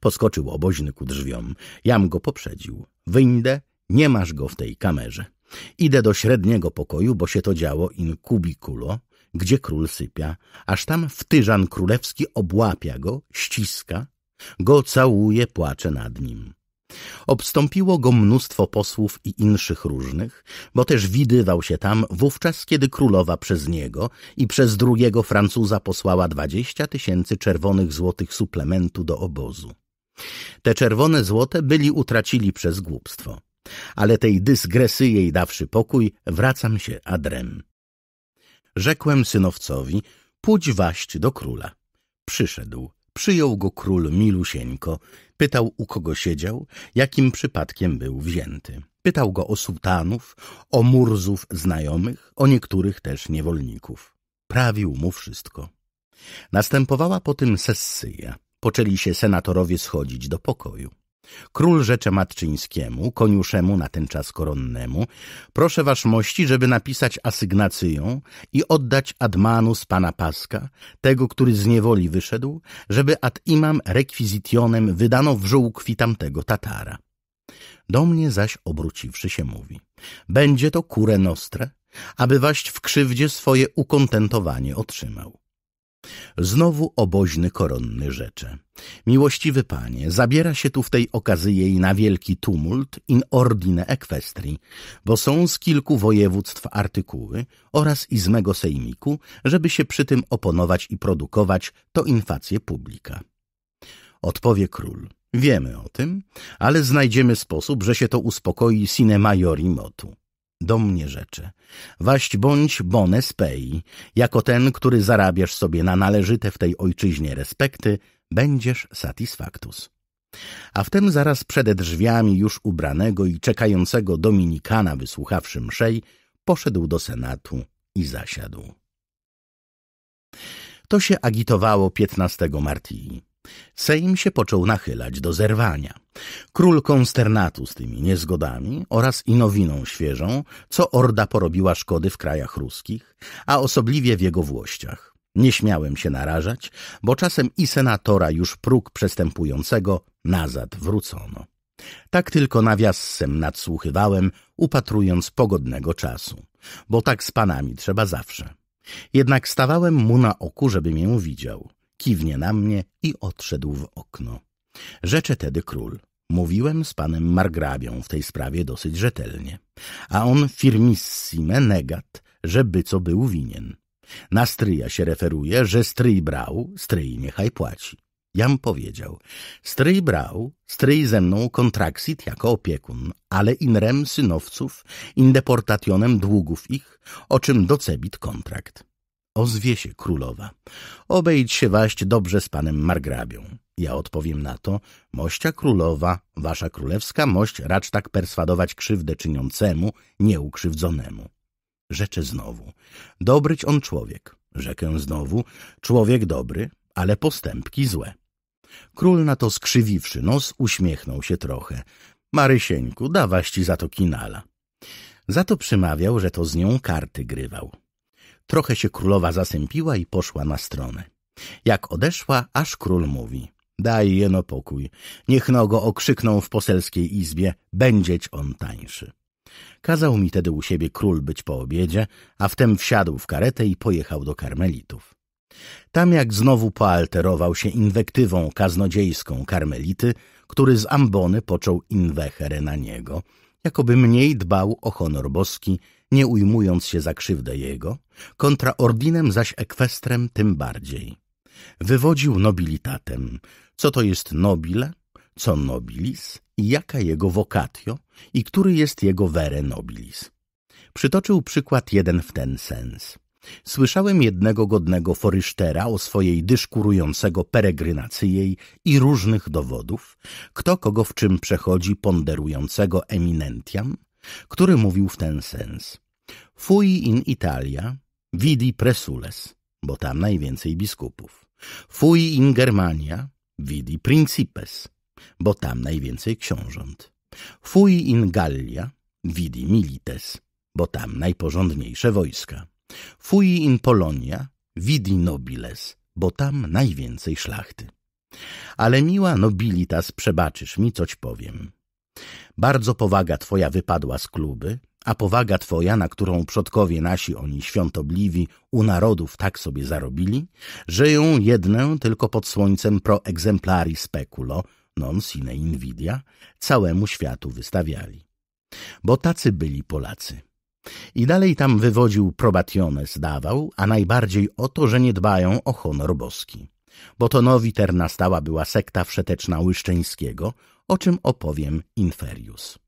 Poskoczył oboźny ku drzwiom. Jam go poprzedził. Wyjdę, nie masz go w tej kamerze. Idę do średniego pokoju, bo się to działo in cubiculo, gdzie król sypia, aż tam wtyżan królewski obłapia go, ściska, go całuje, płacze nad nim. Obstąpiło go mnóstwo posłów i inszych różnych, bo też widywał się tam wówczas, kiedy królowa przez niego i przez drugiego Francuza posłała dwadzieścia tysięcy czerwonych złotych suplementu do obozu. Te czerwone złote byli utracili przez głupstwo. Ale tej dysgresy jej dawszy pokój, wracam się adrem. Rzekłem synowcowi, pójdź waść do króla. Przyszedł. Przyjął go król milusieńko, pytał u kogo siedział, jakim przypadkiem był wzięty. Pytał go o sułtanów, o murzów znajomych, o niektórych też niewolników. Prawił mu wszystko. Następowała po tym sesyja. Poczęli się senatorowie schodzić do pokoju. Król rzecze matczyńskiemu, koniuszemu na ten czas koronnemu, proszę waszmości, żeby napisać asygnacją i oddać admanu z pana Paska, tego, który z niewoli wyszedł, żeby ad imam rekwizytionem wydano w żółkwi tamtego Tatara. Do mnie zaś obróciwszy się mówi, będzie to kure nostre, aby waść w krzywdzie swoje ukontentowanie otrzymał. Znowu oboźny koronny rzecze. Miłościwy panie, zabiera się tu w tej okazyjej na wielki tumult in ordine equestri, bo są z kilku województw artykuły oraz i z mego sejmiku, żeby się przy tym oponować i produkować to infacje publika. Odpowie król. Wiemy o tym, ale znajdziemy sposób, że się to uspokoi sine maiori motu do mnie rzeczy. Waść bądź bones pei, jako ten, który zarabiasz sobie na należyte w tej ojczyźnie respekty, będziesz satisfactus. A wtem zaraz przede drzwiami już ubranego i czekającego Dominikana, wysłuchawszy mszej, poszedł do senatu i zasiadł. To się agitowało 15 martii. Sejm się począł nachylać do zerwania. Król konsternatu z tymi niezgodami oraz inowiną świeżą, co orda porobiła szkody w krajach ruskich, a osobliwie w jego włościach. Nie śmiałem się narażać, bo czasem i senatora już próg przestępującego nazad wrócono. Tak tylko nawiasem nadsłuchywałem, upatrując pogodnego czasu, bo tak z panami trzeba zawsze. Jednak stawałem mu na oku, żeby mię widział kiwnie na mnie i odszedł w okno. Rzecze tedy król. Mówiłem z panem margrabią w tej sprawie dosyć rzetelnie, a on firmissime negat, że by co był winien. Na stryja się referuje, że stryj brał, stryj niechaj płaci. Jam powiedział, stryj brał, stryj ze mną kontraksit jako opiekun, ale in rem synowców, in deportationem długów ich, o czym docebit kontrakt ozwie się królowa. Obejdź się waść dobrze z panem margrabią. Ja odpowiem na to, mościa królowa, wasza królewska mość racz tak perswadować krzywdę czyniącemu, nieukrzywdzonemu. Rzeczę znowu, dobryć on człowiek, rzekę znowu, człowiek dobry, ale postępki złe. Król na to skrzywiwszy nos, uśmiechnął się trochę. Marysieńku, dawaś ci za to kinala. Za to przymawiał, że to z nią karty grywał. Trochę się królowa zasępiła i poszła na stronę. Jak odeszła, aż król mówi. Daj jeno pokój. Niech no go okrzykną w poselskiej izbie. Będzieć on tańszy. Kazał mi tedy u siebie król być po obiedzie, a wtem wsiadł w karetę i pojechał do karmelitów. Tam jak znowu poalterował się inwektywą kaznodziejską karmelity, który z ambony począł inwecherę na niego, jakoby mniej dbał o honor boski nie ujmując się za krzywdę jego, kontraordinem ordinem zaś ekwestrem tym bardziej. Wywodził nobilitatem, co to jest nobile, co nobilis i jaka jego vocatio i który jest jego vere nobilis. Przytoczył przykład jeden w ten sens. Słyszałem jednego godnego forysztera o swojej dyszkurującego peregrynacyjej i różnych dowodów, kto kogo w czym przechodzi ponderującego eminentiam, który mówił w ten sens. Fui in Italia vidi presules, bo tam najwięcej biskupów. Fui in Germania vidi principes, bo tam najwięcej książąt. Fui in Gallia vidi milites, bo tam najporządniejsze wojska. Fui in Polonia vidi nobiles, bo tam najwięcej szlachty. Ale miła nobilitas, przebaczysz mi, coć powiem. Bardzo powaga twoja wypadła z kluby, a powaga twoja, na którą przodkowie nasi oni świątobliwi u narodów tak sobie zarobili, żyją jednę tylko pod słońcem pro exemplari speculo, non sine invidia, całemu światu wystawiali. Bo tacy byli Polacy. I dalej tam wywodził probationes dawał, a najbardziej o to, że nie dbają o honor boski. Botonowi terna stała była sekta wszeteczna Łyszczeńskiego, o czym opowiem inferius.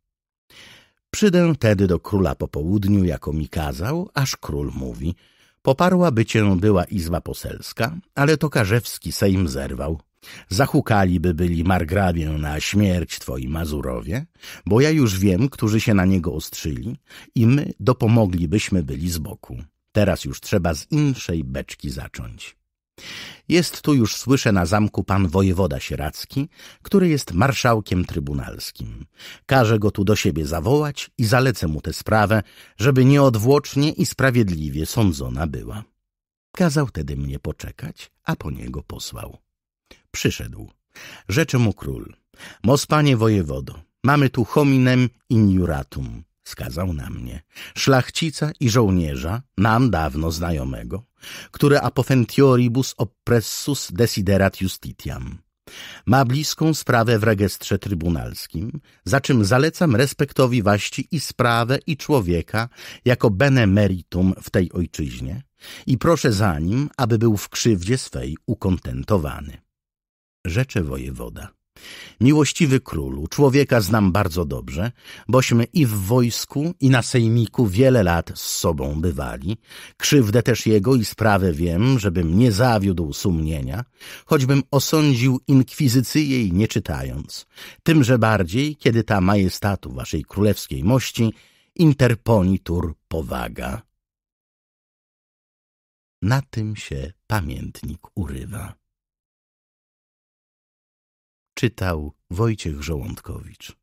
Przydę tedy do króla po południu, jako mi kazał, aż król mówi – Poparłaby cię była izba poselska, ale to Karzewski Sejm zerwał. Zahukaliby byli margrabię na śmierć twoi Mazurowie, bo ja już wiem, którzy się na niego ostrzyli i my dopomoglibyśmy byli z boku. Teraz już trzeba z inszej beczki zacząć. Jest tu już, słyszę, na zamku pan wojewoda sieracki, który jest marszałkiem trybunalskim. Każę go tu do siebie zawołać i zalecę mu tę sprawę, żeby nieodwłocznie i sprawiedliwie sądzona była. Kazał tedy mnie poczekać, a po niego posłał. Przyszedł. Rzeczy mu król. panie wojewodo, mamy tu hominem injuratum wskazał na mnie, szlachcica i żołnierza, nam dawno znajomego, który apofentioribus oppressus desiderat justitiam. Ma bliską sprawę w rejestrze trybunalskim, za czym zalecam respektowi waści i sprawę i człowieka jako bene meritum w tej ojczyźnie i proszę za nim, aby był w krzywdzie swej ukontentowany. Rzecze wojewoda. Miłościwy królu, człowieka znam bardzo dobrze, bośmy i w wojsku, i na sejmiku wiele lat z sobą bywali. Krzywdę też jego i sprawę wiem, żebym nie zawiódł sumienia, choćbym osądził inkwizycyję jej nie czytając. Tymże bardziej, kiedy ta majestatu waszej królewskiej mości interponitur powaga. Na tym się pamiętnik urywa. Czytał Wojciech Żołądkowicz.